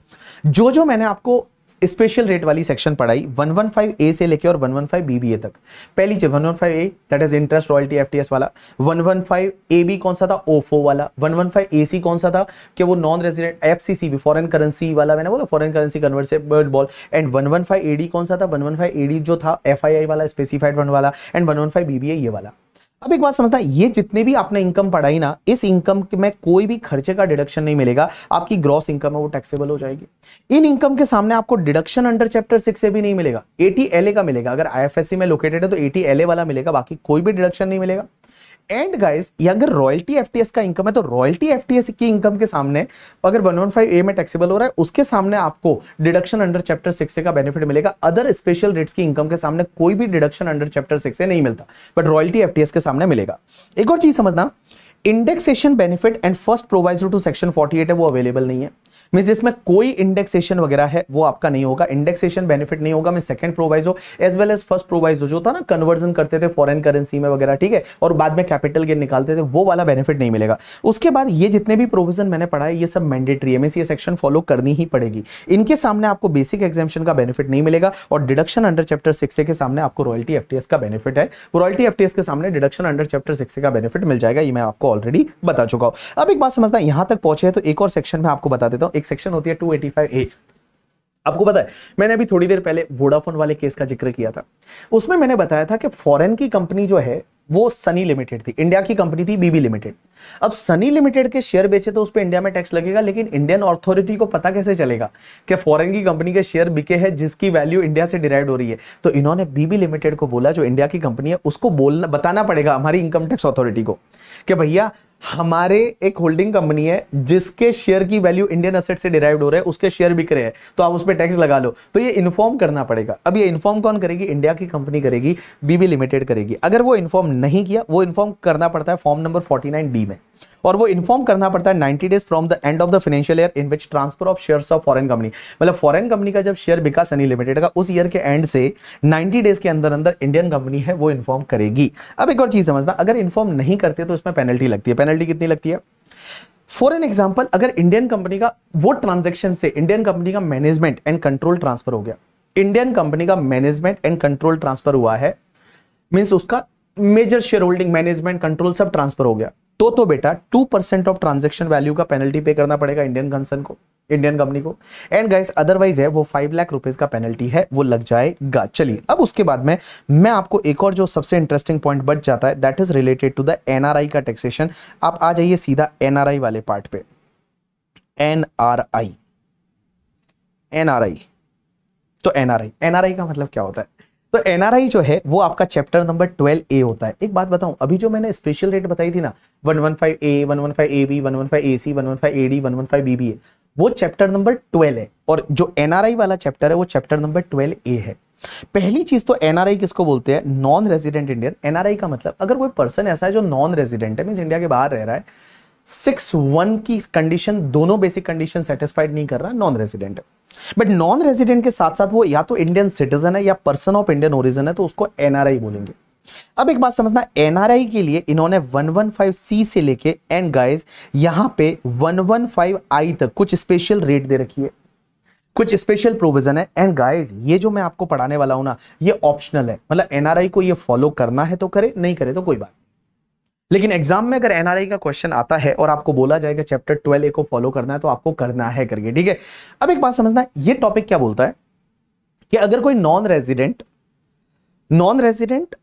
जो जो मैंने आपको स्पेशल रेट वाली सेक्शन पढ़ाई 115 ए से लेके और 115 बी बी ए तक पहली चीज 115 A that is interest royalty FTS वाला 115 ए बी कौन सा था ओफो वाला 115 ए सी कौन सा था कि वो नॉन रेजिडेंट एफ सी भी फॉरन करेंसी वाला मैंने बोला फॉरन करेंसी कन्वर्ट बर्ड बॉल एंड 115 डी कौन सा था 115 डी जो था एफ आई आई वाला स्पेसिफाइड वन वाला एंड 115 बीबीए ये वाला अब एक बात समझना ये जितने भी आपने इनकम पढ़ाई ना इस इनकम में कोई भी खर्चे का डिडक्शन नहीं मिलेगा आपकी ग्रॉस इनकम है वो टैक्सेबल हो जाएगी इन इनकम के सामने आपको डिडक्शन अंडर चैप्टर सिक्स से भी नहीं मिलेगा एटी एल का मिलेगा अगर सी में लोकेटेड है तो एटी एल वाला मिलेगा बाकी कोई भी डिडक्शन नहीं मिलेगा एंड गाइस ये अगर रॉयल्टी एफटीएस का इनकम है तो रॉयल्टी एफटीएस की इनकम के सामने अगर 115 ए में टैक्सेबल हो रहा है उसके सामने आपको डिडक्शन अंडर चैप्टर सिक्स का बेनिफिट मिलेगा अदर स्पेशल रेट्स की इनकम के सामने कोई भी डिडक्शन अंडर चैप्टर सिक्स नहीं मिलता बट रॉयल्टी एफटीएस के सामने मिलेगा एक और चीज समझना indexation benefit and first proviso to section 48 है वो अवेलेबल नहीं है मीन इसमें कोई इंडेक्सेशन वगैरह है वो आपका नहीं होगा इंडेक्सेशन बेनिफिट नहीं होगा मैं second proviso as well as first proviso जो था ना कन्वर्जन करते थे फॉरेन करेंसी में वगैरह ठीक है और बाद में कैपिटल गेन निकालते थे वो वाला बेनिफिट नहीं मिलेगा उसके बाद ये जितने भी प्रोविजन मैंने पढ़ा है ये सब मैंडेटरी है मीन्स ये सेक्शन फॉलो करनी ही पड़ेगी इनके सामने आपको बेसिक एग्जामेशन का बेनिफिट नहीं मिलेगा और डिडक्शन अंडर चैप्टर सिक्स के सामने आपको रॉयल्टी एफ का बेनिफिट है रॉयल्टी एफ के सामने डिडक्शन अंडर चैप्टर सिक्स का बेनिफिट मिल जाएगा ये मैं आपको ऑलरेडी बता चुका हूँ अब एक बात समझता है यहां तक पहुंचे हैं तो एक और सेक्शन में आपको बता देता हूं एक सेक्शन होती है टू ए आपको पता है मैंने अभी थोड़ी देर पहले वोडाफोन वाले केस का जिक्र किया था उसमें मैंने बताया था कि फॉरेन की कंपनी जो है वो सनी लिमिटेड थी इंडिया की कंपनी थी बीबी लिमिटेड अब सनी लिमिटेड के शेयर बेचे तो उस पर इंडिया में टैक्स लगेगा लेकिन इंडियन ऑथोरिटी को पता कैसे चलेगा कि फॉरेन की कंपनी के शेयर बिके हैं जिसकी वैल्यू इंडिया से डिराइड हो रही है तो इन्होंने बीबी लिमिटेड को बोला जो इंडिया की कंपनी है उसको बोलना बताना पड़ेगा हमारी इनकम टैक्स अथॉरिटी को कि भैया हमारे एक होल्डिंग कंपनी है जिसके शेयर की वैल्यू इंडियन असेट से डिराइव हो रहे हैं उसके शेयर बिक रहे हैं तो आप उस पर टैक्स लगा लो तो ये इन्फॉर्म करना पड़ेगा अब ये इन्फॉर्म कौन करेगी इंडिया की कंपनी करेगी बीबी लिमिटेड करेगी अगर वो इन्फॉर्म नहीं किया वो इन्फॉर्म करना पड़ता है फॉर्म नंबर फोर्टी डी में और वो इन्फॉर्म करना पड़ता है 90 days from the end of the financial year in which transfer of shares of foreign company मतलब फॉरेन कंपनी का जब शेयर बिका सनी लिमिटेड का उस ईयर के एंड से 90 डेज के अंदर अंदर इंडियन कंपनी है वो इन्फॉर्म करेगी अब एक और चीज समझना अगर इन्फॉर्म नहीं करते तो उसमें पेनल्टी लगती है पेनल्टी कितनी लगती है फॉर एन एग्जाम्पल अगर इंडियन कंपनी का वो ट्रांजेक्शन से इंडियन कंपनी का मैनेजमेंट एंड कंट्रोल ट्रांसफर हो गया इंडियन कंपनी का मैनेजमेंट एंड कंट्रोल ट्रांसफर हुआ है मीन्स उसका major share holding management control सब ट्रांसफर हो गया तो तो बेटा two percent of transaction value का पेनल्टी पे करना पड़ेगा इंडियन कंसर्न को इंडियन कंपनी को एंड गाइस अदरवाइज है वो फाइव लाख रुपीज का पेनल्टी है वो लग जाएगा चलिए अब उसके बाद में मैं आपको एक और जो सबसे इंटरेस्टिंग पॉइंट बच जाता है that is related to the NRI का टैक्सेशन आप आ जाइए सीधा एनआरआई वाले पार्ट पे एनआरआई एनआरआई तो एनआरआई एनआरआई का मतलब क्या होता है तो एनआरआई जो है वो आपका चैप्टर नंबर ट्वेल्व ए होता है एक बात बताऊं अभी जो मैंने स्पेशल रेट बताई थी ना one one five A one one five A B one one five A C one one five A D one one five B B है वो चैप्टर नंबर ट्वेल्व है और जो एनआरआई वाला चैप्टर है वो चैप्टर नंबर ट्वेल्व ए है पहली चीज तो एनआरआई किसको बोलते हैं नॉन रेजिडेंट इंडियन एनआरआई का मतलब अगर कोई पर्सन ऐसा है जो नॉन रेजिडेंट है मीन इंडिया के बाहर रह रहा है सिक्स वन की कंडीशन दोनों बेसिक कंडीशन सेटिस्फाइड नहीं कर रहा नॉन रेजिडेंट है बट नॉन रेजिडेंट के साथ साथ वो या तो इंडियन सिटीजन है या पर्सन ऑफ इंडियन ओरिजन है तो उसको एनआरआई बोलेंगे अब एक बात समझना एनआरआई के लिए इन्होंने 115 सी से लेके एंड गाइस यहां पे 115 आई तक कुछ स्पेशल रेट दे रखी है कुछ स्पेशल प्रोविजन है एंड गाइस ये जो मैं आपको पढ़ाने वाला हूं ना ये ऑप्शनल है मतलब एनआरआई को ये फॉलो करना है तो करे नहीं करे तो कोई बात लेकिन एग्जाम में अगर एनआरआई का क्वेश्चन आता है और आपको बोला जाएगा चैप्टर ट्वेल्व ए को फॉलो करना है तो आपको करना है करके ठीक है अब एक बात समझना ये टॉपिक क्या बोलता है कि अगर कोई non resident non resident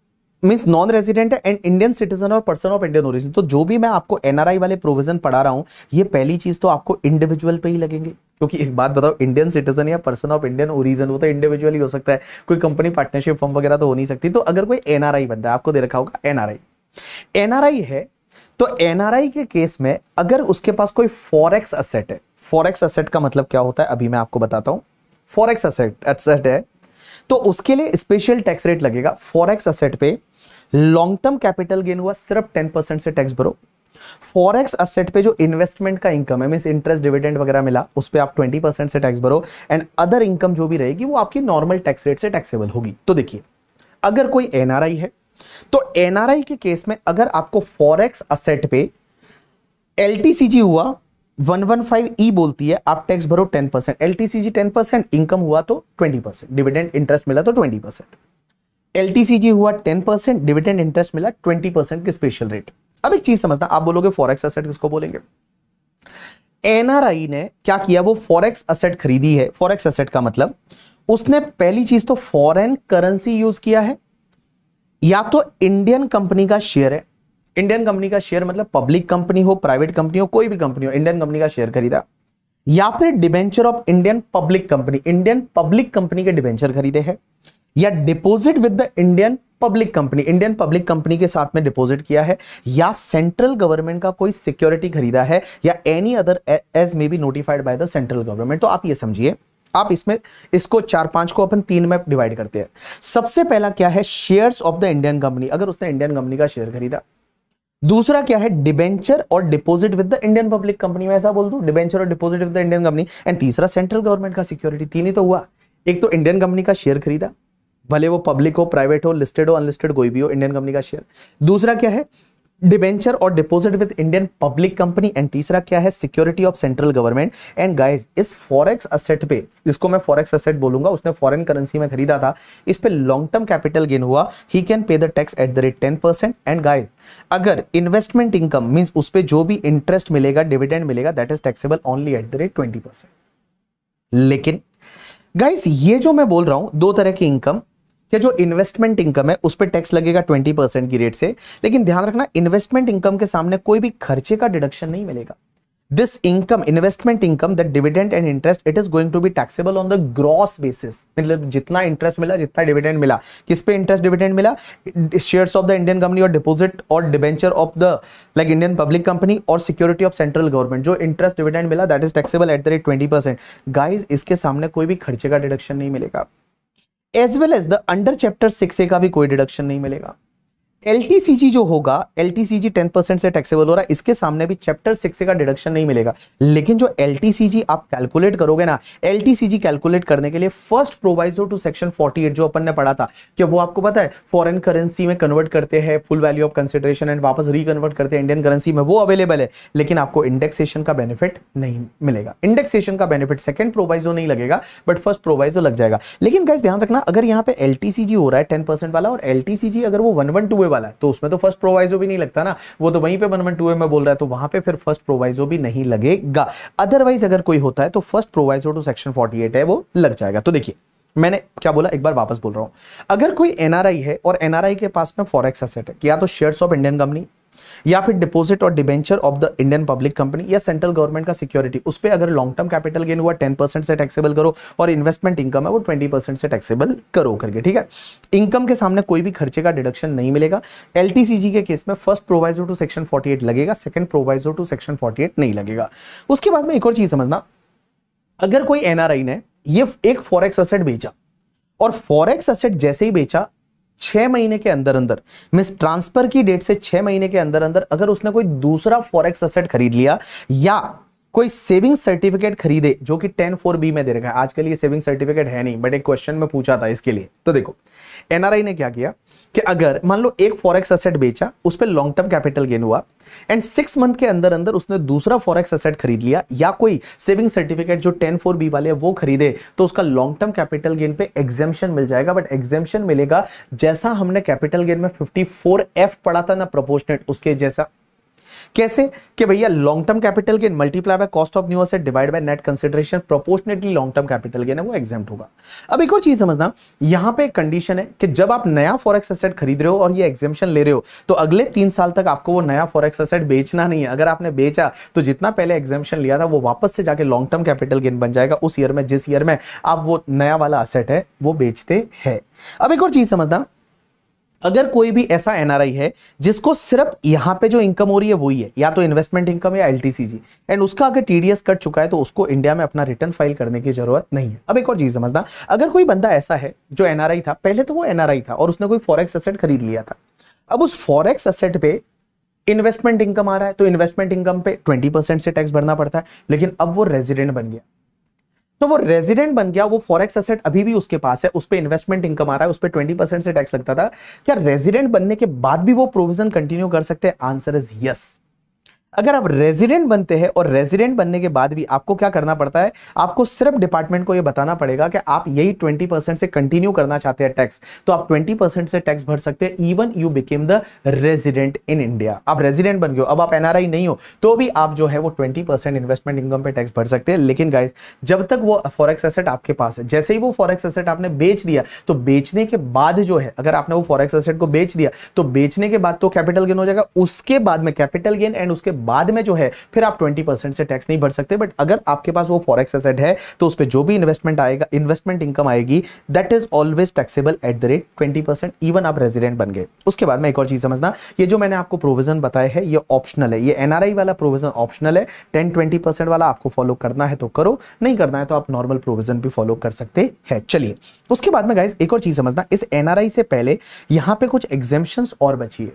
means non resident and Indian citizen और पर्सन ऑफ इंडियन ओरिजिन तो जो भी मैं आपको एनआरआई वाले प्रोविजन पढ़ा रहा हूं ये पहली चीज तो आपको इंडिविजुअल पे ही लगेंगे क्योंकि एक बात बताओ इंडियन सिटीजन या पर्सन ऑफ इंडियन ओरिजिन वो तो इंडिविजुअल ही हो सकता है कोई कंपनी पार्टनरशिप फॉर्म वगैरह तो हो नहीं सकती तो अगर कोई एनआरआई बनता है आपको दे रखा होगा एनआरआई एनआरआई है तो एनआरआई के केस में अगर उसके पास कोई फॉरेक्स असेट है फॉरेक्स असेट का मतलब क्या होता है अभी मैं आपको बताता हूं फॉरेक्स असेट असेट है तो उसके लिए स्पेशल टैक्स रेट लगेगा फॉरेक्स असेट पे लॉन्ग टर्म कैपिटल गेन हुआ सिर्फ टेन परसेंट से टैक्स भरो फॉरेक्स असेट पे जो इन्वेस्टमेंट का इनकम है मीन इंटरेस्ट डिविडेंड वगैरह मिला उस पर आप 20 परसेंट से टैक्स भरो एंड अदर इनकम जो भी रहेगी वो आपकी नॉर्मल टैक्स रेट से टैक्सेबल होगी तो देखिए अगर कोई एनआरआई है तो एनआरआई के केस में अगर आपको फॉरेक्स असेट पे एलटीसीजी हुआ 115 ई e बोलती है आप टैक्स भरो 10 percent LTCG ten percent income हुआ तो 20 परसेंट डिविडेंड इंटरेस्ट मिला तो 20 परसेंट एलटीसीजी हुआ 10 परसेंट डिविडेंड इंटरेस्ट मिला 20 परसेंट की स्पेशल रेट अब एक चीज समझना आप बोलोगे फॉरेक्स असेट किसको बोलेंगे एनआरआई ने क्या किया वो फॉरेक्स असेट खरीदी है फॉरेक्स असेट का मतलब उसने पहली चीज तो फॉरेन करेंसी यूज किया है या तो इंडियन कंपनी का शेयर है इंडियन कंपनी का शेयर मतलब पब्लिक कंपनी हो प्राइवेट कंपनी हो कोई भी कंपनी हो इंडियन कंपनी का शेयर खरीदा या फिर debenture of Indian public company Indian public company के डिबेंचर खरीदे हैं या deposit with the Indian public company Indian public company के साथ में डिपॉजिट किया है या सेंट्रल गवर्नमेंट का कोई सिक्योरिटी खरीदा है या any other as may be notified by the central government तो आप ये समझिए आप इसमें इसको चार पांच को अपन तीन में डिवाइड करते हैं सबसे पहला क्या है shares of the Indian company अगर उसने इंडियन कंपनी का शेयर खरीदा दूसरा क्या है डिबेंचर और deposit with the Indian public company में ऐसा बोल दू डिबेंचर और deposit with the Indian company and तीसरा सेंट्रल गवर्नमेंट का सिक्योरिटी तीन ही तो हुआ एक तो इंडियन कंपनी का शेयर खरीदा भले वो पब्लिक हो प्राइवेट हो लिस्टेड हो अनलिस्टेड कोई भी हो इंडियन कंपनी का शेयर दूसरा क्या है डिबेंचर और deposit with Indian public company and तीसरा क्या है security of central government and guys इस फॉरेक्स असेट पे इसको मैं फॉरेक्स असेट बोलूंगा उसने फॉरेन करेंसी में खरीदा था इस पे लॉन्ग टर्म कैपिटल गेन हुआ he can pay the tax at the rate ten percent and guys अगर इन्वेस्टमेंट इनकम मीन्स उस पर जो भी इंटरेस्ट मिलेगा डिविडेंड मिलेगा that is taxable only at the rate twenty लेकिन गाइस ये जो मैं बोल रहा हूं दो तरह की इनकम कि जो इन्वेस्टमेंट इनकम है उस पर टैक्स लगेगा ट्वेंटी परसेंट की रेट से लेकिन ध्यान रखना इन्वेस्टमेंट इनकम के सामने कोई भी खर्चे का डिडक्शन नहीं मिलेगा this income investment income the dividend and interest it is going to be taxable on the gross basis मतलब जितना इंटरेस्ट मिला जितना डिविडेंड मिला किस पे इंटरेस्ट डिविडेंड मिला share of the Indian company और डिपोजिट और debenture of the like Indian public company और सिक्योरिटी ऑफ सेंट्रल गवर्नमेंट जो इंटरेस्ट डिविडेंड मिला that is taxable at the rate twenty percent guys इसके सामने कोई भी खर्चे का डिडक्शन नहीं मिलेगा as well as the under chapter six A का भी कोई डिडक्शन नहीं मिलेगा एल जो होगा एल टी टेन परसेंट से टैक्सेबल हो रहा है इसके सामने भी चैप्टर सिक्स का डिडक्शन नहीं मिलेगा लेकिन जो एल आप कैलकुलेट करोगे ना एल कैलकुलेट करने के लिए फर्स्ट प्रोवाइजो टू सेक्शन 48 जो अपन ने पढ़ा था कि वो आपको पता है फॉरेन करेंसी में कन्वर्ट करते हैं full value of consideration and वापस रिकन्वर्ट करते हैं इंडियन करेंसी में वो अवेलेबल है लेकिन आपको इंडेक्सेशन का बेनिफिट नहीं मिलेगा इंडेक्सेशन का बेनिफिट सेकंड प्रोवाइजो नहीं लगेगा बट फर्स्ट प्रोवाइजो लग जाएगा लेकिन गैस ध्यान रखना अगर यहाँ पे एल हो रहा है टेन वाला और एल अगर वो वन वाला है तो उसमें तो फर्स्ट प्रोवाइजो भी नहीं लगता ना वो तो वहीं पे वन वन टू ए में बोल रहा है तो वहां पे फिर फर्स्ट प्रोवाइजो भी नहीं लगेगा अदरवाइज अगर कोई होता है तो first proviso to section forty है वो लग जाएगा तो देखिए मैंने क्या बोला एक बार वापस बोल रहा हूं अगर कोई एनआरआई है और एनआरआई के पास में फॉरेक्स एसेट है या तो शेयर्स ऑफ इंडियन कंपनी या फिर डिपोजिट और debenture of the Indian public company या सेंट्रल गवर्नमेंट का सिक्योरिटी उस पर अगर लॉन्ग टर्म कैपिटल गेन हुआ टेन परसेंट से टैक्सेबल करो और इन्वेस्टमेंट इनकम है वो ट्वेंटी परसेंट से टैक्सेबल करो करके ठीक है इनकम के सामने कोई भी खर्चे का डिडक्शन नहीं मिलेगा एल के केस में first proviso to section forty लगेगा second proviso to section forty नहीं लगेगा उसके बाद में एक और चीज समझना अगर कोई एनआरआई ने ये एक फॉरेक्स असेट बेचा और फॉरेक्स असेट जैसे ही बेचा छह महीने के अंदर अंदर मिस ट्रांसफर की डेट से छह महीने के अंदर अंदर अगर उसने कोई दूसरा फॉरेक्स असेट खरीद लिया या कोई सेविंग सर्टिफिकेट खरीदे जो कि टेन फोर बी में दे रखा है आजकल ये सेविंग सर्टिफिकेट है नहीं बट एक क्वेश्चन में पूछा था इसके लिए तो देखो एनआरआई ने क्या किया कि अगर मान लो एक फॉरेक्स असेट बेचा उस पर लॉन्ग टर्म कैपिटल गेन हुआ एंड सिक्स मंथ के अंदर अंदर उसने दूसरा फॉरेक्स असेट खरीद लिया या कोई सेविंग सर्टिफिकेट जो टेन फोर बी वाले वो खरीदे तो उसका लॉन्ग टर्म कैपिटल गेन पे एग्जेम्पन मिल जाएगा बट एग्जेम्पन मिलेगा जैसा हमने कैपिटल गेन में फिफ्टी फोर एफ पढ़ा था ना प्रोपोर्शनेट उसके जैसा कैसे कि भैया long term capital gain multiply by cost of new asset divide by net consideration proportionately long term capital gain है वो एग्जाम्ट होगा अब एक और चीज समझना यहां पे कंडीशन है कि जब आप नया फॉरेक्स असेट खरीद रहे हो और ये एग्जामेशन ले रहे हो तो अगले तीन साल तक आपको वो नया फॉरेक्स असेट बेचना नहीं है अगर आपने बेचा तो जितना पहले एग्जामेशन लिया था वो वापस से जाके लॉन्ग टर्म कैपिटल गेन बन जाएगा उस ईयर में जिस ईयर में आप वो नया वाला असेट है वो बेचते हैं अब एक और चीज समझना अगर कोई भी ऐसा एनआरआई है जिसको सिर्फ यहां पे जो इनकम हो रही है वही है या तो इन्वेस्टमेंट इनकम या एलटीसीजी एंड उसका अगर टीडीएस कट चुका है तो उसको इंडिया में अपना रिटर्न फाइल करने की जरूरत नहीं है अब एक और चीज समझना अगर कोई बंदा ऐसा है जो एनआरआई था पहले तो वो एनआरआई था और उसने कोई फॉरेक्स असेट खरीद लिया था अब उस फॉरेक्स असेट पे इन्वेस्टमेंट इनकम आ रहा है तो इन्वेस्टमेंट इनकम पे ट्वेंटी से टैक्स भरना पड़ता है लेकिन अब वो रेजिडेंट बन गया तो वो रेजिडेंट बन गया वो फॉरेक्स एसेट अभी भी उसके पास है उस पर इन्वेस्टमेंट इनकम आ रहा है उस पर ट्वेंटी परसेंट से टैक्स लगता था क्या रेजिडेंट बनने के बाद भी वो प्रोविजन कंटिन्यू कर सकते हैं आंसर इज यस अगर आप रेजिडेंट बनते हैं और रेजिडेंट बनने के बाद भी आपको क्या करना पड़ता है आपको सिर्फ डिपार्टमेंट को यह बताना पड़ेगा कि आप यही 20 परसेंट से कंटिन्यू करना चाहते हैं टैक्स तो आप 20 परसेंट से टैक्स भर सकते हैं even you became the resident in India आप रेजिडेंट बन गए अब आप एनआरआई नहीं हो तो भी आप जो है वो ट्वेंटी इन्वेस्टमेंट इनकम पे टैक्स भर सकते हैं लेकिन गाइज जब तक वो फॉरेक्स एसेट आपके पास है जैसे ही वो फॉरेक्स एसेट आपने बेच दिया तो बेचने के बाद जो है अगर आपने वो फॉरेक्स एसेट को बेच दिया तो बेचने के बाद तो कैपिटल गेन हो जाएगा उसके बाद में कैपिटल गेन एंड उसके बाद में जो है फिर आप ट्वेंटी परसेंट से टैक्स नहीं भर सकते बट अगर आपके पास वो फॉरेक्स एसेट है तो उस पर जो भी इन्वेस्टमेंट आएगा इन्वेस्टमेंट इनकम आएगी that is always taxable at the rate twenty percent even आप रेजिडेंट बन गए उसके बाद में एक और चीज समझना ये जो मैंने आपको प्रोविजन बताया है ये ऑप्शनल है ये एनआरआई वाला प्रोविजन ऑप्शनल है टेन ट्वेंटी वाला आपको फॉलो करना है तो करो नहीं करना है तो आप नॉर्मल प्रोविजन भी फॉलो कर सकते हैं चलिए उसके बाद में गाइज एक और चीज समझना इस एनआरआई से पहले यहां पे कुछ एग्जेम्पन और बची है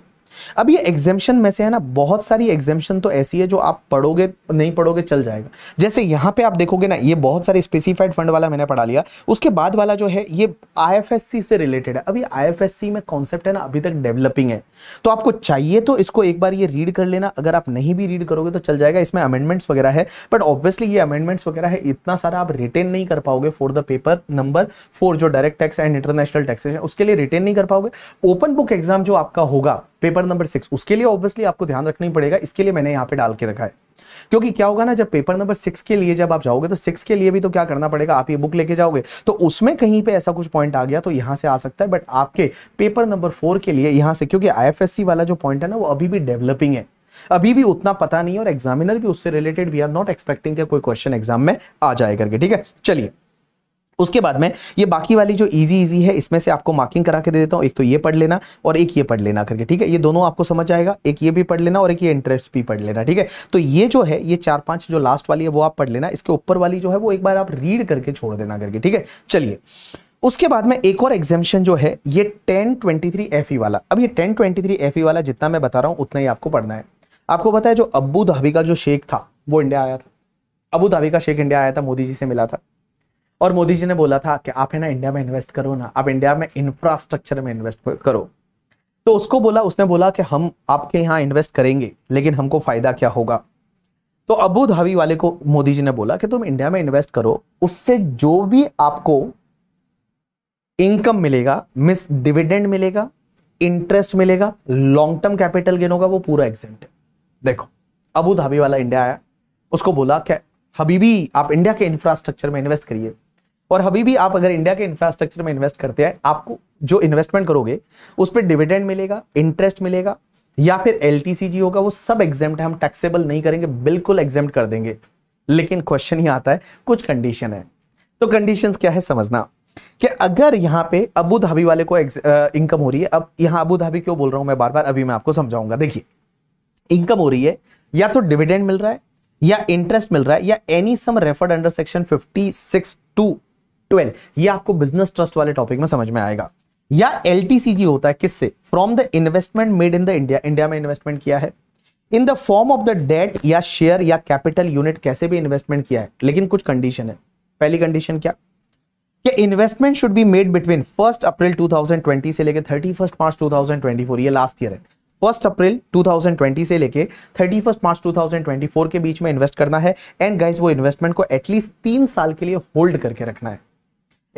अब ये एग्जेम्पन में से है ना बहुत सारी एग्जेम्पन तो ऐसी है जो आप पढ़ोगे नहीं पढ़ोगे चल जाएगा जैसे यहाँ पे आप देखोगे ना ये बहुत सारे स्पेसिफाइड फंड वाला मैंने पढ़ा लिया उसके बाद वाला जो है ये आईएफएससी से रिलेटेड है अभी आईएफएससी में कॉन्सेप्ट है ना अभी तक डेवलपिंग है तो आपको चाहिए तो इसको एक बार ये रीड कर लेना अगर आप नहीं भी रीड करोगे तो चल जाएगा इसमें अमेंडमेंट्स वगैरह है बट ऑब्वियसली ये अमेंडमेंट्स वगैरह है इतना सारा आप रिटेन नहीं कर पाओगे for the paper number four जो direct tax and international taxation उसके लिए रिटेन नहीं कर पाओगे ओपन बुक एग्जाम जो आपका होगा पेपर नंबर सिक्स उसके लिए ऑब्वियसली आपको ध्यान रखना ही पड़ेगा इसके लिए मैंने यहाँ पे डाल के रखा है क्योंकि क्या होगा ना जब पेपर नंबर सिक्स के लिए जब आप जाओगे तो सिक्स के लिए भी तो क्या करना पड़ेगा आप ये बुक लेके जाओगे तो उसमें कहीं पे ऐसा कुछ पॉइंट आ गया तो यहां से आ सकता है बट आपके पेपर नंबर फोर के लिए यहां से क्योंकि आई वाला जो पॉइंट है ना वो अभी भी डेवलपिंग है अभी भी उतना पता नहीं और एग्जामिनर भी उससे related we are not expecting कोई क्वेश्चन एग्जाम में आ जाए करके ठीक है चलिए उसके बाद में ये बाकी वाली जो इजी इजी है इसमें से आपको मार्किंग करा के दे देता हूँ एक तो ये पढ़ लेना और एक ये पढ़ लेना करके ठीक है ये दोनों आपको समझ आएगा एक ये भी पढ़ लेना और एक ये इंटरेस्ट भी पढ़ लेना ठीक है तो ये जो है ये चार पांच जो लास्ट वाली है वो आप पढ़ लेना इसके ऊपर वाली जो है वो एक बार आप रीड करके छोड़ देना करके ठीक है चलिए उसके बाद में एक और एग्जामेशन जो है ये टेन ट्वेंटी थ्री एफ वाला अब ये ten twenty three F E वाला जितना मैं बता रहा हूँ उतना ही आपको पढ़ना है आपको पता है जो अबू धाबी का जो शेख था वो इंडिया आया था अबू धाबी का शेख इंडिया आया था मोदी जी से मिला था और मोदी जी ने बोला था कि आप है ना इंडिया में इन्वेस्ट करो ना आप इंडिया में इंफ्रास्ट्रक्चर में इन्वेस्ट करो तो उसको बोला उसने बोला कि हम आपके यहाँ इन्वेस्ट करेंगे लेकिन हमको फायदा क्या होगा तो अबू धाबी वाले को मोदी जी ने बोला कि तुम इंडिया में इन्वेस्ट करो उससे जो भी आपको इनकम मिलेगा मिस डिविडेंड मिलेगा इंटरेस्ट मिलेगा लॉन्ग टर्म कैपिटल गेन होगा वो पूरा एग्जेंट है देखो अबू धाबी वाला इंडिया आया उसको बोला क्या हबीबी आप इंडिया के इंफ्रास्ट्रक्चर में इन्वेस्ट करिए और अभी भी आप अगर इंडिया के इंफ्रास्ट्रक्चर में इन्वेस्ट करते हैं आपको जो इन्वेस्टमेंट करोगे उस पर डिविडेंड मिलेगा इंटरेस्ट मिलेगा या फिर एल होगा वो सब एग्जाम हम टैक्सेबल नहीं करेंगे बिल्कुल एग्जाम कर देंगे लेकिन क्वेश्चन ही आता है कुछ कंडीशन है तो कंडीशन क्या है समझना कि अगर यहां पे अबू धाबी वाले को इनकम हो रही है अब यहां अबू धाबी क्यों बोल रहा हूं मैं बार बार अभी मैं आपको समझाऊंगा देखिए इनकम हो रही है या तो डिविडेंड मिल रहा है या इंटरेस्ट मिल रहा है या any sum referred under section 56 two 12 ये आपको बिजनेस ट्रस्ट वाले टॉपिक में समझ में आएगा या एल होता है किससे from the investment made in the India India में इन्वेस्टमेंट किया है in the form of the debt या शेयर या कैपिटल यूनिट कैसे भी इन्वेस्टमेंट किया है लेकिन कुछ कंडीशन है पहली कंडीशन क्या कि investment should be made between first April 2020 से लेके 31 मार्च 2024 ये लास्ट ईयर है फर्स्ट अप्रैल 2020 से लेके 31 मार्च 2024 के बीच में इन्वेस्ट करना है एंड गाइस वो इन्वेस्टमेंट को एटलीस्ट तीन साल के लिए होल्ड करके रखना है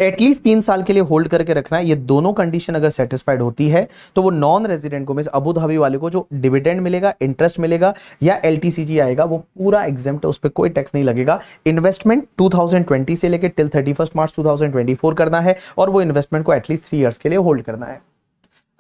एटलीस्ट तीन साल के लिए होल्ड करके रखना है ये दोनों कंडीशन अगर सेटिस्फाइड होती है तो वो नॉन रेजिडेंट को मिस अबुधाबी वाले को जो डिविडेंड मिलेगा इंटरेस्ट मिलेगा या एल आएगा वो पूरा एग्जाम उस पर कोई टैक्स नहीं लगेगा इन्वेस्टमेंट 2020 से लेकर टिल 31 मार्च 2024 करना है और वो इन्वेस्टमेंट को एटलीस्ट थ्री ईयर्स के लिए होल्ड करना है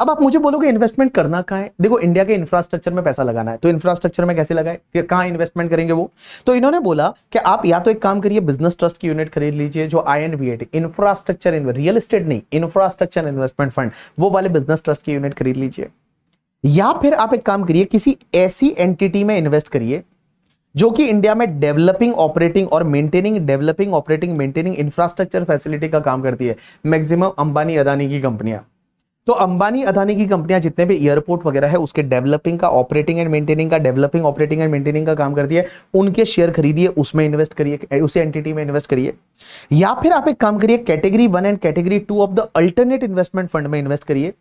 अब आप मुझे बोलोगे इन्वेस्टमेंट करना कहाँ है देखो इंडिया के इंफ्रास्ट्रक्चर में पैसा लगाना है तो इंफ्रास्ट्रक्चर में कैसे लगाए कहाँ इन्वेस्टमेंट करेंगे वो तो इन्होंने बोला कि आप या तो एक काम करिए बिजनेस ट्रस्ट की यूनिट खरीद लीजिए जो I and VAT infrastructure real estate नहीं इंफ्रास्ट्रक्चर इन्वेस्टमेंट फंड वो वाले बिजनेस ट्रस्ट की यूनिट खरीद लीजिए या फिर आप एक काम करिए किसी ऐसी एंटिटी में इन्वेस्ट करिए जो कि इंडिया में डेवलपिंग ऑपरेटिंग और maintaining developing operating maintaining infrastructure facility का काम करती है मैक्सिमम अंबानी अदानी की कंपनियां तो अंबानी अदानी की कंपनियां जितने भी एयरपोर्ट वगैरह है उसके डेवलपिंग का ऑपरेटिंग एंड मेंटेनिंग का डेवलपिंग ऑपरेटिंग एंड मेंटेनिंग का काम करती है उनके शेयर खरीदिए उसमें इन्वेस्ट करिए उसी एंटिटी में इन्वेस्ट करिए या फिर आप एक काम करिए category one and category two of the alternate investment fund में इन्वेस्ट करिए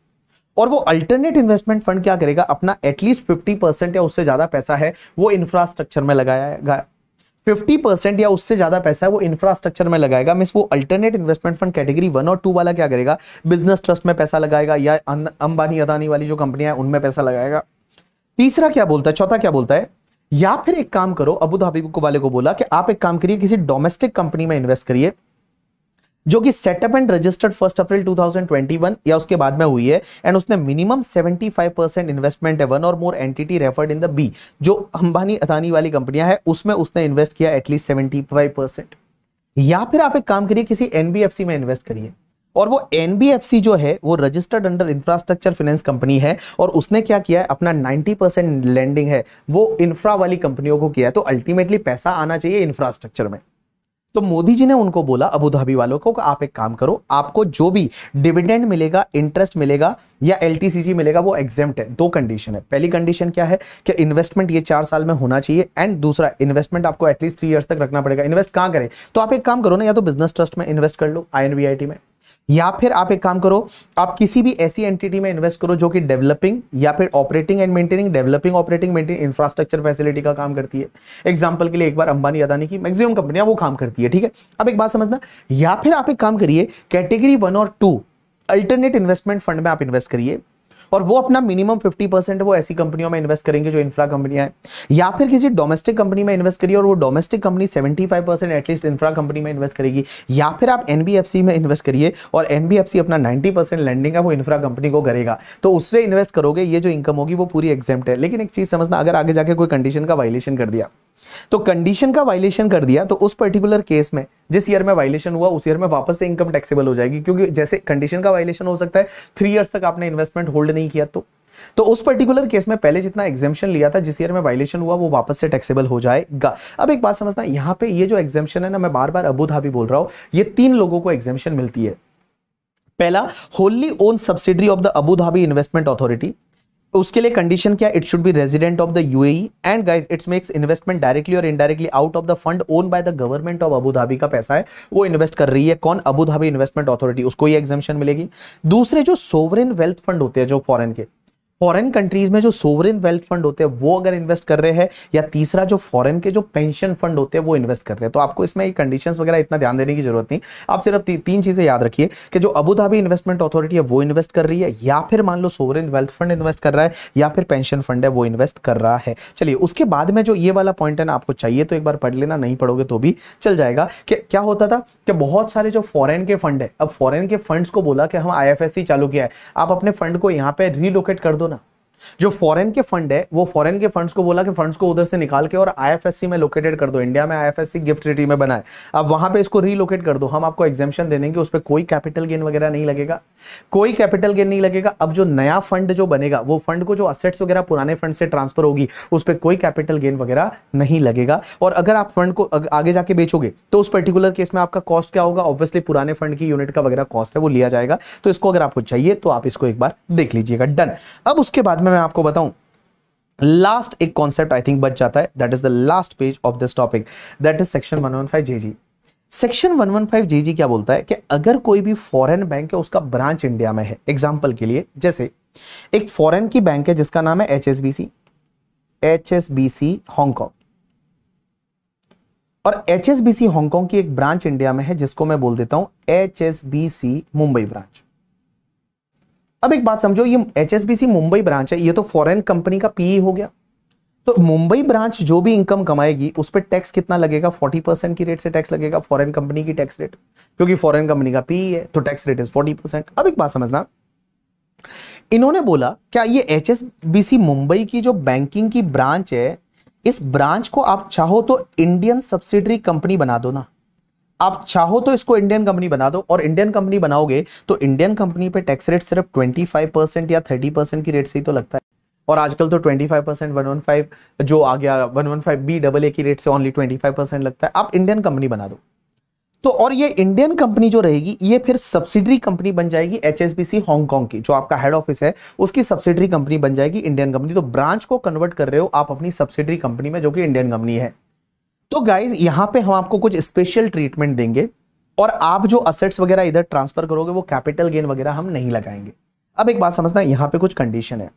और वो अल्टरनेट इन्वेस्टमेंट फंड क्या करेगा अपना एटलीस्ट फिफ्टी परसेंट या उससे ज्यादा पैसा है वो इंफ्रास्ट्रक्चर में लगाया फिफ्टी परसेंट या उससे ज्यादा पैसा है वो इंफ्रास्ट्रक्चर में लगाएगा मीस वो alternate investment fund category one और टू वाला क्या करेगा बिजनेस ट्रस्ट में पैसा लगाएगा या अंबानी अदानी वाली जो कंपनियां हैं उनमें पैसा लगाएगा तीसरा क्या बोलता है चौथा क्या बोलता है या फिर एक काम करो अबू धाबी वाले को बोला कि आप एक काम करिए किसी डोमेस्टिक कंपनी में इन्वेस्ट करिए जो कि setup and registered first April 2021 या उसके बाद में हुई है एंड उसने मिनिमम 75 परसेंट इन्वेस्टमेंट है वन और more entity referred in the B जो अंबानी अदानी वाली कंपनियां है उसमें उसने इन्वेस्ट किया एटलीस्ट 75 परसेंट या फिर आप एक काम करिए किसी एनबीएफसी में इन्वेस्ट करिए और वो एनबीएफसी जो है वो registered under infrastructure finance company है और उसने क्या किया है अपना 90 परसेंट लैंडिंग है वो इंफ्रा वाली कंपनियों को किया है तो अल्टीमेटली पैसा आना चाहिए इंफ्रास्ट्रक्चर में तो मोदी जी ने उनको बोला अबुधाबी वालों को आप एक काम करो आपको जो भी डिविडेंड मिलेगा इंटरेस्ट मिलेगा या एल मिलेगा वो एग्जेम्प्ट है दो कंडीशन है पहली कंडीशन क्या है कि इन्वेस्टमेंट ये चार साल में होना चाहिए एंड दूसरा इन्वेस्टमेंट आपको एटलीस्ट थ्री ईयर्स तक रखना पड़ेगा इन्वेस्ट कहाँ करें तो आप एक काम करो ना या तो बिजनेस ट्रस्ट में इन्वेस्ट कर लो आई में या फिर आप एक काम करो आप किसी भी ऐसी एंटिटी में इन्वेस्ट करो जो कि डेवलपिंग या फिर operating and maintaining developing operating maintaining infrastructure facility का काम करती है एग्जांपल के लिए एक बार अंबानी अदानी की मैक्सिमम कंपनियां वो काम करती है ठीक है अब एक बात समझना या फिर आप एक काम करिए कैटेगरी वन और टू अल्टरनेट इन्वेस्टमेंट फंड में आप इन्वेस्ट करिए और वो अपना मिनिमम 50 परसेंट वो ऐसी कंपनियों में इन्वेस्ट करेंगे जो इंफ्रा कंपनियां हैं या फिर किसी डोमेस्टिक कंपनी में इन्वेस्ट करिए और वो domestic company 75 percent at least infra company में इन्वेस्ट करेगी या फिर आप एनबीएफसी में इन्वेस्ट करिए और एनबीएफसी अपना नाइन्टी परसेंट लैंडिंग है वो इंफ्रा कंपनी को करेगा तो उससे इन्वेस्ट करोगे ये जो इनकम होगी वो पूरी एग्जेप्ट है लेकिन एक चीज समझना अगर आगे जाकर कोई कंडीशन का वायलेशन कर दिया तो कंडीशन का वायलेशन कर दिया तो उस पर्टिकुलर केस में जिस ईयर में वायलेशन हुआ उस ईयर में वापस से इनकम टैक्सेबल हो जाएगी क्योंकि जैसे कंडीशन का वायलेशन हो सकता है थ्री ईयर्स तक आपने इन्वेस्टमेंट होल्ड नहीं किया तो तो उस पर्टिकुलर केस में पहले जितना एग्जेम्पन लिया था जिस ईयर में वायलेशन हुआ वो वापस से टैक्सेबल हो जाएगा अब एक बात समझना यहाँ पे ये जो एग्जेम्पन है ना मैं बार बार अबू धाबी बोल रहा हूँ ये तीन लोगों को एग्जेम्पन मिलती है पहला wholly own subsidiary of the Abu Dhabi investment authority उसके लिए कंडीशन क्या it should be resident of the UAE and guys it's makes investment directly और indirectly out of the fund own by the government of Abu Dhabi का पैसा है वो invest कर रही है कौन अबू धाबी इन्वेस्टमेंट अथॉरिटी उसको ये एग्जामेशन मिलेगी दूसरे जो सोवरेन वेल्थ फंड होते हैं जो फॉरन के फॉरेन कंट्रीज में जो सोवरेन वेल्थ फंड होते हैं वो अगर इन्वेस्ट कर रहे हैं या तीसरा जो फॉरेन के जो पेंशन फंड होते हैं वो इन्वेस्ट कर रहे हैं तो आपको इसमें कंडीशंस वगैरह इतना ध्यान देने की जरूरत नहीं आप सिर्फ ती, तीन चीजें याद रखिए कि जो अबुधाबी इन्वेस्टमेंट अथॉरिटी है वो इन्वेस्ट कर रही है या फिर मान लो सोवरेन वेल्थ फंड इन्वेस्ट कर रहा है या फिर पेंशन फंड है वो इन्वेस्ट कर रहा है चलिए उसके बाद में जो ये वाला पॉइंट है ना आपको चाहिए तो एक बार पढ़ लेना नहीं पढ़ोगे तो भी चल जाएगा कि क्या होता था कि बहुत सारे जो फॉरन के फंड है अब फॉरन के फंड को बोला कि हम आई चालू किया है आप अपने फंड को यहाँ पे रीलोकेट कर दो जो फॉरेन के फंड है वो फॉरेन के फंड्स को बोला कि फंड्स को उधर से निकाल के और आईएफएससी में लोकेटेड कर दो इंडिया में आईएफएससी गिफ्ट सिटी में बनाए अब वहां पे इसको रीलोकेट कर दो हम आपको एग्जामेशन दे देंगे उस पर कोई कैपिटल गेन वगैरह नहीं लगेगा कोई कैपिटल गेन नहीं लगेगा अब जो नया फंड जो बनेगा वो फंड को जो असेट्स वगैरह पुराने फंड से ट्रांसफर होगी उस पर कोई कैपिटल गेन वगैरह नहीं लगेगा और अगर आप फंड को आगे जाके बेचोगे तो उस पर्टिकुलर केस में आपका कॉस्ट क्या होगा ऑब्वियसली पुराने फंड की यूनिट का वगैरह कॉस्ट है वो लिया जाएगा तो इसको अगर आपको चाहिए तो आप इसको एक बार देख लीजिएगा डन अब उसके बाद में मैं आपको बताऊं लास्ट एक कॉन्सेप्ट आई थिंक बच जाता है that is the last page of this topic that is section one one five J G section one one five J G क्या बोलता है कि अगर कोई भी फॉरेन बैंक है उसका ब्रांच इंडिया में है एग्जाम्पल के लिए जैसे एक फॉरेन की बैंक है जिसका नाम है H S B C H S B C Hong Kong और H S B C Hong Kong की एक ब्रांच इंडिया में है जिसको मैं बोल देता हूं H S B C Mumbai branch अब एक बात समझो ये एच मुंबई ब्रांच है ये तो फॉरेन कंपनी का पीई e हो गया तो मुंबई ब्रांच जो भी इनकम कमाएगी उस पर टैक्स कितना लगेगा 40 परसेंट की रेट से टैक्स लगेगा फॉरेन कंपनी की टैक्स रेट क्योंकि फॉरेन कंपनी का पी e है तो टैक्स रेट इज 40 परसेंट अब एक बात समझना इन्होंने बोला क्या ये एच मुंबई की जो बैंकिंग की ब्रांच है इस ब्रांच को आप चाहो तो इंडियन सब्सिडरी कंपनी बना दो ना आप चाहो तो इसको इंडियन कंपनी बना दो और इंडियन कंपनी बनाओगे तो इंडियन कंपनी पे टैक्स रेट सिर्फ 25 परसेंट या 30 परसेंट की रेट से ही तो लगता है और आजकल तो 25 परसेंट वन जो आ गया वन बी डबल ए की रेट से ओनली 25 परसेंट लगता है आप इंडियन कंपनी बना दो तो और ये इंडियन कंपनी जो रहेगी ये फिर सब्सिडरी कंपनी बन जाएगी एच हांगकांग की जो आपका हेड ऑफिस है उसकी सब्सिडरी कंपनी बन जाएगी इंडियन कंपनी तो ब्रांच को कन्वर्ट कर रहे हो आप अपनी सब्सिडरी कंपनी में जो कि इंडियन कंपनी है तो गाइज यहां पे हम आपको कुछ स्पेशल ट्रीटमेंट देंगे और आप जो असेट्स वगैरह इधर ट्रांसफर करोगे वो कैपिटल गेन वगैरह हम नहीं लगाएंगे अब एक बात समझना यहाँ पे कुछ कंडीशन है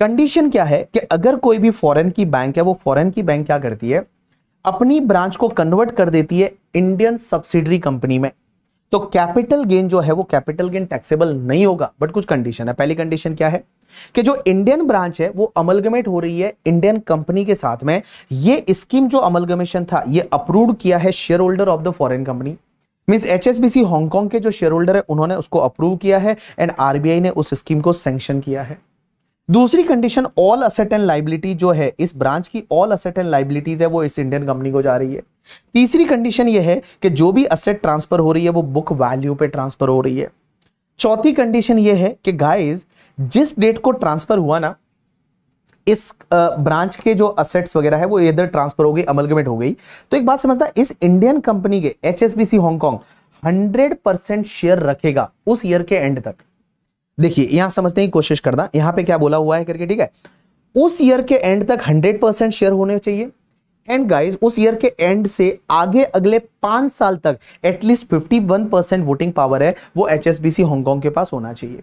कंडीशन क्या है कि अगर कोई भी फॉरेन की बैंक है वो फॉरेन की बैंक क्या करती है अपनी ब्रांच को कन्वर्ट कर देती है इंडियन सब्सिडरी कंपनी में तो कैपिटल गेन जो है वो कैपिटल गेन टैक्सेबल नहीं होगा बट कुछ कंडीशन है पहली कंडीशन क्या है कि जो इंडियन ब्रांच है वो अमलगमेट हो रही है इंडियन कंपनी के साथ में ये स्कीम जो अमलगमेशन था ये अप्रूव किया है share holder of the foreign company means H S B C Hong Kong के जो शेयर होल्डर है उन्होंने उसको अप्रूव किया है एंड आरबीआई ने उस स्कीम को सेंक्शन किया है दूसरी condition all asset and liability जो है इस ब्रांच की ऑल असेट एंड लाइबिलिटीज है वो इस इंडियन कंपनी को जा रही है तीसरी कंडीशन ये है कि जो भी असेट ट्रांसफर हो रही है वो बुक वैल्यू पे ट्रांसफर हो रही है चौथी कंडीशन ये है कि गाइस जिस डेट को ट्रांसफर हुआ ना इस ब्रांच के जो असेट्स वगैरह है वो इधर ट्रांसफर हो गई अमलगमेट हो गई तो एक बात समझता इस इंडियन कंपनी के H S B C Hong Kong share रखेगा उस ईयर के एंड तक देखिए यहां समझने की कोशिश करना यहां पे क्या बोला हुआ है करके ठीक है उस ईयर के एंड तक 100 परसेंट शेयर होने चाहिए एंड गाइस उस ईयर के एंड से आगे अगले पांच साल तक at least one percent voting power है वो एच हांगकांग के पास होना चाहिए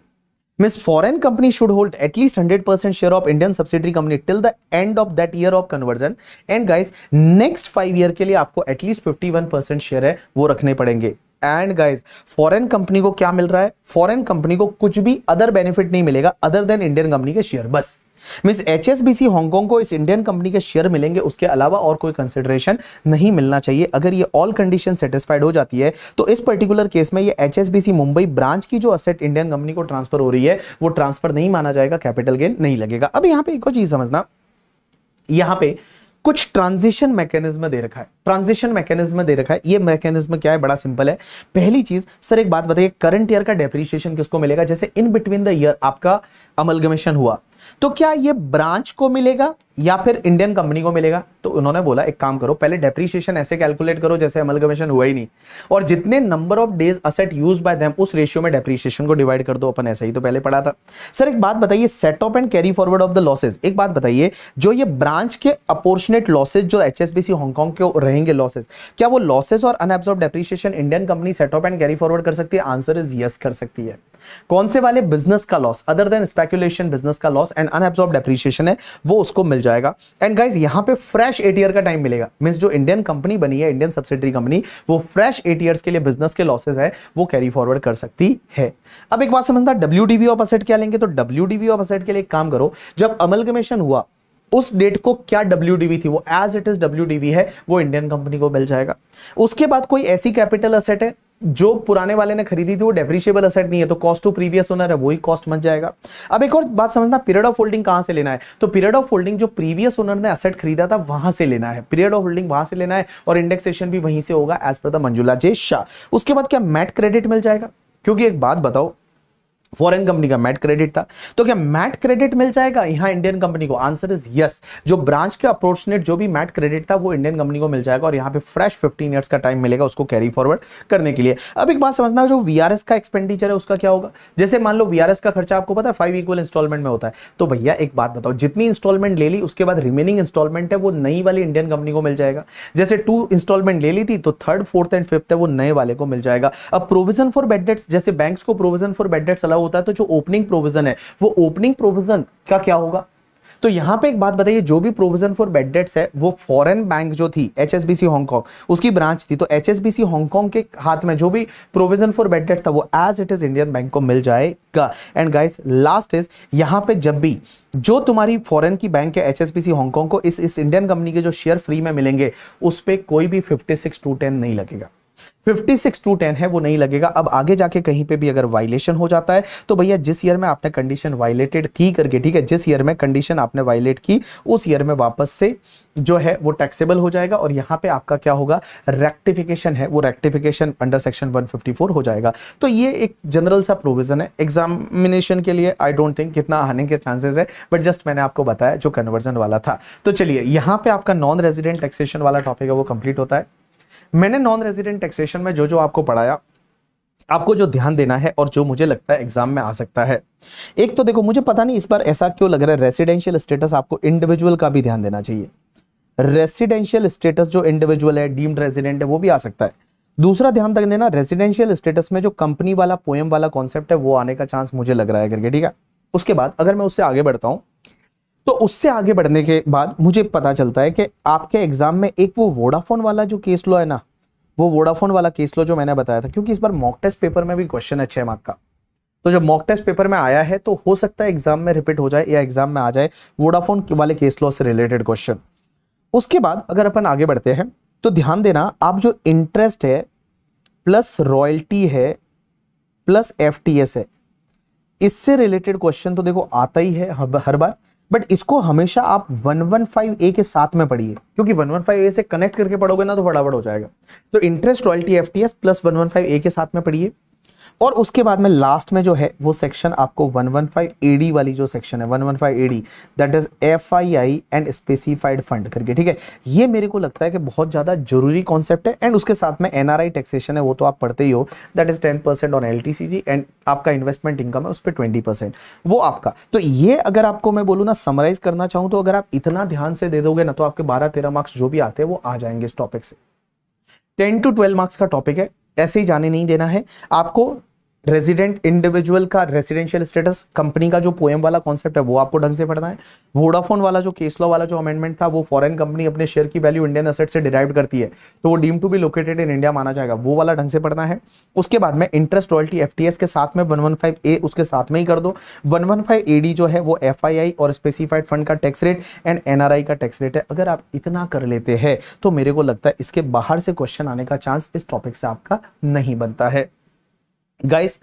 means foreign company should hold at least hundred percent share of Indian subsidiary company till the end of that year of conversion and guys next five year के लिए आपको at least fifty one percent share है वो रखने पड़ेंगे and guys foreign company को क्या मिल रहा है फॉरेन कंपनी को कुछ भी अदर बेनिफिट नहीं मिलेगा अदर देन इंडियन कंपनी के शेयर बस means H S B C Hong Kong को इस इंडियन कंपनी के शेयर मिलेंगे उसके अलावा और कोई कंसिडरेशन नहीं मिलना चाहिए अगर ये ऑल कंडीशन सेटिस्फाइड हो जाती है तो इस पर्टिकुलर केस में ये H S B C Mumbai branch की जो असेट इंडियन कंपनी को ट्रांसफर हो रही है वो ट्रांसफर नहीं माना जाएगा कैपिटल गेन नहीं लगेगा अब यहां पर एक और चीज समझना यहां पर कुछ ट्रांजिशन मैकेनिज्म दे रखा है ट्रांजिशन मैकेनिज्म दे रखा है ये मैकेनिज्म क्या है बड़ा सिंपल है पहली चीज सर एक बात बताइए करंट ईयर का डेप्रिशिएशन किसको मिलेगा जैसे इन बिटवीन द ईयर आपका अमलगमेशन हुआ तो क्या ये ब्रांच को मिलेगा या फिर इंडियन कंपनी को मिलेगा तो उन्होंने बोला एक काम करो पहले डेप्रीशिएशन ऐसे कैलकुलेट करो जैसे अमलगमेशन हुआ ही नहीं और जितने number of days asset use by them उस रेशियो में डेप्रीशिएशन को डिवाइड कर दो अपन ऐसा ही तो पहले पढ़ा था सर एक बात बताइए set off and carry forward of the losses एक बात बताइए जो ये ब्रांच के अपोर्चुनेट लॉसेज जो एच एस के रहेंगे लॉसेज क्या वो लॉसेज और unabsorb depreciation Indian company set off and carry forward कर सकती है आंसर इज यस कर सकती है कौन से वाले बिजनेस का loss other than speculation business का लॉस एंड अनएब्सॉर्ब डेप्रिशिएशन है वो उसको मिल जाएगा एंड गाइज यहां पे फ्रेश एट ईयर का टाइम मिलेगा मीन जो इंडियन कंपनी बनी है इंडियन सब्सिडरी कंपनी वो फ्रेश एट ईयर के लिए बिजनेस के लॉसेज है वो कैरी फॉरवर्ड कर सकती है अब एक बात समझना डब्ल्यू डीवी ऑफ असेट क्या लेंगे तो डब्ल्यू डीवी ऑफ असेट के लिए काम करो जब अमलगमेशन हुआ उस डेट को क्या डब्ल्यू थी वो एज इट इज डब्ल्यू है वो इंडियन कंपनी को मिल जाएगा उसके बाद कोई ऐसी कैपिटल असेट है जो पुराने वाले ने खरीदी थी वो डेप्रिशिएबल असेट नहीं है तो कॉस्ट टू प्रीवियस ओनर है वही कॉस्ट बन जाएगा अब एक और बात समझना पीरियड ऑफ होल्डिंग कहां से लेना है तो पीरियड ऑफ होल्डिंग जो प्रीवियस ओनर ने असेट खरीदा था वहां से लेना है पीरियड ऑफ होल्डिंग वहां से लेना है और इंडेक्सेशन भी वहीं से होगा एज पर द मंजुला जे शाह उसके बाद क्या मैट क्रेडिट मिल जाएगा क्योंकि एक बात बताओ फॉरेन कंपनी का मैट क्रेडिट था तो क्या मैट क्रेडिट मिल जाएगा यहां इंडियन कंपनी को आंसर इज यस जो ब्रांच के अप्रोचनेट जो भी मैट क्रेडिट था वो इंडियन कंपनी को मिल जाएगा और यहां पे फ्रेश 15 इयर्स का टाइम मिलेगा उसको कैरी फॉरवर्ड करने के लिए अब एक बात समझना जो वीआरएस का एक्सपेंडिचर है उसका क्या होगा जैसे मान लो वीआरएस का खर्चा आपको पता है फाइव इक्वल इंस्टॉलमेंट में होता है तो भैया एक बात बताओ जितनी इंस्टॉलमेंट ले ली उसके बाद रिमेनिंग इंस्टॉलमेंट है वो नई वाली इंडियन कंपनी को मिल जाएगा जैसे टू इंस्टॉलमेंट ले ली थी तो थर्ड फोर्थ एंड फिफ्थ है वो नए वाले को मिल जाएगा अब प्रोविजन फॉर बेडेट्स जैसे बैंक को प्रोविजन फॉर बेडेट्स अलाउ होता है तो जो ओपनिंग प्रोविजन है वो ओपनिंग प्रोविजन का क्या होगा तो यहां पे एक बात बताइए जो भी प्रोविजन फॉर बेड डेट्स है वो फॉरेन बैंक जो थी एचएसबीसी हांगकांग उसकी ब्रांच थी तो एचएसबीसी हांगकांग के हाथ में जो भी प्रोविजन फॉर बेड डेट्स था वो as it is Indian bank को मिल जाएगा एंड गाइस लास्ट इज यहां पे जब भी जो तुम्हारी फॉरेन की बैंक है एचएसबीसी हांगकांग को इस इस इंडियन कंपनी के जो शेयर फ्री में मिलेंगे उस पर कोई भी फिफ्टी सिक्स नहीं लगेगा फिफ्टी सिक्स टू टेन है वो नहीं लगेगा अब आगे जाके कहीं पे भी अगर वायलेशन हो जाता है तो भैया जिस ईयर में आपने कंडीशन वायलेटेड की करके ठीक है जिस ईयर में कंडीशन आपने वायलेट की उस ईयर में वापस से जो है वो टैक्सेबल हो जाएगा और यहाँ पे आपका क्या होगा रेक्टिफिकेशन है वो रेक्टिफिकेशन अंडर सेक्शन 154 हो जाएगा तो ये एक जनरल सा प्रोविजन है एग्जामिनेशन के लिए आई डोंट थिंक कितना आने के चांसेस है बट जस्ट मैंने आपको बताया जो कन्वर्जन वाला था तो चलिए यहाँ पे आपका नॉन रेजिडेंट टैक्सेशन वाला टॉपिक है वो कंप्लीट होता है मैंने नॉन रेजिडेंट टैक्सेशन में जो जो आपको पढ़ाया आपको जो ध्यान देना है और जो मुझे लगता है एग्जाम में आ सकता है एक तो देखो मुझे पता नहीं इस बार ऐसा क्यों लग रहा है रेसिडेंशियल स्टेटस आपको इंडिविजुअल का भी ध्यान देना चाहिए रेसिडेंशियल स्टेटस जो इंडिविजुअल है डीम्ड रेजिडेंट है वो भी आ सकता है दूसरा ध्यान तक देना रेजिडेंशियल स्टेटस में जो कंपनी वाला पोएम वाला कॉन्सेप्ट है वो आने का चांस मुझे लग रहा है करके ठीक है उसके बाद अगर मैं उससे आगे बढ़ता हूँ तो उससे आगे बढ़ने के बाद मुझे पता चलता है कि आपके एग्जाम में एक वो वोडाफोन वाला जो केस लो है ना वो वोडाफोन वाला केस लो जो मैंने बताया था क्योंकि इस बार मॉक टेस्ट पेपर में भी क्वेश्चन अच्छे है मार्क का तो जब मॉक टेस्ट पेपर में आया है तो हो सकता है एग्जाम में रिपीट हो जाए या एग्जाम में आ जाए वोडाफोन वाले केस लो से रिलेटेड क्वेश्चन उसके बाद अगर अपन आगे बढ़ते हैं तो ध्यान देना आप जो इंटरेस्ट है प्लस रॉयल्टी है प्लस एफ है इससे रिलेटेड क्वेश्चन तो देखो आता ही है हर बार बट इसको हमेशा आप 115 ए के साथ में पढ़िए क्योंकि 115 ए से कनेक्ट करके पढ़ोगे ना तो फटाफट हो जाएगा तो interest royalty F T S plus one A के साथ में पढ़िए और उसके बाद में लास्ट में जो है वो सेक्शन आपको 115 एडी वाली जो सेक्शन है 115 AD that is FII and specified fund करके ठीक है ये मेरे को लगता है कि बहुत ज़्यादा जरूरी कॉन्सेप्ट है एंड उसके साथ में एनआरआई टैक्सेशन है वो तो आप पढ़ते ही हो that is 10% on L and आपका इन्वेस्टमेंट इनकम है उस पर ट्वेंटी वो आपका तो ये अगर आपको मैं बोलू ना समराइज करना चाहूँ तो अगर आप इतना ध्यान से दे दोगे ना तो आपके बारह तेरह मार्क्स जो भी आते हैं वो आ जाएंगे इस टॉपिक से टेन टू ट्वेल्व मार्क्स का टॉपिक है ऐसे ही जाने नहीं देना है आपको रेजिडेंट इंडिविजुअल का रेजिडेंशियल स्टेटस कंपनी का जो पोएम वाला कॉन्सेप्ट है वो आपको ढंग से पढ़ना है वोडाफोन वाला जो केसलॉ वाला जो अमेंडमेंट था वो फॉरेन कंपनी अपने शेयर की वैल्यू इंडियन असेट से डिराइव करती है तो वो deem to be located in India माना जाएगा वो वाला ढंग से पढ़ना है उसके बाद में इंटरेस्ट रॉयल्टी एफ के साथ में वन ए उसके साथ में ही कर दो वन एडी जो है वो एफ और स्पेसिफाइड फंड का टैक्स रेट एंड एनआरआई का टैक्स रेट है अगर आप इतना कर लेते हैं तो मेरे को लगता है इसके बाहर से क्वेश्चन आने का चांस इस टॉपिक से आपका नहीं बनता है गाइस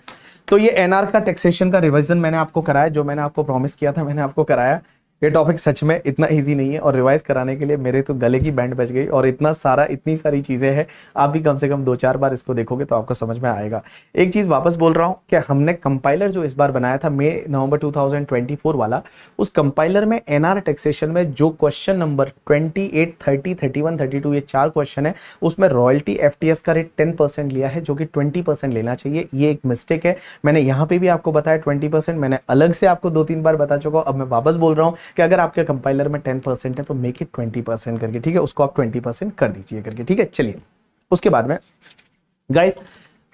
तो ये एनआर का टैक्सेशन का रिविजन मैंने आपको कराया जो मैंने आपको प्रॉमिस किया था मैंने आपको कराया ये टॉपिक सच में इतना इजी नहीं है और रिवाइज कराने के लिए मेरे तो गले की बैंड बच गई और इतना सारा इतनी सारी चीज़ें हैं आप भी कम से कम दो चार बार इसको देखोगे तो आपको समझ में आएगा एक चीज़ वापस बोल रहा हूँ कि हमने कंपाइलर जो इस बार बनाया था मई नवंबर 2024 वाला उस कंपाइलर में एन टैक्सेशन में जो question number twenty eight thirty thirty one thirty two ये चार क्वेश्चन है उसमें रॉयल्टी एफ का रेट टेन परसेंट लिया है जो कि ट्वेंटी परसेंट लेना चाहिए ये एक मिस्टेक है मैंने यहाँ पे भी आपको बताया ट्वेंटी परसेंट मैंने अलग से आपको दो तीन बार बता चुका हूँ अब मैं वापस बोल रहा हूँ कि अगर आपके कंपाइलर में टेन परसेंट है तो मेक इट ट्वेंटी परसेंट करके ठीक है उसको आप ट्वेंटी परसेंट कर दीजिए करके ठीक है चलिए उसके बाद में गाइज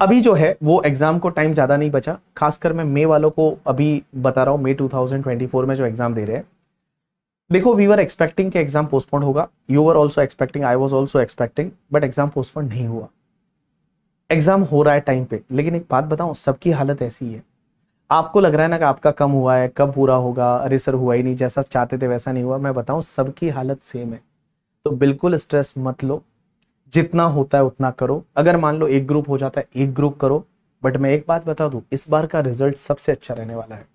अभी जो है वो एग्जाम को टाइम ज़्यादा नहीं बचा खासकर मैं मे वालों को अभी बता रहा हूँ मे टू में जो एग्जाम दे रहे हैं देखो वी आर एक्सपेक्टिंग कि एग्जाम पोस्टपोन होगा you are also expecting I was also expecting but exam postpone नहीं हुआ एग्जाम हो रहा है टाइम पे लेकिन एक बात बताऊं सबकी हालत ऐसी है आपको लग रहा है ना कि आपका कम हुआ है कब पूरा होगा अरे सर हुआ ही नहीं जैसा चाहते थे वैसा नहीं हुआ मैं बताऊं सबकी हालत सेम है तो बिल्कुल स्ट्रेस मत लो जितना होता है उतना करो अगर मान लो एक ग्रुप हो जाता है एक ग्रुप करो बट मैं एक बात बता दूं इस बार का रिजल्ट सबसे अच्छा रहने वाला है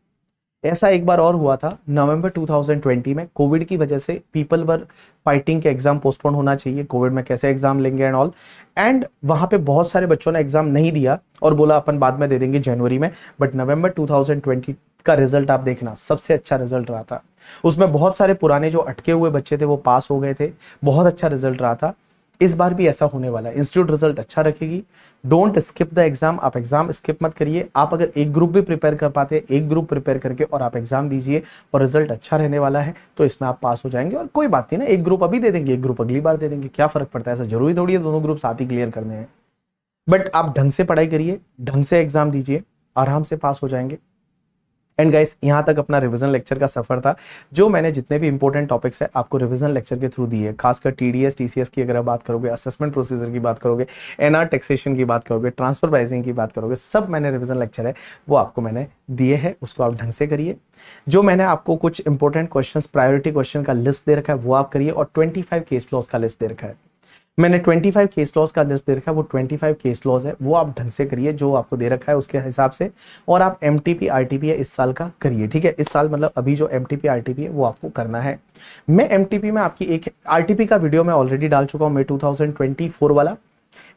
ऐसा एक बार और हुआ था नवंबर 2020 में कोविड की वजह से पीपल वर फाइटिंग के एग्जाम पोस्टपोन होना चाहिए कोविड में कैसे एग्जाम लेंगे एंड ऑल एंड वहाँ पे बहुत सारे बच्चों ने एग्जाम नहीं दिया और बोला अपन बाद में दे देंगे जनवरी में बट नवंबर 2020 का रिजल्ट आप देखना सबसे अच्छा रिजल्ट रहा था उसमें बहुत सारे पुराने जो अटके हुए बच्चे थे वो पास हो गए थे बहुत अच्छा रिजल्ट रहा था इस बार भी ऐसा होने वाला है इंस्टीट्यूट रिजल्ट अच्छा रखेगी डोंट स्किप द एग्जाम आप एग्जाम स्किप मत करिए आप अगर एक ग्रुप भी प्रिपेयर कर पाते हैं एक ग्रुप प्रिपेयर करके और आप एग्जाम दीजिए और रिजल्ट अच्छा रहने वाला है तो इसमें आप पास हो जाएंगे और कोई बात नहीं ना एक ग्रुप अभी दे देंगे एक ग्रुप अगली बार दे देंगे क्या फर्क पड़ता है ऐसा जरूरी थोड़ी है दोनों ग्रुप साथ ही क्लियर करने हैं बट आप ढंग से पढ़ाई करिए ढंग से एग्जाम दीजिए आराम से पास हो जाएंगे एंड गाइस यहाँ तक अपना रिविजन लेक्चर का सफर था जो मैंने जितने भी इंपॉर्टेंट टॉपिक्स है आपको रिविजन लेक्चर के थ्रू दिए खासकर T D S T C S की अगर आप बात करोगे असेसमेंट प्रोसीजर की बात करोगे एन आर टैक्सेशन की बात करोगे ट्रांसफर प्राइसिंग की बात करोगे सब मैंने रिविजन लेक्चर है वो आपको मैंने दिए हैं उसको आप ढंग से करिए जो मैंने आपको कुछ इंपॉर्टेंट क्वेश्चन प्रायोरिटी क्वेश्चन का लिस्ट दे रखा है वो आप करिए और ट्वेंटी फाइव केस लॉस का लिस्ट दे रखा है मैंने 25 केस लॉस का आदेश दे रखा है वो 25 केस लॉस है वो आप ढंग से करिए जो आपको दे रखा है उसके हिसाब से और आप एम टी है इस साल का करिए ठीक है इस साल मतलब अभी जो एम टी है वो आपको करना है मैं एम में आपकी एक आर का वीडियो मैं ऑलरेडी डाल चुका हूँ मैं टू वाला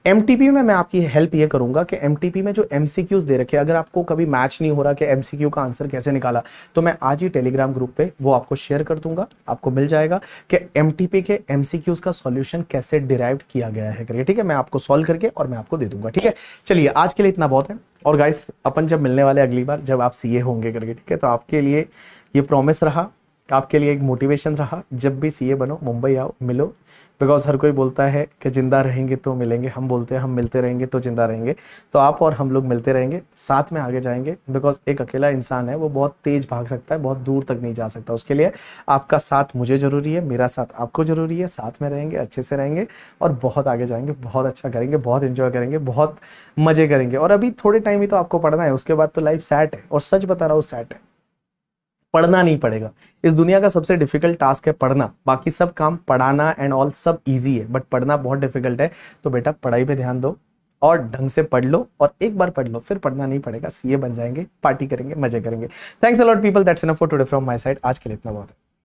एम में मैं आपकी हेल्प ये करूंगा कि एम में जो एम दे रखे अगर आपको कभी मैच नहीं हो रहा कि एम का आंसर कैसे निकाला तो मैं आज ही टेलीग्राम ग्रुप पे वो आपको शेयर कर दूंगा आपको मिल जाएगा कि एम के एम का सॉल्यूशन कैसे डिराइव किया गया है करिए ठीक है मैं आपको सॉल्व करके और मैं आपको दे दूंगा ठीक है चलिए आज के लिए इतना बहुत है और गाइस अपन जब मिलने वाले अगली बार जब आप सी होंगे करके ठीक है तो आपके लिए ये प्रॉमिस रहा आपके लिए एक मोटिवेशन रहा जब भी सीए बनो मुंबई आओ मिलो बिकॉज हर कोई बोलता है कि ज़िंदा रहेंगे तो मिलेंगे हम बोलते हैं हम मिलते रहेंगे तो ज़िंदा रहेंगे तो आप और हम लोग मिलते रहेंगे साथ में आगे जाएंगे बिकॉज एक अकेला इंसान है वो बहुत तेज़ भाग सकता है बहुत दूर तक नहीं जा सकता उसके लिए आपका साथ मुझे ज़रूरी है मेरा साथ आपको ज़रूरी है साथ में रहेंगे अच्छे से रहेंगे और बहुत आगे जाएंगे बहुत अच्छा करेंगे बहुत इंजॉय करेंगे बहुत मज़े करेंगे और अभी थोड़े टाइम ही तो आपको पढ़ना है उसके बाद तो लाइफ सैट है और सच बता रहा हूँ सैट है पढ़ना नहीं पड़ेगा इस दुनिया का सबसे डिफिकल्ट टास्क है पढ़ना बाकी सब काम पढ़ाना एंड ऑल सब ईजी है बट पढ़ना बहुत डिफिकल्ट है तो बेटा पढ़ाई पे ध्यान दो और ढंग से पढ़ लो और एक बार पढ़ लो फिर पढ़ना नहीं पड़ेगा सीए बन जाएंगे पार्टी करेंगे मजे करेंगे thanks a lot people that's enough for today from my side आज के लिए इतना बहुत है